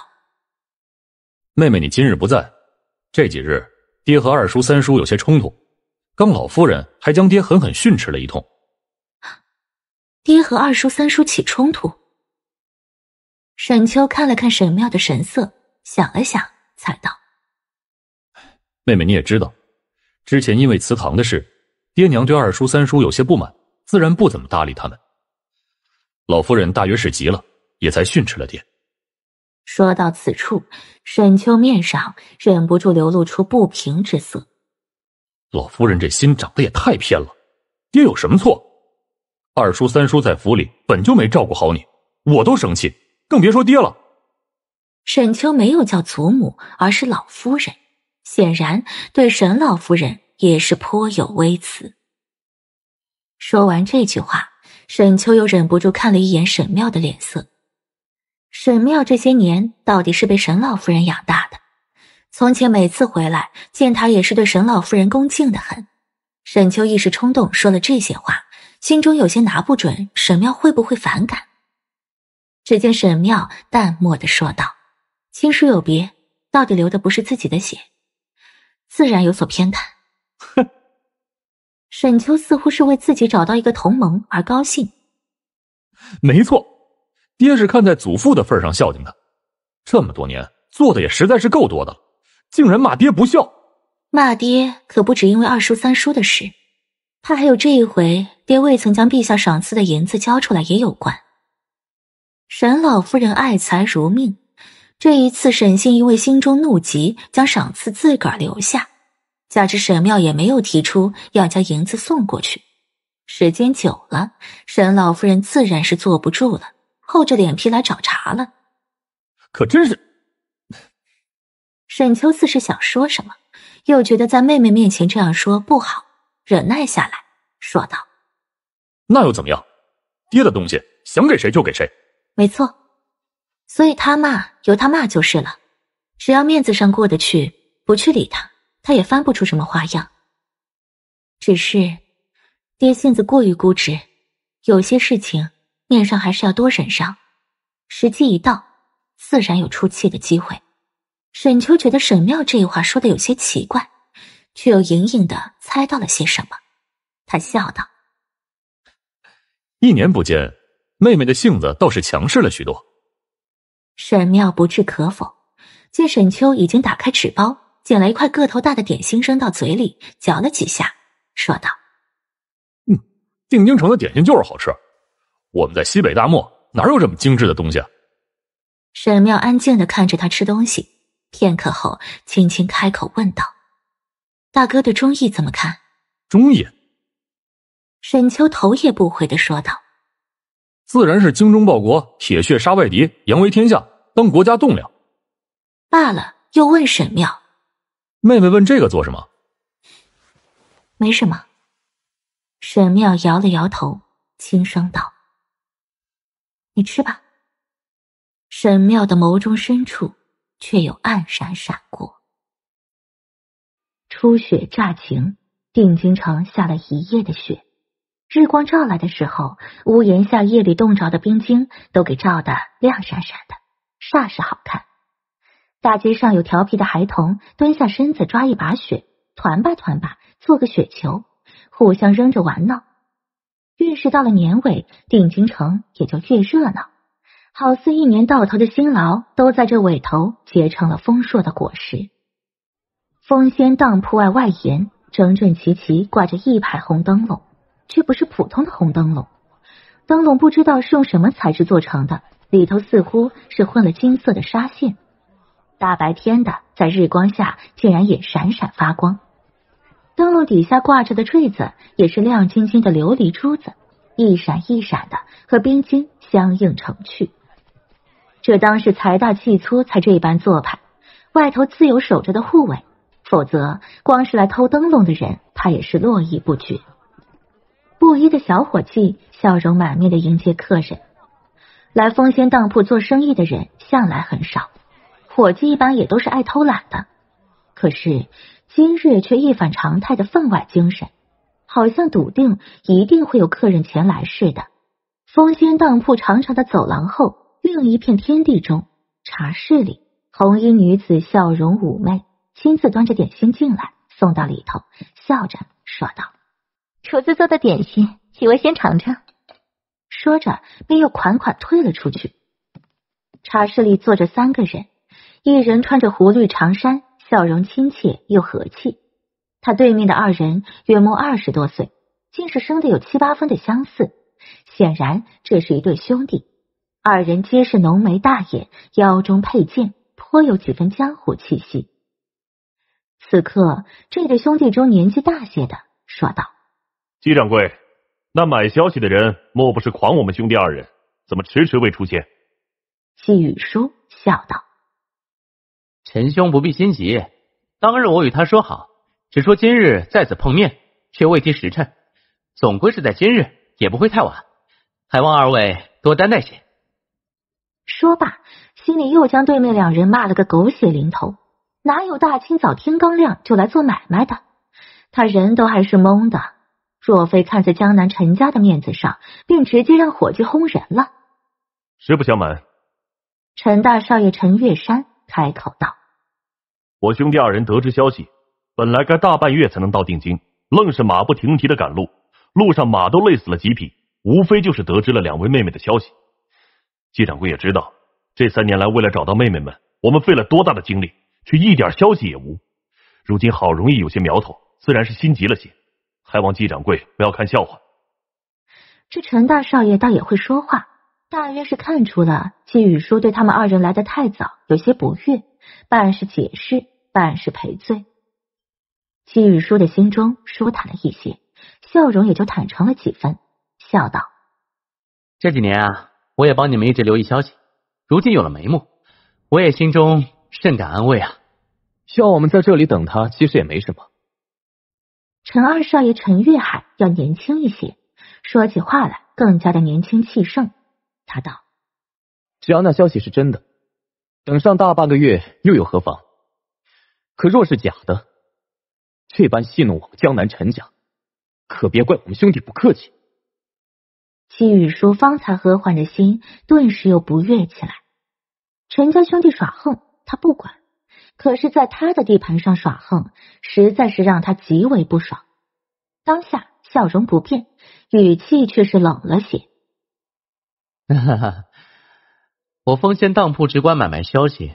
Speaker 2: 妹妹，你今日不在，这几日爹和二叔、三叔有些冲突，刚老夫人还将爹狠狠训斥了一通。
Speaker 1: 爹和二叔、三叔起冲突？”沈秋看了看沈妙的神色，想了想，才道：“
Speaker 2: 妹妹，你也知道，之前因为祠堂的事，爹娘对二叔三叔有些不满，自然不怎么搭理他们。老夫人大约是急了，也才训斥了爹。”
Speaker 1: 说到此处，沈秋面上忍不住流露出不平之色：“
Speaker 2: 老夫人这心长得也太偏了，爹有什么错？二叔三叔在府里本就没照顾好你，我都生气。”更别说爹了。
Speaker 1: 沈秋没有叫祖母，而是老夫人，显然对沈老夫人也是颇有微词。说完这句话，沈秋又忍不住看了一眼沈妙的脸色。沈妙这些年到底是被沈老夫人养大的，从前每次回来见她，也是对沈老夫人恭敬的很。沈秋一时冲动说了这些话，心中有些拿不准沈妙会不会反感。只见沈妙淡漠的说道：“亲疏有别，到底流的不是自己的血，自然有所偏袒。”哼！沈秋似乎是为自己找到一个同盟而高兴。
Speaker 2: 没错，爹是看在祖父的份上孝敬他，这么多年做的也实在是够多的了，竟然骂爹不孝！
Speaker 1: 骂爹可不止因为二叔三叔的事，怕还有这一回爹未曾将陛下赏赐的银子交出来也有关。沈老夫人爱财如命，这一次沈信因为心中怒急，将赏赐自个儿留下。加之沈妙也没有提出要将银子送过去，时间久了，沈老夫人自然是坐不住了，厚着脸皮来找茬了。可真是，沈秋自是想说什么，又觉得在妹妹面前这样说不好，忍耐下来，说道：“
Speaker 2: 那又怎么样？爹的东西想给谁就给谁。”
Speaker 1: 没错，所以他骂由他骂就是了，只要面子上过得去，不去理他，他也翻不出什么花样。只是爹性子过于固执，有些事情面上还是要多忍让，时机一到，自然有出气的机会。沈秋觉得沈妙这一话说的有些奇怪，却又隐隐的猜到了些什么，他笑道：“
Speaker 2: 一年不见。”妹妹的性子倒是强势了许多。
Speaker 1: 沈妙不置可否，见沈秋已经打开纸包，捡了一块个头大的点心扔到嘴里，嚼了几下，说道：“
Speaker 2: 嗯，定京城的点心就是好吃。我们在西北大漠哪有这么精致的东西？”啊？”
Speaker 1: 沈妙安静的看着他吃东西，片刻后，轻轻开口问道：“大哥对忠义怎么看？”忠义。沈秋头也不回的说道。
Speaker 2: 自然是精忠报国，铁血杀外敌，扬威天下，当国家栋梁。
Speaker 1: 罢了，又问沈妙：“
Speaker 2: 妹妹问这个做什么？”“
Speaker 1: 没什么。”沈妙摇了摇头，轻声道：“你吃吧。”
Speaker 3: 沈妙的眸中深处，却有暗闪闪过。初雪乍晴，定京城下了一夜的雪。日光照来的时候，屋檐下夜里冻着的冰晶都给照得亮闪闪的，煞是好看。大街上有调皮的孩童蹲下身子抓一把雪，团吧团吧做个雪球，互相扔着玩闹。越是到了年尾，定京城也就越热闹，好似一年到头的辛劳都在这尾头结成了丰硕的果实。风仙当铺外外沿整整齐齐挂着一排红灯笼。却不是普通的红灯笼，灯笼不知道是用什么材质做成的，里头似乎是混了金色的纱线，大白天的在日光下竟然也闪闪发光。灯笼底下挂着的坠子也是亮晶晶的琉璃珠子，一闪一闪的，和冰晶相映成趣。这当是财大气粗才这般做派，外头自有守着的护卫，否则光是来偷灯笼的人，他也是络绎不绝。布衣的小伙计笑容满面的迎接客人。来风仙当铺做生意的人向来很少，伙计一般也都是爱偷懒的。可是今日却一反常态的分外精神，好像笃定
Speaker 1: 一定会有客人前来似的。风仙当铺长长的走廊后，
Speaker 3: 另一片天地中，茶室里，红衣女子笑容妩媚，亲自端着点心进来，送到里头，笑着说道。厨子做的点心，几位先尝尝。说着，便又款款退了出去。茶室里坐着三个人，一人穿着狐绿长衫，笑容亲切又和气。他对面的二人约莫二十多岁，竟是生的有七八分的相似，显然这是一对兄弟。二人皆是浓眉大眼，腰中佩剑，颇有几分江湖气息。此刻，这对兄弟中年纪大些的说道。
Speaker 2: 季掌柜，那买消息的人莫不是狂我们兄弟二人？怎么迟迟未出现？
Speaker 3: 季雨舒笑道：“
Speaker 4: 陈兄不必心急，当日我与他说好，只说今日在此碰面，却未提时辰。总归是在今日，也不会太晚。还望二位多担待些。”
Speaker 1: 说罢，心里又将对面两人骂了个狗血淋头。哪有大清早天刚亮就来做买卖的？他人都还是懵的。若非看在
Speaker 3: 江南陈家的面子上，便直接让伙计轰人了。
Speaker 2: 实不相瞒，
Speaker 3: 陈大少爷陈月山开口道：“
Speaker 2: 我兄弟二人得知消息，本来该大半月才能到定京，愣是马不停蹄的赶路，路上马都累死了几匹。无非就是得知了两位妹妹的消息。季掌柜也知道，这三年来为了找到妹妹们，我们费了多大的精力，却一点消息也无。如今好容易有些苗头，自然是心急了些。”还望季掌柜不要看笑话。
Speaker 3: 这陈大少爷倒也会说话，大约是看出了
Speaker 1: 季雨舒对他们二人来的太早，有些不悦，半是解释，半是赔
Speaker 3: 罪。季雨舒的心中舒坦了一些，笑容也就坦诚了几分，笑道：“
Speaker 4: 这几年啊，我也帮你们一直留意消息，如今有了眉目，我也心中甚感安慰啊。需要我们在这里等他，其实也没什么。”
Speaker 3: 陈二少爷陈月海要年轻一些，说起话来更加的年轻气盛。
Speaker 4: 他道：“只要那消息是真的，等上大半个月又有何妨？可若是假的，这般戏弄我们江南陈家，可别怪我们兄弟不客气。”
Speaker 3: 季宇舒方才和缓的心顿时又不悦起来。陈家兄弟耍横，他不管。可是，在他的地盘上耍横，实在是让他极为不爽。当下笑容不变，语气却是冷了些。
Speaker 5: 哈哈，
Speaker 4: 我风仙当铺只管买卖消息，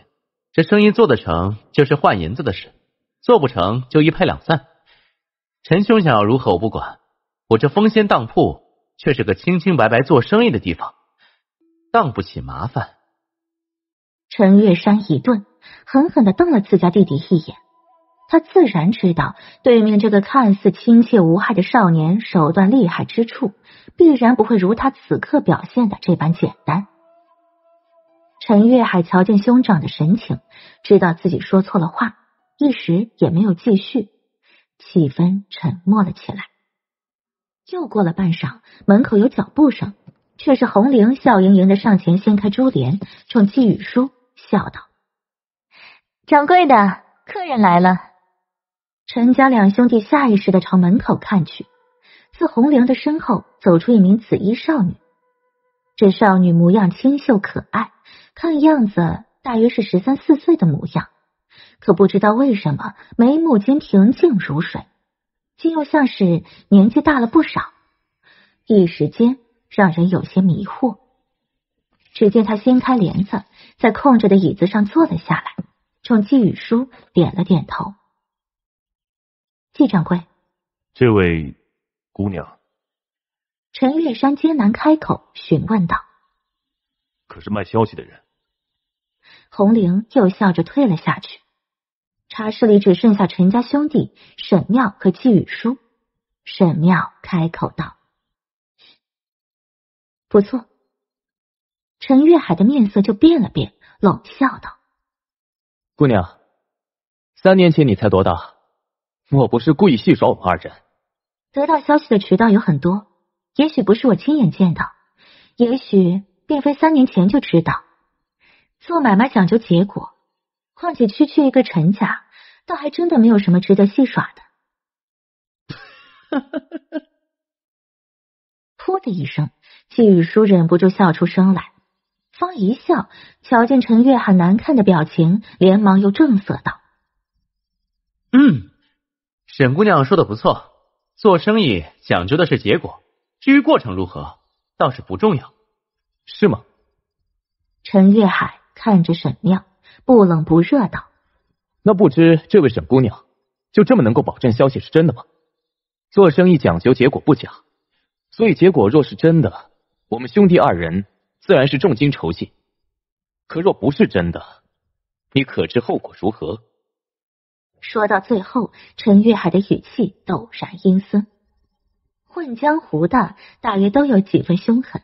Speaker 4: 这生意做得成就是换银子的事，做不成就一拍两散。陈兄想要如何，我不管。我这风仙当铺却是个清清白白做生意的地方，当不起麻烦。
Speaker 3: 陈月山一顿。狠狠的瞪了自家弟弟一眼，他自然知道对面这个看似亲切无害的少年手段厉害之处，必然不会如他此刻表现的这般简单。陈月海瞧见兄长的神情，知道自己说错了话，一时也没有继续，气氛沉默了起来。又过了半晌，门口有脚步声，却是红玲笑盈盈的上前掀开珠帘，冲季雨舒笑道。掌柜的，客人来了。陈家两兄弟下意识的朝门口看去，自红绫的身后走出一名紫衣少女。这少女模样清秀可爱，看样子大约是十三四岁的模样，可不知道为什么眉目间平静如水，竟又像是年纪大了不少，一时间让人有些迷惑。只见他掀开帘子，在空着的椅子上坐了下来。冲季雨书点了点头，季掌柜，
Speaker 2: 这位姑娘，
Speaker 3: 陈月山艰难开口询问道：“
Speaker 2: 可是卖消息
Speaker 3: 的人？”红玲又笑着退了下去。茶室里只剩下陈家兄弟、沈妙和季雨书。沈妙开口道：“不错。”陈月海的面色就变了变，冷笑道。
Speaker 4: 姑娘，三年前你才多大？莫不是故意戏耍我们二人？
Speaker 3: 得到消息的渠道有很多，也许不是我亲眼见到，也许并非三年前就知道。做买卖讲究结果，况且区区一个陈家，倒还真的没有什么值得戏耍的。噗的一声，季雨舒忍不住笑出声来。方一笑，瞧见陈月海难看的表情，连忙又正色道：“
Speaker 4: 嗯，沈姑娘说的不错，做生意讲究的是结果，至于过程如何，倒是不重要，是吗？”
Speaker 3: 陈月海看着沈妙，不冷不热道：“
Speaker 4: 那不知这位沈姑娘，就这么能够保证消息是真的吗？做生意讲究结果不假，所以结果若是真的，我们兄弟二人。”自然是重金酬谢，可若不是真的，你可知后果如何？
Speaker 3: 说到最后，陈月海的语气陡然阴森。混江湖的，大约都有几分凶狠，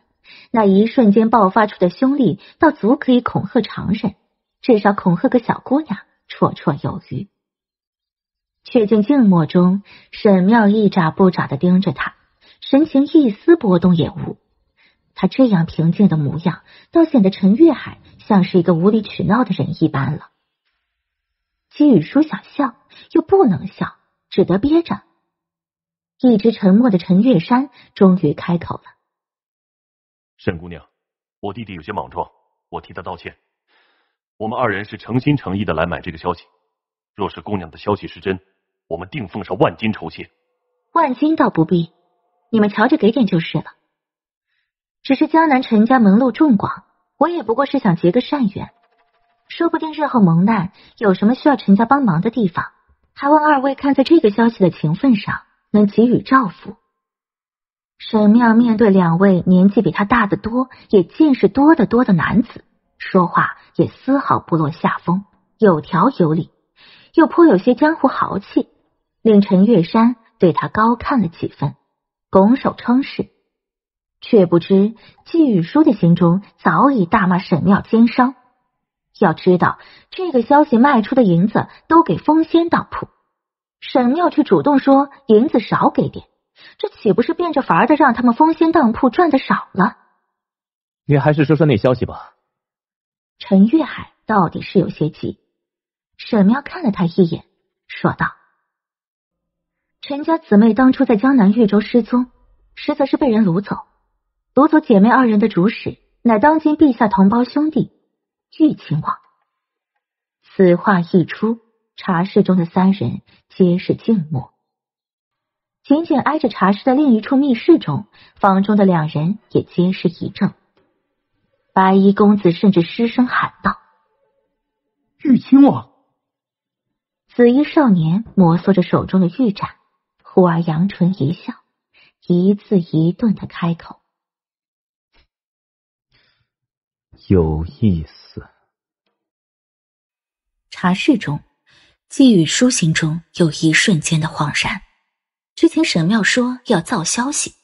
Speaker 3: 那一瞬间爆发出的凶力，倒足可以恐吓常人，至少恐吓个小姑娘绰绰有余。却见静默中，沈妙一眨不眨的盯着他，神情一丝波动也无。他这样平静的模样，倒显得陈月海像是一个无理取闹的人一般了。金雨舒想笑，又不能笑，只得憋着。一直沉默的陈月山终于开口了：“
Speaker 2: 沈姑娘，我弟弟有些莽撞，我替他道歉。我们二人是诚心诚意的来买这个消息，若是姑娘的消息是真，我们定奉上万金酬谢。
Speaker 3: 万金倒不必，你们瞧着给点就是了。”只是江南陈家门路众广，我也不过是想结个善缘，说不定日后蒙难，有什么需要陈家帮忙的地方，还望二位看在这个消息的情分上，能给予照拂。
Speaker 1: 沈妙面对两位年纪比他大得多，也见识多得多的男子，
Speaker 3: 说话也丝毫不落下风，有条有理，又颇有些江湖豪气，令陈月山对他高看了几分，拱手称是。却不知季宇舒的心中早已大骂沈庙
Speaker 1: 奸商。要知道，这个消息卖出的银子都给风仙当
Speaker 3: 铺，沈庙却主动说银子少给点，这岂不是变着法儿的让他们风仙当铺赚的少了？
Speaker 4: 你还是说说那消息吧。
Speaker 3: 陈月海到底是有些急，沈庙看了他一眼，说道：“陈家姊妹当初在江南豫州失踪，实则是被人掳走。”独祖姐妹二人的主使，乃当今陛下同胞兄弟，玉亲王。此话一出，茶室中的三
Speaker 1: 人皆是静默。紧紧挨着茶室的另一处密室中，房中的两人也皆是一怔。白衣公子甚至
Speaker 3: 失声喊道：“玉亲王！”紫衣少年摩挲着手中的玉盏，忽而扬唇一笑，一字一顿的开口。
Speaker 5: 有意思。
Speaker 3: 茶室中，季宇书心
Speaker 1: 中有一瞬间的恍然。之前沈妙说要造消息，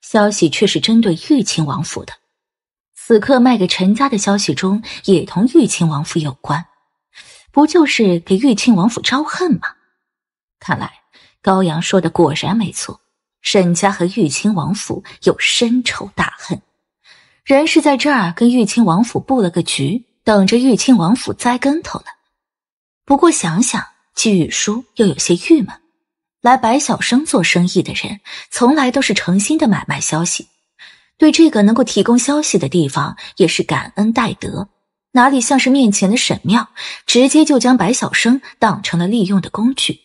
Speaker 1: 消息却是针对玉亲王府的。此刻卖给陈家的消息中，也同玉亲王府有关。不就是给玉亲王府招恨吗？看来高阳说的果然没错，沈家和玉亲王府有深仇大恨。人是在这儿跟玉亲王府布了个局，等着玉亲王府栽跟头了。不过想想季玉书又有些郁闷。来白小生做生意的人，从来都是诚心的买卖消息，对这个能够提供消息的地方也是感恩戴德。哪里像是面前的沈庙，直接就将白小生当成了利用的工具，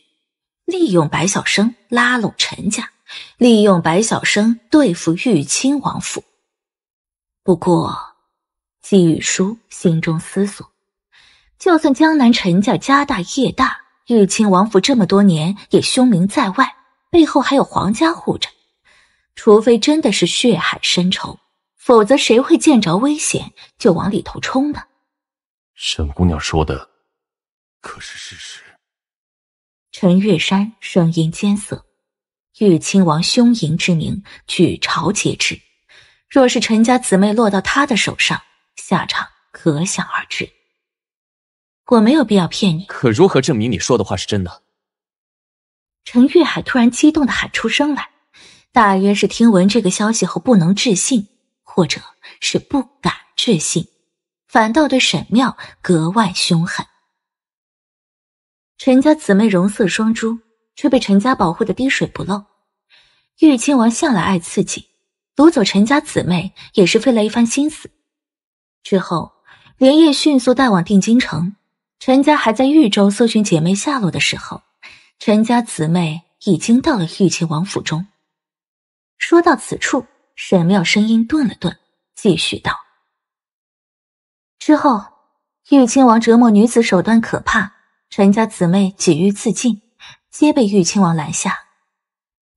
Speaker 1: 利用白小生拉拢陈家，利用白小生对付玉亲王府。不过，季玉书心中思索：就算江南陈家家大业大，玉清王府这么多年也凶名在外，背后还有皇家护着。除非真的是血海深仇，否则谁会见着危险就往里头冲呢？
Speaker 2: 沈姑娘说的可是事
Speaker 1: 实？陈月山声音艰涩，玉亲王凶淫之名，举朝皆知。若是陈家姊妹落到他的手上，下场可想而知。我没有必要骗你。
Speaker 4: 可如何证明你说的话是真的？
Speaker 1: 陈玉海突然激动的喊出声来，大约是听闻这个消息后不能置信，或者是不敢置信，反倒对沈妙格外凶狠。陈家姊妹容色双珠，却被陈家保护的滴水不漏。玉亲王向来爱刺激。掳走陈家姊妹也是费了一番心思，之后连夜迅速带往定京城。陈家还在豫州搜寻姐妹下落的时候，陈家姊妹已经到了豫亲王府中。说到此处，沈妙声音顿了顿，继续道：“之后，豫亲王折磨女子手段可怕，陈家姊妹几欲自尽，皆被豫亲王拦下。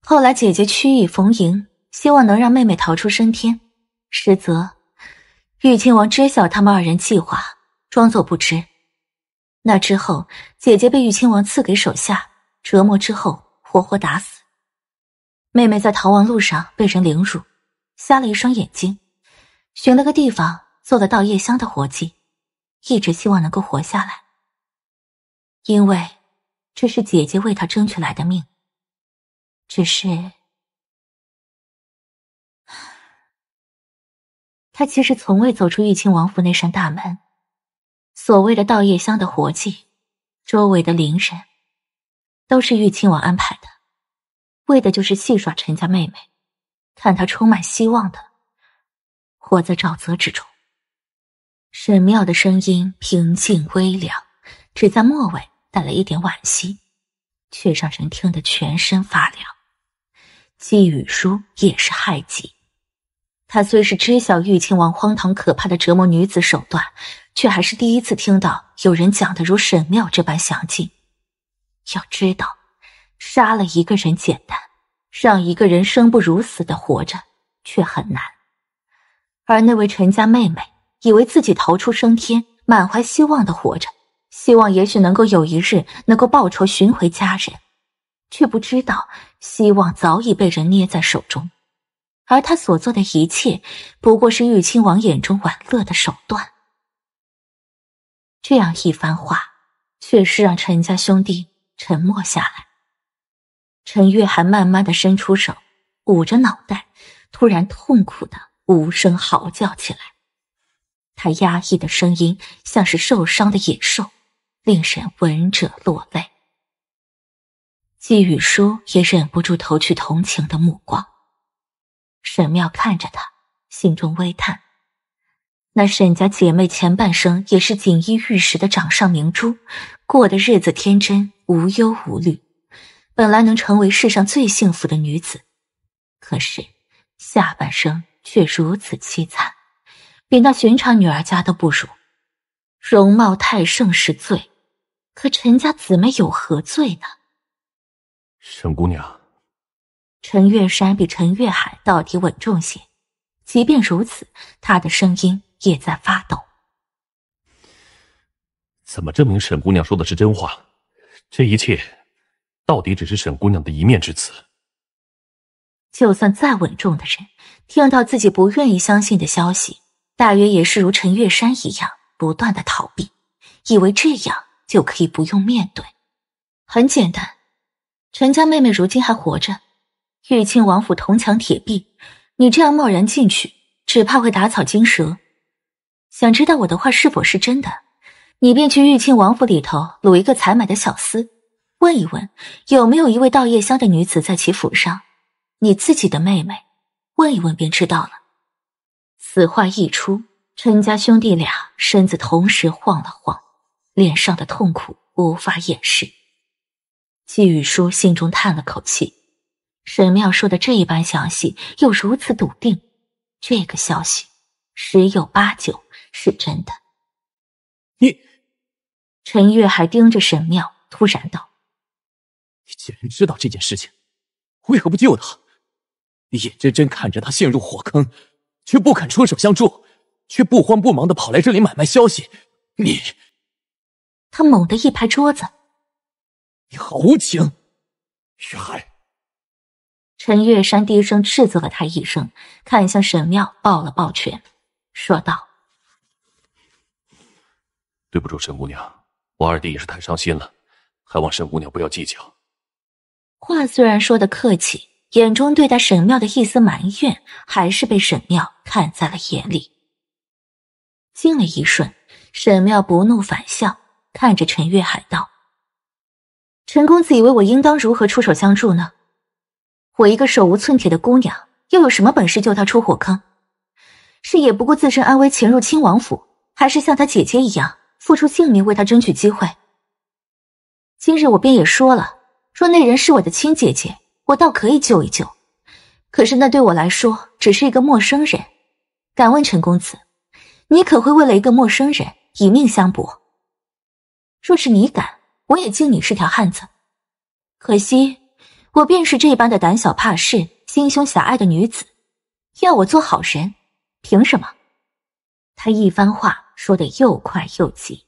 Speaker 1: 后来姐姐曲意逢迎。”希望能让妹妹逃出升天，实则玉亲王知晓他们二人计划，装作不知。那之后，姐姐被玉亲王赐给手下折磨，之后活活打死。妹妹在逃亡路上被人凌辱，瞎了一双眼睛，寻了个地方做了倒夜香的活计，
Speaker 3: 一直希望能够活下来，因为这是姐姐为她争取来的命。只是。他其实从未走出玉亲王府那扇大
Speaker 1: 门。所谓的稻叶香的活计，周围的邻人，都是玉亲王安排的，为的就是戏耍陈家妹妹，看她充满希望的活在沼泽之中。沈妙的声音平静微凉，只在末尾带了一点惋惜，却让人听得全身发凉。既雨舒也是害己。他虽是知晓玉亲王荒唐可怕的折磨女子手段，却还是第一次听到有人讲的如沈妙这般详尽。要知道，杀了一个人简单，让一个人生不如死的活着却很难。而那位陈家妹妹以为自己逃出升天，满怀希望的活着，希望也许能够有一日能够报仇寻回家人，却不知道希望早已被人捏在手中。而他所做的一切，不过是玉亲王眼中玩乐的手段。这样一番话，却是让陈家兄弟沉默下来。陈月还慢慢的伸出手，捂着脑袋，突然痛苦的无声嚎叫起来。他压抑的声音像是受伤的野兽，令人闻者落泪。季雨书也忍不住投去同情的目光。沈妙看着他，心中微叹：“那沈家姐妹前半生也是锦衣玉食的掌上明珠，过的日子天真无忧无虑，本来能成为世上最幸福的女子，可是下半生却如此凄惨，比那寻常女儿家都不如。容貌太盛是罪，可陈家姊妹有何罪呢？”
Speaker 2: 沈姑娘。
Speaker 1: 陈月山比陈月海到底稳重些，即便如此，他的声音也在发抖。
Speaker 2: 怎么证明沈姑娘说的是真话？这一切到底只是沈姑娘的一面之词？
Speaker 1: 就算再稳重的人，听到自己不愿意相信的消息，大约也是如陈月山一样，不断的逃避，以为这样就可以不用面对。很简单，陈家妹妹如今还活着。玉庆王府铜墙铁壁，你这样贸然进去，只怕会打草惊蛇。想知道我的话是否是真的，你便去玉庆王府里头掳一个采买的小厮，问一问有没有一位道叶香的女子在其府上。你自己的妹妹，问一问便知道了。此话一出，陈家兄弟俩身子同时晃了晃，脸上的痛苦无法掩饰。季宇书心中叹了口气。沈妙说的这一般详细，又如此笃定，这个消息十有八九是真的。你，陈月还盯着沈妙，突然道：“
Speaker 4: 你既然知道这件事情，为何不救他？你眼睁睁看着他陷入火坑，却不肯出手相助，却不慌不忙的跑来这里买卖消息，你……”他猛地一拍桌子：“你好
Speaker 3: 无情，月海！”陈月山低声斥责了他一
Speaker 1: 声，看向沈妙，抱了抱拳，说道：“
Speaker 2: 对不住沈姑娘，我二弟也是太伤心了，还望沈姑娘不要计较。”
Speaker 1: 话虽然说的客气，眼中对待沈妙的一丝埋怨，还是被沈妙看在了眼里。静了一瞬，沈妙不怒反笑，看着陈月海道：“陈公子以为我应当如何出手相助呢？”我一个手无寸铁的姑娘，又有什么本事救他出火坑？是也不顾自身安危潜入亲王府，还是像他姐姐一样付出性命为他争取机会？今日我便也说了，若那人是我的亲姐姐，我倒可以救一救。可是那对我来说只是一个陌生人。敢问陈公子，你可会为了一个陌生人以命相搏？若是你敢，我也敬你是条汉子。可惜。我便是这般的胆小怕事、心胸狭隘的女子，要我做好人，凭什么？他一番话说得又快又急，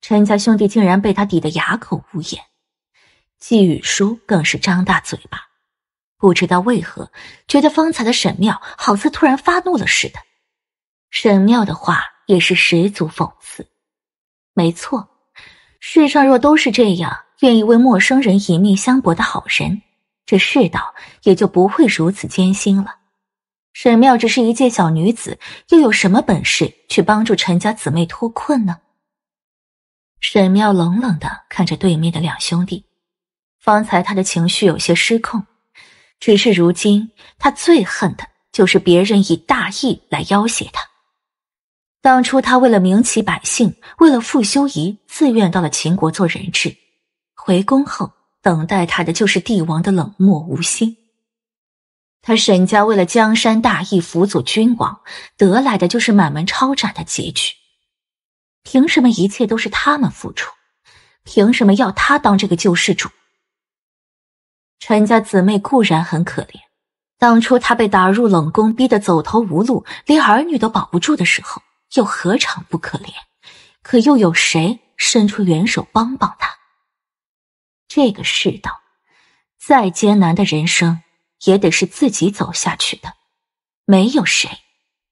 Speaker 1: 陈家兄弟竟然被他抵得哑口无言。季雨舒更是张大嘴巴，不知道为何觉得方才的沈妙好似突然发怒了似的。沈妙的话也是十足讽刺。没错，世上若都是这样愿意为陌生人以命相搏的好人。这世道也就不会如此艰辛了。沈妙只是一介小女子，又有什么本事去帮助陈家姊妹脱困呢？沈妙冷冷的看着对面的两兄弟，方才他的情绪有些失控，只是如今他最恨的就是别人以大义来要挟他。当初他为了明齐百姓，为了傅修仪，自愿到了秦国做人质，回宫后。等待他的就是帝王的冷漠无心。他沈家为了江山大义辅佐君王，得来的就是满门抄斩的结局。凭什么一切都是他们付出？凭什么要他当这个救世主？陈家姊妹固然很可怜，当初他被打入冷宫，逼得走投无路，连儿女都保不住的时候，又何尝不可怜？可又有谁伸出援手帮帮他？这个世道，再艰难的人生也得是自己走下去的，没有谁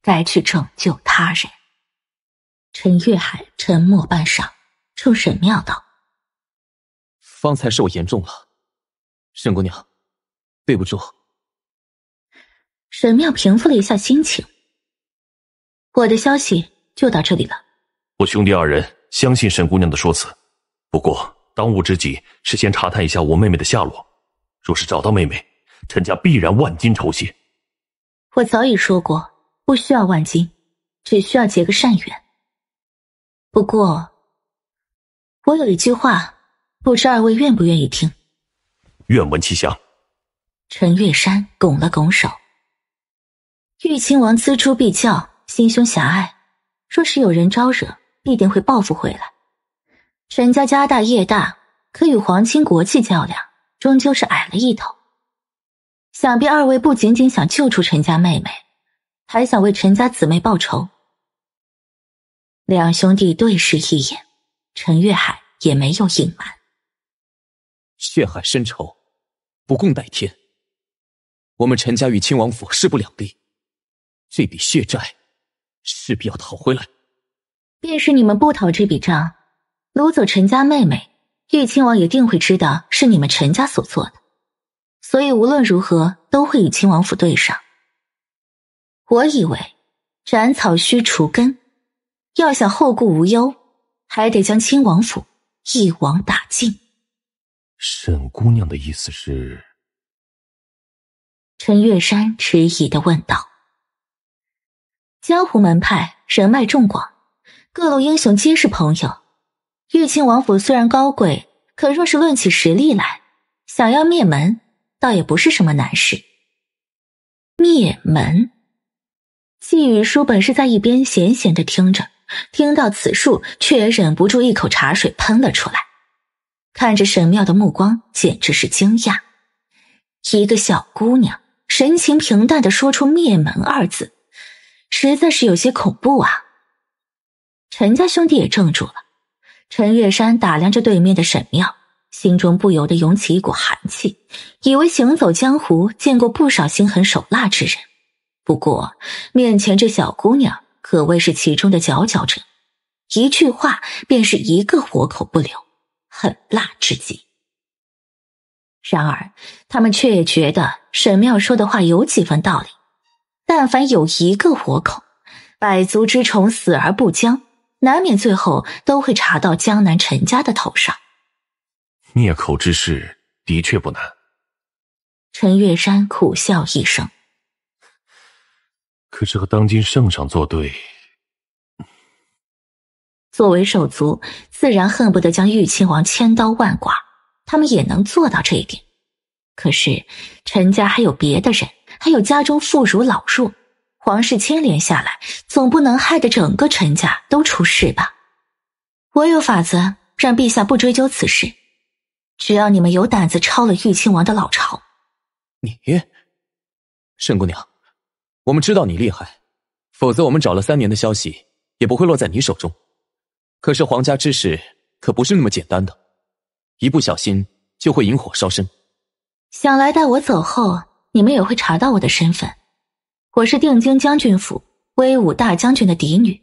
Speaker 1: 该去拯救他人。陈月海
Speaker 3: 沉默半晌，冲沈妙道：“
Speaker 4: 方才是我严重了，沈姑娘，对不住。”
Speaker 3: 沈妙平复了一下心情，我的消息就到这里了。
Speaker 4: 我
Speaker 2: 兄弟二人相信沈姑娘的说辞，不过。当务之急是先查探一下我妹妹的下落。若是找到妹妹，陈家必然万金酬谢。
Speaker 1: 我早已说过，不需要万金，只需要结个善缘。不过，我有一句话，不知二位愿不愿意听？
Speaker 2: 愿闻其详。
Speaker 1: 陈月山拱了拱手。玉亲王锱铢必较，心胸狭隘，若是有人招惹，必定会报复回来。陈家家大业大，可与皇亲国戚较量，终究是矮了一头。想必二位不仅仅想救出陈家妹妹，还想为陈家姊妹报仇。两兄弟对视一眼，陈月海也没有隐瞒：
Speaker 4: 血海深仇，不共戴天。我们陈家与亲王府势不两立，这笔血债，势必要讨回来。
Speaker 1: 便是你们不讨这笔账。掳走陈家妹妹，玉亲王也定会知道是你们陈家所做的，所以无论如何都会与亲王府对上。我以为，斩草需除根，要想后顾无忧，还得将亲王府一网打尽。
Speaker 2: 沈姑娘的意思是？
Speaker 3: 陈月山迟疑的问道。江湖门派人脉众广，各路英雄
Speaker 1: 皆是朋友。玉亲王府虽然高贵，可若是论起实力来，想要灭门，倒也不是什么难事。灭门！季雨舒本是在一边闲闲的听着，听到此处，却也忍不住一口茶水喷了出来。看着沈妙的目光，简直是惊讶。一个小姑娘神情平淡的说出“灭门”二字，实在是有些恐怖啊。陈家兄弟也怔住了。陈月山打量着对面的沈妙，心中不由得涌起一股寒气，以为行走江湖见过不少心狠手辣之人，不过面前这小姑娘可谓是其中的佼佼者，一句话便是一个活口不留，狠辣之极。然而他们却也觉得沈妙说的话有几分道理，但凡有一个活口，百足之虫死而不僵。难免最后都会查到江南陈家的头上。
Speaker 2: 灭口之事的确不难。
Speaker 1: 陈月山苦笑一声。
Speaker 2: 可是和当今圣上作对，
Speaker 1: 作为手足，自然恨不得将玉亲王千刀万剐，他们也能做到这一点。可是陈家还有别的人，还有家中妇孺老弱。皇室牵连下来，总不能害得整个陈家都出事吧？我有法子让陛下不追究此事，只要你们有胆子抄了玉亲王的老巢。
Speaker 4: 你，沈姑娘，我们知道你厉害，否则我们找了三年的消息也不会落在你手中。可是皇家之事可不是那么简单的，一不小心就会引火烧身。
Speaker 1: 想来带我走后，你们也会查到我的身份。我是定京将军府威武大将军的嫡女，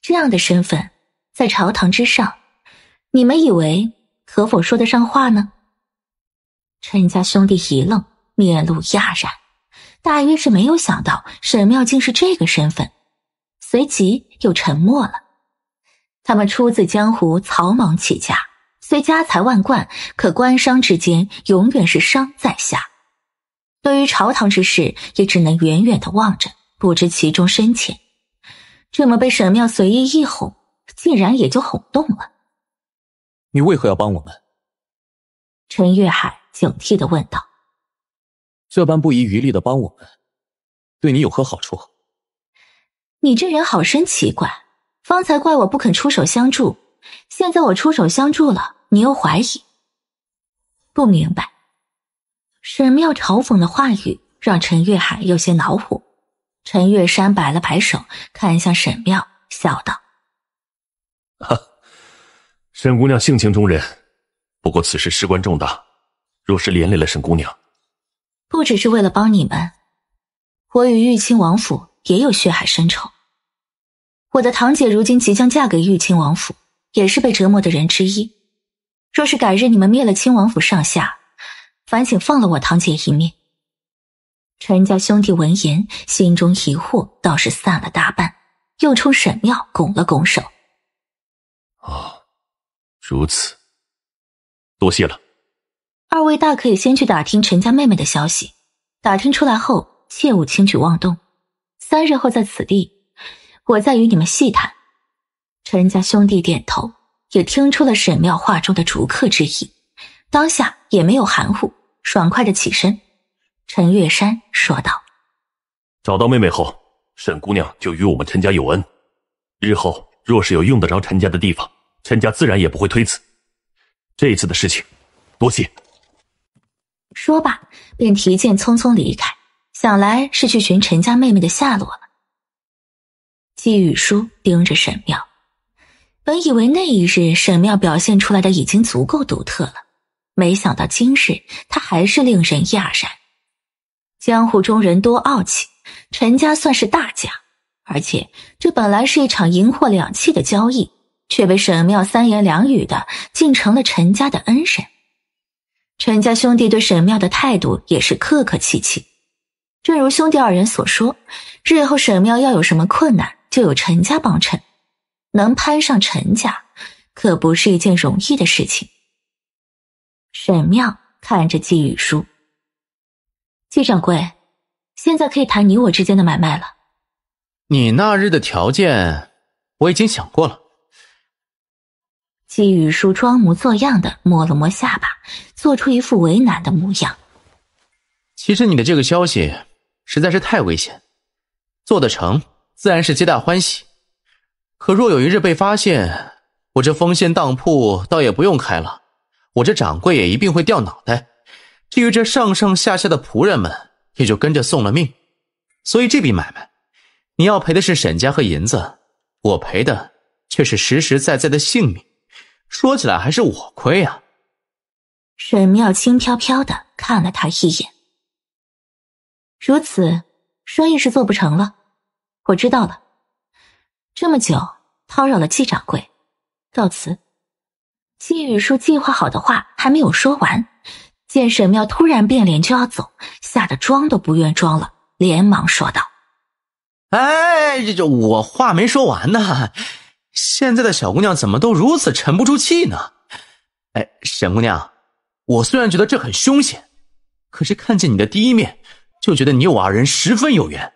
Speaker 1: 这样的身份在朝堂之上，你们以为可否说得上话呢？陈家兄弟一愣，面露讶然，大约是没有想到沈妙竟是这个身份，随即又沉默了。他们出自江湖，草莽起家，虽家财万贯，可官商之间永远是商在下。对于朝堂之事，也只能远远的望着，不知其中深浅。这么被沈妙随意一哄，
Speaker 3: 竟然也就哄动了。
Speaker 4: 你为何要帮我们？
Speaker 3: 陈月海警惕的问道。
Speaker 4: 这般不遗余力的帮我们，对你有何好处？
Speaker 1: 你这人好生奇怪，方才怪我不肯出手相助，现在我出手相助了，你又怀疑，不明白。沈妙嘲讽的话语让陈月海有些恼火。陈月山摆了摆手，看向沈妙，笑道：“
Speaker 2: 哈，沈姑娘性情中人，不过此事事关重大，若是连累了沈姑娘，
Speaker 3: 不只是为了帮你们，我与
Speaker 1: 玉亲王府也有血海深仇。我的堂姐如今即将嫁给玉亲王府，也是被折磨的人之一。若是改日你们灭了亲王府上下，”烦请放了我堂姐一命。陈家兄弟闻言，心中疑惑倒是散了大半，又冲沈庙拱了拱手：“
Speaker 2: 哦，如此，多谢了。
Speaker 1: 二位大可以先去打听陈家妹妹的消息，打听出来后，切勿轻举妄动。三日后在此地，我再与你们细谈。”陈家兄弟点头，也听出了沈庙话中的逐客之意，当下也没有含糊。爽快的起身，陈月山说道：“
Speaker 2: 找到妹妹后，沈姑娘就与我们陈家有恩，日后若是有用得着陈家的地方，陈家自然也不会推辞。这一次的事情，多谢。”
Speaker 1: 说罢，便提剑匆匆离开，想来是去寻陈家妹妹的下落了。季雨舒盯着沈妙，本以为那一日沈妙表现出来的已经足够独特了。没想到今日他还是令人讶然。江湖中人多傲气，陈家算是大家，而且这本来是一场银货两讫的交易，却被沈妙三言两语的，竟成了陈家的恩人。陈家兄弟对沈妙的态度也是客客气气，正如兄弟二人所说，日后沈妙要有什么困难，就有陈家帮衬。能攀上陈家，可不是一件容易的事情。沈妙看着季雨书，季掌柜，现在可以谈你我之间的买卖了。
Speaker 4: 你那日的条件，我已经想过了。
Speaker 1: 季雨书装模作样的摸了摸下巴，做出一副为难的模样。
Speaker 4: 其实你的这个消息实在是太危险，做得成自然是皆大欢喜，可若有一日被发现，我这封县当铺倒也不用开了。我这掌柜也一定会掉脑袋，至于这上上下下的仆人们，也就跟着送了命。所以这笔买卖，你要赔的是沈家和银子，我赔的却是实实在在的性命。说起来还是我亏啊！
Speaker 3: 沈妙轻飘飘的看了他一眼，如此，生意
Speaker 1: 是做不成了。我知道了，这么久叨扰了季掌柜，告辞。季雨舒计划好的话还没有说完，见沈妙突然变脸就要走，吓得装都不愿装了，连忙说道：“
Speaker 4: 哎，这这我话没说完呢。现在的小姑娘怎么都如此沉不住气呢？哎，沈姑娘，我虽然觉得这很凶险，可是看见你的第一面，就觉得你我二人十分有缘。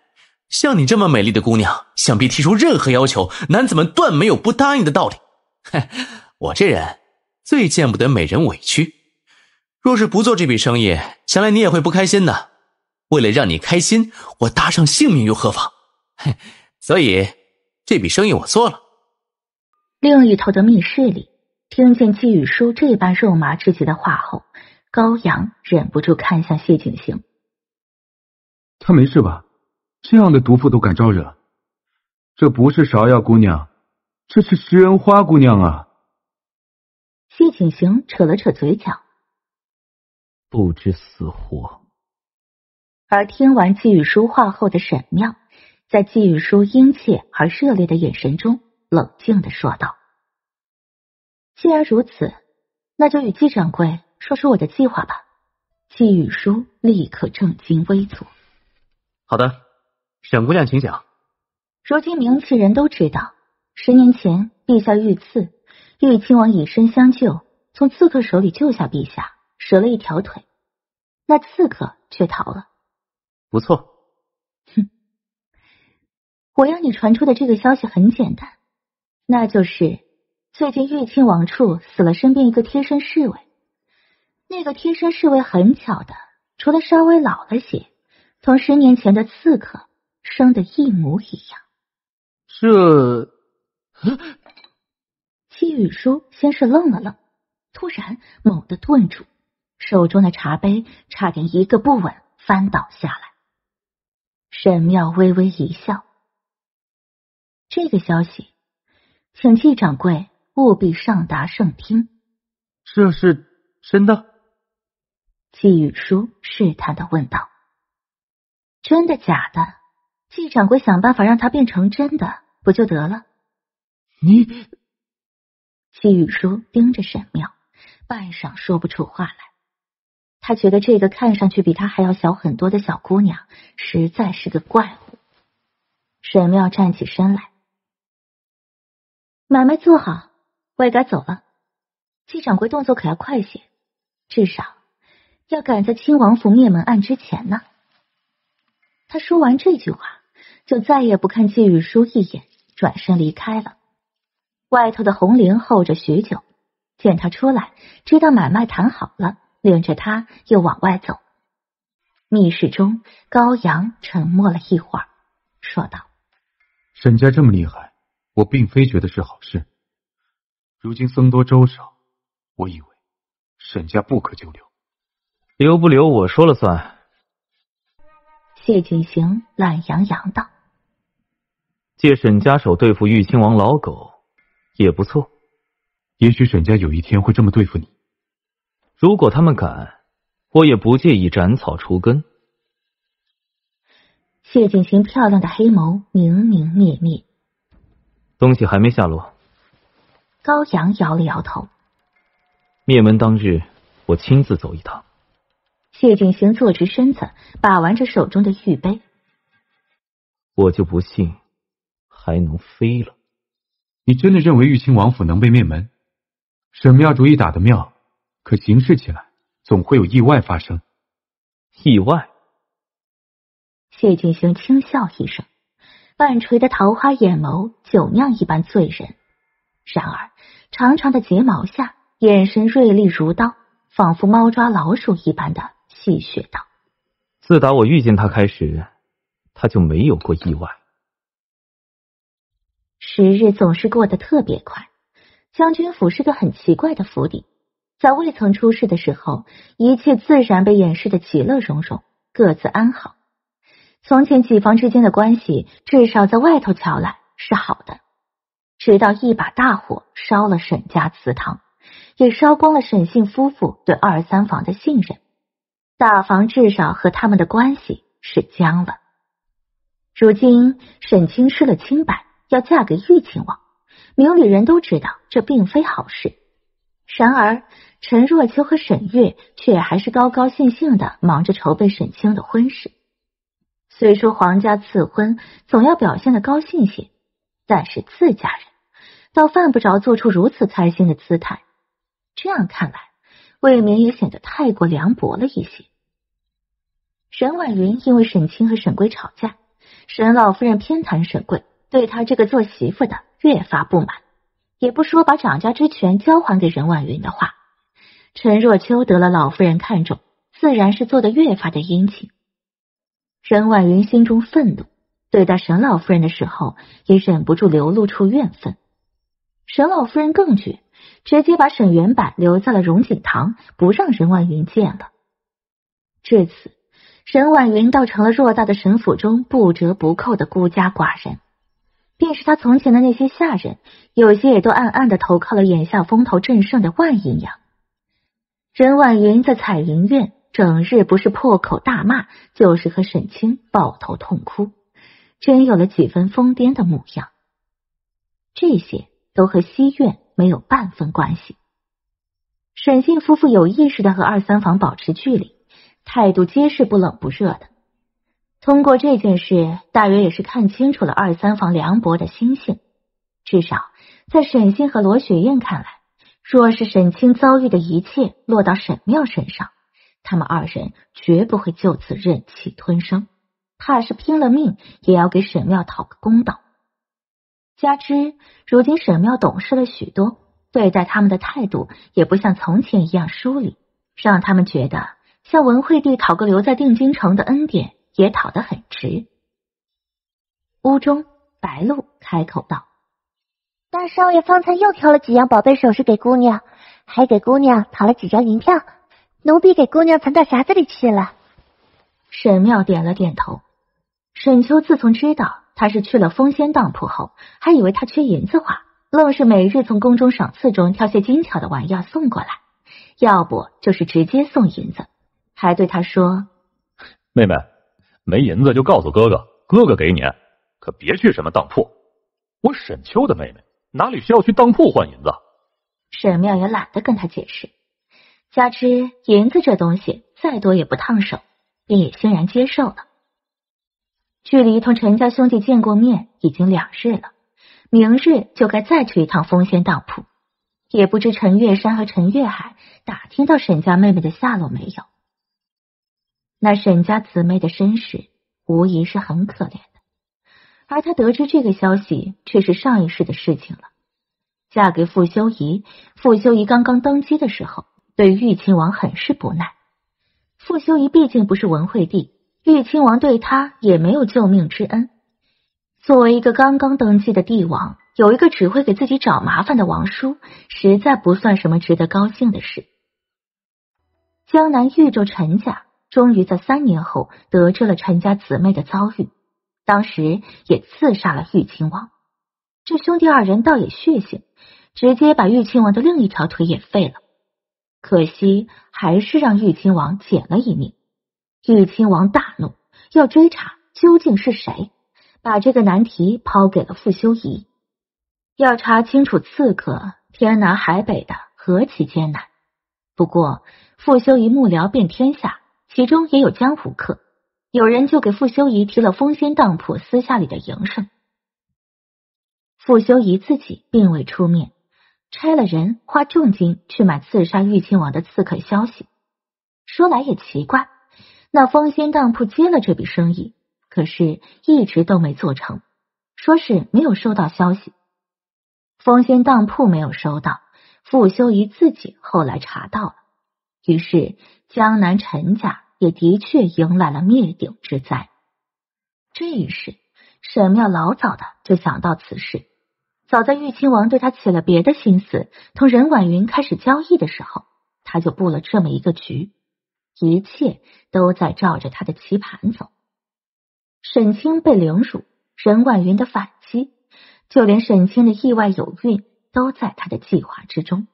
Speaker 4: 像你这么美丽的姑娘，想必提出任何要求，男子们断没有不答应的道理。嘿，我这人……”最见不得美人委屈，若是不做这笔生意，想来你也会不开心的。为了让你开心，我搭上性命又何妨？嘿，所以，这笔生意我做了。
Speaker 1: 另一头的密室里，听见季雨舒这般肉麻至极的话后，高
Speaker 3: 阳忍不住看向谢景行：“
Speaker 5: 他没事吧？这样的毒妇都敢招惹？这不是芍药姑娘，这是食人花姑娘啊！”
Speaker 3: 季景行扯了扯嘴角，
Speaker 5: 不知死活。
Speaker 3: 而听完季玉书话后的沈妙，在季玉书殷切而热烈的眼神中，冷静的说道：“既然如此，那就与季掌柜说出我的计划吧。”季玉书立刻正襟危坐。
Speaker 4: 好的，沈姑娘，请讲。
Speaker 3: 如今名气人都知道，十年前陛下遇刺。岳亲王以身相救，从刺客手里救下陛下，折了一条腿，那刺客却逃了。不错。哼，我要你传出的这个消息很简单，那就是最近岳亲王处死了身边一个贴身侍卫。那个贴身侍卫很巧的，除了稍微老了些，同十年前的刺客生的一模一样。
Speaker 5: 这。
Speaker 3: 季雨舒先是愣了愣，突然猛地顿住，手中的茶杯差点一个不稳翻倒下来。沈妙微微一笑：“这个消息，请季掌柜务必上达圣听。”“这是真的？”季雨舒试探的问道。“真的假的？季掌柜想办法让他变成真的不就得了？”“你。”季雨舒盯着沈妙，半晌说不出话来。他觉得这个看上去比他还要小很多的小姑娘，实在是个怪物。沈妙站起身来，买卖做好，我也该走了。季掌柜动作可要快些，至少要赶在亲王府灭门案之前呢。他说完这句话，就再也不看季雨舒一眼，转身离开了。外头的红绫候着许久，见他出来，知道买卖谈好了，领着他又往外走。密室中，高阳沉默了一会儿，说道：“
Speaker 5: 沈家这么厉害，我并非觉得是好事。如今僧多粥少，我以为沈家不可久留。
Speaker 4: 留不留，我说了算。”
Speaker 3: 谢景行懒洋洋道：“
Speaker 4: 借沈家手对付玉亲王老狗。”也不错，也许沈家有一天会这么对付你。如果他们敢，我也不介意斩草除根。
Speaker 3: 谢景行漂亮的黑眸明明灭灭，
Speaker 4: 东西还没下落。
Speaker 3: 高阳摇了摇头。
Speaker 4: 灭门当日，我亲自走一趟。
Speaker 3: 谢景行坐直身子，把玩着手中的玉杯。
Speaker 4: 我就不信还能飞了。你真的认为玉清王
Speaker 5: 府能被灭门？沈妙主意打得妙，可行事起来总会有意外发生。意外。
Speaker 3: 谢景星轻笑一声，半垂的桃花眼眸，酒酿一般醉人。然而，长长的睫毛下，眼神锐利如刀，仿佛猫抓老鼠一般的戏谑道：“
Speaker 4: 自打我遇见他开始，他就没
Speaker 5: 有过意外。”
Speaker 3: 时日总是过得特别快。将军府是个很奇怪的府邸，在未曾出事的时候，一
Speaker 1: 切自然被掩饰的其乐融融，各自安好。从前几房之间的
Speaker 3: 关系，至少在外头瞧来是好的。直到一把大火烧了沈家祠堂，也烧光了沈姓夫妇对二三房的信任。大房至少和他们的关系是僵了。如今沈清失了清白。要嫁给玉亲王，明里人都知道这并非好事。然而陈若秋和沈月却还是高高兴兴的忙着筹备沈清的婚事。虽说皇家赐婚总要表现的高兴些，但是自家人倒犯不着做出如此开心的姿态。这样看来，未免也显得太过凉薄了一些。沈婉云因为沈清和沈贵吵架，沈老夫人偏袒沈贵。对他这个做媳妇的越发不满，也不
Speaker 1: 说把掌家之权交还给任婉云的话。陈若秋得了老夫人看
Speaker 3: 重，自然是做的越发的殷勤。任婉云心中愤怒，对待沈老夫人的时候也忍不住流露出怨愤。沈老
Speaker 1: 夫人更绝，直接把沈元柏留在了荣景堂，不让任婉云见了。
Speaker 3: 至此，沈婉云倒成了偌大的沈府中不折不扣的孤家寡人。便是他从前的那些下人，有些也都暗暗
Speaker 1: 的投靠了眼下风头正盛的万姨娘。任婉云在彩云
Speaker 3: 院整日不是破口大骂，就是和沈清抱头痛哭，真有了几分疯癫的模样。这些都和西院没有半分关系。沈信夫妇有意识的和二三房保
Speaker 1: 持距离，态度皆是不冷不热的。通过这件事，大约也是看清楚了二三房梁博的心性。至少在沈星和罗雪燕看来，若是沈清遭遇的一切落到沈妙身上，他们二人绝不会就此忍气吞声，怕是拼了命也要给沈妙讨个公道。加之如今沈妙懂事了许多，对待他们的态度也不像从前一样疏离，让他们觉得
Speaker 3: 向文惠帝讨个留在定京城的恩典。也讨得很迟。屋中，白露开口道：“大少爷方才又挑了几样宝贝首饰给姑娘，还给姑娘讨了几张银票，奴婢给姑娘藏到匣子里去了。”沈妙点了点头。沈秋自从知道他是去了风仙当铺后，还以为他缺银子花，愣是每日从宫中赏赐中挑些精巧的玩意送过来，要不就是直接送银子，还对他说：“
Speaker 2: 妹妹。”没银子就告诉哥哥，哥哥给你，可别去什么当铺。我沈秋的妹妹哪里需要去当铺换
Speaker 3: 银子？沈妙也懒得跟他解释，加之银子这东西再多也不烫手，便也欣然接受了。距离同
Speaker 1: 陈家兄弟见过面已经两日了，明日就该再去一趟风仙当铺，也不知陈月山和陈月海打听到沈家妹妹的下落没有。那沈家姊妹的身世无疑是很可怜的，而他得知这个消息却是上一世的事情了。嫁给傅修仪，傅修仪刚刚登基的时候对玉亲王很是不耐。傅修仪毕竟不是文惠帝，玉亲王对他也没有救命之恩。
Speaker 3: 作为一个刚刚登基的帝王，有一个只会给自己找麻烦的王叔，实在不算什么值得高兴的事。江南
Speaker 1: 豫州陈家。终于在三年后得知了陈家姊妹的遭遇，当时也刺杀了玉亲王。这兄弟二人倒也血性，直接把玉亲王的另一条腿也废了。可惜还是让玉亲王捡了一命。玉亲王大怒，要追查究竟是谁把这个难题抛给了傅修仪。要查清楚刺客，天南海北的何其艰难。不过傅修仪幕僚遍
Speaker 3: 天下。其中也有江湖客，有人就给傅修仪提了风仙当铺私下里的营生。傅修仪自己并未出面，差了人花重金去买刺杀玉亲王的刺客消息。说来也奇怪，那风仙当铺接了这笔生意，可是一直都没做成，说是没有收到消息。风仙当铺没有收到，傅修仪自己后来查到了，于是江
Speaker 1: 南陈家。也的确迎来了灭顶之灾。这一世，沈妙老早的就想到此事，早在玉亲王对他起了别的心
Speaker 3: 思，同任婉云开始交易的时候，他就布了这么一个局，一切都在照着他的棋盘走。沈清被凌辱，任婉云的反击，就连沈清的意外有孕，都在他
Speaker 1: 的计划之中。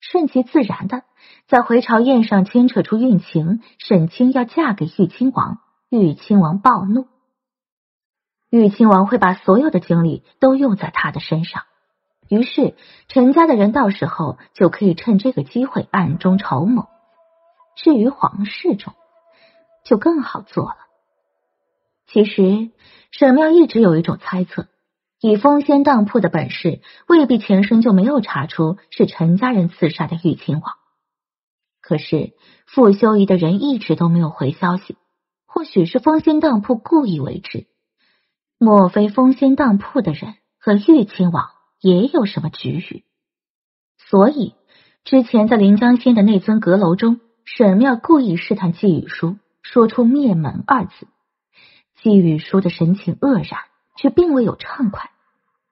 Speaker 1: 顺其自然的，在回朝宴上牵扯出运情，沈清要嫁给玉亲王，玉亲王暴怒，玉亲王会把所有的精力都用在他的身上，于是陈家的人到时候就可以趁这个机会暗中筹谋。至于
Speaker 3: 皇室中，就更好做了。其实沈妙一直有一种猜测。以风仙当铺的本事，未必前身就没有
Speaker 1: 查出是陈家人刺杀的玉亲王。可是傅修仪的人一直都没有回消息，或许是风仙当铺故意为之。莫非风仙当铺的人和玉亲王也有什么局域？所以之前在临江仙的那尊阁楼中，沈妙故意试探季雨舒，说出“灭门”二字，季雨舒的神情愕然。却并未有畅快，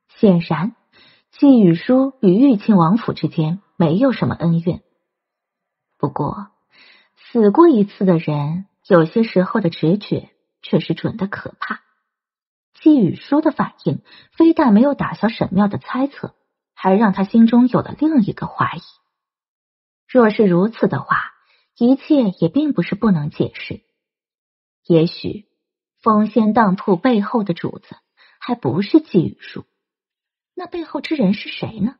Speaker 1: 显然季雨书与玉庆王府之间没有什么恩怨。不过，死过一次的人，有些时候的直觉却是准的可怕。季雨书的反应，非但没有打消沈妙的猜测，还让他心
Speaker 3: 中有了另一个怀疑。若是如此的话，一切也并不是不能解释。也许，风仙当铺背后的主子。还不是季雨树，那背后之人是谁呢？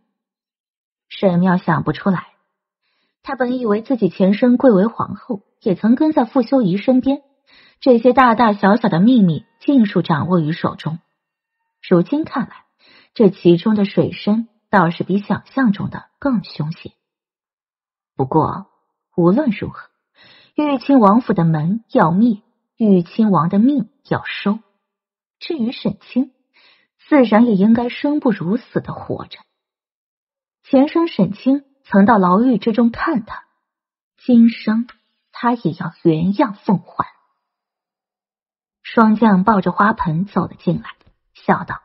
Speaker 1: 沈妙想不出来。他本以为自己前身贵为皇后，也曾跟在傅修仪身边，这些大大小小的秘密尽数掌握于手中。如今看来，这其中的水深倒是比想
Speaker 3: 象中的更凶险。不过无论如何，玉亲王府的门要灭，玉亲王的命要收。至于沈清，自然也应该生不如死的活着。
Speaker 1: 前生沈清曾到牢狱之中看他，今生他
Speaker 3: 也要原样奉还。霜降抱着花盆走了进来，笑道：“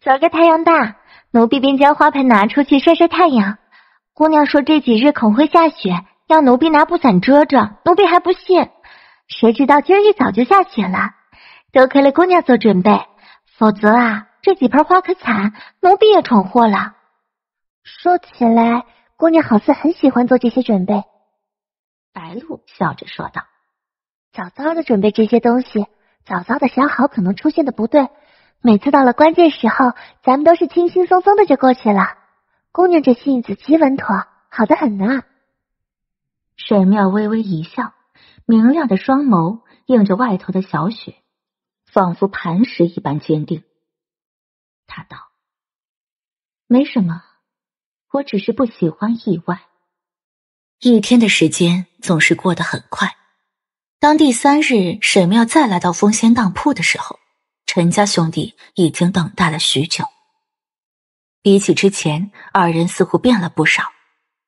Speaker 3: 昨儿个太阳大，奴婢便将花盆拿出去晒晒太阳。姑娘说这几日恐会下雪，要奴婢拿布伞遮着，奴婢还不信，谁知道今儿一早就下雪了。”多亏了姑娘做准备，否则啊，这几盆花可惨，奴婢也闯祸了。说起来，姑娘好似很喜欢做这些准备。白露笑着说道：“早早的准备这些东西，早早的想好可能出现的不对，每次到了关键时候，咱们都是轻轻松松的就过去了。姑娘这性子极稳妥，好的很呢。”沈妙微微一笑，明亮的双眸映着外头的小雪。仿佛磐石一般坚定，他道：“没什么，我只是不喜欢意外。”一天的时间
Speaker 1: 总是过得很快。当第三日沈妙再来到风仙当铺的时候，陈家兄弟已经等待了许久。比起之前，二人似乎变了不少，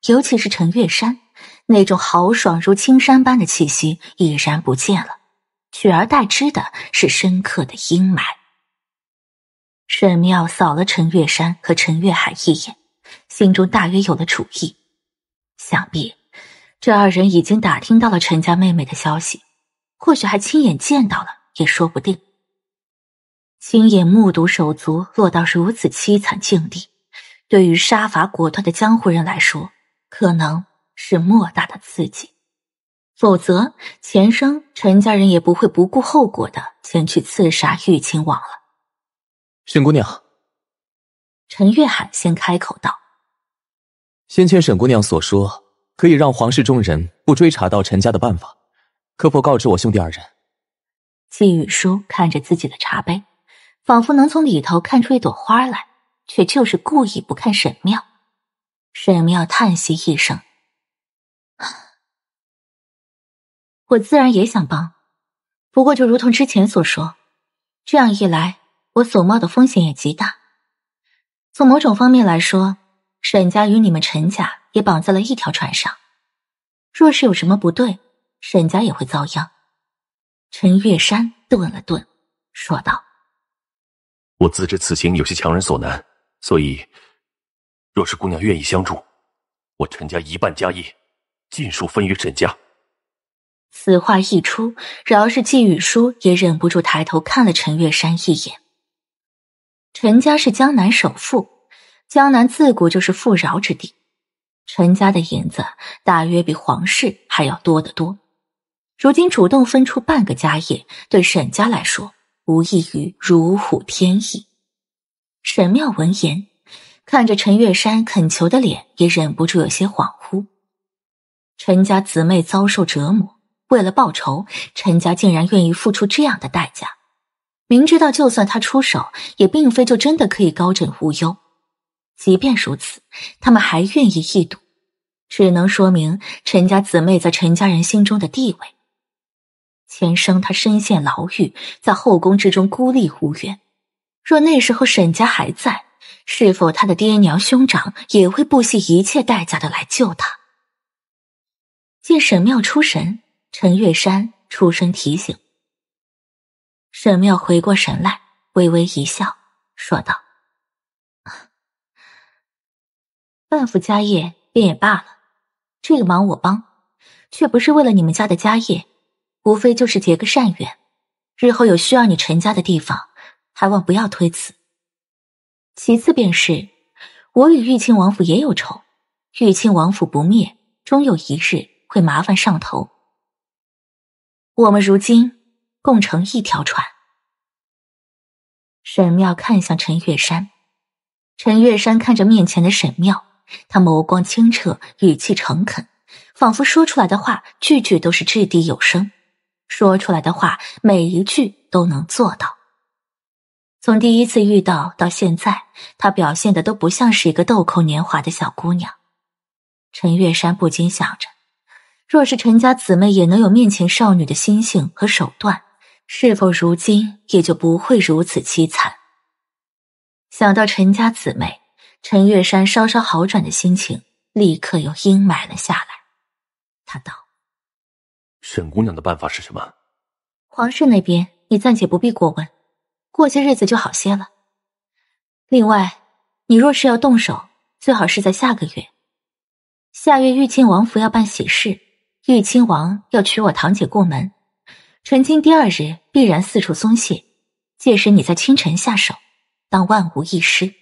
Speaker 1: 尤其是陈月山，那种豪爽如青山般的气息已然不见了。取而代之的是深刻的阴霾。沈妙扫了陈月山和陈月海一眼，心中大约有了主意。想必这二人已经打听到了陈家妹妹的消息，或许还亲眼见到了，也说不定。亲眼目睹手足落到如此凄惨境地，对于杀伐果断的江湖人来说，可能是莫大的刺激。否则，前生陈家人也不会不顾后果的前去刺杀玉亲王了。沈姑娘，陈月海先开口道：“
Speaker 4: 先前沈姑娘所说可以让皇室中人不追查到陈家的办法，可否告知我兄弟二人？”
Speaker 1: 季雨舒看着自己的茶杯，仿佛能从里头看出一朵花来，却就是故意不看
Speaker 3: 沈妙。沈妙叹息一声。我自然也想帮，不过就如同之前所说，
Speaker 1: 这样一来，我所冒的风险也极大。从某种方面来说，沈家与你们陈家也绑在了一条船上，若是有什么不对，沈家也会遭殃。陈月山顿了顿，
Speaker 3: 说道：“
Speaker 2: 我自知此行有些强人所难，所以若是姑娘愿意相助，我陈家一半家业，尽数分与沈家。”
Speaker 1: 此话一出，饶是季雨舒也忍不住抬头看了陈月山一眼。陈家是江南首富，江南自古就是富饶之地，陈家的银子大约比皇室还要多得多。如今主动分出半个家业，对沈家来说无异于如虎添翼。沈妙闻言，看着陈月山恳求的脸，也忍不住有些恍惚。陈家姊妹遭受折磨。为了报仇，陈家竟然愿意付出这样的代价。明知道就算他出手，也并非就真的可以高枕无忧。即便如此，他们还愿意一赌，只能说明陈家姊妹在陈家人心中的地位。前生他深陷牢狱，在后宫之中孤立无援。若那时候沈家还在，是否他的爹娘兄长也会不惜一切代价的来救他？见沈妙出神。陈月山出声提醒，沈妙回过神来，微微一笑，说道：“半副家业便也罢了，这个忙我帮，却不是为了你们家的家业，无非就是结个善缘。日后有需要你陈家的地方，还望不要推辞。其次便是，我与玉清王府也有仇，玉清王府不灭，终有一日会麻烦
Speaker 3: 上头。”我们如今共乘一条船。沈妙看向陈月山，陈月山看着面
Speaker 1: 前的沈妙，他眸光清澈，语气诚恳，仿佛说出来的话句句都是掷地有声，说出来的话每一句都能做到。从第一次遇到到现在，他表现的都不像是一个豆蔻年华的小姑娘。陈月山不禁想着。若是陈家姊妹也能有面前少女的心性和手段，是否如今也就不会如此凄惨？想到陈家姊妹，陈月山稍稍好转的心情立刻又阴霾了下来。他道：“
Speaker 2: 沈姑娘的办法是什么？
Speaker 1: 皇室那边你暂且不必过问，过些日子就好些了。另外，你若是要动手，最好是在下个月。下月玉亲王府要办喜事。”玉亲王要娶我堂姐过门，成亲第二日必然四处松懈，届时你在清晨下手，当万无一失。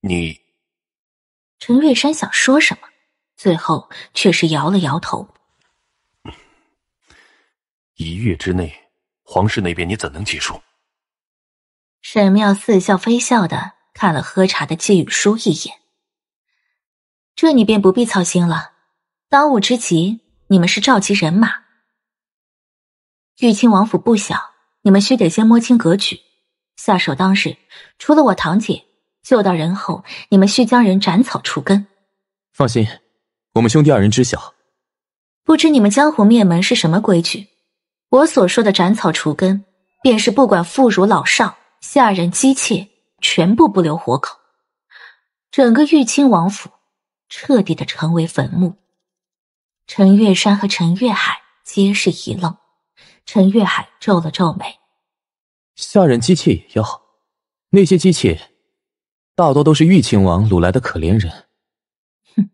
Speaker 1: 你，陈月山想说什么，最后却是摇了摇头。
Speaker 2: 一月之内，皇室那边你怎能结束？
Speaker 1: 沈妙似笑非笑的看了喝茶的季雨舒一眼，这你便不必操心了，当务之急。你们是召集人马，玉清王府不小，你们须得先摸清格局，下手当日，除了我堂姐救到人后，你们须将人斩草除根。
Speaker 4: 放心，我们兄弟二人知晓。
Speaker 1: 不知你们江湖灭门是什么规矩？我所说的斩草除根，便是不管妇孺老少、下人姬妾，全部不留活口，整个玉清王府彻底的成为坟墓。陈月山和陈月海皆是一愣，陈月海皱了皱眉：“
Speaker 4: 下人姬妾也要，那些姬妾大多都是玉亲王掳来的可怜人。”“哼，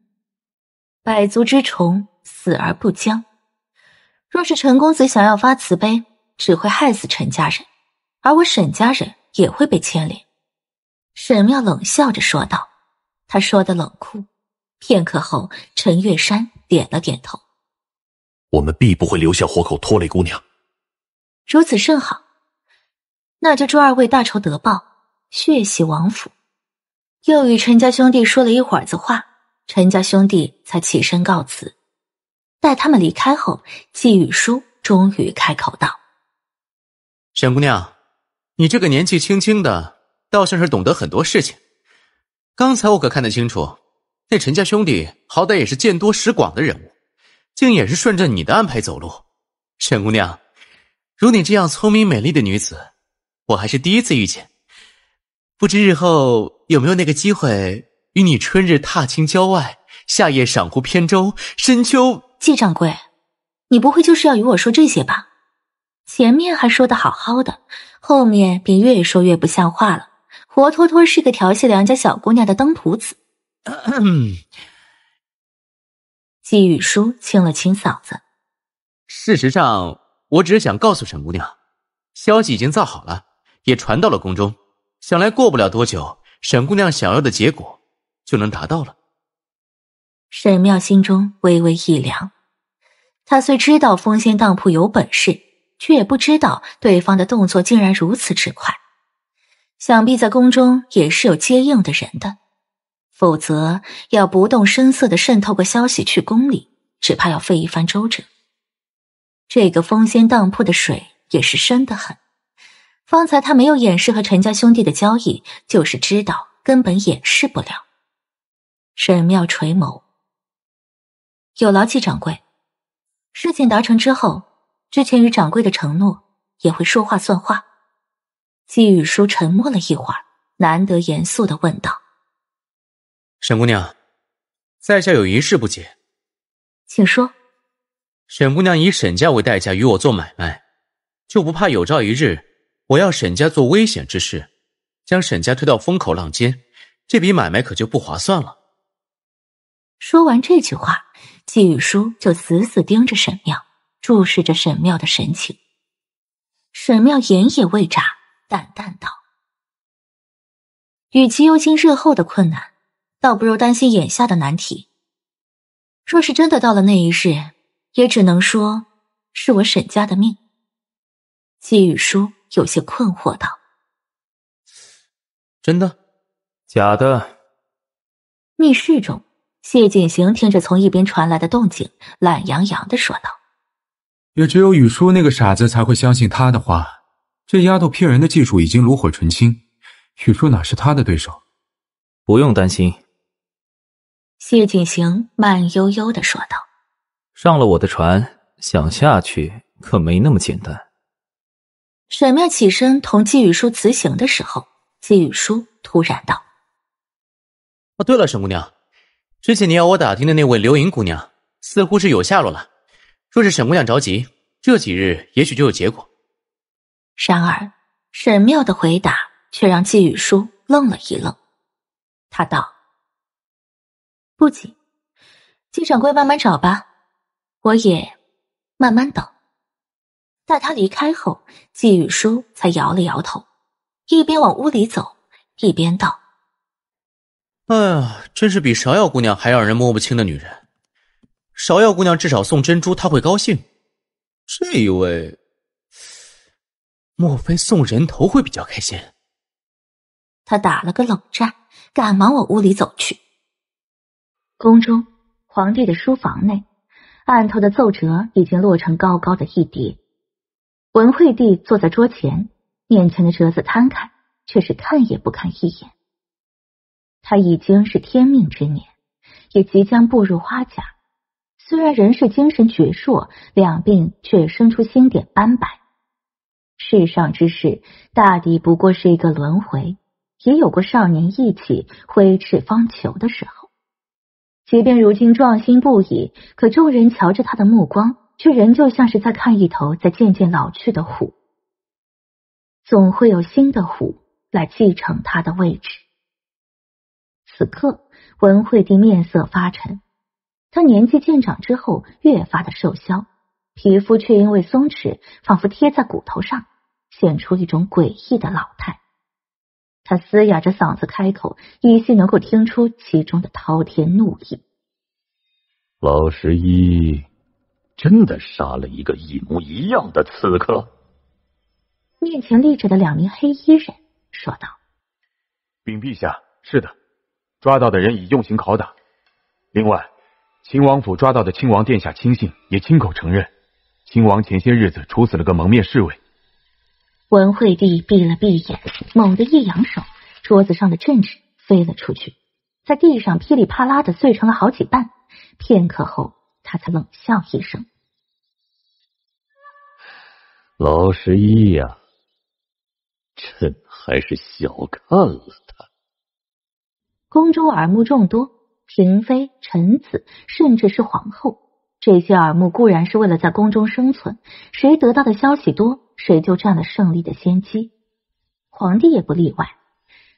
Speaker 1: 百足之虫，死而不僵。若是陈公子想要发慈悲，只会害死陈家人，而我沈家人也会被牵连。”沈妙冷笑着说道，他说的冷酷。片刻后，陈月山点了点头：“
Speaker 2: 我们必不会留下活口，拖累姑娘。
Speaker 1: 如此甚好，那就祝二位大仇得报，血洗王府。”又与陈家兄弟说了一会儿子话，陈家兄弟才起身告辞。待他们离开后，季雨舒终于开口道：“
Speaker 4: 沈姑娘，你这个年纪轻轻的，倒像是懂得很多事情。刚才我可看得清楚。”那陈家兄弟好歹也是见多识广的人物，竟也是顺着你的安排走路。沈姑娘，如你这样聪明美丽的女子，我还是第一次遇见。不知日后有没有那个机会与你春日踏青郊外，夏夜赏湖扁舟，深秋……季掌柜，
Speaker 1: 你不会就是要与我说这些吧？前面还说的好好的，后面便越说越不像话了，活脱脱是个调戏良家小姑娘的登徒子。嗯，季雨舒清了清嗓子。
Speaker 4: 事实上，我只是想告诉沈姑娘，消息已经造好了，也传到了宫中。想来过不了多久，沈姑娘想要的结果就能达到了。
Speaker 1: 沈妙心中微微一凉，她虽知道风仙当铺有本事，却也不知道对方的动作竟然如此之快。想必在宫中也是有接应的人的。否则，要不动声色的渗透个消息去宫里，只怕要费一番周折。这个风仙当铺的水也是深得很。方才他没有掩饰和陈家兄弟的交易，就是知道根本掩饰不了。
Speaker 3: 沈妙垂眸，有劳季掌柜。事情达成之后，之前与掌柜的承诺也会说话算话。
Speaker 1: 季雨舒沉默了一会儿，难得严肃的问道。
Speaker 4: 沈姑娘，在下有一事不解，请说。沈姑娘以沈家为代价与我做买卖，就不怕有朝一日我要沈家做危险之事，将沈家推到风口浪尖，这笔买卖可就不划算了。说完这句话，季雨舒就死死盯着沈
Speaker 1: 妙，注视着沈妙的神情。沈妙眼也未眨，
Speaker 3: 淡淡道：“与其忧心日后的困难。”倒不如担心眼下的难题。若是真的到了那一日，也只能说是我沈家的命。季雨舒有些困惑道：“
Speaker 4: 真的？假的？”
Speaker 1: 密室中，谢景行听着从一边传来的动静，懒洋洋的说道：“
Speaker 4: 也只有雨舒那个傻子才会相信他的话。这丫头骗人的技术已经炉火纯青，雨舒哪是他的对手？不用担心。”
Speaker 1: 谢景行慢悠悠的说道：“
Speaker 4: 上了我的船，想下去可没那么简单。”
Speaker 1: 沈妙起身同季雨
Speaker 4: 舒辞行的时候，季雨舒突然道：“哦，对了，沈姑娘，之前你要我打听的那位刘萤姑娘，似乎是有下落了。若是沈姑娘着急，这几日也许就有结果。”
Speaker 3: 然而，沈
Speaker 1: 妙的回答却让季雨舒愣了一愣。他道。不急，季掌柜慢慢找吧，我也慢慢等。待他离开后，季雨舒才摇了摇头，一边往屋里走，一边道：“
Speaker 4: 哎呀，真是比芍药姑娘还让人摸不清的女人。芍药姑娘至少送珍珠，她会高兴；这一位，莫非送人头会比较开心？”
Speaker 3: 他打了个冷战，赶忙往屋里走去。宫中，皇帝的书房内，案头的奏折已经落成高高的一叠。文惠帝坐在桌前，面前的折子摊开，却是看也不看一眼。他已经是天命
Speaker 1: 之年，也即将步入花甲。虽然仍是精神矍铄，两鬓却生出星点斑白。世上之事，大抵
Speaker 3: 不过是一个轮回，也有过少年意气、挥斥方遒的时候。即便如今壮心不已，可众人瞧着他的目光，却仍旧像是在看一头在渐渐老去的虎。总会有新的虎来继承他的位置。此刻，文惠帝面色发沉，他年纪渐长之后，越发的瘦削，
Speaker 1: 皮肤却因为松弛，仿佛贴在骨头上，显出一种诡异的老
Speaker 3: 态。他嘶哑着嗓子开口，依稀能够听出其中的滔天怒意。
Speaker 2: 老十一真的杀了一个一模一样的刺客。
Speaker 1: 面前立着的两名黑
Speaker 3: 衣人
Speaker 2: 说道：“禀陛下，是的，抓到的人已用刑拷打。另外，亲王府抓到的亲王殿下亲信也亲口承认，亲王前些日子处死了个蒙面侍卫。”
Speaker 3: 文惠帝闭了闭眼，猛地一扬手，桌子上的镇纸飞了出去，在地上噼里啪啦的碎成了好几瓣。片刻后，他才冷笑一声：“
Speaker 2: 老十一呀，朕还是小看了他。”
Speaker 1: 宫中耳目众多，嫔妃、臣子，甚至是皇后，这些耳目固然是为了在宫中生存，谁得到的消息多？谁就占了胜利的先机，皇帝也不例外。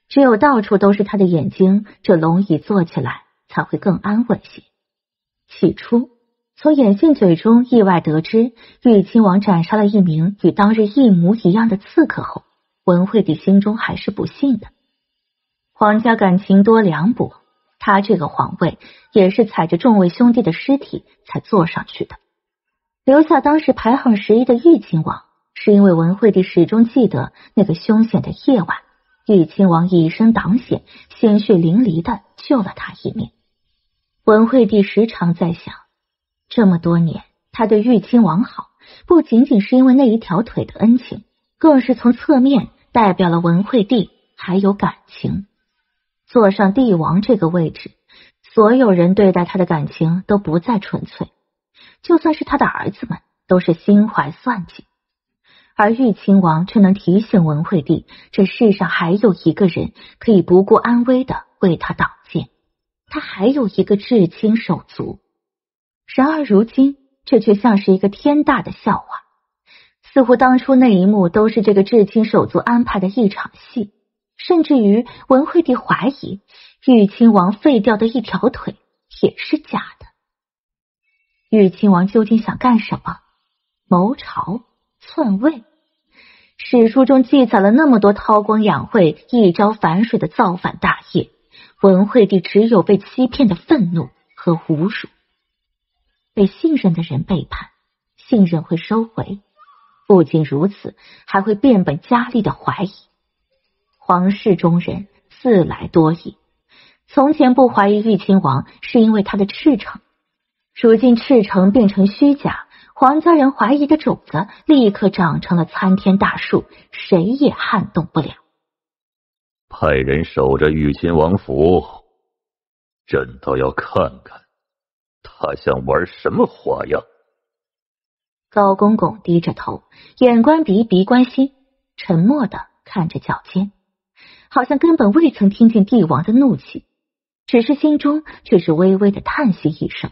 Speaker 1: 只有到处都是他的眼睛，这龙椅坐起来才会更安稳些。起初，从眼线嘴中意外得知玉亲王斩杀了一名与当日一模一样的刺客后，文惠帝心中还是不信的。皇家感情多凉补，他这个皇位也是踩着众位兄弟的尸体才坐上去的，留下当时排行十一的玉亲王。是因为文惠帝始终记得那个凶险的夜晚，裕亲王以身挡险，鲜血淋漓的救了他一命。文惠帝时常在想，这么多年，他对裕亲王好，不仅仅是因为那一条腿的恩情，更是从侧面代表了文惠帝还有感情。坐上帝王这个位置，所有人对待他的感情都不再纯粹，就算是他的儿子们，都是心怀算计。而玉亲王却能提醒文惠帝，这世上还有一个人可以不顾安危的为他挡箭，他
Speaker 3: 还有一个至亲手足。然而如今，这却像是一个天大的笑话，似乎当初那一幕都是这个至亲手足安排的
Speaker 1: 一场戏。甚至于文惠帝怀疑，玉亲王废掉的一条腿也是假的。玉亲王究竟想干什么？谋朝？篡位，史书中记载了那么多韬光养晦、一朝反水的造反大业。文惠帝只有被欺
Speaker 3: 骗的愤怒和侮辱，被信任的人背叛，信任会收回。不仅如此，还会变本加厉的怀疑。皇室中人自来多疑，从前不怀疑裕
Speaker 1: 亲王是因为他的赤诚，如今赤诚变成虚假。皇
Speaker 3: 家人怀疑的种子，立刻长成了参天大树，谁也撼动不
Speaker 5: 了。
Speaker 2: 派人守着玉亲王府，朕倒要看看他想玩什么花样。
Speaker 1: 高公公低着头，眼观鼻，鼻观心，沉默的看着
Speaker 3: 脚尖，好像根本未曾听见帝王的怒气，只是心中却是微微的叹息一声：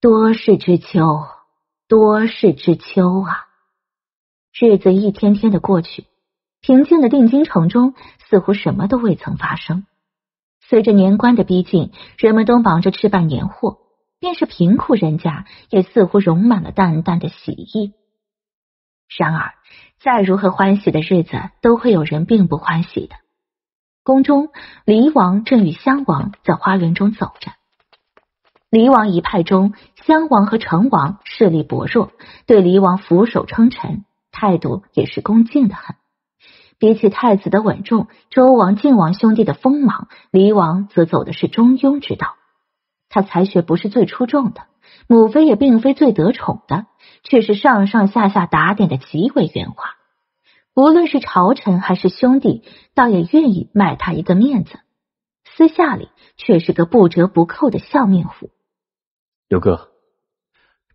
Speaker 3: 多事之秋。
Speaker 1: 多事之秋啊！日子一天天的过去，平静的定京城中似乎什么都未曾发生。随着年关的逼近，
Speaker 3: 人们都忙着置办年货，便是贫苦人家也似乎融满了淡淡的喜意。然而，再如何欢喜的日子，都会有人并不欢喜的。宫中，黎王正与襄王在花
Speaker 1: 园中走着。离王一派中，襄王和成王势力薄弱，对离王俯首称臣，态度也是恭敬的很。比起太子的稳重，周王、晋王兄弟的锋芒，离王则走的是中庸之道。他才学不是最出众的，母妃也并非最得宠的，却是上上下下打点的极为圆滑。无论是朝臣
Speaker 3: 还是兄弟，倒也愿意卖他一个面子。私下里却是个不折不扣的笑面虎。
Speaker 5: 刘哥，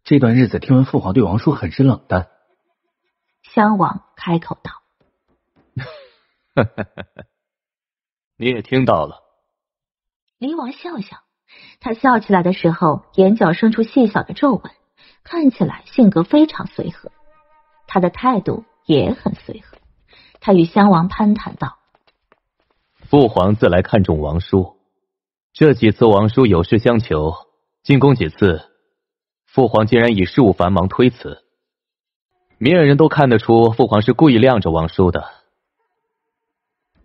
Speaker 5: 这段日子听闻父皇对王叔很是冷淡。
Speaker 3: 襄王开口道：“
Speaker 5: 你也听到了。”
Speaker 3: 离王笑笑，他笑起来的时候眼角生出细小的皱纹，看起来
Speaker 1: 性格非常随和。他的态度也很随和。他与襄王攀谈道：“
Speaker 4: 父皇自来看重王叔，这几次王叔有事相求。”进宫几次，父皇竟然以事务繁忙推辞。明眼人都看得出，父皇是故意晾着王叔的。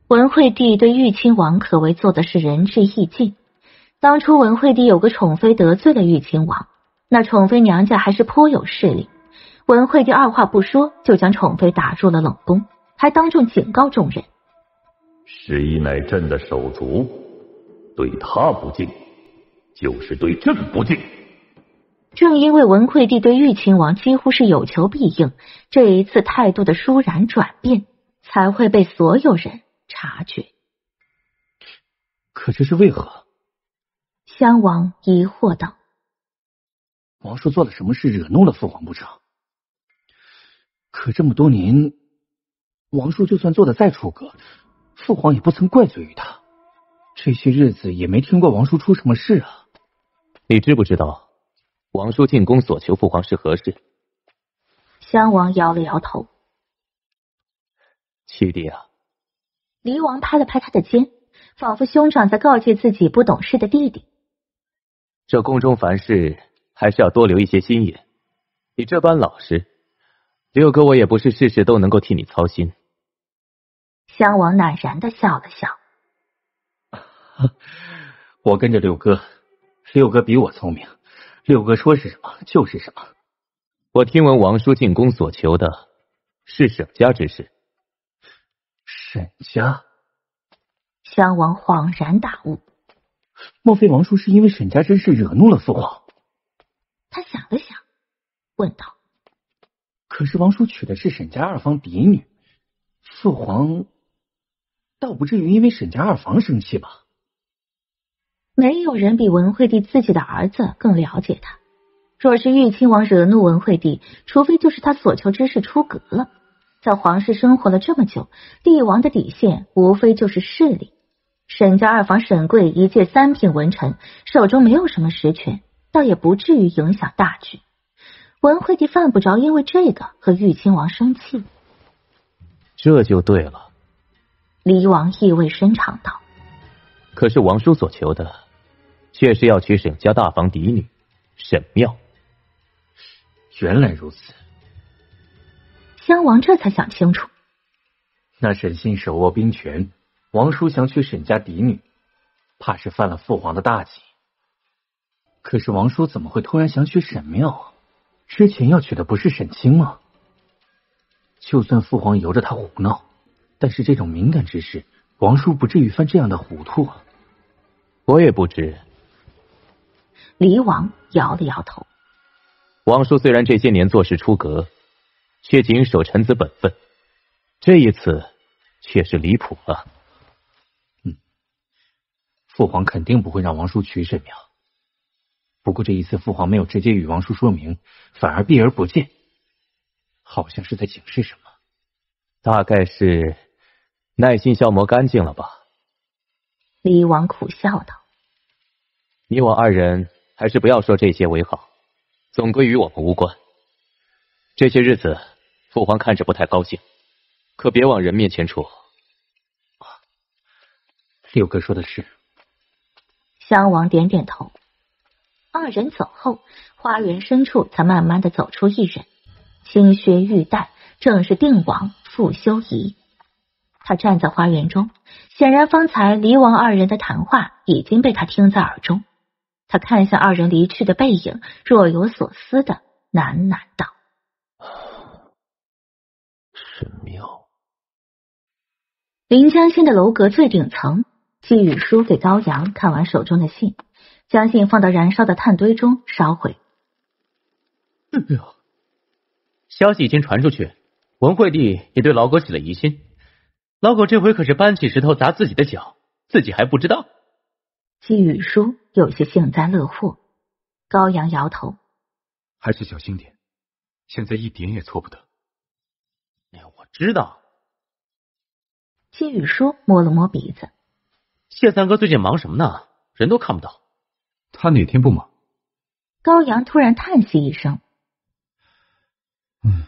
Speaker 1: 文惠帝对裕亲王可谓做的是仁至义尽。当初文惠帝有个宠妃得罪了裕亲王，那宠妃娘家还是颇有势力。文惠帝二话不说就将宠妃打入了冷宫，还当众警告众人：
Speaker 2: 十一乃朕的手足，对他不敬。就是对朕不敬。
Speaker 1: 正因为文惠帝对玉亲王几乎是有求必应，这一次态度的倏然转变才会被
Speaker 3: 所有人
Speaker 5: 察觉。可这是为何？
Speaker 3: 襄王疑惑道：“
Speaker 5: 王叔做了什么事惹怒了父皇不成？可这么多年，王叔就算做的再出格，父皇也不曾怪罪于他。这些日子也没听过王叔出什么事啊？”
Speaker 4: 你知不知道，王叔进宫所求父皇是何事？
Speaker 3: 襄王摇了摇头。七弟啊！黎王拍了拍他的肩，仿佛兄长在告诫自己不懂事的弟
Speaker 4: 弟。这宫中凡事还是要多留一些心眼。你这般老实，六哥我也不是事事都能够替你操心。
Speaker 3: 襄王赧然的笑了笑。
Speaker 5: 我跟着六哥。六哥比我聪明，六哥说是什么就是什么。我听闻王叔进宫所求的是沈家之事。沈家，
Speaker 3: 襄王恍然大悟，
Speaker 5: 莫非王叔是因为沈家之事惹怒了父皇？他想了想，问道：“可是王叔娶的是沈家二房嫡女，父皇倒不至于因为沈家二房生气吧？”
Speaker 1: 没有人比文惠帝自己的儿子更了解他。若是玉亲王惹怒文惠帝，除非就是他所求之事出格了。在皇室生活了这么久，帝王的底线无非就是势力。沈家二房沈贵一介三品文臣，
Speaker 3: 手中没有什么实权，倒也不至于影响大局。文惠帝犯不着因为这个和玉亲王生气。
Speaker 4: 这就对了。
Speaker 3: 黎王意味深长道：“
Speaker 4: 可是王叔所求的。”确实要娶沈家大房嫡女沈妙，原来
Speaker 5: 如此。
Speaker 3: 襄王这才想清楚，
Speaker 5: 那沈信手握兵权，王叔想娶沈家嫡女，怕是犯了父皇的大忌。可是王叔怎么会突然想娶沈妙？之前要娶的不是沈清吗？就算父皇由着他胡闹，但是这种敏感之事，王叔不至于犯这样的糊涂。啊！我也不知。
Speaker 3: 黎王摇了摇头。
Speaker 5: 王叔虽然这些年做事出格，却谨守臣子本分。这一次却是离谱了。嗯，父皇肯定不会让王叔娶沈苗。不过这一次父皇没有直接与王叔说明，反而避而不见，好像是在警示什么。大概是
Speaker 4: 耐心消磨干净了吧。
Speaker 3: 黎王苦笑道：“
Speaker 4: 你我二人。”还是不要说这些为好，总归与我们无关。这些日子，父皇看着不太高兴，可别往人面前戳。
Speaker 5: 六哥说的是。
Speaker 3: 襄王点点头。二人走后，花园深处才慢慢的走出一人，青靴玉带，正是定王傅修仪。他站在花园中，显然方才离王二人的谈话已经被他听在耳中。他看向二人离去的背影，若有所思的喃喃道：“神庙。”临江仙的楼阁最顶层，季雨书给高阳看完手中的信，将信放到燃烧的炭堆中烧毁。
Speaker 4: 哎呦，消息已经传出去，文惠帝也对老狗起了疑心，老狗这回可是搬起石头砸自己的脚，自己还不知道。季宇舒
Speaker 3: 有些幸灾乐祸，高阳摇头，
Speaker 4: 还是小心点，现在一点也错不得。哎呀，我知道。季宇舒摸了摸鼻子，谢三哥最近忙什么呢？人都看不到，他哪天不忙？
Speaker 3: 高阳突然叹息一声，
Speaker 4: 嗯，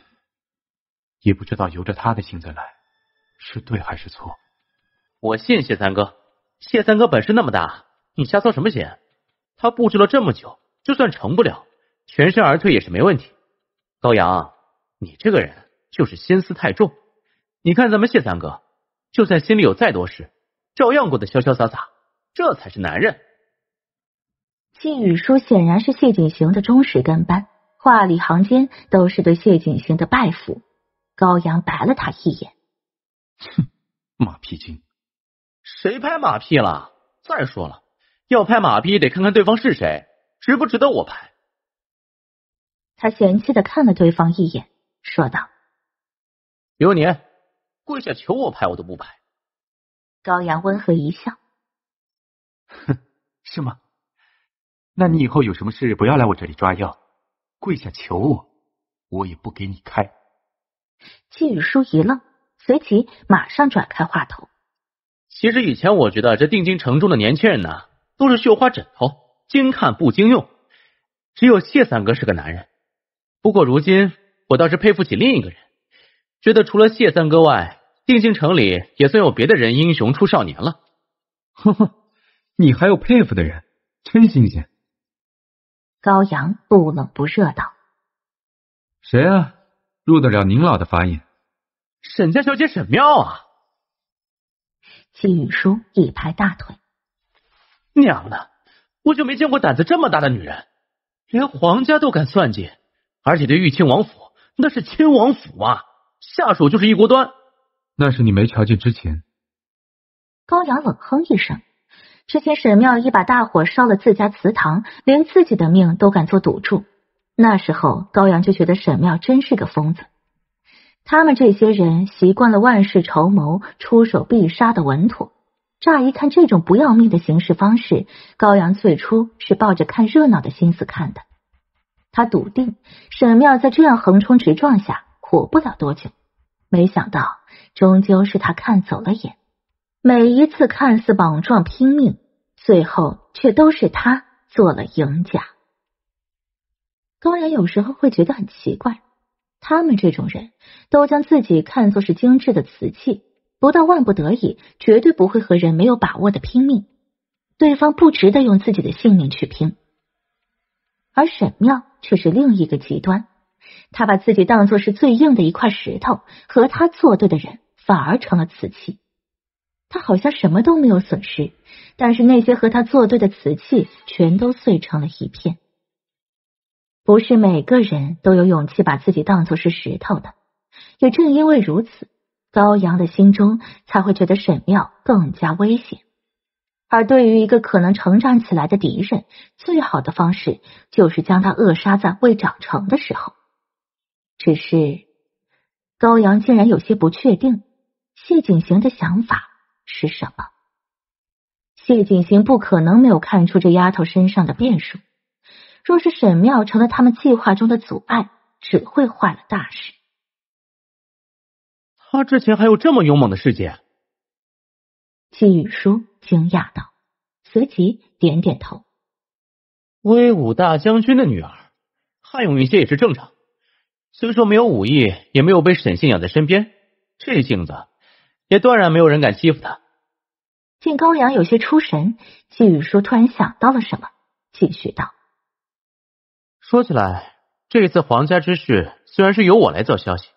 Speaker 4: 也不知道由着他的性子来，是对还是错？我信谢三哥，谢三哥本事那么大。你瞎操什么心？他布置了这么久，就算成不了，全身而退也是没问题。高阳，你这个人就是心思太重。你看咱们谢三哥，就算心里有再多事，照样过得潇潇洒洒，这才是男人。
Speaker 1: 靳宇舒显然是谢景行的忠实跟班，话里行间
Speaker 3: 都是对谢景行的拜服。高阳白了他一眼，
Speaker 4: 哼，马屁精，谁拍马屁了？再说了。要拍马屁得看看对方是谁，值不值得我拍。
Speaker 3: 他嫌弃的看了对方一眼，说道：“
Speaker 4: 刘年，跪下求我拍，我都不拍。”
Speaker 3: 高阳温和一笑，哼，是
Speaker 5: 吗？那你以后有什么事，不要来我这里抓药，跪下求我，我也不给你开。”
Speaker 3: 季雨舒一愣，随即马上转
Speaker 4: 开话头：“其实以前我觉得这定金城中的年轻人呢。”都是绣花枕头，经看不经用。只有谢三哥是个男人。不过如今，我倒是佩服起另一个人，觉得除了谢三哥外，定兴城里也算有别的人英雄出少年了。呵呵，你还有佩服的人，
Speaker 5: 真新鲜。
Speaker 3: 高阳不冷不热道：“
Speaker 5: 谁啊？入得了您老的法眼？”
Speaker 3: 沈家小姐沈妙啊。季雨舒一拍大
Speaker 4: 腿。娘的！我就没见过胆子这么大的女人，连皇家都敢算计，而且这御亲王府那是亲王府啊，下手就是一锅端。那是你没瞧见之
Speaker 5: 前。
Speaker 3: 高阳冷哼一声，之前沈妙一把大火烧
Speaker 1: 了自家祠堂，连自己的命都敢做赌注，那时候高阳就觉得沈妙真是个疯子。他们这些人习惯了万事筹谋，出手必杀的稳妥。乍一看，这种不要命的行事方式，高阳最初是抱着看热闹的心思看的。他笃定沈妙在这样横冲直撞下活不了多久，没想到终究是他看走
Speaker 3: 了眼。每一次看似莽撞拼命，最后却都是他做了赢家。高阳有时候会觉得很奇怪，他们这种人都将自己看作是精致的瓷器。不到万不得已，绝对不会和人没有把握的拼命。对方不值得用自己的性命去拼。而沈妙却是另一个极端，他把自己当作是最硬的一块石头，和他作对的人反而成了瓷器。他好像什么都没有损失，但是那些和他作对的瓷器全都碎成了一片。不是每个人都有勇气把自己当作是石头的，也正因为如此。高阳的心中
Speaker 1: 才会觉得沈妙更加危险，而对于一个可能成长起来的敌
Speaker 3: 人，最好的方式就是将他扼杀在未长成的时候。只是高阳竟然有些不确定谢景行的想法是什么。谢景行不可能没有看出这丫头身上的变数，若是沈妙成了他们计划中的阻碍，只会坏了大事。
Speaker 4: 他之前还有这么勇猛的事界？
Speaker 3: 季宇舒惊讶道，随即点点头。
Speaker 4: 威武大将军的女儿，悍勇一些也是正常。虽说没有武艺，也没有被沈信养在身边，这性子也断然没有人敢欺负他。
Speaker 3: 见高阳有些出神，季宇舒突然想到了什
Speaker 4: 么，继续道：“说起来，这次皇家之事虽然是由我来做消息，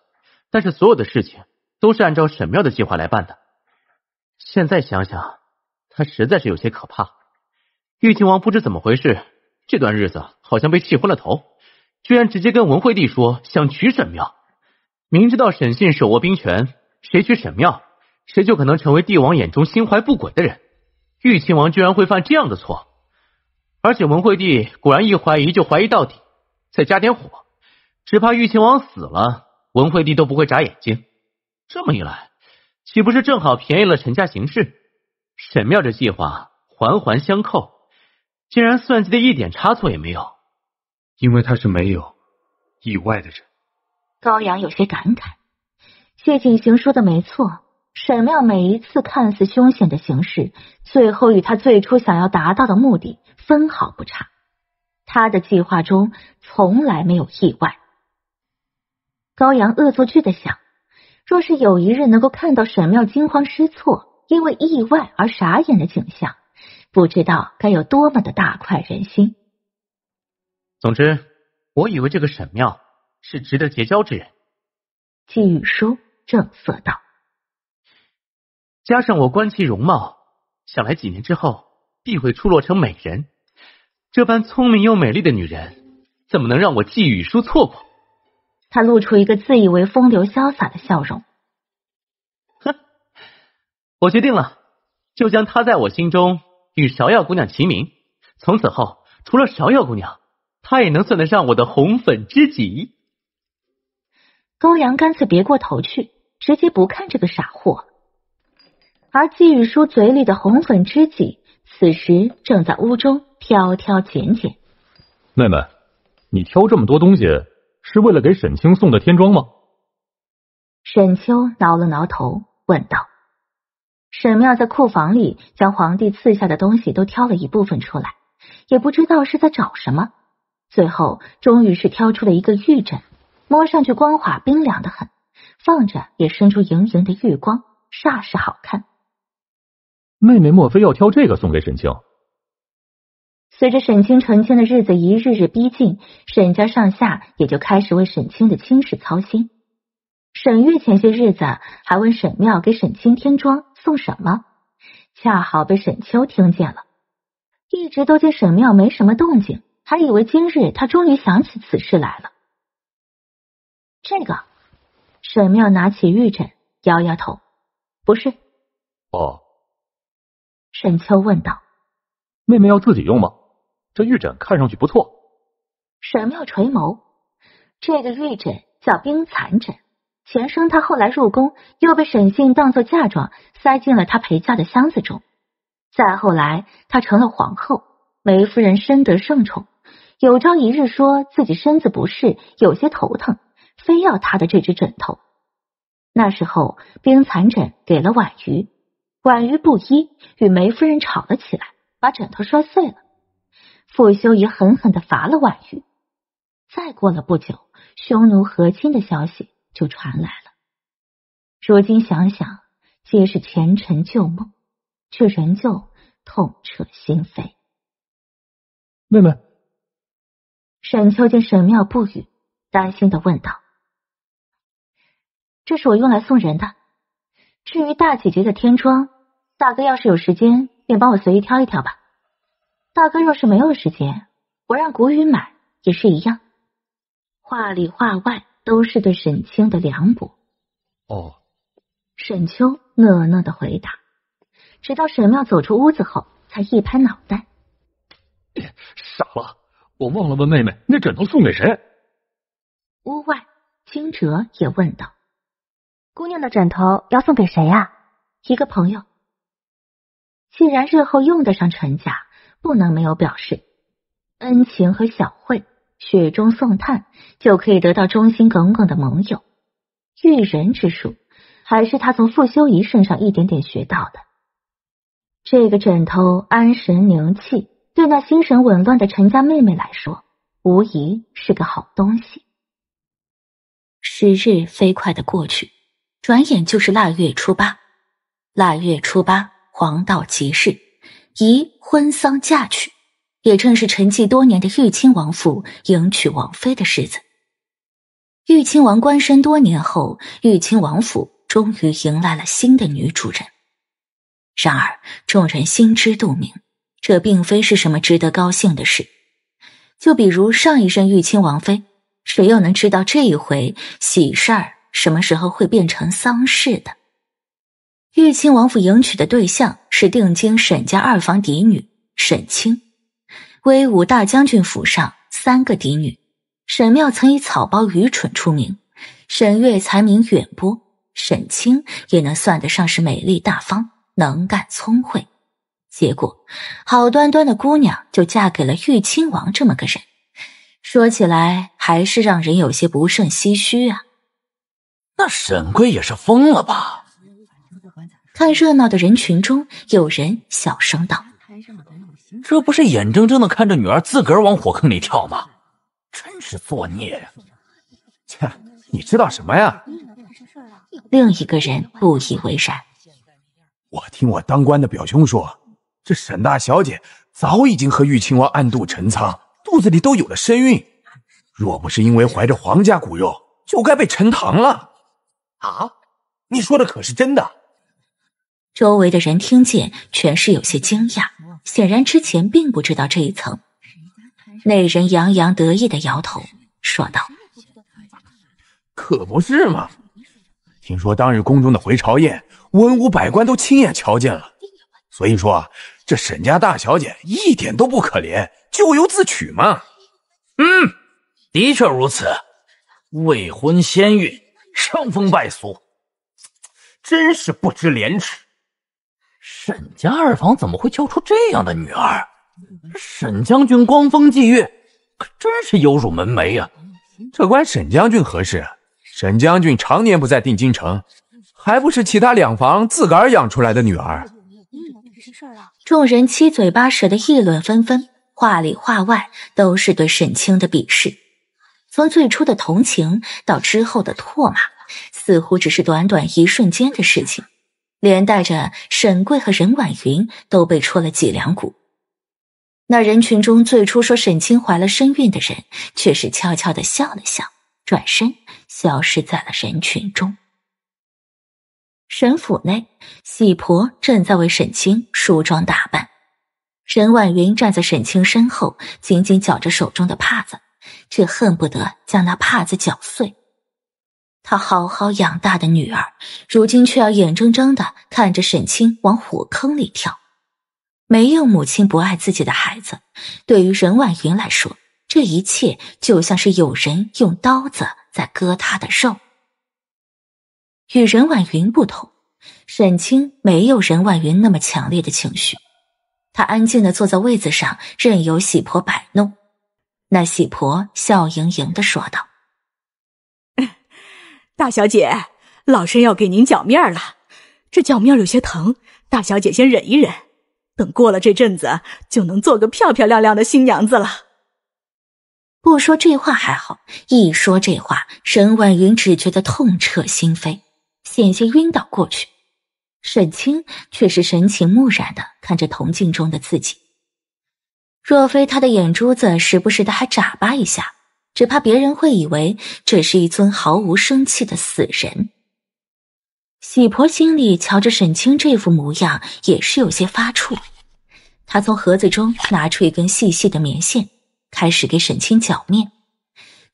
Speaker 4: 但是所有的事情……”都是按照沈妙的计划来办的。现在想想，他实在是有些可怕。玉亲王不知怎么回事，这段日子好像被气昏了头，居然直接跟文惠帝说想娶沈妙。明知道沈信手握兵权，谁娶沈妙，谁就可能成为帝王眼中心怀不轨的人。玉亲王居然会犯这样的错，而且文惠帝果然一怀疑就怀疑到底，再加点火，只怕玉亲王死了，文惠帝都不会眨眼睛。这么一来，岂不是正好便宜了陈家行事？沈妙这计划环环相扣，竟然算计的一点差错也没有。因为他是没有意外的人。
Speaker 3: 高阳有些感慨，谢景行说的没错，沈妙每
Speaker 1: 一次看似凶险的行事，最后与他最初想要达到的目的分毫不差。他的计划中从来没有意外。
Speaker 3: 高阳恶作剧的想。若是有一日能够看到沈妙惊慌失措、因为意外而傻眼的景象，不知道该有多么的大快人心。
Speaker 4: 总之，我以为这个沈妙是值得结交之人。季雨舒正色道：“加上我观其容貌，想来几年之后必会出落成美人。这般聪明又美丽的女人，怎么能让我季雨舒错过？”
Speaker 3: 他露出一个自以为风流潇洒的笑容，
Speaker 4: 哼，我决定了，就将他在我心中与芍药姑娘齐名。从此后，除了芍药姑娘，他也能算得上我的红粉知己。
Speaker 3: 高阳干脆别过头去，直接不看这个傻货。
Speaker 1: 而季雨舒嘴里的红粉知己，此时正在屋中挑
Speaker 3: 挑拣拣。
Speaker 2: 妹妹，你挑这么多东西。是为了给沈清送的天装吗？
Speaker 3: 沈秋挠了挠头，问道。沈妙在库房里将皇帝赐下的东西都挑了一部分出来，也不知道是在找什么。最后，终于是挑出了一个玉枕，摸上去光滑冰凉的很，放着也生出莹莹的玉光，煞是好看。
Speaker 2: 妹妹，莫非要挑这个送给沈清？
Speaker 3: 随着沈清成亲的日子一日日逼近，沈家上下也就开始为沈清的亲事操心。沈月前些日子还问沈庙给沈清添妆送什么，恰好被沈秋听见了。一直都见沈庙没什么动静，还以为今日他终于想起此事来了。这个，沈庙拿起玉枕摇摇头，
Speaker 5: 不是。哦，
Speaker 3: 沈秋
Speaker 4: 问道：“
Speaker 5: 妹妹要自己用吗？”
Speaker 4: 这玉枕看上去不错。
Speaker 3: 沈妙垂眸，这个玉枕叫冰蚕枕。前生他后来入宫，又被沈信当做嫁妆塞进了他陪嫁的箱子中。再后来，她成了皇后，梅夫人深得圣宠。有朝一日，说自己身子不适，有些头疼，非要她的这只枕头。那时候，冰蚕枕给了婉瑜，婉瑜不依，与梅夫人吵了起来，把枕头摔碎了。傅修仪狠狠的罚了婉玉。再过了不久，匈奴和亲的消息就传来了。如今想想，皆是前尘旧梦，却仍旧痛彻心扉。妹妹，沈秋见沈妙不语，担心的问道：“这是我用来送人的。至于大姐姐的天窗，大哥要是有时间，便帮我随意挑一挑吧。”大哥若是没有时间，我让谷雨买也是一样。话里话外都是对沈清的凉薄。哦，沈秋讷讷的回答。直到沈妙走出屋子后，才一拍脑袋：
Speaker 2: “傻了，我忘了问妹妹，那枕头送给谁？”
Speaker 3: 屋外，清哲也问道：“姑娘的枕头要送给谁呀？”一个朋友。既然日后用得上，陈家。不能没有表示恩情和小惠，雪中送炭就可以得到忠心
Speaker 1: 耿耿的盟友。驭人之术，还是他从傅修仪身上一点点学到的。这个枕头安神宁气，对那心神紊乱的陈家妹妹来说，无疑是个好东西。时日飞快的过去，转眼就是腊月初八。腊月初八，黄道吉日。宜婚丧嫁娶，也正是沉寂多年的裕亲王府迎娶王妃的日子。裕亲王官身多年后，裕亲王府终于迎来了新的女主人。然而，众人心知肚明，这并非是什么值得高兴的事。就比如上一任裕亲王妃，谁又能知道这一回喜事儿什么时候会变成丧事的？裕亲王府迎娶的对象是定京沈家二房嫡女沈清，威武大将军府上三个嫡女，沈妙曾以草包愚蠢出名，沈月才名远播，沈清也能算得上是美丽大方、能干聪慧。结果好端端的姑娘就嫁给了裕亲王这么个人，说起来还是让人有些不胜唏嘘啊。那沈贵也是疯了吧？看热闹的人群中，有人小声道：“
Speaker 5: 这不是眼睁睁的看着女儿自个儿往火坑里跳吗？真是作孽呀！”切，
Speaker 4: 你知道什么呀？另一个人不以为然：“我听我当官的表兄说，这沈大小姐早已经和玉清王暗度陈仓，肚子里都有了身孕。若不是因为怀着皇家骨肉，就该被沉塘了。”啊，你说的可是真的？
Speaker 1: 周围的人听见，全是有些惊讶，显然之前并不知道这一层。那人洋洋得意的摇头，
Speaker 2: 说道：“
Speaker 4: 可不是嘛！听说当日宫中的回朝宴，文武百官都亲眼瞧见了，所以说啊，这沈家大小姐一点都不可怜，咎由自取嘛。嗯，的确如此，未婚先孕，伤风败俗，真是不知廉耻。”沈家二房怎么会教出这样的女儿？沈将军光风霁月，可真是有辱门楣呀！这关沈将军何事？沈将军常年不在定京城，还不是其他两房自个儿养出来的女儿？
Speaker 1: 众人七嘴八舌的议论纷纷，话里话外都是对沈清的鄙视。从最初的同情到之后的唾骂，似乎只是短短一瞬间的事情。连带着沈贵和任婉云都被戳了脊梁骨。那人群中最初说沈清怀了身孕的人，却是悄悄的笑了笑，转身消失在了人群中。沈府内，喜婆正在为沈清梳妆打扮，任婉云站在沈清身后，紧紧绞着手中的帕子，却恨不得将那帕子绞碎。他好好养大的女儿，如今却要眼睁睁的看着沈清往火坑里跳。没有母亲不爱自己的孩子，对于任婉云来说，这一切就像是有人用刀子在割她的肉。与任婉云不同，沈清没有任婉云那么强烈的情绪，她安静的坐在位子上，任由喜婆摆弄。那喜婆笑盈盈的说道。大小姐，老身要给您脚面了，这脚面有些疼，大小姐先忍一忍，等过了这阵子，就能做个漂漂亮亮的新娘子了。不说这话还好，一说这话，沈婉云只觉得痛彻心扉，险些晕倒过去。沈清却是神情木然的看着铜镜中的自己，若非他的眼珠子时不时的还眨巴一下。只怕别人会以为这是一尊毫无生气的死人。喜婆心里瞧着沈清这副模样，也是有些发怵。她从盒子中拿出一根细细的棉线，开始给沈清绞面。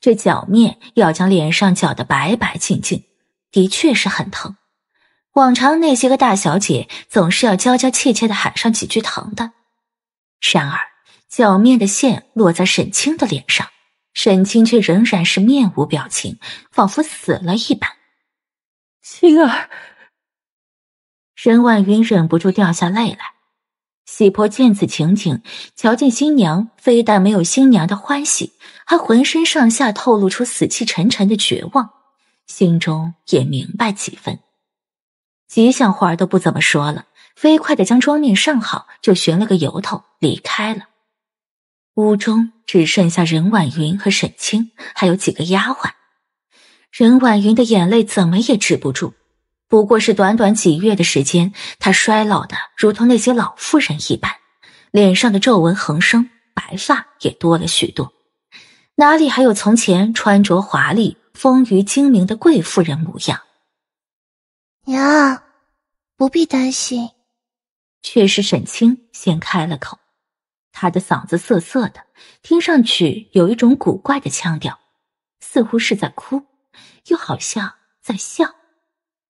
Speaker 1: 这绞面要将脸上绞得白白净净，的确是很疼。往常那些个大小姐总是要娇娇怯怯的喊上几句疼的。然而绞面的线落在沈清的脸上。沈清却仍然是面无表情，仿佛死了一般。青儿，任婉云忍不住掉下泪来。喜婆见此情景，瞧见新娘非但没有新娘的欢喜，还浑身上下透露出死气沉沉的绝望，心中也明白几分。吉祥话都不怎么说了，飞快的将妆面上好，就寻了个由头离开了。屋中只剩下任婉云和沈清，还有几个丫鬟。任婉云的眼泪怎么也止不住。不过是短短几月的时间，她衰老的如同那些老妇人一般，脸上的皱纹横生，白发也多了许多，哪里还有从前穿着华丽、风腴精明的贵妇人模样？娘，不必担心。却是沈清先开了口。他的嗓子涩涩的，听上去有一种古怪的腔调，似乎是在哭，
Speaker 3: 又好像在笑。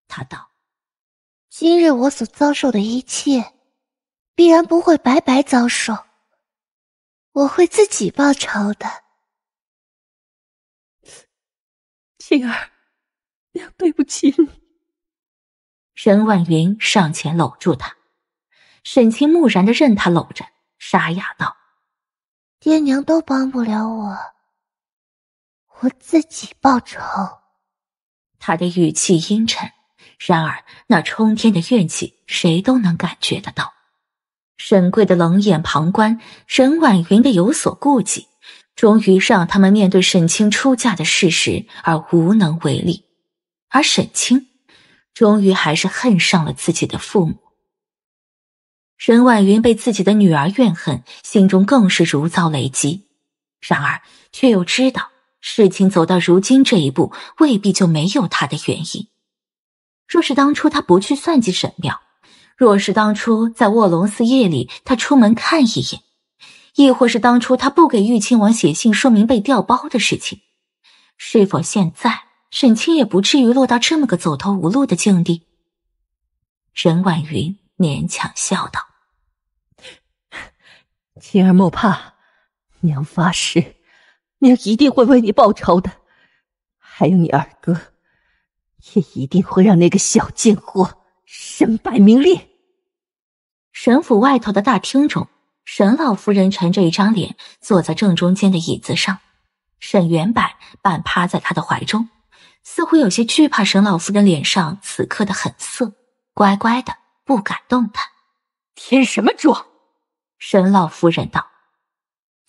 Speaker 3: 他道：“今日我所遭受的一切，必然不会白白遭受。我会自己报仇的。”晴儿，娘对不起你。任万云上前搂
Speaker 1: 住他，沈清木然的任他搂着。沙哑道：“
Speaker 3: 爹娘都帮不了我，我自己报仇。”
Speaker 1: 他的语气阴沉，然而那冲天的怨气谁都能感觉得到。沈贵的冷眼旁观，沈婉云的有所顾忌，终于让他们面对沈清出嫁的事实而无能为力。而沈清，终于还是恨上了自己的父母。沈婉云被自己的女儿怨恨，心中更是如遭雷击。然而，却又知道事情走到如今这一步，未必就没有他的原因。若是当初他不去算计沈妙，若是当初在卧龙寺夜里他出门看一眼，亦或是当初他不给玉亲王写信说明被调包的事情，是否现在沈清也不至于落到这么个走投无路的境地？沈婉云勉强笑道。青儿莫怕，娘发誓，娘一定会为你报仇的。还有你二哥，也一定会让那个小贱货身败名裂。沈府外头的大厅中，沈老夫人沉着一张脸，坐在正中间的椅子上。沈元柏半趴在他的怀中，似乎有些惧怕沈老夫人脸上此刻的狠色，乖乖的不敢动弹。添什么妆？沈老夫人道：“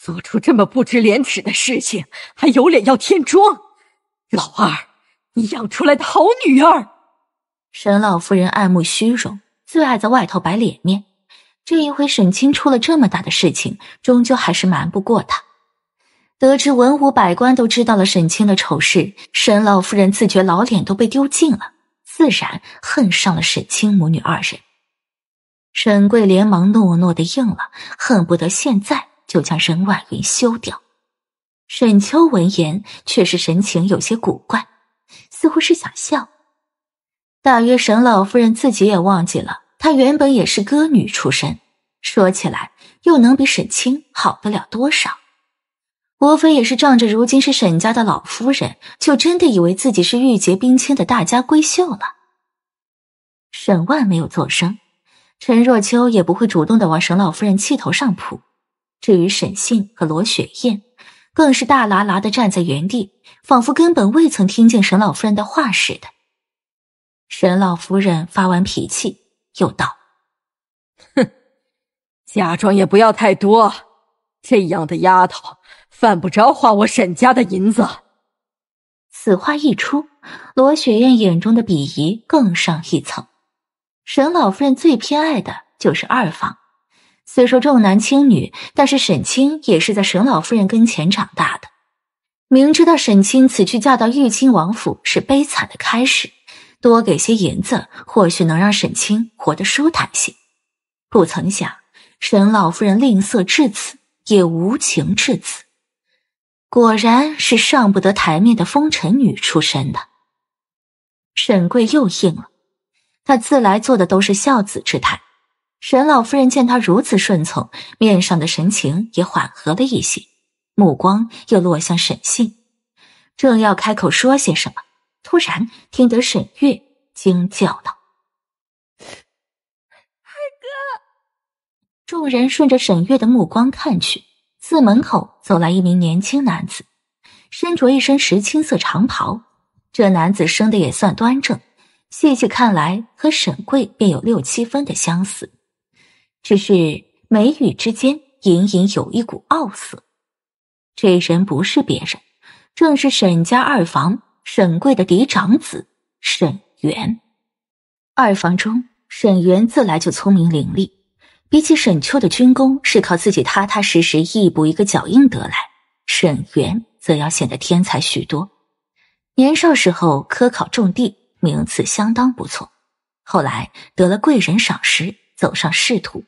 Speaker 1: 做出这么不知廉耻的事情，还有脸要天庄？老二，你养出来的好女儿！”沈老夫人爱慕虚荣，最爱在外头摆脸面。这一回沈清出了这么大的事情，终究还是瞒不过她。得知文武百官都知道了沈清的丑事，沈老夫人自觉老脸都被丢尽了，自然恨上了沈清母女二人。沈贵连忙诺诺的应了，恨不得现在就将沈婉云休掉。沈秋闻言却是神情有些古怪，似乎是想笑。大约沈老夫人自己也忘记了，她原本也是歌女出身，说起来又能比沈清好得了多少？无非也是仗着如今是沈家的老夫人，就真的以为自己是玉洁冰清的大家闺秀了。沈万没有作声。陈若秋也不会主动的往沈老夫人气头上扑。至于沈信和罗雪燕，更是大喇喇的站在原地，仿佛根本未曾听见沈老夫人的话似的。沈老夫人发完脾气，又道：“哼，嫁妆也不要太多，这样的丫头犯不着花我沈家的银子。”此话一出，罗雪燕眼中的鄙夷更上一层。沈老夫人最偏爱的就是二房，虽说重男轻女，但是沈清也是在沈老夫人跟前长大的。明知道沈清此去嫁到豫亲王府是悲惨的开始，多给些银子，或许能让沈清活得舒坦些。不曾想，沈老夫人吝啬至此，也无情至此，果然是上不得台面的风尘女出身的。沈贵又应了。他自来做的都是孝子之态。沈老夫人见他如此顺从，面上的神情也缓和了一些，目光又落向沈信，正要开口说些什么，突然听得沈月惊叫道：“二哥！”众人顺着沈月的目光看去，寺门口走来一名年轻男子，身着一身石青色长袍，这男子生的也算端正。细细看来，和沈贵便有六七分的相似，只是眉宇之间隐隐有一股傲色。这人不是别人，正是沈家二房沈贵的嫡长子沈元。二房中，沈元自来就聪明伶俐，比起沈秋的军功是靠自己踏踏实实一步一个脚印得来，沈元则要显得天才许多。年少时候科考种地，名次相当不错，后来得了贵人赏识，走上仕途。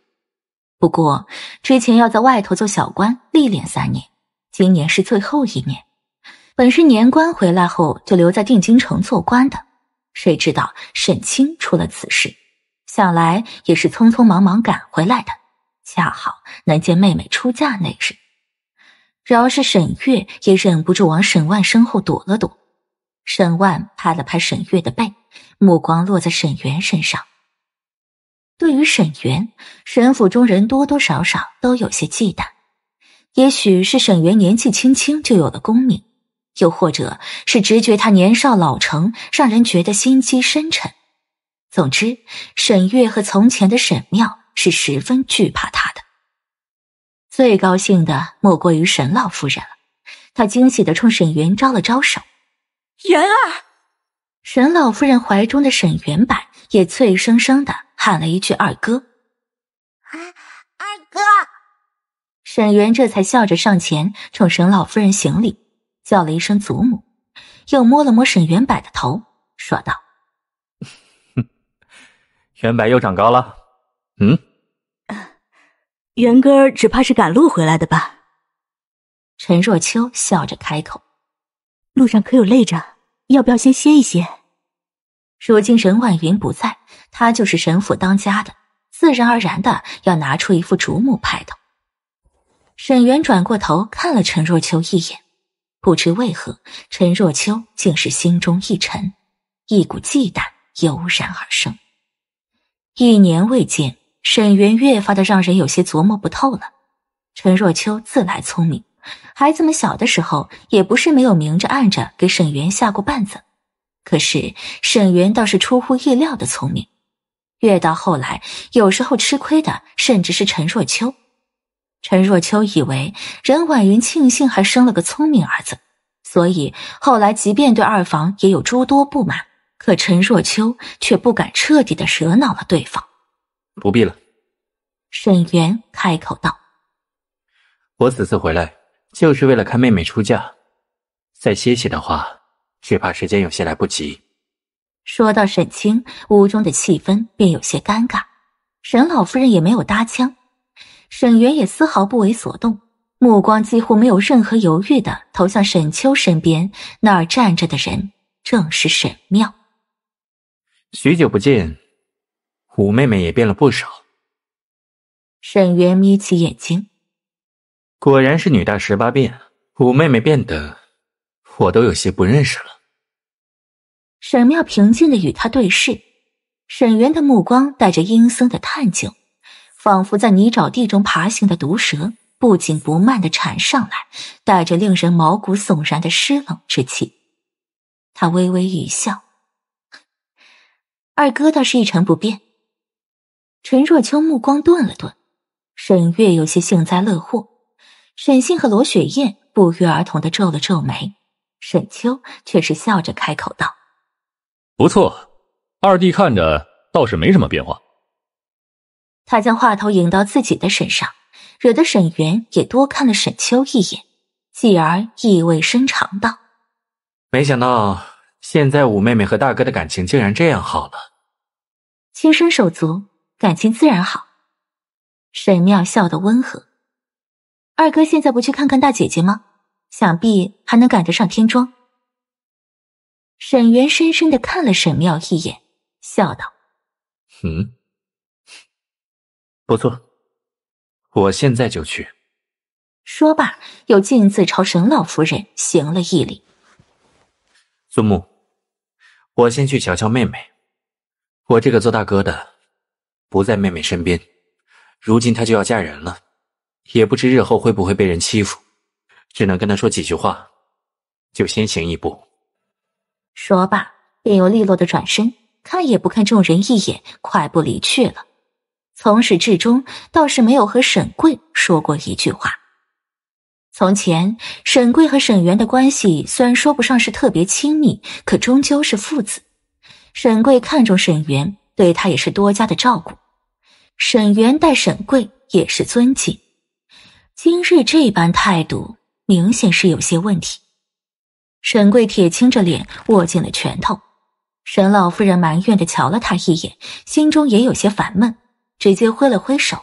Speaker 1: 不过之前要在外头做小官历练三年，今年是最后一年。本是年关回来后就留在定京城做官的，谁知道沈清出了此事，想来也是匆匆忙忙赶回来的，恰好能见妹妹出嫁那日。饶是沈月也忍不住往沈万身后躲了躲。沈万拍了拍沈月的背，目光落在沈源身上。对于沈源，沈府中人多多少少都有些忌惮，也许是沈源年纪轻轻就有了功名，又或者是直觉他年少老成，让人觉得心机深沉。总之，沈月和从前的沈妙是十分惧怕他的。最高兴的莫过于沈老夫人了，她惊喜的冲沈源招了招手。元儿，沈老夫人怀中的沈元柏也脆生生的喊了一句“二哥”，“啊，二哥。”沈元这才笑着上前，冲沈老夫人行礼，叫了一声“祖母”，又摸了摸沈元柏的头，说道：“
Speaker 4: 哼，元柏又长高了。”“嗯。”“
Speaker 1: 元哥只怕是赶路回来的吧？”陈若秋笑着开口：“路上可有累着？”要不要先歇一歇？如今任婉云不在，他就是沈府当家的，自然而然的要拿出一副主母派头。沈源转过头看了陈若秋一眼，不知为何，陈若秋竟是心中一沉，一股忌惮油然而生。一年未见，沈源越发的让人有些琢磨不透了。陈若秋自来聪明。孩子们小的时候，也不是没有明着暗着给沈园下过绊子，可是沈园倒是出乎意料的聪明。越到后来，有时候吃亏的甚至是陈若秋。陈若秋以为任婉云庆幸还生了个聪明儿子，所以后来即便对二房也有诸多不满，可陈若秋却不敢彻底的惹恼了对方。不必了，沈园开口道：“
Speaker 5: 我此次回来。”就是为了看妹妹出嫁，再歇息的话，只怕时间有些来不及。
Speaker 1: 说到沈清，屋中的气氛便有些尴尬。沈老夫人也没有搭腔，沈源也丝毫不为所动，目光几乎没有任何犹豫的投向沈秋身边那儿站着的人，正是沈妙。
Speaker 4: 许久不见，五妹妹也变了不少。
Speaker 1: 沈源眯起眼睛。
Speaker 5: 果然是女大十八变，五妹妹变得我都有些不认识了。
Speaker 1: 沈妙平静的与他对视，沈源的目光带着阴森的探究，仿佛在泥沼地中爬行的毒蛇，不紧不慢的缠上来，带着令人毛骨悚然的湿冷之气。他微微一笑：“二哥倒是一成不变。”陈若秋目光顿了顿，沈月有些幸灾乐祸。沈星和罗雪艳不约而同的皱了皱眉，沈秋却是笑着开口道：“
Speaker 2: 不错，二弟看着倒是没什么变化。”
Speaker 1: 他将话头引到自己的身上，惹得沈源也多看了沈秋一眼，继而意味深长道：“
Speaker 4: 没想到现在五妹妹和大哥的感情竟然这样好了，
Speaker 1: 亲身手足感情自然好。”沈妙笑得温和。二哥现在不去看看大姐姐吗？想必还能赶得上天庄。沈
Speaker 3: 源深深的看了沈妙一眼，笑道：“
Speaker 4: 嗯，不错，我现在就去。”
Speaker 3: 说罢，
Speaker 1: 又径自朝沈老夫人行了一礼。
Speaker 4: 苏木，我先去瞧瞧妹妹。我这个做大哥的不在妹妹身边，如今她就要嫁人了。也不知日后会不会被人欺负，只能跟他说几句话，就先行一步。
Speaker 3: 说
Speaker 1: 罢，便又利落的转身，看也不看众人一眼，快步离去了。从始至终，倒是没有和沈贵说过一句话。从前，沈贵和沈元的关系虽然说不上是特别亲密，可终究是父子。沈贵看重沈元，对他也是多加的照顾。沈元待沈贵也是尊敬。今日这般态度，明显是有些问题。沈贵铁青着脸，握紧了拳头。沈老夫人埋怨的瞧了他一眼，心中也有些烦闷，直接挥了挥手，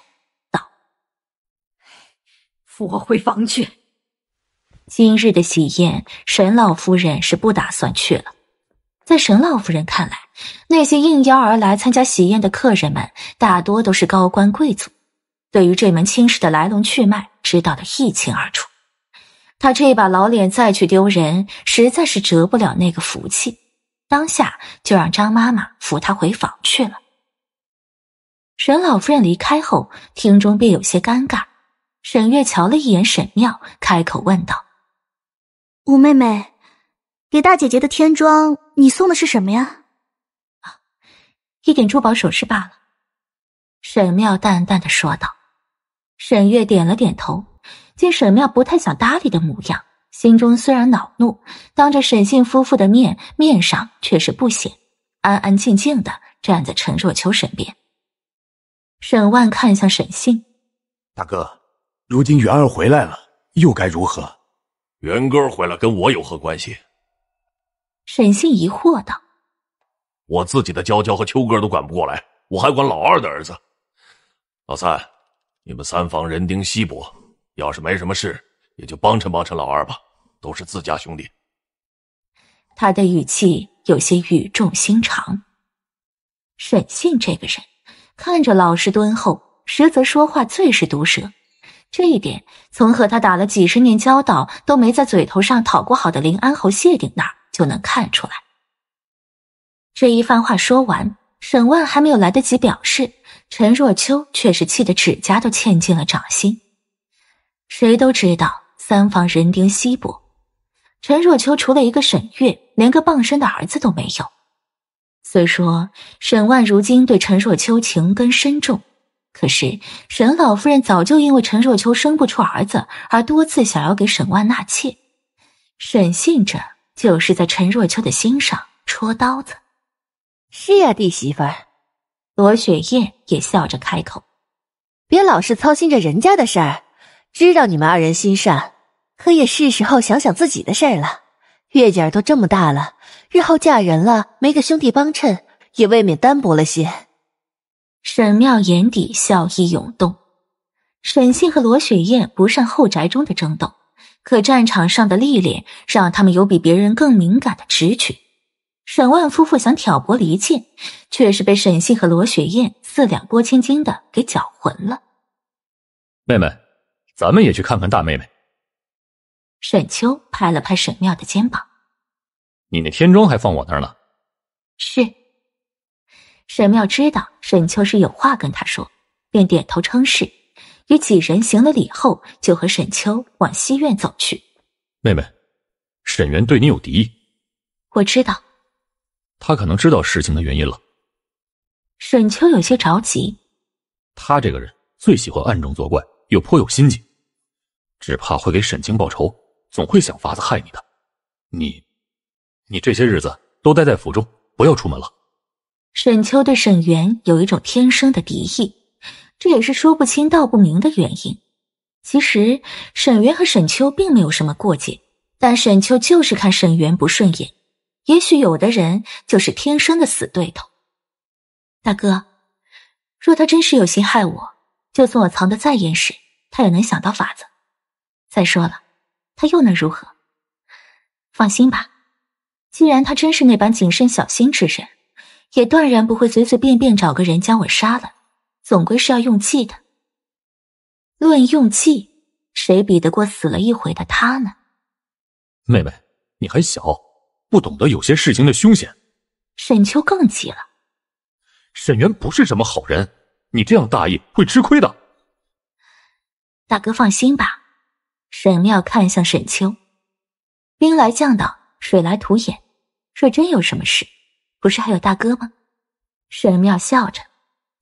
Speaker 1: 道：“扶我回房去。”今日的喜宴，沈老夫人是不打算去了。在沈老夫人看来，那些应邀而来参加喜宴的客人们，大多都是高官贵族，对于这门亲事的来龙去脉。知道的一清二楚，他这把老脸再去丢人，实在是折不了那个福气。当下就让张妈妈扶他回房去了。沈老夫人离开后，厅中便有些尴尬。沈月瞧了一眼沈妙，开
Speaker 3: 口问道：“
Speaker 5: 五
Speaker 3: 妹妹，给大姐姐的添妆，你送的是什么呀？”“啊，一点珠宝首饰罢了。”
Speaker 1: 沈妙淡淡的说道。沈月点了点头，见沈妙不太想搭理的模样，心中虽然恼怒，当着沈信夫妇的面，面上却是不显，安安静静的站在陈若秋身边。沈万看向沈信，
Speaker 2: 大哥，如今元儿回来了，又该如何？元哥回来跟我有何关系？
Speaker 1: 沈信疑惑
Speaker 3: 道：“
Speaker 2: 我自己的娇娇和秋哥都管不过来，我还管老二的儿子，老三。”你们三房人丁稀薄，要是没什么事，也就帮衬帮衬老二吧，都是自家兄弟。
Speaker 1: 他的语气有些语重心长。沈信这个人，看着老实敦厚，实则说话最是毒舌。这一点，从和他打了几十年交道都没在嘴头上讨过好的临安侯谢顶那儿就能看出来。这一番话说完，沈万还没有来得及表示。陈若秋却是气得指甲都嵌进了掌心。谁都知道三房人丁稀薄，陈若秋除了一个沈月，连个傍身的儿子都没有。虽说沈万如今对陈若秋情根深重，可是沈老夫人早就因为陈若秋生不出儿子而多次想要给沈万纳妾，沈信这就是在陈若秋的心上戳刀子。是呀，弟媳妇儿。罗雪艳也笑着开口：“别老是操心着人家的事儿，知道你们二人心善，可也是时候想想自己的事儿了。月姐儿都这么大了，日后嫁人了，没个兄弟帮衬，也未免单薄了些。”沈妙眼底笑意涌动。沈信和罗雪艳不善后宅中的争斗，可战场上的历练让他们有比别人更敏感的直觉。沈万夫妇想挑拨离间，却是被沈信和罗雪艳四两拨千斤的给搅浑了。
Speaker 2: 妹妹，咱们也去看看大妹妹。
Speaker 1: 沈秋拍了拍沈妙的肩膀：“
Speaker 2: 你那天装还放我那儿呢。”
Speaker 1: 是。沈妙知道沈秋是有话跟他说，便点头称是，与几人行了礼后，就和沈秋往西院
Speaker 2: 走去。妹妹，沈源对你有敌意。我知道。他可能知道事情的原因了。
Speaker 1: 沈秋有些着急。
Speaker 2: 他这个人最喜欢暗中作怪，又颇有心计，只怕会给沈清报仇，总会想法子害你的。你，你这些日子都待在府中，不要出门了。
Speaker 1: 沈秋对沈源有一种天生的敌意，这也是说不清道不明的原因。其实沈源和沈秋并没有什么过节，但沈秋就是看沈源不顺眼。也许有的人就是天生的死对头。大哥，若他真是有心害我，就算我藏得再严实，他也能想到法子。再说了，他又能如何？放心吧，既然他真是那般谨慎小心之人，也断然不会随随便便找个人将我杀了。总归是要用计的。论用计，谁比得过死了一回的他呢？
Speaker 2: 妹妹，你还小。不懂得有些事情的凶险，沈秋更急了。沈源不是什么好人，你这样大意会吃亏的。
Speaker 1: 大哥放心吧。沈妙看向沈秋，兵来将挡，水来土掩。若真有什么事，不是还有大哥吗？沈妙笑着，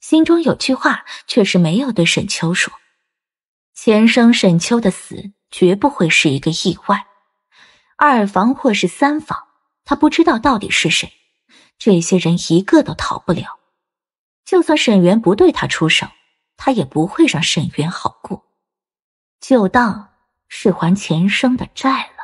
Speaker 1: 心中有句话，却是没有对沈秋说。前生沈秋的死绝不会是一个意外，二房或是三房。他不知道到底是谁，这些人一个都逃不了。就算沈源不对他出手，
Speaker 3: 他也不会让沈源好过，就当是还前生的债了。